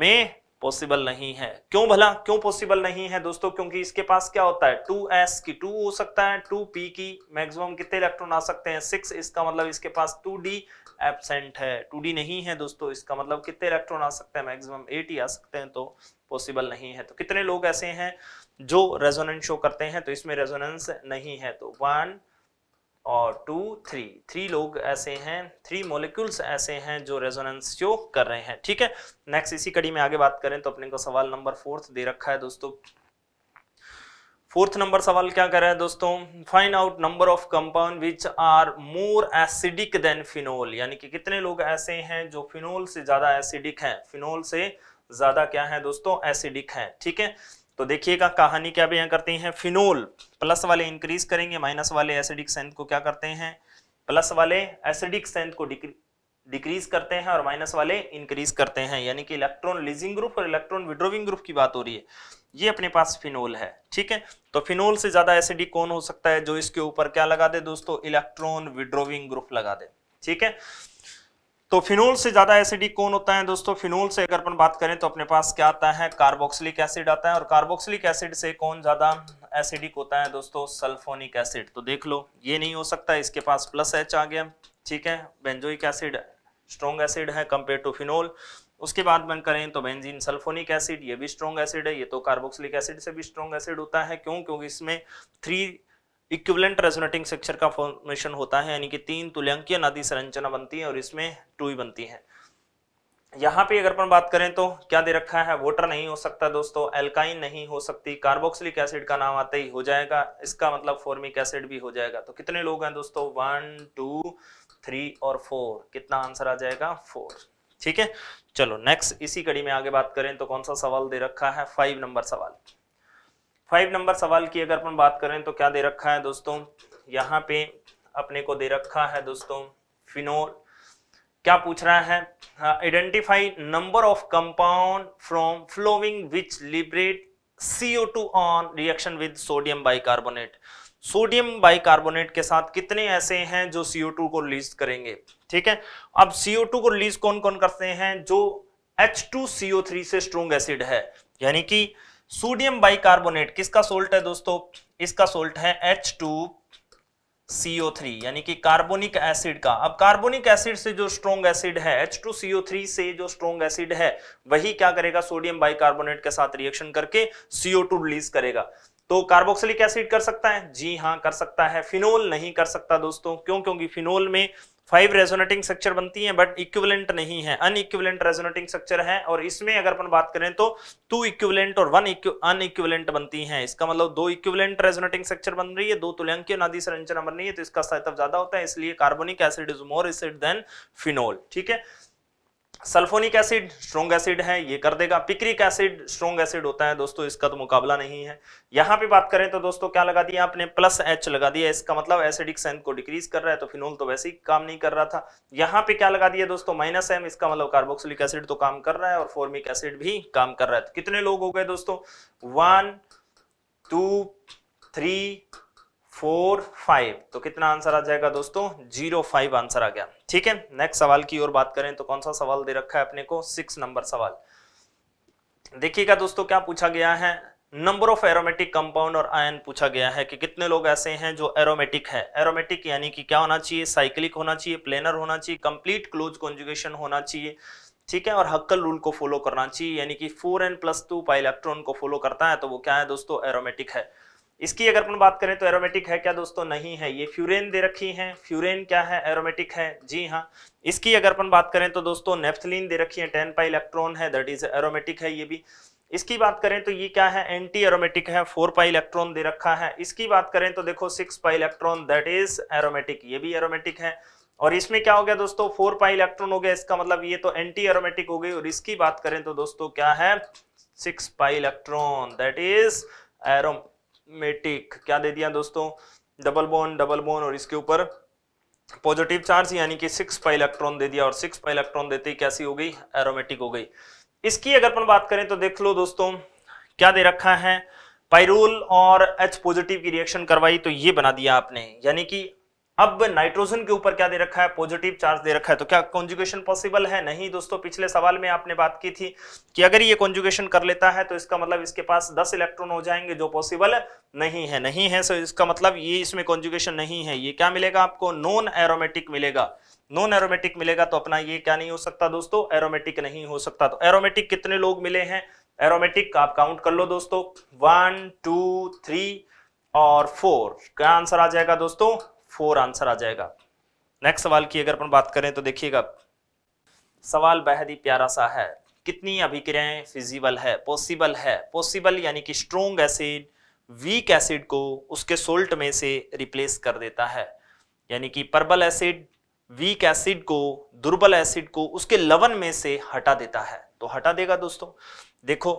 में पॉसिबल नहीं है क्यों भला क्यों पॉसिबल नहीं है दोस्तों क्योंकि इसके पास क्या होता है 2s की 2 हो सकता है 2p की मैक्सिमम कितने इलेक्ट्रॉन आ सकते हैं 6 इसका मतलब इसके पास 2d एब्सेंट है 2d नहीं है दोस्तों इसका मतलब कितने इलेक्ट्रॉन आ सकते हैं मैक्सिमम 8 ही आ सकते हैं तो पॉसिबल नहीं है तो कितने लोग ऐसे हैं जो रेजोनेंस शो करते हैं तो इसमें रेजोनेंस नहीं है तो वन और टू थ्री थ्री लोग ऐसे हैं थ्री मोलिक्यूल्स ऐसे हैं जो रेजोनेंस शो कर रहे हैं ठीक है नेक्स्ट इसी कड़ी में आगे बात करें तो अपने को सवाल नंबर फोर्थ दे रखा है दोस्तों फोर्थ नंबर सवाल क्या कर रहा है दोस्तों find out number of compound which are more acidic than phenol यानी कि कितने लोग ऐसे हैं जो फिनोल से ज्यादा एसिडिक हैं फिनोल से ज्यादा क्या है दोस्तों एसिडिक हैं ठीक है तो देखिएगा कहानी क्या भी करते हैं फिनोल प्लस वाले इंक्रीज करेंगे माइनस वाले एसिडिक सेंथ को क्या करते हैं प्लस वाले एसिडिक सेंथ को डिक्रीज करते हैं और माइनस वाले इंक्रीज करते हैं यानी कि इलेक्ट्रॉन लीजिंग ग्रुप और इलेक्ट्रॉन विड्रोविंग ग्रुप की बात हो रही है ये अपने पास फिनोल है ठीक है तो फिनोल से ज्यादा एसिडिक कौन हो सकता है जो इसके ऊपर क्या लगा दे दोस्तों इलेक्ट्रॉन विड्रोविंग ग्रुप लगा दे ठीक है तो फिनोल से ज़्यादा एसिडिक कौन होता है दोस्तों फिनोल से अगर अपन बात करें तो अपने पास क्या आता है कार्बोक्सिलिक एसिड आता है और कार्बोक्सिलिक एसिड से कौन ज़्यादा एसिडिक होता है दोस्तों सल्फोनिक एसिड तो देख लो ये नहीं हो सकता इसके पास प्लस एच आ गया ठीक है बेंजोइक एसिड स्ट्रॉन्ग एसिड है कंपेयर टू फिनोल उसके बाद बन करें तो बेंजीन सल्फोनिक एसिड ये भी स्ट्रॉन्ग एसिड है ये तो कार्बोक्सिलिक एसिड से भी स्ट्रॉन्ग एसिड होता है क्यों क्योंकि इसमें थ्री इक्विवेलेंट रेजोनेटिंग स्ट्रक्चर का फॉर्मेशन होता है यानी कि तीन तुल्यंकीय नदी संरचना बनती है और इसमें टूई बनती है यहाँ पे अगर अपन बात करें तो क्या दे रखा है वोटर नहीं हो सकता दोस्तों एल्काइन नहीं हो सकती कार्बोक्सिलिक एसिड का नाम आता ही हो जाएगा इसका मतलब फॉर्मिक एसिड भी हो जाएगा तो कितने लोग हैं दोस्तों वन टू थ्री और फोर कितना आंसर आ जाएगा फोर ठीक है चलो नेक्स्ट इसी कड़ी में आगे बात करें तो कौन सा सवाल दे रखा है फाइव नंबर सवाल फाइव नंबर सवाल की अगर अपन बात करें तो क्या दे रखा है दोस्तों यहाँ पे अपने को दे रखा है दोस्तों फिनोल क्या पूछ रहा है identify number of compound from following which liberate CO2 two on reaction with sodium bicarbonate sodium bicarbonate के साथ कितने ऐसे हैं जो CO2 को रिलीज करेंगे ठीक है अब CO2 को रिलीज कौन कौन करते हैं जो H2CO3 से स्ट्रोंग एसिड है यानी कि सोडियम बाइकार्बोनेट किसका सोल्ट है दोस्तों इसका सोल्ट है एच टू सीओ थ्री यानी कि कार्बोनिक एसिड का अब कार्बोनिक एसिड से जो स्ट्रॉन्ग एसिड है एच टू सीओ थ्री से जो स्ट्रॉन्ग एसिड है वही क्या करेगा सोडियम बाइकार्बोनेट के साथ रिएक्शन करके सीओ टू रिलीज करेगा तो कार्बोक्सिलिक एसिड कर सकता है जी हाँ कर सकता है फिनोल नहीं कर सकता दोस्तों क्यों क्योंकि फिनोल में फाइव रेजोनेटिंग स्ट्रक्चर बनती हैं बट इक्विवेलेंट नहीं है अन इक्विवेलेंट रेजोनेटिंग स्ट्रक्चर है और इसमें अगर अपन बात करें तो टू इक्विवेलेंट और वन अन इक्विवेलेंट बनती हैं इसका मतलब दो इक्विवेलेंट रेजोनेटिंग स्ट्रक्चर बन रही है दो तुल्यांकीय नादी संरचना बन रही है तो इसका साइतव ज्यादा होता है इसलिए carbonic acid is more acid than phenol ठीक है सल्फोनिक एसिड स्ट्रोंग एसिड है ये कर देगा पिक्रिक एसिड स्ट्रोंग एसिड होता है दोस्तों इसका तो मुकाबला नहीं है यहाँ पे बात करें तो दोस्तों क्या लगा दिया आपने प्लस एच लगा दिया इसका मतलब एसिडिक सेंथ को डिक्रीज कर रहा है तो फिनोल तो वैसे ही काम नहीं कर रहा था यहाँ पे क्या लगा दिया दोस्तों माइनस एम इसका मतलब कार्बोक्सिलिक एसिड तो काम कर रहा है और फॉर्मिक एसिड भी काम कर रहा है तो कितने लोग हो गए दोस्तों one two three four five तो कितना आंसर आ जाएगा दोस्तों जीरो फाइव आंसर आ गया ठीक है नेक्स्ट सवाल की ओर बात करें तो कौन सा सवाल दे रखा है अपने को सिक्स नंबर सवाल देखिएगा दोस्तों क्या पूछा गया है नंबर ऑफ एरोमेटिक कंपाउंड और आयन पूछा गया है कि कितने लोग ऐसे हैं जो एरोमेटिक है एरोमेटिक यानी कि क्या होना चाहिए साइक्लिक होना चाहिए प्लेनर होना चाहिए कंप्लीट क्लोज कॉन्जुगेशन होना चाहिए ठीक है और हक्कल रूल को फॉलो करना चाहिए यानी कि four N plus two pi electron electron को फॉलो करता है तो वो क्या है दोस्तों एरोमेटिक है इसकी अगर अपन बात करें तो एरोमेटिक है क्या दोस्तों नहीं है ये फ्यूरेन दे रखी है फ्यूरेन क्या है एरोमेटिक है जी हाँ इसकी अगर अपन बात करें तो दोस्तों नेफ्थलीन दे रखी है टेन पाई इलेक्ट्रॉन है दैट इज एरोमेटिक है ये भी इसकी बात करें तो ये क्या है एंटी एरोमेटिक है फोर पाई इलेक्ट्रॉन दे रखा है इसकी बात करें तो देखो six pi electron that is aromatic ये भी एरोमेटिक है और इसमें क्या हो गया दोस्तों फोर पाई इलेक्ट्रॉन हो गया इसका मतलब ये तो एंटी एरोमेटिक हो गई और इसकी बात करें तो दोस्तों क्या है six pi electron that is aromatic क्या दे दिया दोस्तों डबल बोन डबल बोन और इसके ऊपर पॉजिटिव चार्ज यानी कि सिक्स पा इलेक्ट्रॉन दे दिया और सिक्स पा इलेक्ट्रॉन देते ही कैसी हो गई एरोमेटिक हो गई इसकी अगर अपन बात करें तो देख लो दोस्तों क्या दे रखा है पायरूल और एच पॉजिटिव की रिएक्शन करवाई तो ये बना दिया आपने यानी कि अब नाइट्रोजन के ऊपर क्या दे रखा है पॉजिटिव चार्ज दे रखा है तो क्या कॉन्जुगेशन पॉसिबल है नहीं दोस्तों पिछले सवाल में आपने बात की थी कि अगर ये कॉन्जुगेशन कर लेता है तो इसका मतलब इसके पास 10 इलेक्ट्रॉन हो जाएंगे जो पॉसिबल नहीं है नहीं है सो इसका मतलब ये इसमें कॉन्जुगेशन नहीं है ये क्या मिलेगा आपको नॉन एरोमेटिक मिलेगा नॉन एरोमेटिक मिलेगा तो अपना ये क्या नहीं हो सकता दोस्तों एरोमेटिक नहीं हो सकता तो एरोमेटिक कितने लोग मिले हैं एरोमेटिक आप काउंट कर लो दोस्तों वन टू थ्री और फोर क्या आंसर आ जाएगा दोस्तों फोर आंसर आ जाएगा नेक्स्ट सवाल की अगर अपन बात करें तो देखिएगा सवाल बेहद ही प्यारा सा है कितनी अभिक्रियाएं फिजिबल है पॉसिबल है पॉसिबल यानी कि स्ट्रोंग एसिड वीक एसिड को उसके सोल्ट में से रिप्लेस कर देता है यानी कि परबल एसिड वीक एसिड को दुर्बल एसिड को उसके लवन में से हटा देता है तो हटा देगा दोस्तों देखो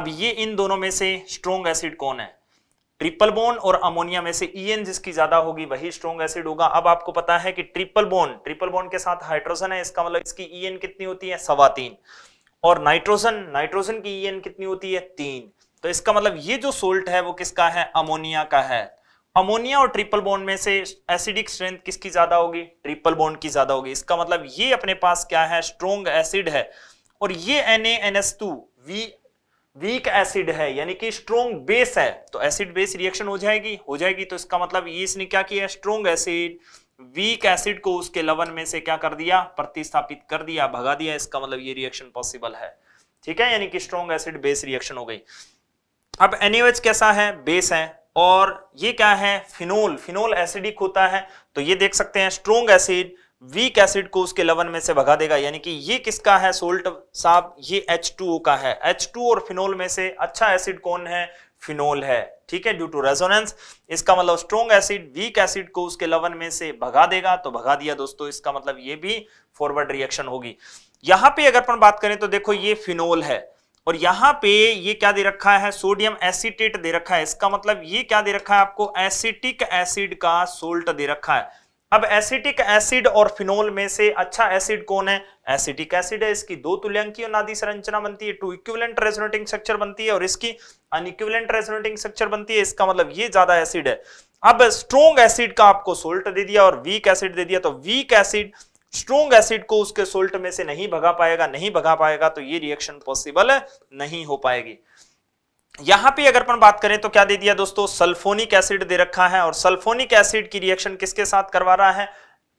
अब ये इन दोनों में से स्ट्रोंग एसिड कौन है ट्रिपल बोन और अमोनिया में से ईएन e जिसकी ज्यादा होगी वही स्ट्रॉन्ग एसिड होगा अब आपको पता है कि ट्रिपल बोन ट्रिपल बोन के साथ हाइड्रोजन है इसका मतलब इसकी ईएन e कितनी होती है सवा तीन और नाइट्रोजन नाइट्रोजन की ईएन e कितनी होती है तीन तो इसका मतलब ये जो सोल्ट है वो किसका है अमोनिया का है अमोनिया और ट्रिपल बोन में से एसिडिक स्ट्रेंथ किसकी ज्यादा होगी ट्रिपल बोन की ज्यादा होगी इसका मतलब ये अपने पास क्या है स्ट्रोंग एसिड है और ये N A N S two V weak acid है यानी कि स्ट्रोंग बेस है तो एसिड बेस रिएक्शन हो जाएगी हो जाएगी तो इसका मतलब ये इसने क्या किया स्ट्रोंग एसिड वीक एसिड को उसके लवन में से क्या कर दिया प्रतिस्थापित कर दिया भगा दिया इसका मतलब ये रिएक्शन पॉसिबल है ठीक है यानी कि स्ट्रोंग एसिड बेस रिएक्शन हो गई अब एनिवेज कैसा है बेस है और ये क्या है फिनोल फिनोल एसिडिक होता है तो ये देख सकते हैं स्ट्रोंग एसिड वीक एसिड को उसके लवन में से भगा देगा यानी कि ये किसका है सोल्ट साहब ये टू का है टू और फिनोल में से अच्छा एसिड कौन है फिनोल है ठीक है ड्यू टू रेजोनेंस इसका मतलब स्ट्रॉन्ग एसिड वीक एसिड को उसके लवन में से भगा देगा तो भगा दिया दोस्तों इसका मतलब ये भी फॉरवर्ड रिएक्शन होगी यहां पे अगर अपन बात करें तो देखो ये फिनोल है और यहाँ पे ये क्या दे रखा है सोडियम एसिटेट दे रखा है इसका मतलब ये क्या दे रखा है आपको एसिटिक एसिड का सोल्ट दे रखा है अब एसिटिक एसिड और फिनोल में से अच्छा एसिड कौन है एसिटिक एसिड है इसकी दो तुल्यांकीय नादी संरचना बनती है टू इक्विवेलेंट रेजोनेटिंग स्ट्रक्चर बनती है और इसकी अनइक्विवेलेंट रेजोनेटिंग स्ट्रक्चर बनती है इसका मतलब ये ज्यादा एसिड है अब स्ट्रोंग एसिड का आपको सोल्ट दे दिया और वीक एसिड दे दिया तो वीक एसिड स्ट्रोंग एसिड को उसके सोल्ट में से नहीं भगा पाएगा नहीं भगा पाएगा तो ये रिएक्शन पॉसिबल नहीं हो पाएगी यहां पे अगर अपन बात करें तो क्या दे दिया दोस्तों सल्फोनिक एसिड दे रखा है और सल्फोनिक एसिड की रिएक्शन किसके साथ करवा रहा है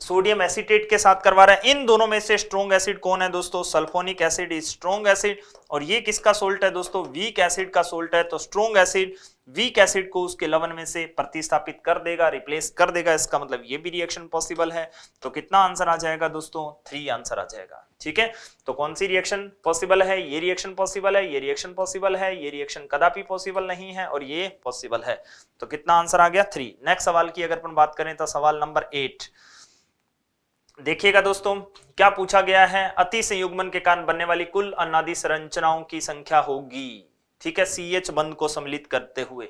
सोडियम एसिटेट के साथ करवा रहा है इन दोनों में से स्ट्रॉन्ग एसिड कौन है दोस्तों sulfonic acid is strong acid और ये किसका सोल्ट है दोस्तों वीक एसिड का सोल्ट है तो स्ट्रॉन्ग एसिड वीक एसिड को उसके लवन में से प्रतिस्थापित कर देगा रिप्लेस कर देगा इसका मतलब ये भी रिएक्शन पॉसिबल है तो कितना आंसर आ जाएगा दोस्तों थ्री आंसर आ जाएगा ठीक है तो कौन सी रिएक्शन पॉसिबल है ये रिएक्शन पॉसिबल है ये रिएक्शन पॉसिबल है ये रिएक्शन कदापि पॉसिबल नहीं है और ये पॉसिबल है तो कितना आंसर आ गया थ्री नेक्स्ट सवाल की अगर अपन बात करें तो सवाल नंबर एट देखिएगा दोस्तों क्या पूछा गया है अति संयुग्मन के कारण बनने वाली कुल अनादि संरचनाओं की संख्या होगी ठीक है सी एच बंद को सम्मिलित करते हुए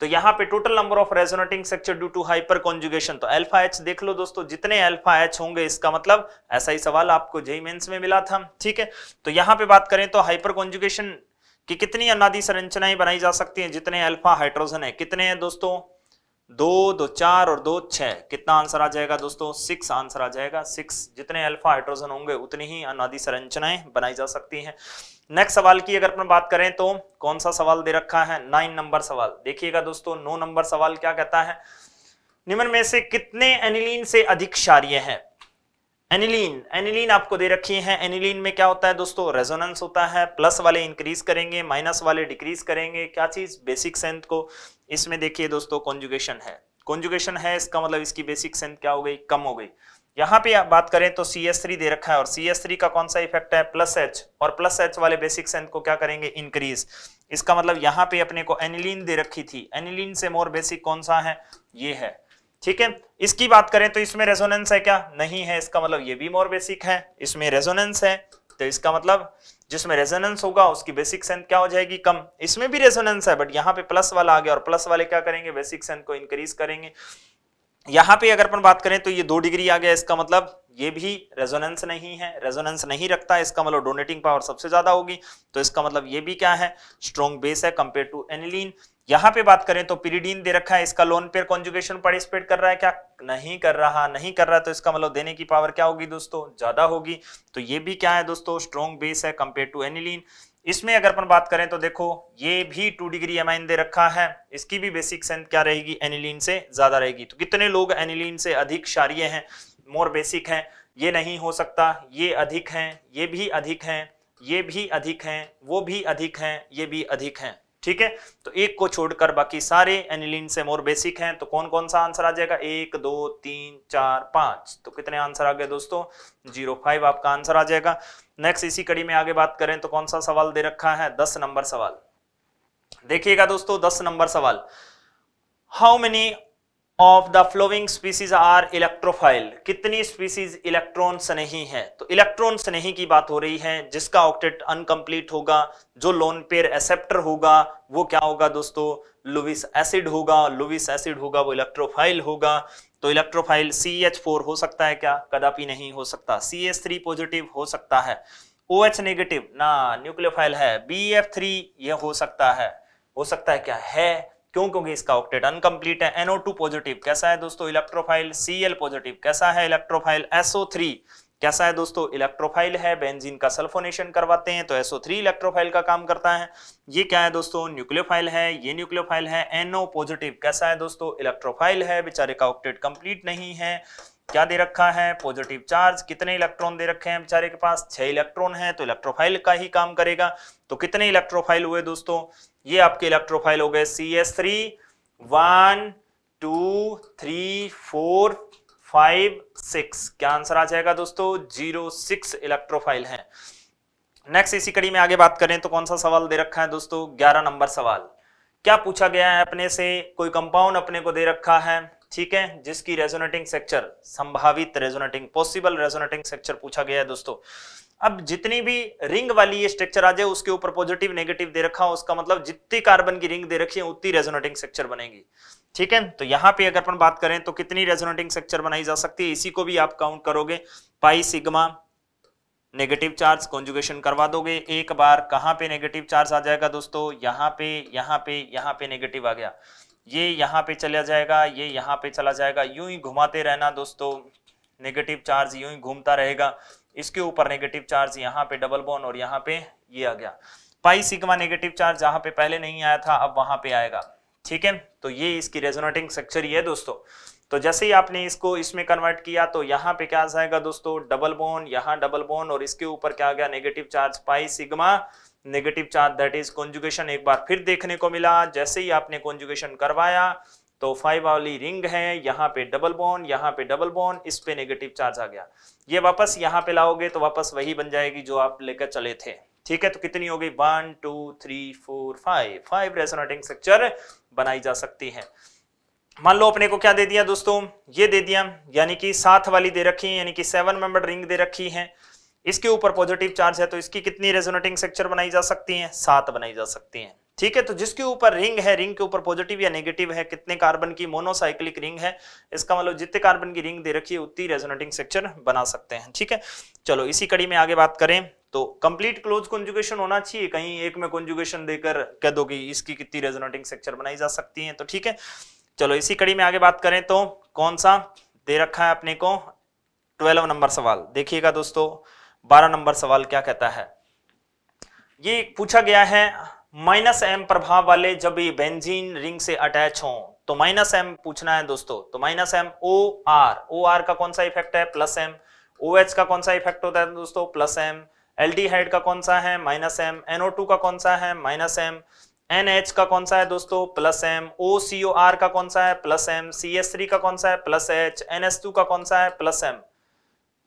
तो यहाँ पे total number of resonating structure due to hyper conjugation तो अल्फा एच देख लो दोस्तों जितने अल्फा एच होंगे इसका मतलब ऐसा ही सवाल आपको जेई मेंस में मिला था ठीक है तो यहाँ पे बात करें तो हाइपर कॉन्जुगेशन की कितनी अनादि संरचनाएं बनाई जा सकती हैं जितने अल्फा हाइड्रोजन है कितने हैं दोस्तों दो दो चार और दो छ कितना आंसर आ जाएगा दोस्तों सिक्स आंसर आ जाएगा सिक्स जितने अल्फा हाइड्रोजन होंगे उतनी ही अनादि संरचनाएं बनाई जा सकती हैं नेक्स्ट सवाल की अगर अपन बात करें तो कौन सा सवाल दे रखा है नाइन नंबर सवाल देखिएगा दोस्तों नो नंबर सवाल क्या कहता है निम्न में से कितने एनिलीन से अधिक क्षारिय है एनिलीन एनिलीन आपको दे रखी है एनिलीन में क्या होता है दोस्तों रेजोनेंस होता है प्लस वाले इंक्रीज करेंगे माइनस वाले डिक्रीज करेंगे क्या चीज बेसिक सेंथ को इसमें देखिए दोस्तों कॉन्जुगेशन है कॉन्जुगेशन है इसका मतलब इसकी बेसिक सेंथ क्या हो गई कम हो गई यहां पे बात करें तो सी एस थ्री दे रखा है और सी एस थ्री का कौन सा इफेक्ट है प्लस एच और प्लस एच वाले बेसिक सेंथ को क्या करेंगे इंक्रीज इसका मतलब यहाँ पे अपने को एनिलीन दे रखी थी एनिलीन से मोर बेसिक कौन सा है ये है ठीक है इसकी बात करें तो इसमें रेजोनेंस है क्या नहीं है इसका मतलब ये भी मोर बेसिक है इसमें रेजोनेंस है तो इसका मतलब जिसमें रेजोनेंस होगा उसकी बेसिक सेंथ क्या हो जाएगी कम इसमें भी रेजोनेंस है बट यहाँ पे प्लस वाला आ गया और प्लस वाले क्या करेंगे बेसिक सेंथ को इंक्रीज करेंगे यहां पे अगर अपन बात करें तो ये दो डिग्री आ गया इसका मतलब ये भी रेजोनेंस नहीं है रेजोनेंस नहीं रखता इसका मतलब डोनेटिंग पावर सबसे ज्यादा होगी तो इसका मतलब ये भी क्या है स्ट्रॉन्ग बेस है कंपेयर टू एनिलीन यहां पे बात करें तो पिरीडीन दे रखा है इसका लोन पेयर कॉन्जुगेशन पार्टिसिपेट कर रहा है क्या नहीं कर रहा नहीं कर रहा तो इसका मतलब देने की पावर क्या होगी दोस्तों ज्यादा होगी तो ये भी क्या है दोस्तों स्ट्रॉन्ग बेस है कंपेयर टू एनिलीन इसमें अगर अपन बात करें तो देखो ये भी टू डिग्री एमाइन दे रखा है इसकी भी बेसिक सेंथ क्या रहेगी एनिलीन से ज्यादा रहेगी तो कितने लोग एनिलीन से अधिक क्षारिय हैं मोर बेसिक हैं ये नहीं हो सकता ये अधिक हैं ये भी अधिक हैं ये भी अधिक हैं वो भी अधिक हैं ये भी अधिक हैं ठीक है तो एक को छोड़कर बाकी सारे एनिलीन से मोर बेसिक हैं तो कौन कौन सा आंसर आ जाएगा एक दो तीन चार पांच तो कितने आंसर आ गए दोस्तों जीरो फाइव आपका आंसर आ जाएगा नेक्स्ट इसी कड़ी में आगे बात करें तो कौन सा सवाल दे रखा है दस नंबर सवाल देखिएगा दोस्तों दस नंबर सवाल how many of the following species are electrophile कितनी स्पीसीज इलेक्ट्रॉन्स नहीं है तो इलेक्ट्रॉन्स नहीं की बात हो रही है जिसका ऑक्टेट अनकंप्लीट होगा जो लोन पेयर एसेप्टर होगा वो क्या होगा दोस्तों लुविस एसिड होगा लुविस एसिड होगा वो इलेक्ट्रोफाइल होगा तो इलेक्ट्रोफाइल सी एच फोर हो सकता है क्या कदापि नहीं हो सकता सी एच थ्री पॉजिटिव हो सकता है ओ एच नेगेटिव ना न्यूक्लियोफाइल है बी एफ थ्री यह हो सकता है हो सकता है क्या है क्यों क्योंकि इसका ऑक्टेट अनकम्प्लीट है एनओ टू पॉजिटिव कैसा है दोस्तों इलेक्ट्रोफाइल सी एल पॉजिटिव कैसा है इलेक्ट्रोफाइल एसओ थ्री कैसा है दोस्तों इलेक्ट्रोफाइल है बेंजीन का सल्फोनेशन करवाते हैं तो SO3 इलेक्ट्रोफाइल का काम करता है ये क्या है दोस्तों न्यूक्लियोफाइल है ये न्यूक्लियोफाइल है NO पॉजिटिव कैसा है दोस्तों इलेक्ट्रोफाइल है बेचारे का ऑक्टेट कंप्लीट नहीं है क्या दे रखा है पॉजिटिव चार्ज कितने इलेक्ट्रॉन दे रखे हैं बेचारे के पास छह इलेक्ट्रॉन है तो इलेक्ट्रोफाइल का ही काम करेगा तो कितने इलेक्ट्रोफाइल हुए दोस्तों ये आपके इलेक्ट्रोफाइल हो गए C S three one two three four five six क्या आंसर आ जाएगा दोस्तों जीरो सिक्स इलेक्ट्रोफाइल है नेक्स्ट इसी कड़ी में आगे बात करें तो कौन सा सवाल दे रखा है दोस्तों ग्यारह नंबर सवाल क्या पूछा गया है अपने से कोई कंपाउंड अपने को दे रखा है ठीक है जिसकी रेजोनेटिंग सेक्चर संभावित रेजोनेटिंग पॉसिबल रेजोनेटिंग सेक्चर पूछा गया है दोस्तों अब जितनी भी रिंग वाली ये स्ट्रक्चर आ जाए उसके ऊपर पॉजिटिव नेगेटिव दे रखा हो उसका मतलब जितनी कार्बन की रिंग दे रखी है उतनी रेजोनेटिंग सेक्चर बनेगी ठीक है तो यहाँ पे अगर अपन बात करें तो कितनी रेजोनेटिंग स्ट्रक्चर बनाई जा सकती है इसी को भी आप काउंट करोगे pi sigma negative charge conjugation करवा दोगे एक बार कहाँ पे नेगेटिव चार्ज आ जाएगा दोस्तों यहाँ पे यहाँ पे यहाँ पे नेगेटिव आ गया ये यहाँ पे चला जाएगा ये यहाँ पे चला जाएगा यूं ही घुमाते रहना दोस्तों नेगेटिव चार्ज यूं ही घूमता रहेगा इसके ऊपर नेगेटिव चार्ज यहाँ पे डबल बॉन्ड और यहाँ पे ये आ गया पाई सिग्मा नेगेटिव चार्ज जहाँ पे पहले नहीं आया था अब वहां पे आएगा ठीक है तो ये इसकी रेजोनेटिंग स्ट्रक्चर ही है दोस्तों तो जैसे ही आपने इसको इसमें कन्वर्ट किया तो यहाँ पे क्या जाएगा दोस्तों डबल बोन यहाँ डबल बोन और इसके ऊपर क्या गया negative charge pi sigma negative charge that is conjugation एक बार फिर देखने को मिला जैसे ही आपने कॉन्जुगेशन करवाया तो फाइव वाली रिंग है यहाँ पे डबल बोन यहाँ पे डबल बोन इस पे नेगेटिव चार्ज आ गया ये वापस यहाँ पे लाओगे तो वापस वही बन जाएगी जो आप लेकर चले थे ठीक है तो कितनी हो गई one two three four five five resonating structure बनाई जा सकती है मान लो अपने को क्या दे दिया दोस्तों ये दे दिया यानी कि साथ वाली दे रखी है यानी कि सेवन मेंबर रिंग दे रखी है इसके ऊपर पॉजिटिव चार्ज है तो इसकी कितनी रेजोनेटिंग स्ट्रक्चर बनाई जा सकती है सात बनाई जा सकती है ठीक है तो जिसके ऊपर रिंग है रिंग के ऊपर पॉजिटिव या नेगेटिव है कितने कार्बन की मोनोसाइक्लिक रिंग है इसका मतलब जितने कार्बन की रिंग दे रखी है उतनी रेजोनेटिंग स्ट्रक्चर बना सकते हैं ठीक है चलो इसी कड़ी में आगे बात करें तो कंप्लीट क्लोज कंजुगेशन होना चाहिए कहीं एक में कंजुगेशन देकर कह दो कि इसकी कितनी रेजोनेटिंग स्ट्रक्चर बनाई जा सकती है तो ठीक है चलो इसी कड़ी में आगे बात करें तो कौन सा दे रखा है अपने को ट्वेल्व नंबर सवाल देखिएगा दोस्तों बारह नंबर सवाल क्या कहता है ये पूछा गया है माइनस एम प्रभाव वाले जब ये बेंजीन रिंग से अटैच हो तो माइनस एम पूछना है दोस्तों तो minus M O R O R का कौन सा इफेक्ट है प्लस एम ओ एच का कौन सा इफेक्ट होता है दोस्तों प्लस एम एल्डिहाइड का कौन सा है माइनस एम एनओ का कौन सा है माइनस एम एन एच का कौन सा है दोस्तों plus M O C O R का कौन सा है plus M C S three का कौन सा है plus H N S two का कौन सा है प्लस एम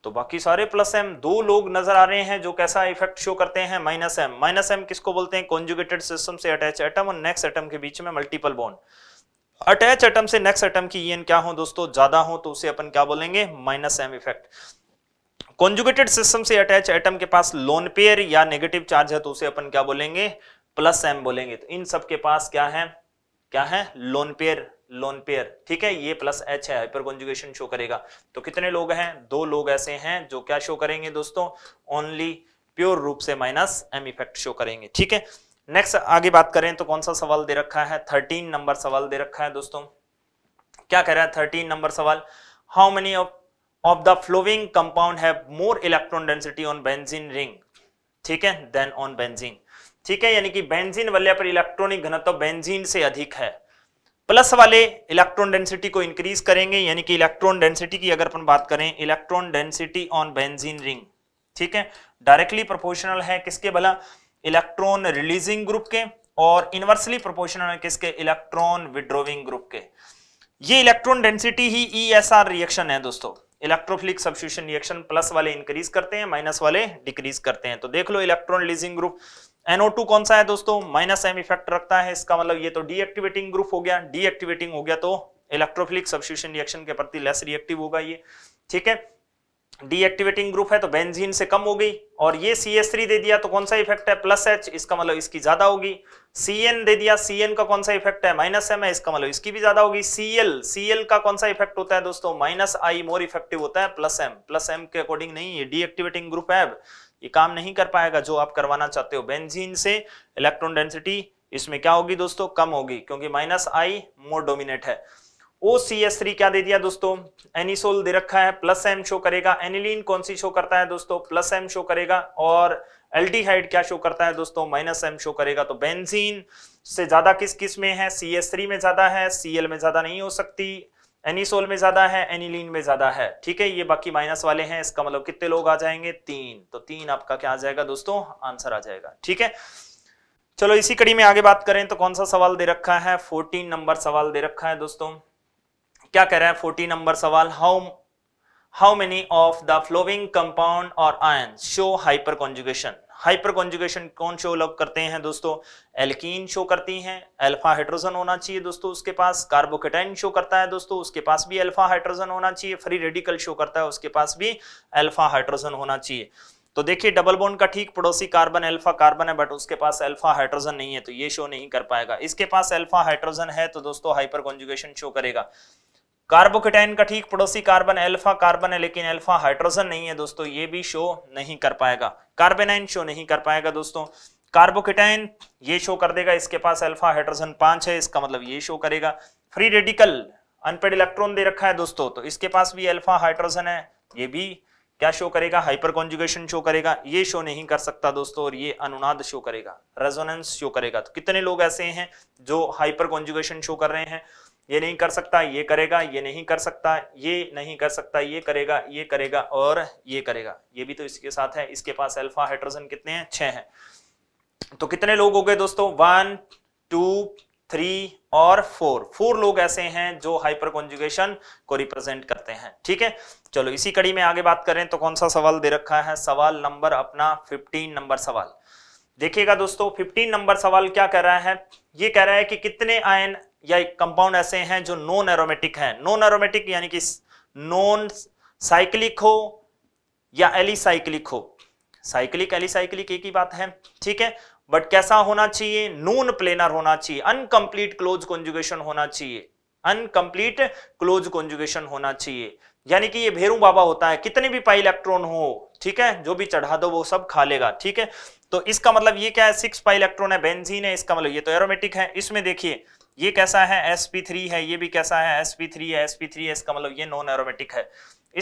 तो बाकी सारे प्लस एम दो लोग नजर आ रहे हैं जो कैसा इफेक्ट शो करते हैं माइनस एम माइनस एम किसको बोलते हैं कॉन्जुगेटेड सिस्टम से अटैच एटम और नेक्स्ट एटम के बीच में मल्टीपल बॉन्ड अटैच एटम से नेक्स्ट एटम की ईएन क्या हो दोस्तों ज्यादा हो तो उसे अपन क्या बोलेंगे minus M effect conjugated system से अटैच एटम के पास लोन पेयर या नेगेटिव चार्ज है तो उसे अपन क्या बोलेंगे प्लस एम बोलेंगे तो इन सब के पास क्या है क्या है लोन पेयर लोन पेयर ठीक है ये प्लस एच है हाइपर कॉन्जुगेशन शो करेगा तो कितने लोग हैं दो लोग ऐसे हैं जो क्या शो करेंगे दोस्तों ओनली प्योर रूप से माइनस एम इफेक्ट शो करेंगे ठीक है नेक्स्ट आगे बात करें तो कौन सा सवाल दे रखा है थर्टीन नंबर सवाल दे रखा है दोस्तों क्या कह रहा है थर्टीन नंबर सवाल how many of of the flowing compound have more electron density on benzene ring ठीक है देन ऑन बेंजीन ठीक है यानी कि बेंजीन वाले पर इलेक्ट्रॉनिक घनत्व तो बेंजीन से अधिक है प्लस वाले इलेक्ट्रॉन डेंसिटी को इंक्रीज करेंगे यानी कि इलेक्ट्रॉन डेंसिटी की अगर अपन बात करें electron density on benzene ring ठीक है डायरेक्टली प्रोपोर्शनल है किसके भला इलेक्ट्रॉन रिलीजिंग ग्रुप के और इनवर्सली प्रोपोर्शनल है किसके इलेक्ट्रॉन विड्रोविंग ग्रुप के ये इलेक्ट्रॉन डेंसिटी ही ई e रिएक्शन है दोस्तों इलेक्ट्रोफिलिक सब्सिट्यूशन रिएक्शन प्लस वाले इंक्रीज करते हैं माइनस वाले डिक्रीज करते हैं तो देख low electron releasing group NO2 कौन सा है दोस्तों माइनस एम इफेक्ट रखता है इसका मतलब ये तो डीएक्टिवेटिंग ग्रुप हो गया डीएक्टिवेटिंग हो गया तो इलेक्ट्रोफिलिक सब्सिट्यूशन रिएक्शन के प्रति लेस रिएक्टिव होगा ये ठीक है डीएक्टिवेटिंग ग्रुप है तो बेंजीन से कम हो गई और ये सी एस थ्री दे दिया तो कौन सा इफेक्ट है प्लस एच इसका मतलब इसकी ज्यादा होगी सी एन दे दिया सी एन का कौन सा इफेक्ट है माइनस एम है इसका मतलब इसकी भी ज्यादा होगी सी एल सी एल का कौन सा इफेक्ट होता है दोस्तों माइनस आई मोर इफेक्टिव होता है प्लस एम प्लस एम के अकॉर्डिंग नहीं ये डीएक्टिवेटिंग ग्रुप है ये काम नहीं कर पाएगा जो आप करवाना चाहते हो बेंजीन से इलेक्ट्रॉन डेंसिटी इसमें क्या होगी दोस्तों कम होगी क्योंकि माइनस आई मोर डोमिनेट है ओ सी एस थ्री क्या दे दिया दोस्तों एनिसोल दे रखा है प्लस एम शो करेगा एनिलीन कौन सी शो करता है दोस्तों प्लस एम शो करेगा और एल्टीहाइड क्या शो करता है दोस्तों माइनस एम शो करेगा तो बेंजीन से ज्यादा किस किस में है सी एस थ्री में ज्यादा है सी एल में ज्यादा नहीं हो सकती एनिसोल में ज्यादा है एनिलीन में ज्यादा है ठीक है ये बाकी माइनस वाले हैं इसका मतलब कितने लोग आ जाएंगे तीन तो तीन आपका क्या आ जाएगा दोस्तों आंसर आ जाएगा ठीक है चलो इसी कड़ी में आगे बात करें तो कौन सा सवाल दे रखा है फोर्टीन नंबर सवाल दे रखा है दोस्तों क्या कह रहा है फोर्टी नंबर सवाल how how many of the following compound और ion show hyper conjugation hyper conjugation कौन शो लव करते हैं दोस्तों एल्कीन शो करती हैं अल्फा हाइड्रोजन होना चाहिए दोस्तों उसके पास कार्बोकेटाइन शो करता है दोस्तों उसके पास भी अल्फा हाइड्रोजन होना चाहिए फ्री रेडिकल शो करता है उसके पास भी अल्फा हाइड्रोजन होना चाहिए तो देखिए डबल बोन का ठीक पड़ोसी कार्बन अल्फा कार्बन है बट उसके पास अल्फा हाइड्रोजन नहीं है तो ये शो नहीं कर पाएगा इसके पास अल्फा हाइड्रोजन है तो दोस्तों हाइपर कॉन्जुगेशन शो करेगा कार्बोकेटाइन का ठीक पड़ोसी कार्बन अल्फा कार्बन है लेकिन अल्फा हाइड्रोजन नहीं है दोस्तों ये भी शो नहीं कर पाएगा कार्बेनाइन शो नहीं कर पाएगा दोस्तों कार्बोकेटाइन ये शो कर देगा इसके पास अल्फा हाइड्रोजन पांच है इसका मतलब ये शो करेगा फ्री रेडिकल अनपेड इलेक्ट्रॉन दे रखा है दोस्तों तो इसके पास भी अल्फा हाइड्रोजन है ये भी क्या शो करेगा हाइपर कॉन्जुगेशन शो करेगा ये शो नहीं कर सकता दोस्तों और ये अनुनाद शो करेगा रेजोनेंस शो करेगा तो कितने लोग ऐसे हैं जो हाइपर कॉन्जुगेशन शो कर रहे हैं ये नहीं कर सकता ये करेगा ये नहीं कर सकता ये नहीं कर सकता ये करेगा ये करेगा और ये करेगा ये भी तो इसके साथ है इसके पास अल्फा हाइड्रोजन कितने हैं छह हैं तो कितने लोग हो गए दोस्तों वन टू थ्री और फोर फोर लोग ऐसे हैं जो हाइपर कॉन्जुगेशन को रिप्रेजेंट करते हैं ठीक है चलो इसी कड़ी में आगे बात करें तो कौन सा सवाल दे रखा है सवाल नंबर अपना फिफ्टीन नंबर सवाल देखिएगा दोस्तों 15 नंबर सवाल क्या कह रहा है ये कह रहा है कि कितने आयन या एक कंपाउंड ऐसे हैं जो नॉन एरोमेटिक हैं नॉन एरोमेटिक यानी कि नॉन साइक्लिक हो या एलिसाइक्लिक हो साइक्लिक एलिसाइक्लिक एक ही बात है ठीक है बट कैसा होना चाहिए नॉन प्लेनर होना चाहिए अनकंप्लीट क्लोज कॉन्जुगेशन होना चाहिए अनकंप्लीट क्लोज कॉन्जुगेशन होना चाहिए यानी कि ये भेरू बाबा होता है कितने भी पाई इलेक्ट्रॉन हो ठीक है जो भी चढ़ा दो वो सब खा लेगा ठीक है तो इसका मतलब ये क्या है सिक्स पाई इलेक्ट्रॉन है बेंजीन है इसका मतलब ये तो एरोमेटिक है इसमें देखिए ये कैसा है sp3 है ये भी कैसा है sp3 है sp3 है इसका मतलब ये नॉन एरोमेटिक है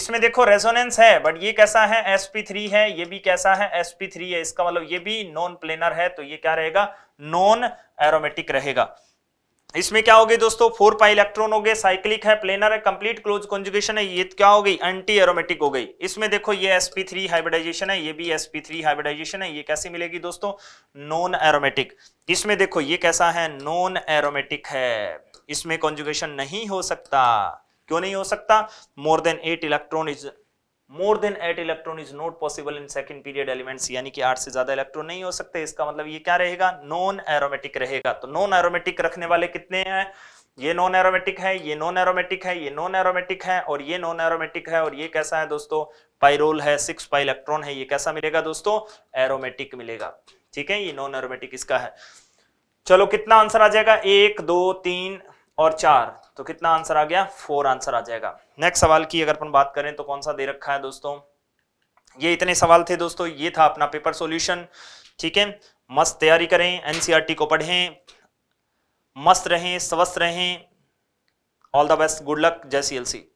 इसमें देखो रेजोनेंस है बट ये कैसा है sp3 है ये भी कैसा है sp3 है इसका मतलब ये भी नॉन प्लेनर है तो ये क्या रहेगा नॉन एरोमेटिक रहेगा इसमें क्या होगी दोस्तों फोर पाई इलेक्ट्रॉन हो गए साइक्लिक है प्लेनर है कंप्लीट क्लोज कॉन्जुगेशन है ये क्या हो गई एंटी एरोमेटिक हो गई इसमें देखो ये sp3 हाइब्रिडाइजेशन है ये भी sp3 हाइब्रिडाइजेशन है ये कैसी मिलेगी दोस्तों नॉन एरोमेटिक इसमें देखो ये कैसा है नॉन एरोमेटिक है इसमें कॉन्जुगेशन नहीं हो सकता क्यों नहीं हो सकता more than eight electron is more than eight electron is not possible in second period elements यानी कि आठ से ज्यादा इलेक्ट्रॉन नहीं हो सकते इसका मतलब ये क्या रहेगा नॉन एरोमेटिक रहेगा तो नॉन एरोमेटिक रखने वाले कितने हैं ये नॉन एरोमेटिक है ये नॉन एरोमेटिक है ये नॉन एरोमेटिक है और ये नॉन एरोमेटिक है और ये कैसा है दोस्तों पाइरोल है सिक्स पाई इलेक्ट्रॉन है ये कैसा मिलेगा दोस्तों एरोमेटिक मिलेगा ठीक है ये नॉन एरोमेटिक इसका है चलो कितना आंसर आ जाएगा एक दो तीन और चार तो कितना आंसर आ गया फोर आंसर आ जाएगा नेक्स्ट सवाल की अगर अपन बात करें तो कौन सा दे रखा है दोस्तों ये इतने सवाल थे दोस्तों ये था अपना पेपर सॉल्यूशन ठीक है मस्त तैयारी करें एनसीईआरटी e को पढ़ें मस्त रहें स्वस्थ रहें all the best good luck जय सी